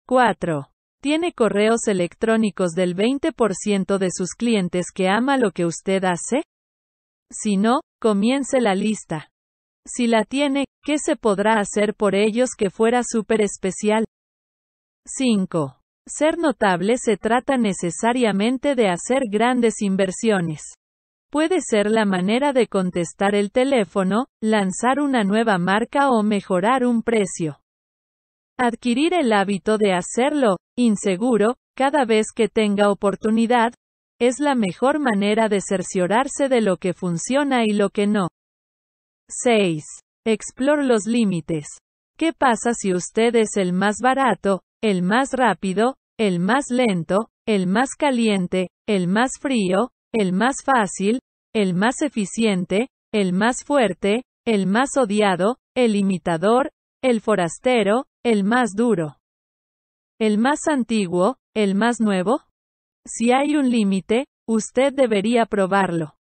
4. Tiene correos electrónicos del 20% de sus clientes que ama lo que usted hace? Si no, comience la lista. Si la tiene, ¿qué se podrá hacer por ellos que fuera súper especial? 5. Ser notable se trata necesariamente de hacer grandes inversiones. Puede ser la manera de contestar el teléfono, lanzar una nueva marca o mejorar un precio. Adquirir el hábito de hacerlo, inseguro, cada vez que tenga oportunidad, es la mejor manera de cerciorarse de lo que funciona y lo que no. 6. Explore los límites. ¿Qué pasa si usted es el más barato, el más rápido, el más lento, el más caliente, el más frío, el más fácil, el más eficiente, el más fuerte, el más odiado, el imitador, el forastero, el más duro, el más antiguo, el más nuevo? Si hay un límite, usted debería probarlo.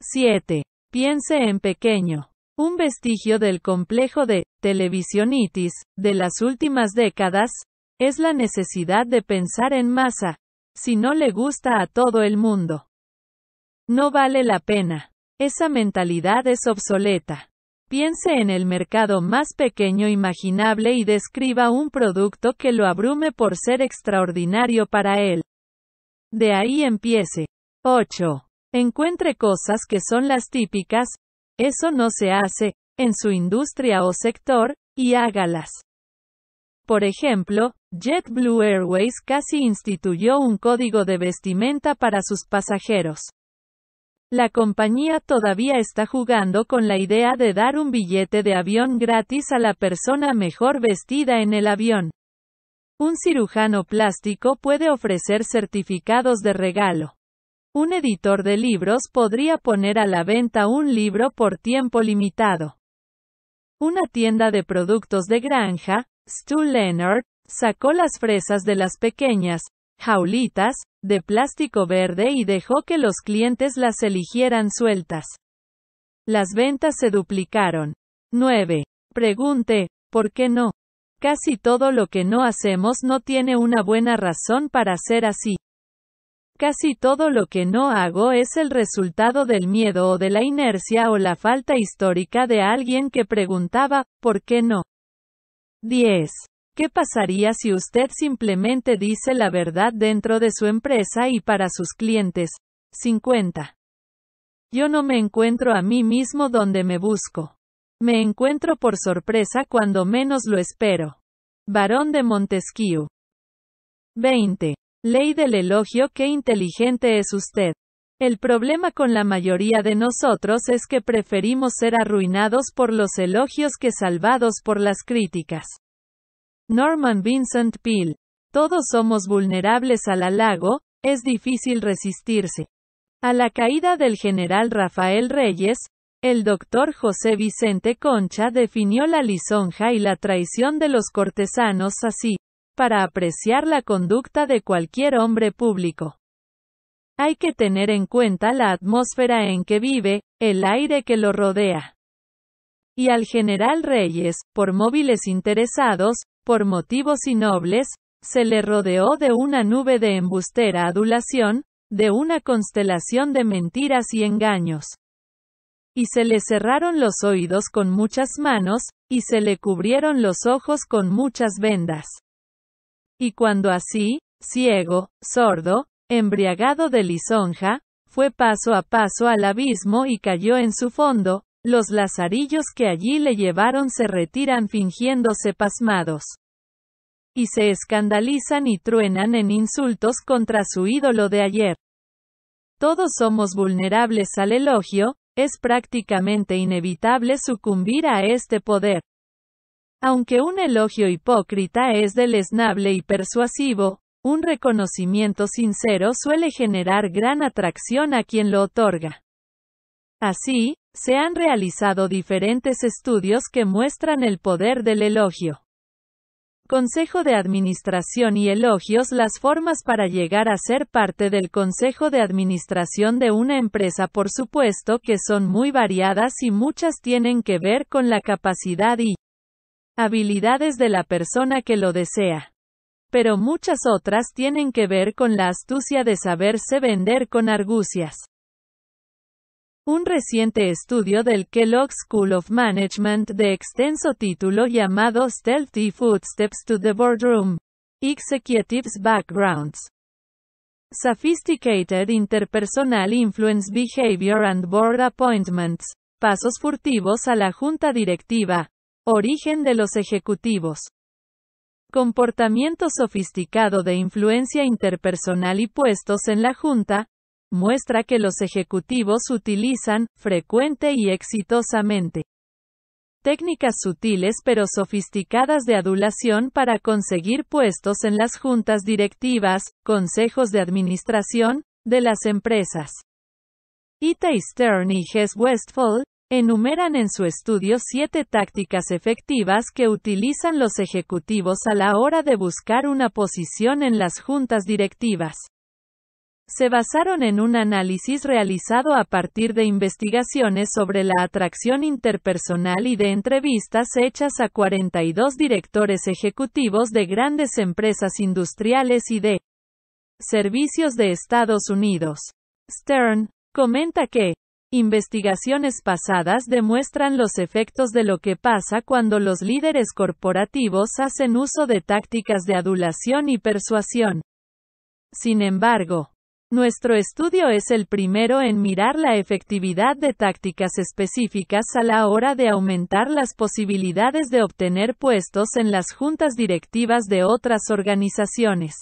7. Piense en pequeño. Un vestigio del complejo de televisionitis de las últimas décadas es la necesidad de pensar en masa, si no le gusta a todo el mundo. No vale la pena. Esa mentalidad es obsoleta. Piense en el mercado más pequeño imaginable y describa un producto que lo abrume por ser extraordinario para él. De ahí empiece. 8. Encuentre cosas que son las típicas, eso no se hace, en su industria o sector, y hágalas. Por ejemplo, JetBlue Airways casi instituyó un código de vestimenta para sus pasajeros. La compañía todavía está jugando con la idea de dar un billete de avión gratis a la persona mejor vestida en el avión. Un cirujano plástico puede ofrecer certificados de regalo. Un editor de libros podría poner a la venta un libro por tiempo limitado. Una tienda de productos de granja, Stu Leonard, sacó las fresas de las pequeñas jaulitas de plástico verde y dejó que los clientes las eligieran sueltas. Las ventas se duplicaron. 9. Pregunte, ¿por qué no? Casi todo lo que no hacemos no tiene una buena razón para ser así. Casi todo lo que no hago es el resultado del miedo o de la inercia o la falta histórica de alguien que preguntaba, ¿por qué no? 10. ¿Qué pasaría si usted simplemente dice la verdad dentro de su empresa y para sus clientes? 50. Yo no me encuentro a mí mismo donde me busco. Me encuentro por sorpresa cuando menos lo espero. Barón de Montesquieu. 20. Ley del elogio. Qué inteligente es usted. El problema con la mayoría de nosotros es que preferimos ser arruinados por los elogios que salvados por las críticas. Norman Vincent Peale. Todos somos vulnerables al halago, es difícil resistirse. A la caída del general Rafael Reyes, el doctor José Vicente Concha definió la lisonja y la traición de los cortesanos así, para apreciar la conducta de cualquier hombre público. Hay que tener en cuenta la atmósfera en que vive, el aire que lo rodea. Y al general Reyes, por móviles interesados, por motivos innobles, se le rodeó de una nube de embustera adulación, de una constelación de mentiras y engaños y se le cerraron los oídos con muchas manos, y se le cubrieron los ojos con muchas vendas. Y cuando así, ciego, sordo, embriagado de lisonja, fue paso a paso al abismo y cayó en su fondo, los lazarillos que allí le llevaron se retiran fingiéndose pasmados. Y se escandalizan y truenan en insultos contra su ídolo de ayer. Todos somos vulnerables al elogio, es prácticamente inevitable sucumbir a este poder. Aunque un elogio hipócrita es deleznable y persuasivo, un reconocimiento sincero suele generar gran atracción a quien lo otorga. Así, se han realizado diferentes estudios que muestran el poder del elogio. Consejo de Administración y elogios Las formas para llegar a ser parte del Consejo de Administración de una empresa por supuesto que son muy variadas y muchas tienen que ver con la capacidad y habilidades de la persona que lo desea. Pero muchas otras tienen que ver con la astucia de saberse vender con argucias. Un reciente estudio del Kellogg School of Management de extenso título llamado Stealthy Footsteps to the Boardroom. Executives Backgrounds. Sophisticated Interpersonal Influence Behavior and Board Appointments. Pasos furtivos a la junta directiva. Origen de los ejecutivos. Comportamiento sofisticado de influencia interpersonal y puestos en la junta, muestra que los ejecutivos utilizan, frecuente y exitosamente, técnicas sutiles pero sofisticadas de adulación para conseguir puestos en las juntas directivas, consejos de administración, de las empresas. Ita Stern y Hess Westphal enumeran en su estudio siete tácticas efectivas que utilizan los ejecutivos a la hora de buscar una posición en las juntas directivas se basaron en un análisis realizado a partir de investigaciones sobre la atracción interpersonal y de entrevistas hechas a 42 directores ejecutivos de grandes empresas industriales y de servicios de Estados Unidos. Stern comenta que investigaciones pasadas demuestran los efectos de lo que pasa cuando los líderes corporativos hacen uso de tácticas de adulación y persuasión. Sin embargo, nuestro estudio es el primero en mirar la efectividad de tácticas específicas a la hora de aumentar las posibilidades de obtener puestos en las juntas directivas de otras organizaciones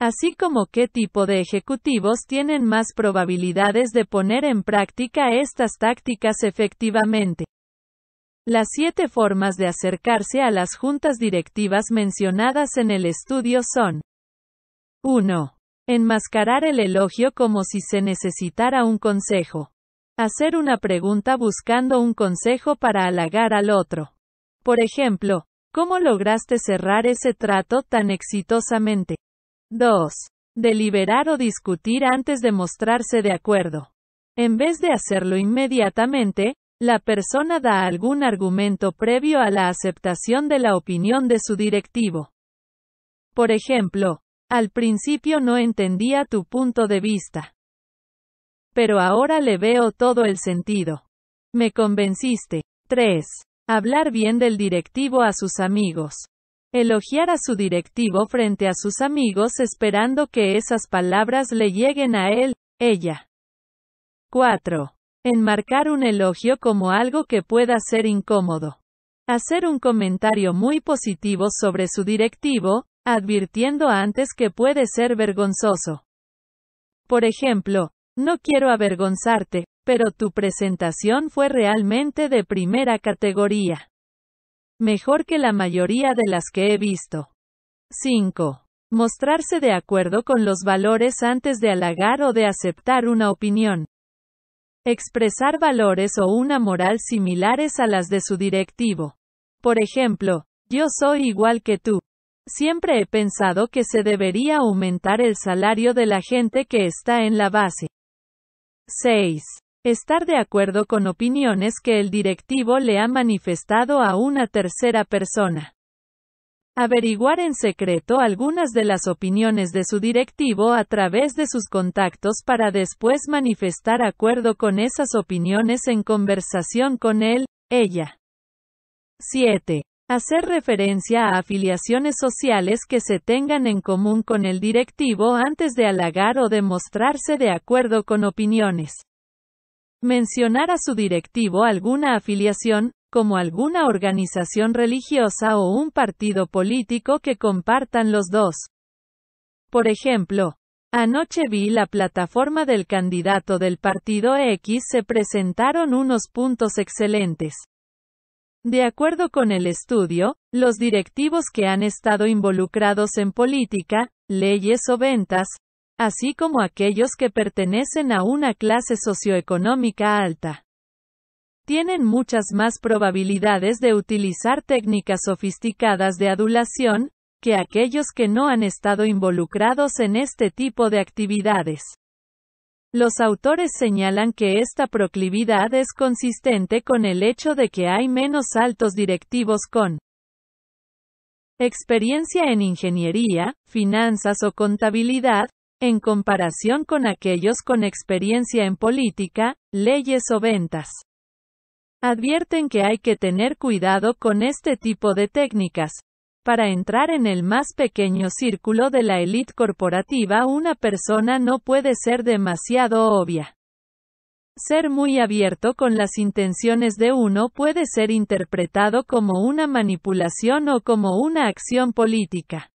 así como qué tipo de ejecutivos tienen más probabilidades de poner en práctica estas tácticas efectivamente. Las siete formas de acercarse a las juntas directivas mencionadas en el estudio son 1. Enmascarar el elogio como si se necesitara un consejo. Hacer una pregunta buscando un consejo para halagar al otro. Por ejemplo, ¿cómo lograste cerrar ese trato tan exitosamente? 2. Deliberar o discutir antes de mostrarse de acuerdo. En vez de hacerlo inmediatamente, la persona da algún argumento previo a la aceptación de la opinión de su directivo. Por ejemplo, al principio no entendía tu punto de vista. Pero ahora le veo todo el sentido. Me convenciste. 3. Hablar bien del directivo a sus amigos. Elogiar a su directivo frente a sus amigos esperando que esas palabras le lleguen a él, ella. 4. Enmarcar un elogio como algo que pueda ser incómodo. Hacer un comentario muy positivo sobre su directivo, advirtiendo antes que puede ser vergonzoso. Por ejemplo, no quiero avergonzarte, pero tu presentación fue realmente de primera categoría. Mejor que la mayoría de las que he visto. 5. Mostrarse de acuerdo con los valores antes de halagar o de aceptar una opinión. Expresar valores o una moral similares a las de su directivo. Por ejemplo, yo soy igual que tú. Siempre he pensado que se debería aumentar el salario de la gente que está en la base. 6. Estar de acuerdo con opiniones que el directivo le ha manifestado a una tercera persona. Averiguar en secreto algunas de las opiniones de su directivo a través de sus contactos para después manifestar acuerdo con esas opiniones en conversación con él, ella. 7. Hacer referencia a afiliaciones sociales que se tengan en común con el directivo antes de halagar o demostrarse de acuerdo con opiniones. Mencionar a su directivo alguna afiliación, como alguna organización religiosa o un partido político que compartan los dos. Por ejemplo, Anoche vi la plataforma del candidato del partido X se presentaron unos puntos excelentes. De acuerdo con el estudio, los directivos que han estado involucrados en política, leyes o ventas, así como aquellos que pertenecen a una clase socioeconómica alta, tienen muchas más probabilidades de utilizar técnicas sofisticadas de adulación, que aquellos que no han estado involucrados en este tipo de actividades. Los autores señalan que esta proclividad es consistente con el hecho de que hay menos altos directivos con experiencia en ingeniería, finanzas o contabilidad, en comparación con aquellos con experiencia en política, leyes o ventas. Advierten que hay que tener cuidado con este tipo de técnicas, para entrar en el más pequeño círculo de la élite corporativa una persona no puede ser demasiado obvia. Ser muy abierto con las intenciones de uno puede ser interpretado como una manipulación o como una acción política.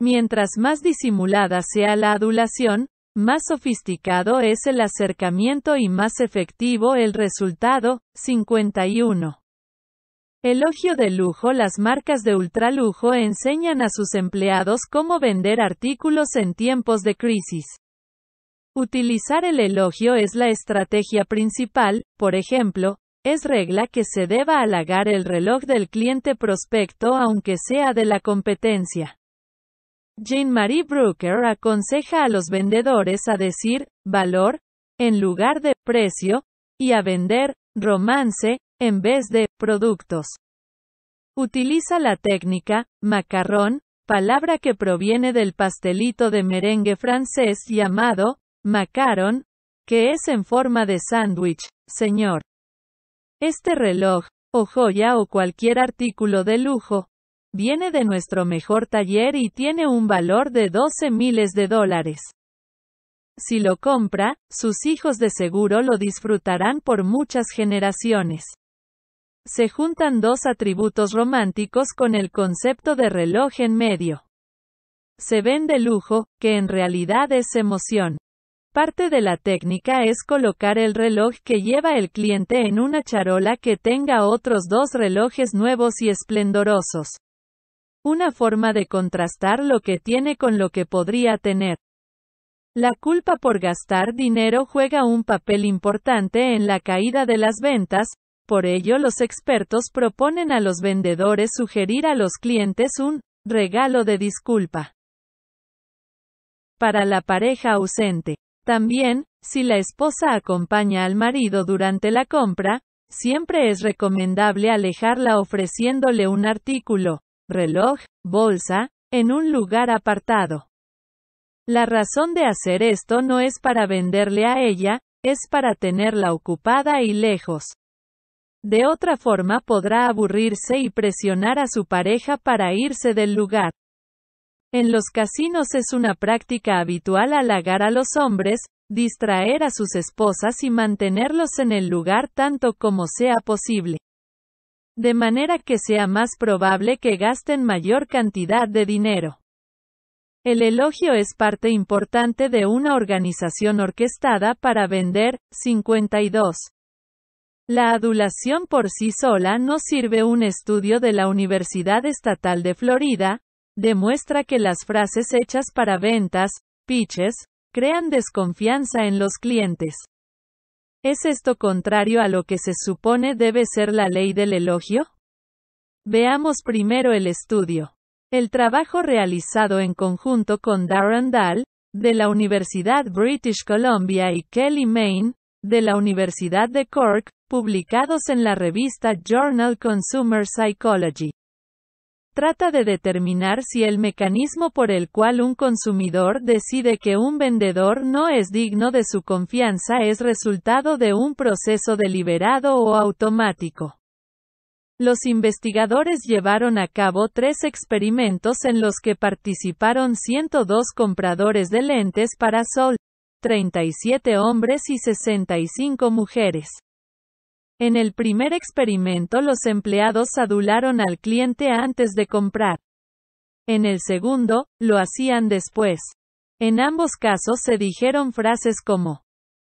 Mientras más disimulada sea la adulación, más sofisticado es el acercamiento y más efectivo el resultado. 51. Elogio de lujo Las marcas de ultralujo enseñan a sus empleados cómo vender artículos en tiempos de crisis. Utilizar el elogio es la estrategia principal, por ejemplo, es regla que se deba halagar el reloj del cliente prospecto aunque sea de la competencia. Jean-Marie Brooker aconseja a los vendedores a decir, valor, en lugar de precio, y a vender, romance, en vez de productos. Utiliza la técnica macarrón, palabra que proviene del pastelito de merengue francés llamado macaron, que es en forma de sándwich, señor. Este reloj, o joya o cualquier artículo de lujo, viene de nuestro mejor taller y tiene un valor de 12 miles de dólares. Si lo compra, sus hijos de seguro lo disfrutarán por muchas generaciones. Se juntan dos atributos románticos con el concepto de reloj en medio. Se vende lujo, que en realidad es emoción. Parte de la técnica es colocar el reloj que lleva el cliente en una charola que tenga otros dos relojes nuevos y esplendorosos. Una forma de contrastar lo que tiene con lo que podría tener. La culpa por gastar dinero juega un papel importante en la caída de las ventas, por ello los expertos proponen a los vendedores sugerir a los clientes un regalo de disculpa para la pareja ausente. También, si la esposa acompaña al marido durante la compra, siempre es recomendable alejarla ofreciéndole un artículo, reloj, bolsa, en un lugar apartado. La razón de hacer esto no es para venderle a ella, es para tenerla ocupada y lejos. De otra forma podrá aburrirse y presionar a su pareja para irse del lugar. En los casinos es una práctica habitual halagar a los hombres, distraer a sus esposas y mantenerlos en el lugar tanto como sea posible. De manera que sea más probable que gasten mayor cantidad de dinero. El elogio es parte importante de una organización orquestada para vender, 52. La adulación por sí sola no sirve. Un estudio de la Universidad Estatal de Florida, demuestra que las frases hechas para ventas, pitches, crean desconfianza en los clientes. ¿Es esto contrario a lo que se supone debe ser la ley del elogio? Veamos primero el estudio. El trabajo realizado en conjunto con Darren Dahl, de la Universidad British Columbia y Kelly Maine, de la Universidad de Cork, publicados en la revista Journal Consumer Psychology. Trata de determinar si el mecanismo por el cual un consumidor decide que un vendedor no es digno de su confianza es resultado de un proceso deliberado o automático. Los investigadores llevaron a cabo tres experimentos en los que participaron 102 compradores de lentes para Sol, 37 hombres y 65 mujeres. En el primer experimento los empleados adularon al cliente antes de comprar. En el segundo, lo hacían después. En ambos casos se dijeron frases como,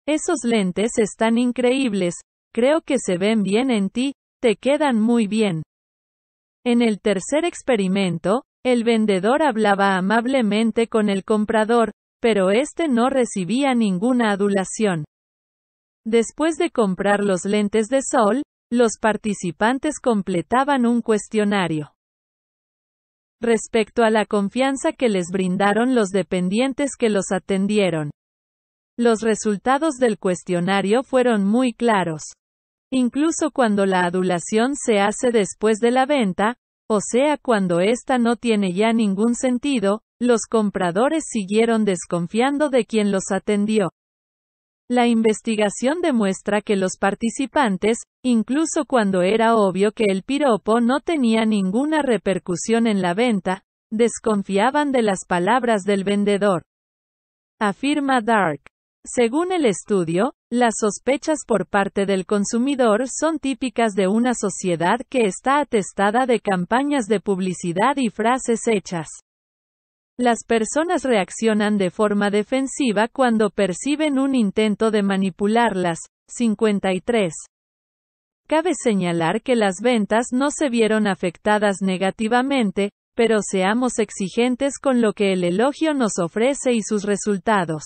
esos lentes están increíbles, creo que se ven bien en ti, te quedan muy bien. En el tercer experimento, el vendedor hablaba amablemente con el comprador, pero éste no recibía ninguna adulación. Después de comprar los lentes de sol, los participantes completaban un cuestionario. Respecto a la confianza que les brindaron los dependientes que los atendieron. Los resultados del cuestionario fueron muy claros. Incluso cuando la adulación se hace después de la venta, o sea, cuando ésta no tiene ya ningún sentido, los compradores siguieron desconfiando de quien los atendió. La investigación demuestra que los participantes, incluso cuando era obvio que el piropo no tenía ninguna repercusión en la venta, desconfiaban de las palabras del vendedor. Afirma Dark. Según el estudio, las sospechas por parte del consumidor son típicas de una sociedad que está atestada de campañas de publicidad y frases hechas. Las personas reaccionan de forma defensiva cuando perciben un intento de manipularlas. 53. Cabe señalar que las ventas no se vieron afectadas negativamente, pero seamos exigentes con lo que el elogio nos ofrece y sus resultados.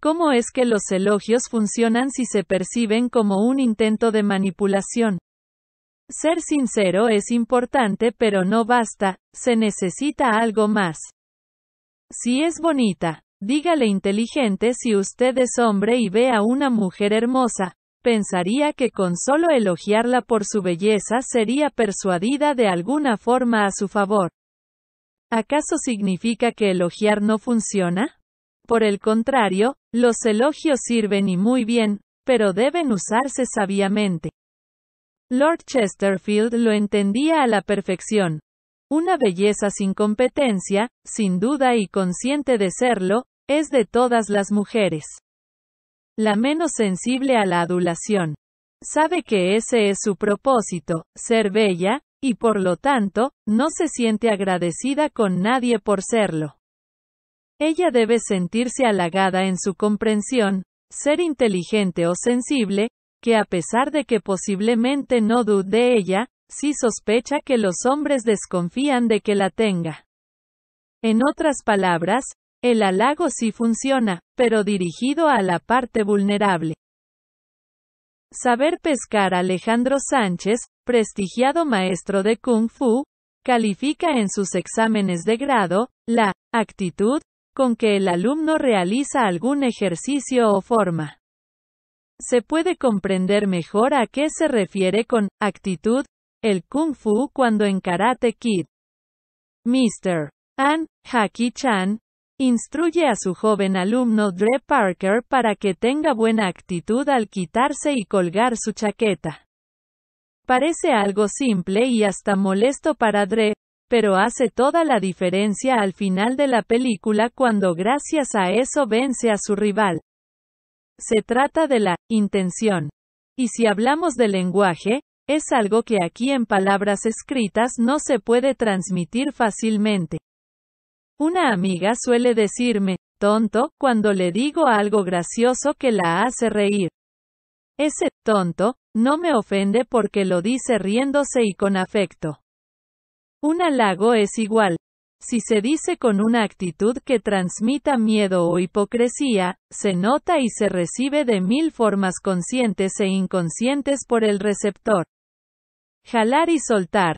¿Cómo es que los elogios funcionan si se perciben como un intento de manipulación? Ser sincero es importante pero no basta, se necesita algo más. Si es bonita, dígale inteligente si usted es hombre y ve a una mujer hermosa, pensaría que con solo elogiarla por su belleza sería persuadida de alguna forma a su favor. ¿Acaso significa que elogiar no funciona? Por el contrario, los elogios sirven y muy bien, pero deben usarse sabiamente. Lord Chesterfield lo entendía a la perfección. Una belleza sin competencia, sin duda y consciente de serlo, es de todas las mujeres. La menos sensible a la adulación. Sabe que ese es su propósito, ser bella, y por lo tanto, no se siente agradecida con nadie por serlo. Ella debe sentirse halagada en su comprensión, ser inteligente o sensible, que a pesar de que posiblemente no dude ella, sí sospecha que los hombres desconfían de que la tenga. En otras palabras, el halago sí funciona, pero dirigido a la parte vulnerable. Saber pescar Alejandro Sánchez, prestigiado maestro de Kung Fu, califica en sus exámenes de grado, la actitud, con que el alumno realiza algún ejercicio o forma se puede comprender mejor a qué se refiere con actitud el kung fu cuando en Karate Kid. Mr. An Haki Chan instruye a su joven alumno Dre Parker para que tenga buena actitud al quitarse y colgar su chaqueta. Parece algo simple y hasta molesto para Dre, pero hace toda la diferencia al final de la película cuando gracias a eso vence a su rival. Se trata de la intención. Y si hablamos de lenguaje, es algo que aquí en palabras escritas no se puede transmitir fácilmente. Una amiga suele decirme, tonto, cuando le digo algo gracioso que la hace reír. Ese tonto, no me ofende porque lo dice riéndose y con afecto. Un halago es igual, si se dice con una actitud que transmita miedo o hipocresía, se nota y se recibe de mil formas conscientes e inconscientes por el receptor. Jalar y soltar.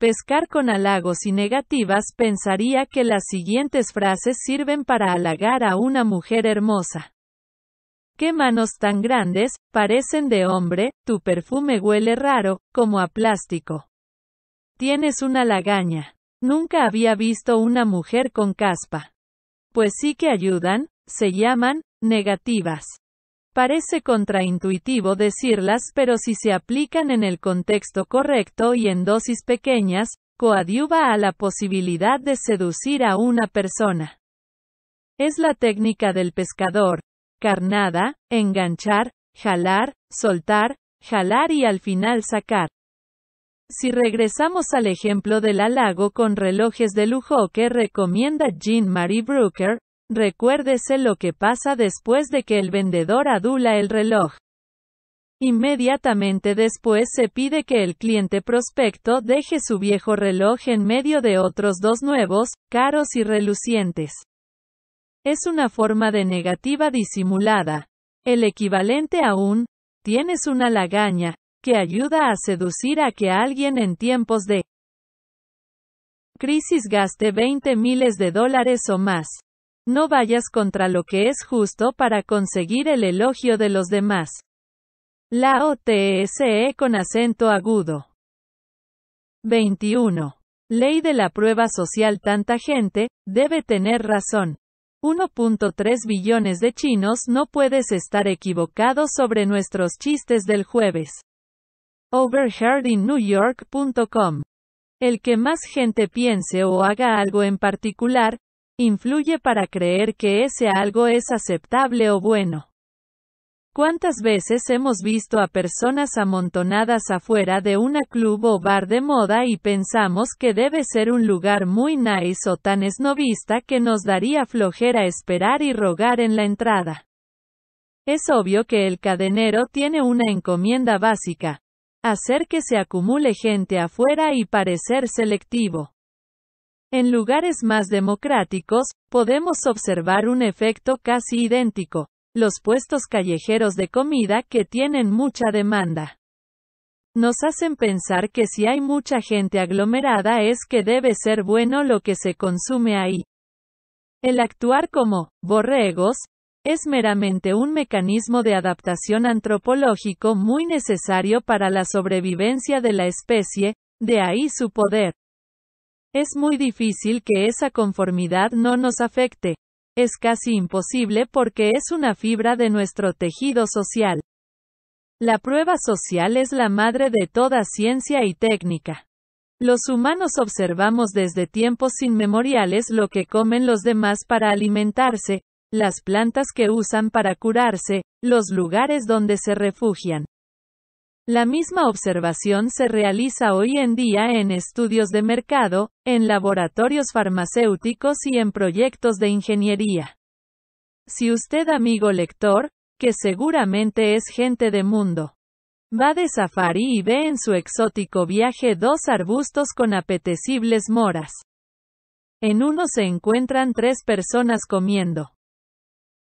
Pescar con halagos y negativas pensaría que las siguientes frases sirven para halagar a una mujer hermosa. Qué manos tan grandes, parecen de hombre, tu perfume huele raro, como a plástico. Tienes una lagaña. Nunca había visto una mujer con caspa. Pues sí que ayudan, se llaman, negativas. Parece contraintuitivo decirlas, pero si se aplican en el contexto correcto y en dosis pequeñas, coadyuva a la posibilidad de seducir a una persona. Es la técnica del pescador. Carnada, enganchar, jalar, soltar, jalar y al final sacar. Si regresamos al ejemplo del halago con relojes de lujo que recomienda Jean-Marie Brooker, recuérdese lo que pasa después de que el vendedor adula el reloj. Inmediatamente después se pide que el cliente prospecto deje su viejo reloj en medio de otros dos nuevos, caros y relucientes. Es una forma de negativa disimulada. El equivalente a un, tienes una lagaña, que ayuda a seducir a que alguien en tiempos de crisis gaste 20 miles de dólares o más. No vayas contra lo que es justo para conseguir el elogio de los demás. La OTSE con acento agudo. 21. Ley de la prueba social Tanta gente, debe tener razón. 1.3 billones de chinos no puedes estar equivocado sobre nuestros chistes del jueves overheardinnewyork.com. El que más gente piense o haga algo en particular, influye para creer que ese algo es aceptable o bueno. ¿Cuántas veces hemos visto a personas amontonadas afuera de una club o bar de moda y pensamos que debe ser un lugar muy nice o tan esnovista que nos daría flojera esperar y rogar en la entrada? Es obvio que el cadenero tiene una encomienda básica, hacer que se acumule gente afuera y parecer selectivo. En lugares más democráticos, podemos observar un efecto casi idéntico, los puestos callejeros de comida que tienen mucha demanda. Nos hacen pensar que si hay mucha gente aglomerada es que debe ser bueno lo que se consume ahí. El actuar como borregos es meramente un mecanismo de adaptación antropológico muy necesario para la sobrevivencia de la especie, de ahí su poder. Es muy difícil que esa conformidad no nos afecte. Es casi imposible porque es una fibra de nuestro tejido social. La prueba social es la madre de toda ciencia y técnica. Los humanos observamos desde tiempos inmemoriales lo que comen los demás para alimentarse, las plantas que usan para curarse, los lugares donde se refugian. La misma observación se realiza hoy en día en estudios de mercado, en laboratorios farmacéuticos y en proyectos de ingeniería. Si usted, amigo lector, que seguramente es gente de mundo, va de safari y ve en su exótico viaje dos arbustos con apetecibles moras. En uno se encuentran tres personas comiendo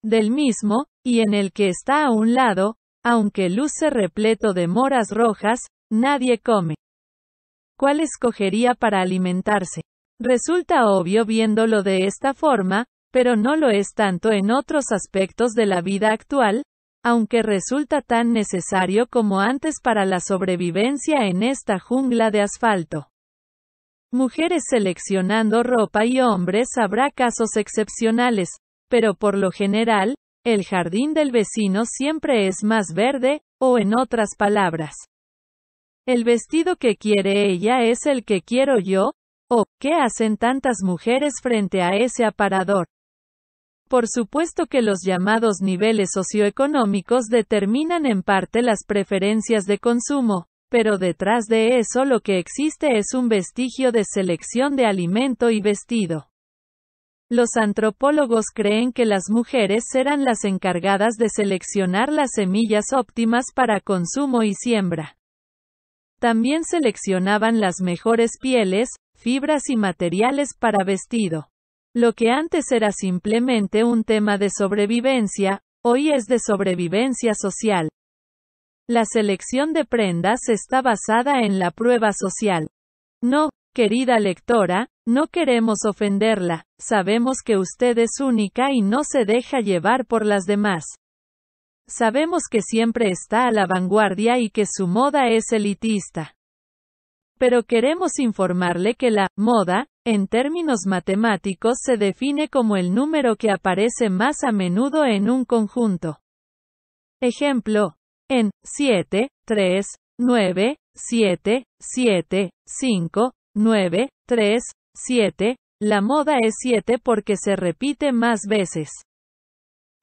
del mismo, y en el que está a un lado, aunque luce repleto de moras rojas, nadie come. ¿Cuál escogería para alimentarse? Resulta obvio viéndolo de esta forma, pero no lo es tanto en otros aspectos de la vida actual, aunque resulta tan necesario como antes para la sobrevivencia en esta jungla de asfalto. Mujeres seleccionando ropa y hombres habrá casos excepcionales, pero por lo general, el jardín del vecino siempre es más verde, o en otras palabras. El vestido que quiere ella es el que quiero yo, o, ¿qué hacen tantas mujeres frente a ese aparador? Por supuesto que los llamados niveles socioeconómicos determinan en parte las preferencias de consumo, pero detrás de eso lo que existe es un vestigio de selección de alimento y vestido. Los antropólogos creen que las mujeres serán las encargadas de seleccionar las semillas óptimas para consumo y siembra. También seleccionaban las mejores pieles, fibras y materiales para vestido. Lo que antes era simplemente un tema de sobrevivencia, hoy es de sobrevivencia social. La selección de prendas está basada en la prueba social. No, Querida lectora, no queremos ofenderla, sabemos que usted es única y no se deja llevar por las demás. Sabemos que siempre está a la vanguardia y que su moda es elitista. Pero queremos informarle que la moda, en términos matemáticos, se define como el número que aparece más a menudo en un conjunto. Ejemplo. En 7, 3, 9, 7, 7, 5, 9, 3, 7, la moda es 7 porque se repite más veces.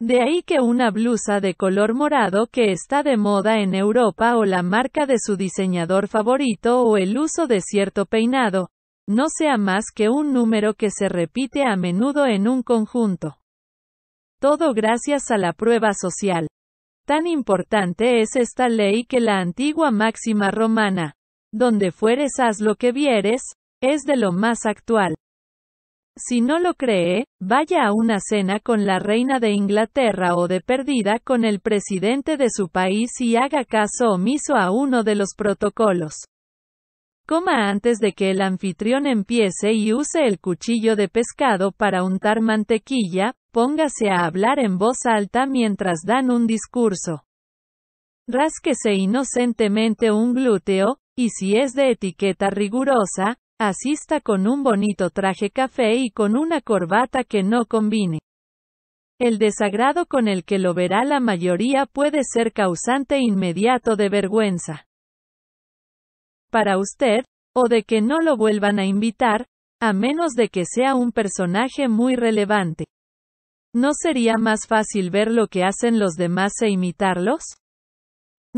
De ahí que una blusa de color morado que está de moda en Europa o la marca de su diseñador favorito o el uso de cierto peinado, no sea más que un número que se repite a menudo en un conjunto. Todo gracias a la prueba social. Tan importante es esta ley que la antigua máxima romana, donde fueres haz lo que vieres, es de lo más actual. Si no lo cree, vaya a una cena con la reina de Inglaterra o de perdida con el presidente de su país y haga caso omiso a uno de los protocolos. Coma antes de que el anfitrión empiece y use el cuchillo de pescado para untar mantequilla, póngase a hablar en voz alta mientras dan un discurso. Rásquese inocentemente un glúteo, y si es de etiqueta rigurosa, asista con un bonito traje café y con una corbata que no combine. El desagrado con el que lo verá la mayoría puede ser causante inmediato de vergüenza. Para usted, o de que no lo vuelvan a invitar, a menos de que sea un personaje muy relevante. ¿No sería más fácil ver lo que hacen los demás e imitarlos?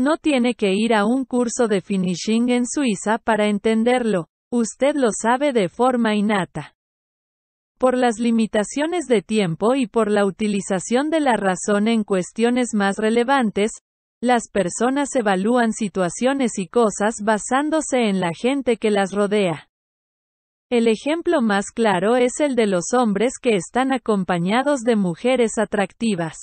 No tiene que ir a un curso de finishing en Suiza para entenderlo, usted lo sabe de forma innata. Por las limitaciones de tiempo y por la utilización de la razón en cuestiones más relevantes, las personas evalúan situaciones y cosas basándose en la gente que las rodea. El ejemplo más claro es el de los hombres que están acompañados de mujeres atractivas.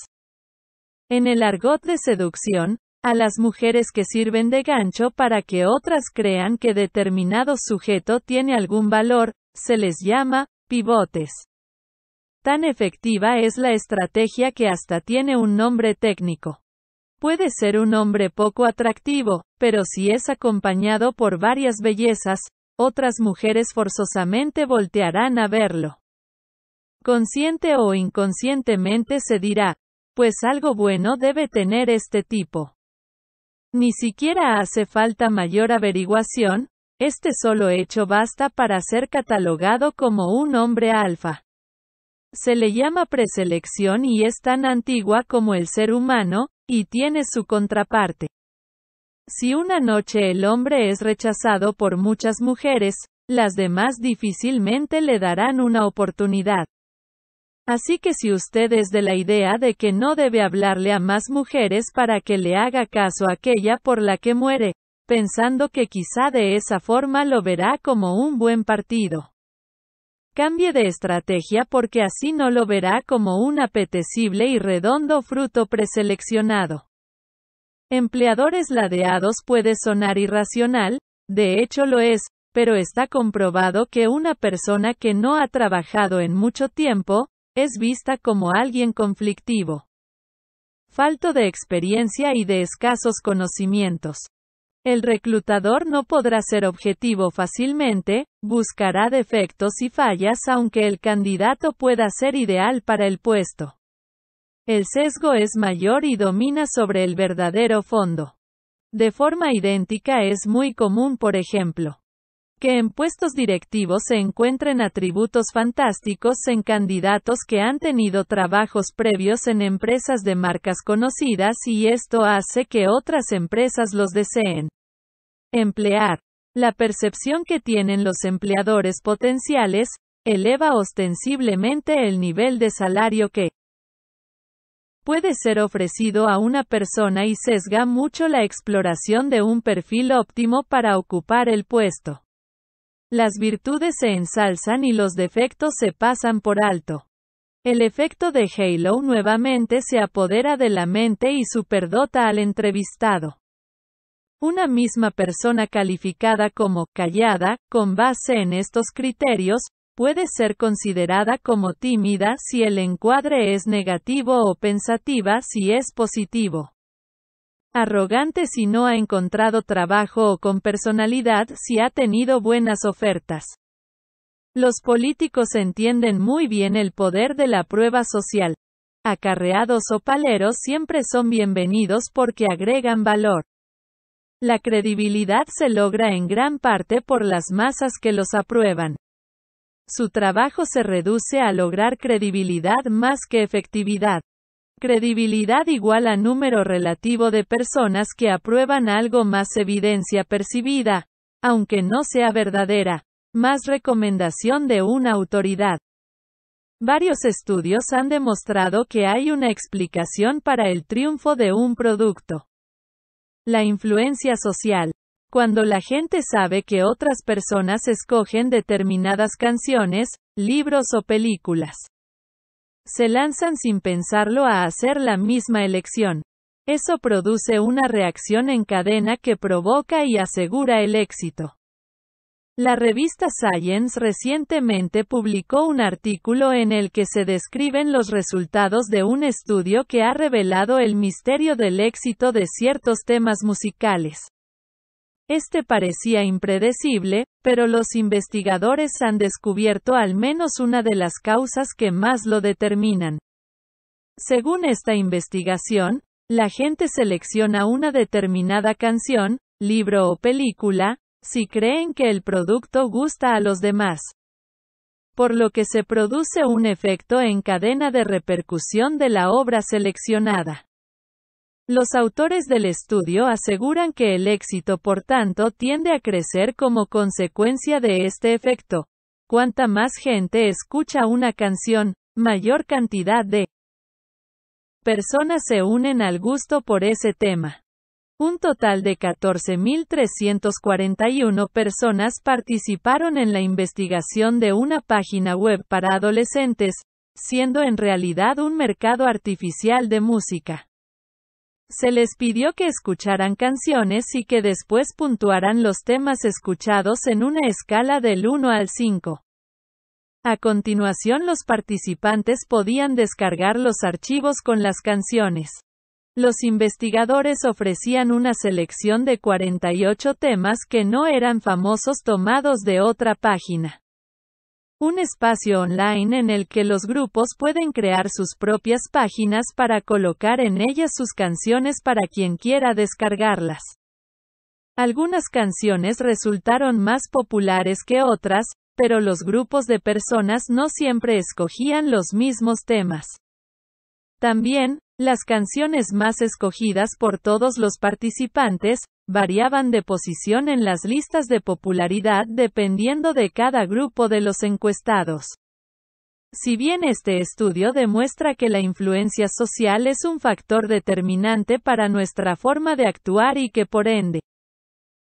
En el argot de seducción, a las mujeres que sirven de gancho para que otras crean que determinado sujeto tiene algún valor, se les llama pivotes. Tan efectiva es la estrategia que hasta tiene un nombre técnico. Puede ser un hombre poco atractivo, pero si es acompañado por varias bellezas, otras mujeres forzosamente voltearán a verlo. Consciente o inconscientemente se dirá, pues algo bueno debe tener este tipo. Ni siquiera hace falta mayor averiguación, este solo hecho basta para ser catalogado como un hombre alfa. Se le llama preselección y es tan antigua como el ser humano, y tiene su contraparte. Si una noche el hombre es rechazado por muchas mujeres, las demás difícilmente le darán una oportunidad. Así que si usted es de la idea de que no debe hablarle a más mujeres para que le haga caso aquella por la que muere, pensando que quizá de esa forma lo verá como un buen partido. Cambie de estrategia porque así no lo verá como un apetecible y redondo fruto preseleccionado. Empleadores ladeados puede sonar irracional, de hecho lo es, pero está comprobado que una persona que no ha trabajado en mucho tiempo, es vista como alguien conflictivo, falto de experiencia y de escasos conocimientos. El reclutador no podrá ser objetivo fácilmente, buscará defectos y fallas aunque el candidato pueda ser ideal para el puesto. El sesgo es mayor y domina sobre el verdadero fondo. De forma idéntica es muy común, por ejemplo, que en puestos directivos se encuentren atributos fantásticos en candidatos que han tenido trabajos previos en empresas de marcas conocidas y esto hace que otras empresas los deseen. Emplear. La percepción que tienen los empleadores potenciales, eleva ostensiblemente el nivel de salario que puede ser ofrecido a una persona y sesga mucho la exploración de un perfil óptimo para ocupar el puesto. Las virtudes se ensalzan y los defectos se pasan por alto. El efecto de Halo nuevamente se apodera de la mente y superdota al entrevistado. Una misma persona calificada como callada, con base en estos criterios, puede ser considerada como tímida si el encuadre es negativo o pensativa si es positivo arrogante si no ha encontrado trabajo o con personalidad si ha tenido buenas ofertas. Los políticos entienden muy bien el poder de la prueba social. Acarreados o paleros siempre son bienvenidos porque agregan valor. La credibilidad se logra en gran parte por las masas que los aprueban. Su trabajo se reduce a lograr credibilidad más que efectividad. Credibilidad igual a número relativo de personas que aprueban algo más evidencia percibida, aunque no sea verdadera, más recomendación de una autoridad. Varios estudios han demostrado que hay una explicación para el triunfo de un producto. La influencia social. Cuando la gente sabe que otras personas escogen determinadas canciones, libros o películas se lanzan sin pensarlo a hacer la misma elección. Eso produce una reacción en cadena que provoca y asegura el éxito. La revista Science recientemente publicó un artículo en el que se describen los resultados de un estudio que ha revelado el misterio del éxito de ciertos temas musicales. Este parecía impredecible, pero los investigadores han descubierto al menos una de las causas que más lo determinan. Según esta investigación, la gente selecciona una determinada canción, libro o película, si creen que el producto gusta a los demás. Por lo que se produce un efecto en cadena de repercusión de la obra seleccionada. Los autores del estudio aseguran que el éxito por tanto tiende a crecer como consecuencia de este efecto. Cuanta más gente escucha una canción, mayor cantidad de personas se unen al gusto por ese tema. Un total de 14.341 personas participaron en la investigación de una página web para adolescentes, siendo en realidad un mercado artificial de música. Se les pidió que escucharan canciones y que después puntuaran los temas escuchados en una escala del 1 al 5. A continuación los participantes podían descargar los archivos con las canciones. Los investigadores ofrecían una selección de 48 temas que no eran famosos tomados de otra página. Un espacio online en el que los grupos pueden crear sus propias páginas para colocar en ellas sus canciones para quien quiera descargarlas. Algunas canciones resultaron más populares que otras, pero los grupos de personas no siempre escogían los mismos temas. También, las canciones más escogidas por todos los participantes, variaban de posición en las listas de popularidad dependiendo de cada grupo de los encuestados. Si bien este estudio demuestra que la influencia social es un factor determinante para nuestra forma de actuar y que por ende,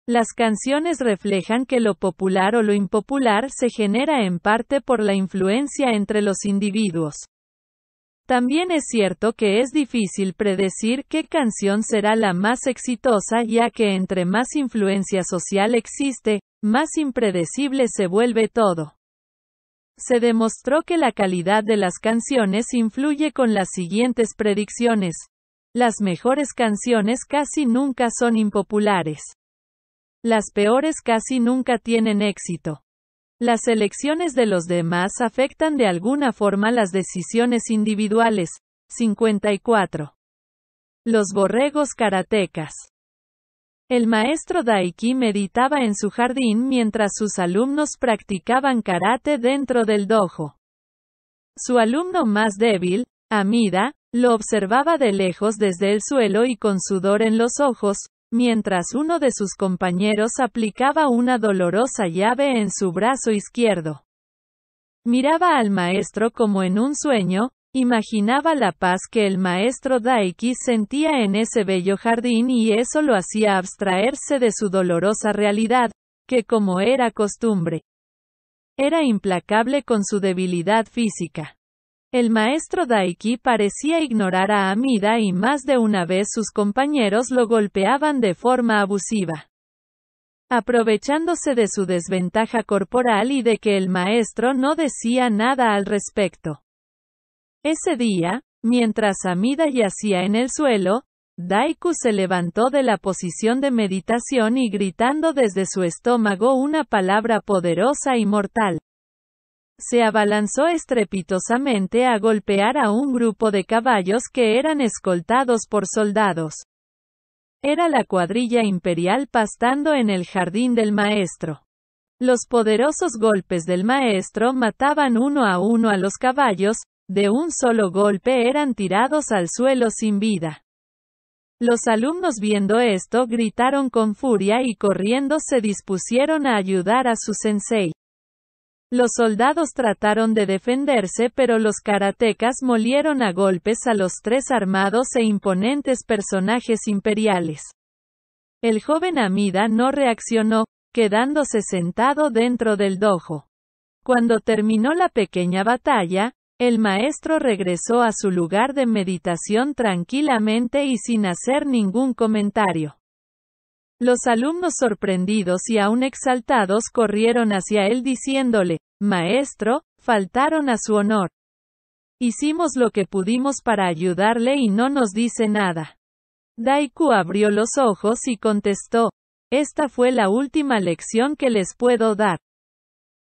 las canciones reflejan que lo popular o lo impopular se genera en parte por la influencia entre los individuos. También es cierto que es difícil predecir qué canción será la más exitosa ya que entre más influencia social existe, más impredecible se vuelve todo. Se demostró que la calidad de las canciones influye con las siguientes predicciones. Las mejores canciones casi nunca son impopulares. Las peores casi nunca tienen éxito. Las elecciones de los demás afectan de alguna forma las decisiones individuales. 54. Los borregos karatecas. El maestro Daiki meditaba en su jardín mientras sus alumnos practicaban karate dentro del dojo. Su alumno más débil, Amida, lo observaba de lejos desde el suelo y con sudor en los ojos, mientras uno de sus compañeros aplicaba una dolorosa llave en su brazo izquierdo. Miraba al maestro como en un sueño, imaginaba la paz que el maestro Daiki sentía en ese bello jardín y eso lo hacía abstraerse de su dolorosa realidad, que como era costumbre, era implacable con su debilidad física. El maestro Daiki parecía ignorar a Amida y más de una vez sus compañeros lo golpeaban de forma abusiva. Aprovechándose de su desventaja corporal y de que el maestro no decía nada al respecto. Ese día, mientras Amida yacía en el suelo, Daiku se levantó de la posición de meditación y gritando desde su estómago una palabra poderosa y mortal se abalanzó estrepitosamente a golpear a un grupo de caballos que eran escoltados por soldados. Era la cuadrilla imperial pastando en el jardín del maestro. Los poderosos golpes del maestro mataban uno a uno a los caballos, de un solo golpe eran tirados al suelo sin vida. Los alumnos viendo esto gritaron con furia y corriendo se dispusieron a ayudar a su sensei. Los soldados trataron de defenderse pero los karatecas molieron a golpes a los tres armados e imponentes personajes imperiales. El joven Amida no reaccionó, quedándose sentado dentro del dojo. Cuando terminó la pequeña batalla, el maestro regresó a su lugar de meditación tranquilamente y sin hacer ningún comentario. Los alumnos sorprendidos y aún exaltados corrieron hacia él diciéndole, Maestro, faltaron a su honor. Hicimos lo que pudimos para ayudarle y no nos dice nada. Daiku abrió los ojos y contestó, Esta fue la última lección que les puedo dar.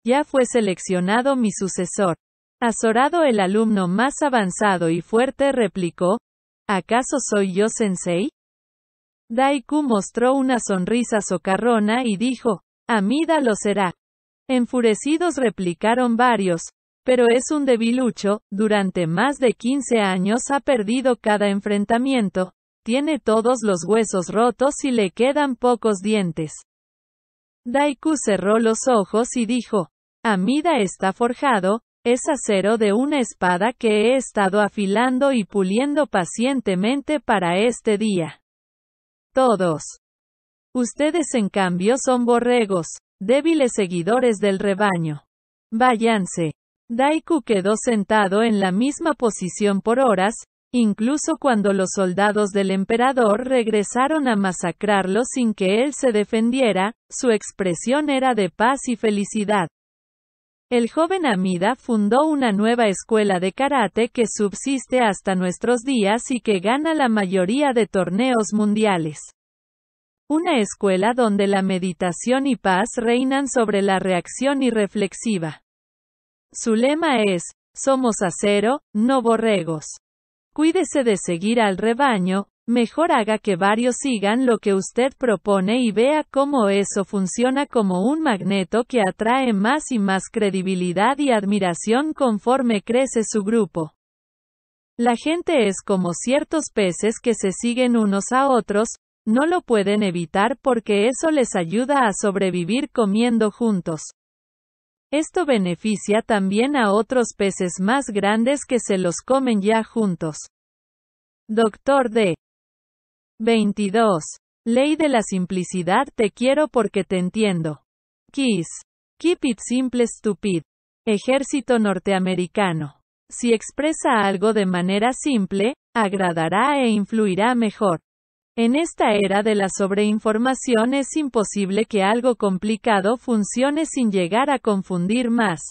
Ya fue seleccionado mi sucesor. Azorado el alumno más avanzado y fuerte replicó, ¿Acaso soy yo sensei? Daiku mostró una sonrisa socarrona y dijo, Amida lo será. Enfurecidos replicaron varios, pero es un debilucho, durante más de 15 años ha perdido cada enfrentamiento, tiene todos los huesos rotos y le quedan pocos dientes. Daiku cerró los ojos y dijo, Amida está forjado, es acero de una espada que he estado afilando y puliendo pacientemente para este día. Todos. Ustedes en cambio son borregos, débiles seguidores del rebaño. Váyanse. Daiku quedó sentado en la misma posición por horas, incluso cuando los soldados del emperador regresaron a masacrarlo sin que él se defendiera, su expresión era de paz y felicidad. El joven Amida fundó una nueva escuela de karate que subsiste hasta nuestros días y que gana la mayoría de torneos mundiales. Una escuela donde la meditación y paz reinan sobre la reacción irreflexiva. Su lema es, somos acero, no borregos. Cuídese de seguir al rebaño, Mejor haga que varios sigan lo que usted propone y vea cómo eso funciona como un magneto que atrae más y más credibilidad y admiración conforme crece su grupo. La gente es como ciertos peces que se siguen unos a otros, no lo pueden evitar porque eso les ayuda a sobrevivir comiendo juntos. Esto beneficia también a otros peces más grandes que se los comen ya juntos. Doctor D. 22. Ley de la simplicidad te quiero porque te entiendo. Kiss. Keep it simple stupid. Ejército norteamericano. Si expresa algo de manera simple, agradará e influirá mejor. En esta era de la sobreinformación es imposible que algo complicado funcione sin llegar a confundir más.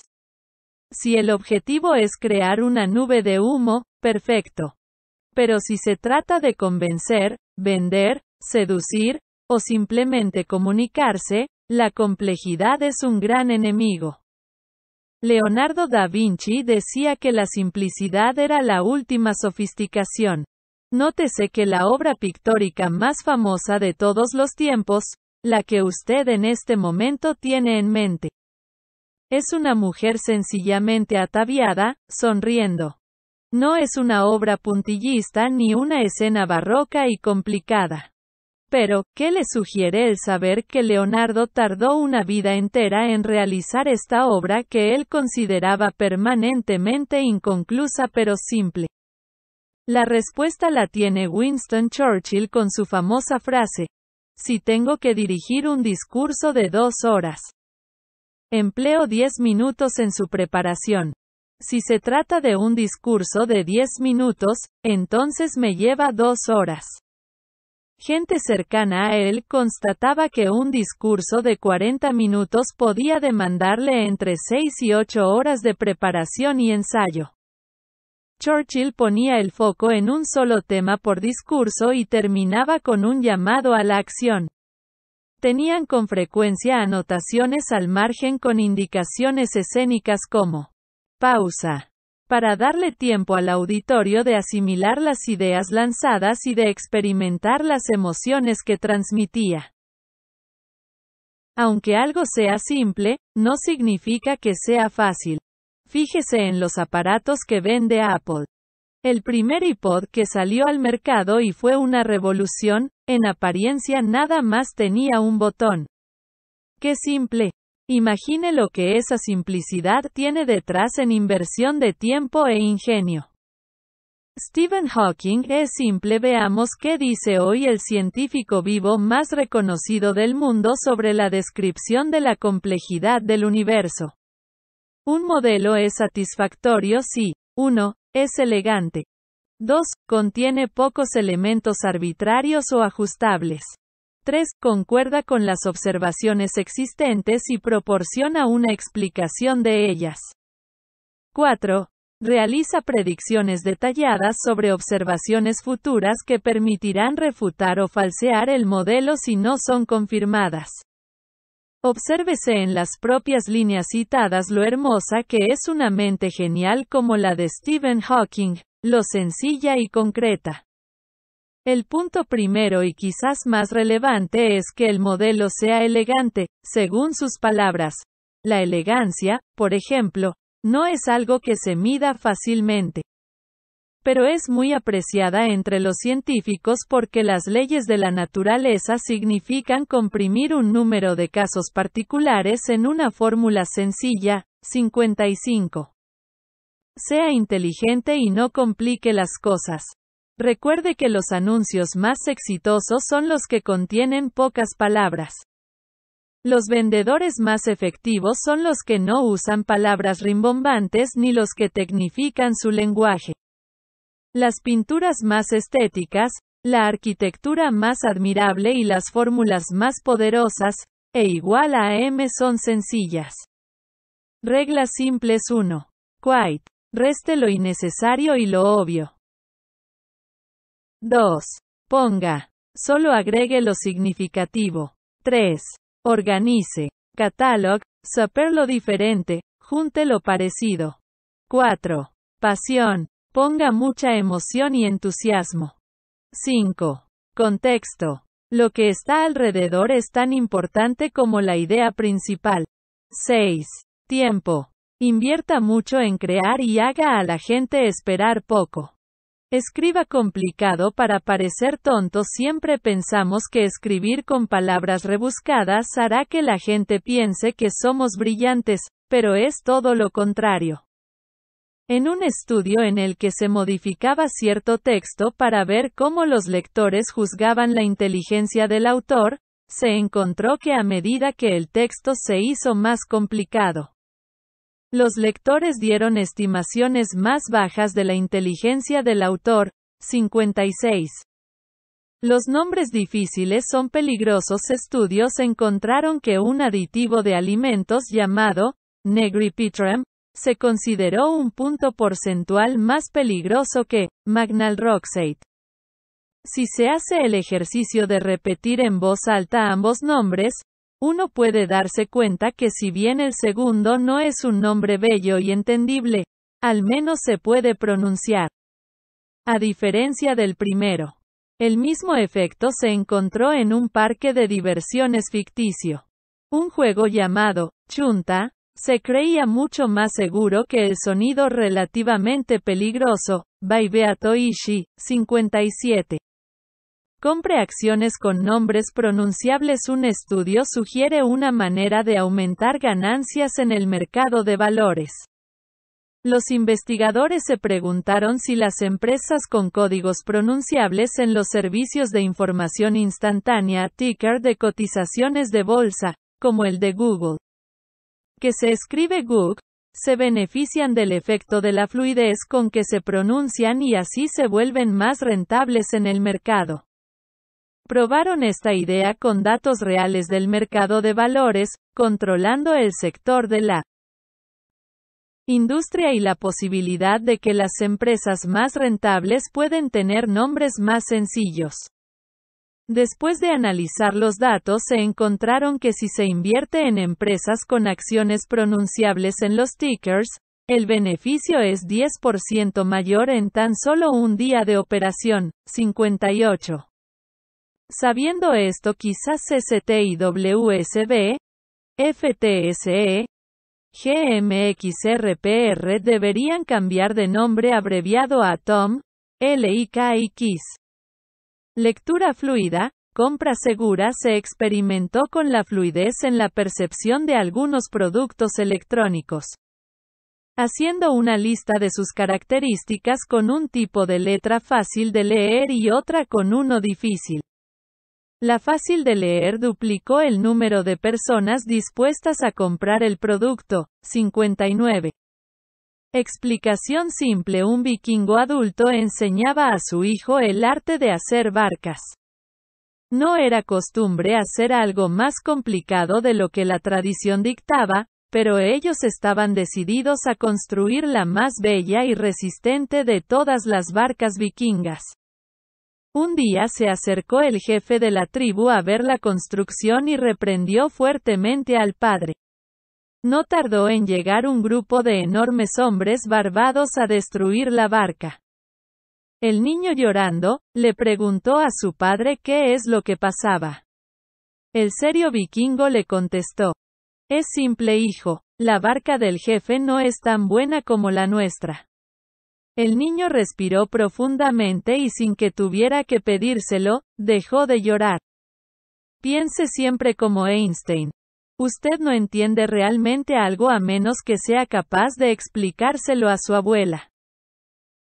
Si el objetivo es crear una nube de humo, perfecto. Pero si se trata de convencer, vender, seducir, o simplemente comunicarse, la complejidad es un gran enemigo. Leonardo da Vinci decía que la simplicidad era la última sofisticación. Nótese que la obra pictórica más famosa de todos los tiempos, la que usted en este momento tiene en mente. Es una mujer sencillamente ataviada, sonriendo. No es una obra puntillista ni una escena barroca y complicada. Pero, ¿qué le sugiere el saber que Leonardo tardó una vida entera en realizar esta obra que él consideraba permanentemente inconclusa pero simple? La respuesta la tiene Winston Churchill con su famosa frase, si tengo que dirigir un discurso de dos horas. Empleo diez minutos en su preparación si se trata de un discurso de 10 minutos, entonces me lleva dos horas. Gente cercana a él constataba que un discurso de 40 minutos podía demandarle entre 6 y 8 horas de preparación y ensayo. Churchill ponía el foco en un solo tema por discurso y terminaba con un llamado a la acción. Tenían con frecuencia anotaciones al margen con indicaciones escénicas como Pausa. Para darle tiempo al auditorio de asimilar las ideas lanzadas y de experimentar las emociones que transmitía. Aunque algo sea simple, no significa que sea fácil. Fíjese en los aparatos que vende Apple. El primer iPod que salió al mercado y fue una revolución, en apariencia nada más tenía un botón. ¡Qué simple! Imagine lo que esa simplicidad tiene detrás en inversión de tiempo e ingenio. Stephen Hawking es simple. Veamos qué dice hoy el científico vivo más reconocido del mundo sobre la descripción de la complejidad del universo. Un modelo es satisfactorio si 1. Es elegante. 2. Contiene pocos elementos arbitrarios o ajustables. 3. Concuerda con las observaciones existentes y proporciona una explicación de ellas. 4. Realiza predicciones detalladas sobre observaciones futuras que permitirán refutar o falsear el modelo si no son confirmadas. Obsérvese en las propias líneas citadas lo hermosa que es una mente genial como la de Stephen Hawking, lo sencilla y concreta. El punto primero y quizás más relevante es que el modelo sea elegante, según sus palabras. La elegancia, por ejemplo, no es algo que se mida fácilmente. Pero es muy apreciada entre los científicos porque las leyes de la naturaleza significan comprimir un número de casos particulares en una fórmula sencilla, 55. Sea inteligente y no complique las cosas. Recuerde que los anuncios más exitosos son los que contienen pocas palabras. Los vendedores más efectivos son los que no usan palabras rimbombantes ni los que tecnifican su lenguaje. Las pinturas más estéticas, la arquitectura más admirable y las fórmulas más poderosas, e igual a M son sencillas. Reglas simples 1. Quite. Reste lo innecesario y lo obvio. 2. Ponga. Solo agregue lo significativo. 3. Organice. Catalog. Saper lo diferente. Junte lo parecido. 4. Pasión. Ponga mucha emoción y entusiasmo. 5. Contexto. Lo que está alrededor es tan importante como la idea principal. 6. Tiempo. Invierta mucho en crear y haga a la gente esperar poco. Escriba complicado para parecer tonto siempre pensamos que escribir con palabras rebuscadas hará que la gente piense que somos brillantes, pero es todo lo contrario. En un estudio en el que se modificaba cierto texto para ver cómo los lectores juzgaban la inteligencia del autor, se encontró que a medida que el texto se hizo más complicado, los lectores dieron estimaciones más bajas de la inteligencia del autor, 56. Los nombres difíciles son peligrosos. Estudios encontraron que un aditivo de alimentos llamado Negripitram se consideró un punto porcentual más peligroso que Magnalroxate. Si se hace el ejercicio de repetir en voz alta ambos nombres, uno puede darse cuenta que si bien el segundo no es un nombre bello y entendible, al menos se puede pronunciar. A diferencia del primero. El mismo efecto se encontró en un parque de diversiones ficticio. Un juego llamado, Chunta, se creía mucho más seguro que el sonido relativamente peligroso, Baibeato 57. Compre acciones con nombres pronunciables. Un estudio sugiere una manera de aumentar ganancias en el mercado de valores. Los investigadores se preguntaron si las empresas con códigos pronunciables en los servicios de información instantánea ticker de cotizaciones de bolsa, como el de Google, que se escribe Google, se benefician del efecto de la fluidez con que se pronuncian y así se vuelven más rentables en el mercado. Probaron esta idea con datos reales del mercado de valores, controlando el sector de la industria y la posibilidad de que las empresas más rentables pueden tener nombres más sencillos. Después de analizar los datos se encontraron que si se invierte en empresas con acciones pronunciables en los tickers, el beneficio es 10% mayor en tan solo un día de operación, 58. Sabiendo esto quizás CST y WSB, FTSE, GMXRPR deberían cambiar de nombre abreviado a TOM, LIKX. Lectura fluida, compra segura se experimentó con la fluidez en la percepción de algunos productos electrónicos. Haciendo una lista de sus características con un tipo de letra fácil de leer y otra con uno difícil. La fácil de leer duplicó el número de personas dispuestas a comprar el producto. 59. Explicación simple. Un vikingo adulto enseñaba a su hijo el arte de hacer barcas. No era costumbre hacer algo más complicado de lo que la tradición dictaba, pero ellos estaban decididos a construir la más bella y resistente de todas las barcas vikingas. Un día se acercó el jefe de la tribu a ver la construcción y reprendió fuertemente al padre. No tardó en llegar un grupo de enormes hombres barbados a destruir la barca. El niño llorando, le preguntó a su padre qué es lo que pasaba. El serio vikingo le contestó. Es simple hijo, la barca del jefe no es tan buena como la nuestra. El niño respiró profundamente y sin que tuviera que pedírselo, dejó de llorar. Piense siempre como Einstein. Usted no entiende realmente algo a menos que sea capaz de explicárselo a su abuela.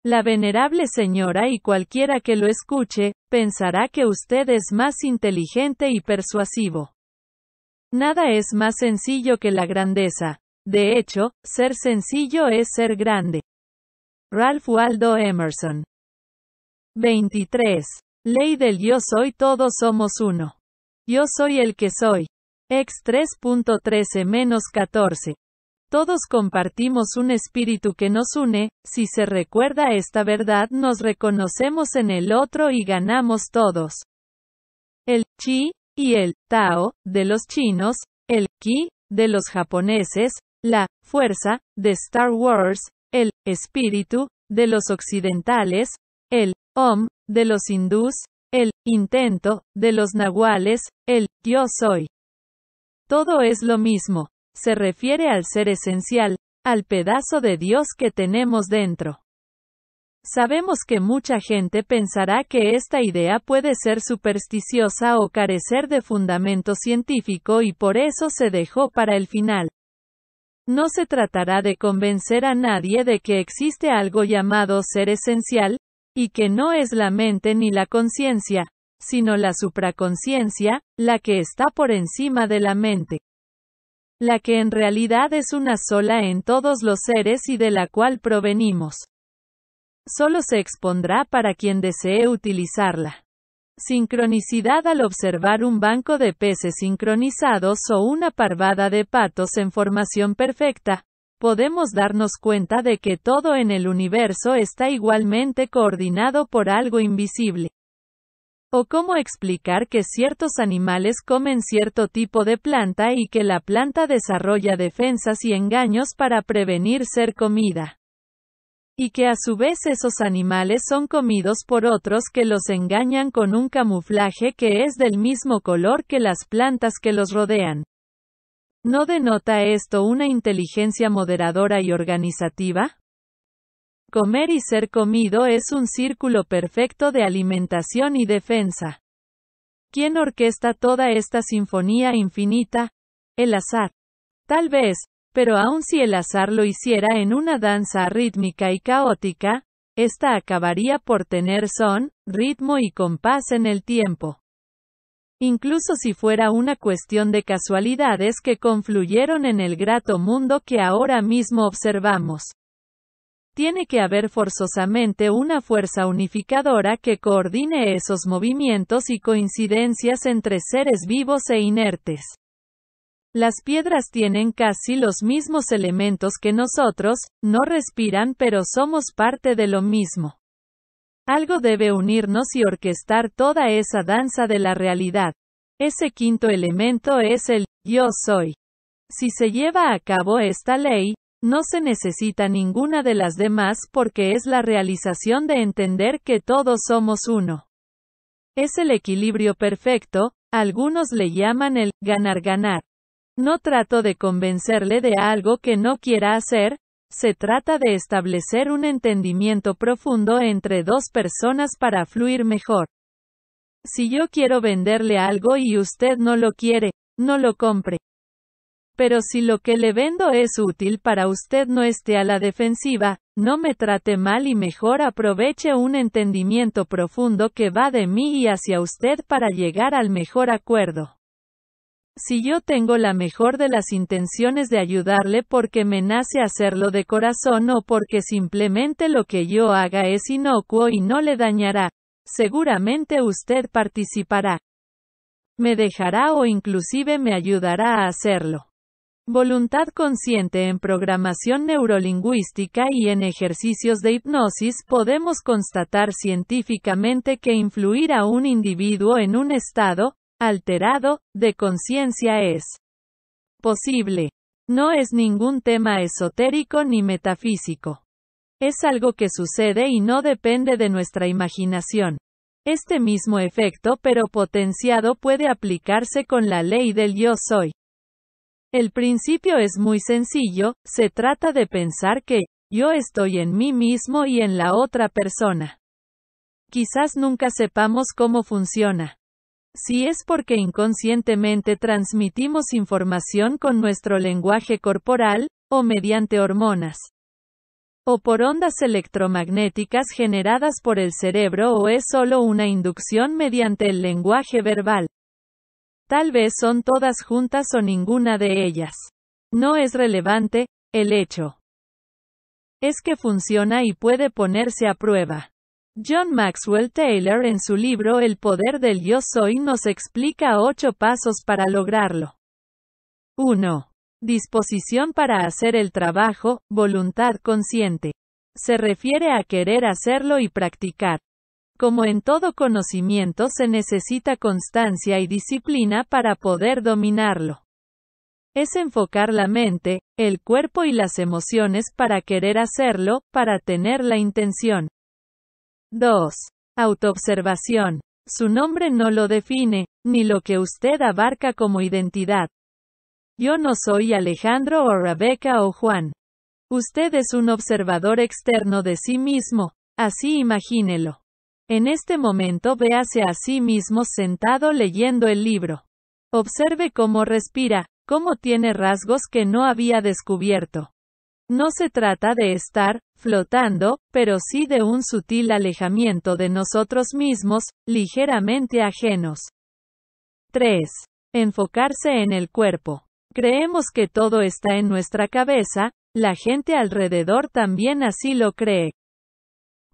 La venerable señora y cualquiera que lo escuche, pensará que usted es más inteligente y persuasivo. Nada es más sencillo que la grandeza. De hecho, ser sencillo es ser grande. Ralph Waldo Emerson. 23. Ley del yo soy todos somos uno. Yo soy el que soy. Ex 3.13-14. Todos compartimos un espíritu que nos une, si se recuerda esta verdad nos reconocemos en el otro y ganamos todos. El chi y el tao de los chinos, el ki de los japoneses, la fuerza de Star Wars, el espíritu, de los occidentales, el om, de los hindús, el intento, de los nahuales, el yo soy. Todo es lo mismo, se refiere al ser esencial, al pedazo de Dios que tenemos dentro. Sabemos que mucha gente pensará que esta idea puede ser supersticiosa o carecer de fundamento científico y por eso se dejó para el final. No se tratará de convencer a nadie de que existe algo llamado ser esencial, y que no es la mente ni la conciencia, sino la supraconciencia, la que está por encima de la mente. La que en realidad es una sola en todos los seres y de la cual provenimos. Solo se expondrá para quien desee utilizarla. Sincronicidad al observar un banco de peces sincronizados o una parvada de patos en formación perfecta, podemos darnos cuenta de que todo en el universo está igualmente coordinado por algo invisible. O cómo explicar que ciertos animales comen cierto tipo de planta y que la planta desarrolla defensas y engaños para prevenir ser comida y que a su vez esos animales son comidos por otros que los engañan con un camuflaje que es del mismo color que las plantas que los rodean. ¿No denota esto una inteligencia moderadora y organizativa? Comer y ser comido es un círculo perfecto de alimentación y defensa. ¿Quién orquesta toda esta sinfonía infinita? El azar. Tal vez, pero aun si el azar lo hiciera en una danza rítmica y caótica, ésta acabaría por tener son, ritmo y compás en el tiempo. Incluso si fuera una cuestión de casualidades que confluyeron en el grato mundo que ahora mismo observamos. Tiene que haber forzosamente una fuerza unificadora que coordine esos movimientos y coincidencias entre seres vivos e inertes. Las piedras tienen casi los mismos elementos que nosotros, no respiran pero somos parte de lo mismo. Algo debe unirnos y orquestar toda esa danza de la realidad. Ese quinto elemento es el yo soy. Si se lleva a cabo esta ley, no se necesita ninguna de las demás porque es la realización de entender que todos somos uno. Es el equilibrio perfecto, algunos le llaman el ganar-ganar. No trato de convencerle de algo que no quiera hacer, se trata de establecer un entendimiento profundo entre dos personas para fluir mejor. Si yo quiero venderle algo y usted no lo quiere, no lo compre. Pero si lo que le vendo es útil para usted no esté a la defensiva, no me trate mal y mejor aproveche un entendimiento profundo que va de mí y hacia usted para llegar al mejor acuerdo. Si yo tengo la mejor de las intenciones de ayudarle porque me nace hacerlo de corazón o porque simplemente lo que yo haga es inocuo y no le dañará, seguramente usted participará. Me dejará o inclusive me ayudará a hacerlo. Voluntad consciente en programación neurolingüística y en ejercicios de hipnosis podemos constatar científicamente que influir a un individuo en un estado, alterado, de conciencia es posible. No es ningún tema esotérico ni metafísico. Es algo que sucede y no depende de nuestra imaginación. Este mismo efecto pero potenciado puede aplicarse con la ley del yo soy. El principio es muy sencillo, se trata de pensar que, yo estoy en mí mismo y en la otra persona. Quizás nunca sepamos cómo funciona. Si es porque inconscientemente transmitimos información con nuestro lenguaje corporal, o mediante hormonas, o por ondas electromagnéticas generadas por el cerebro o es solo una inducción mediante el lenguaje verbal. Tal vez son todas juntas o ninguna de ellas. No es relevante, el hecho es que funciona y puede ponerse a prueba. John Maxwell Taylor en su libro El poder del yo soy nos explica ocho pasos para lograrlo. 1. Disposición para hacer el trabajo, voluntad consciente. Se refiere a querer hacerlo y practicar. Como en todo conocimiento se necesita constancia y disciplina para poder dominarlo. Es enfocar la mente, el cuerpo y las emociones para querer hacerlo, para tener la intención. 2. Autoobservación. Su nombre no lo define, ni lo que usted abarca como identidad. Yo no soy Alejandro o Rebeca o Juan. Usted es un observador externo de sí mismo, así imagínelo. En este momento véase a sí mismo sentado leyendo el libro. Observe cómo respira, cómo tiene rasgos que no había descubierto. No se trata de estar, flotando, pero sí de un sutil alejamiento de nosotros mismos, ligeramente ajenos. 3. Enfocarse en el cuerpo. Creemos que todo está en nuestra cabeza, la gente alrededor también así lo cree.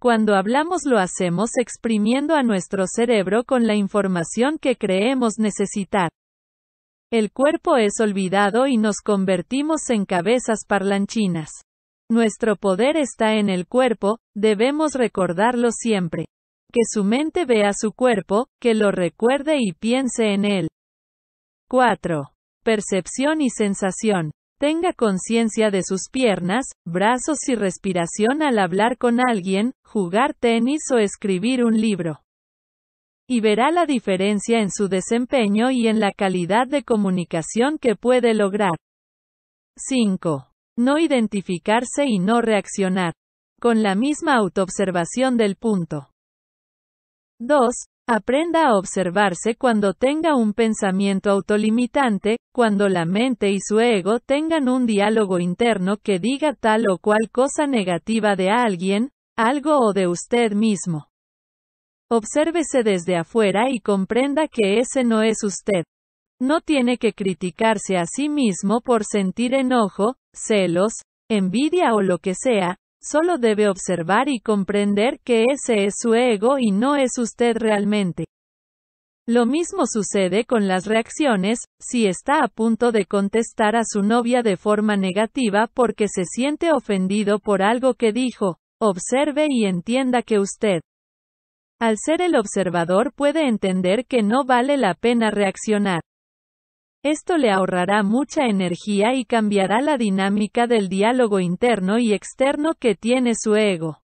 Cuando hablamos lo hacemos exprimiendo a nuestro cerebro con la información que creemos necesitar. El cuerpo es olvidado y nos convertimos en cabezas parlanchinas. Nuestro poder está en el cuerpo, debemos recordarlo siempre. Que su mente vea su cuerpo, que lo recuerde y piense en él. 4. Percepción y sensación. Tenga conciencia de sus piernas, brazos y respiración al hablar con alguien, jugar tenis o escribir un libro. Y verá la diferencia en su desempeño y en la calidad de comunicación que puede lograr. 5 no identificarse y no reaccionar. Con la misma autoobservación del punto. 2. Aprenda a observarse cuando tenga un pensamiento autolimitante, cuando la mente y su ego tengan un diálogo interno que diga tal o cual cosa negativa de alguien, algo o de usted mismo. Obsérvese desde afuera y comprenda que ese no es usted. No tiene que criticarse a sí mismo por sentir enojo, celos, envidia o lo que sea, solo debe observar y comprender que ese es su ego y no es usted realmente. Lo mismo sucede con las reacciones, si está a punto de contestar a su novia de forma negativa porque se siente ofendido por algo que dijo, observe y entienda que usted, al ser el observador puede entender que no vale la pena reaccionar. Esto le ahorrará mucha energía y cambiará la dinámica del diálogo interno y externo que tiene su ego.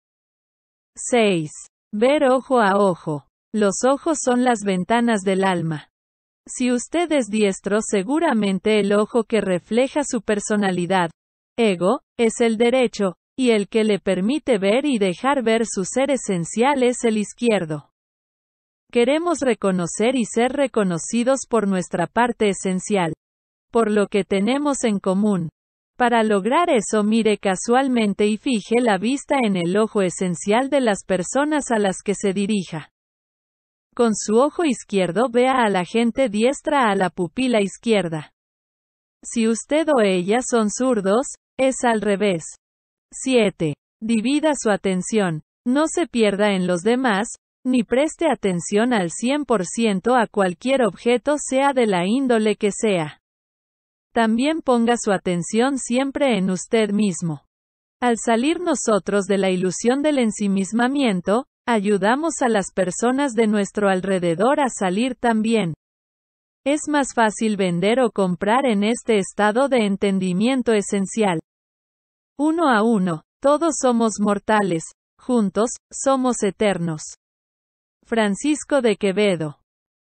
6. Ver ojo a ojo. Los ojos son las ventanas del alma. Si usted es diestro, seguramente el ojo que refleja su personalidad, ego, es el derecho, y el que le permite ver y dejar ver su ser esencial es el izquierdo. Queremos reconocer y ser reconocidos por nuestra parte esencial. Por lo que tenemos en común. Para lograr eso mire casualmente y fije la vista en el ojo esencial de las personas a las que se dirija. Con su ojo izquierdo vea a la gente diestra a la pupila izquierda. Si usted o ella son zurdos, es al revés. 7. Divida su atención. No se pierda en los demás, ni preste atención al 100% a cualquier objeto sea de la índole que sea. También ponga su atención siempre en usted mismo. Al salir nosotros de la ilusión del ensimismamiento, ayudamos a las personas de nuestro alrededor a salir también. Es más fácil vender o comprar en este estado de entendimiento esencial. Uno a uno, todos somos mortales, juntos, somos eternos. Francisco de Quevedo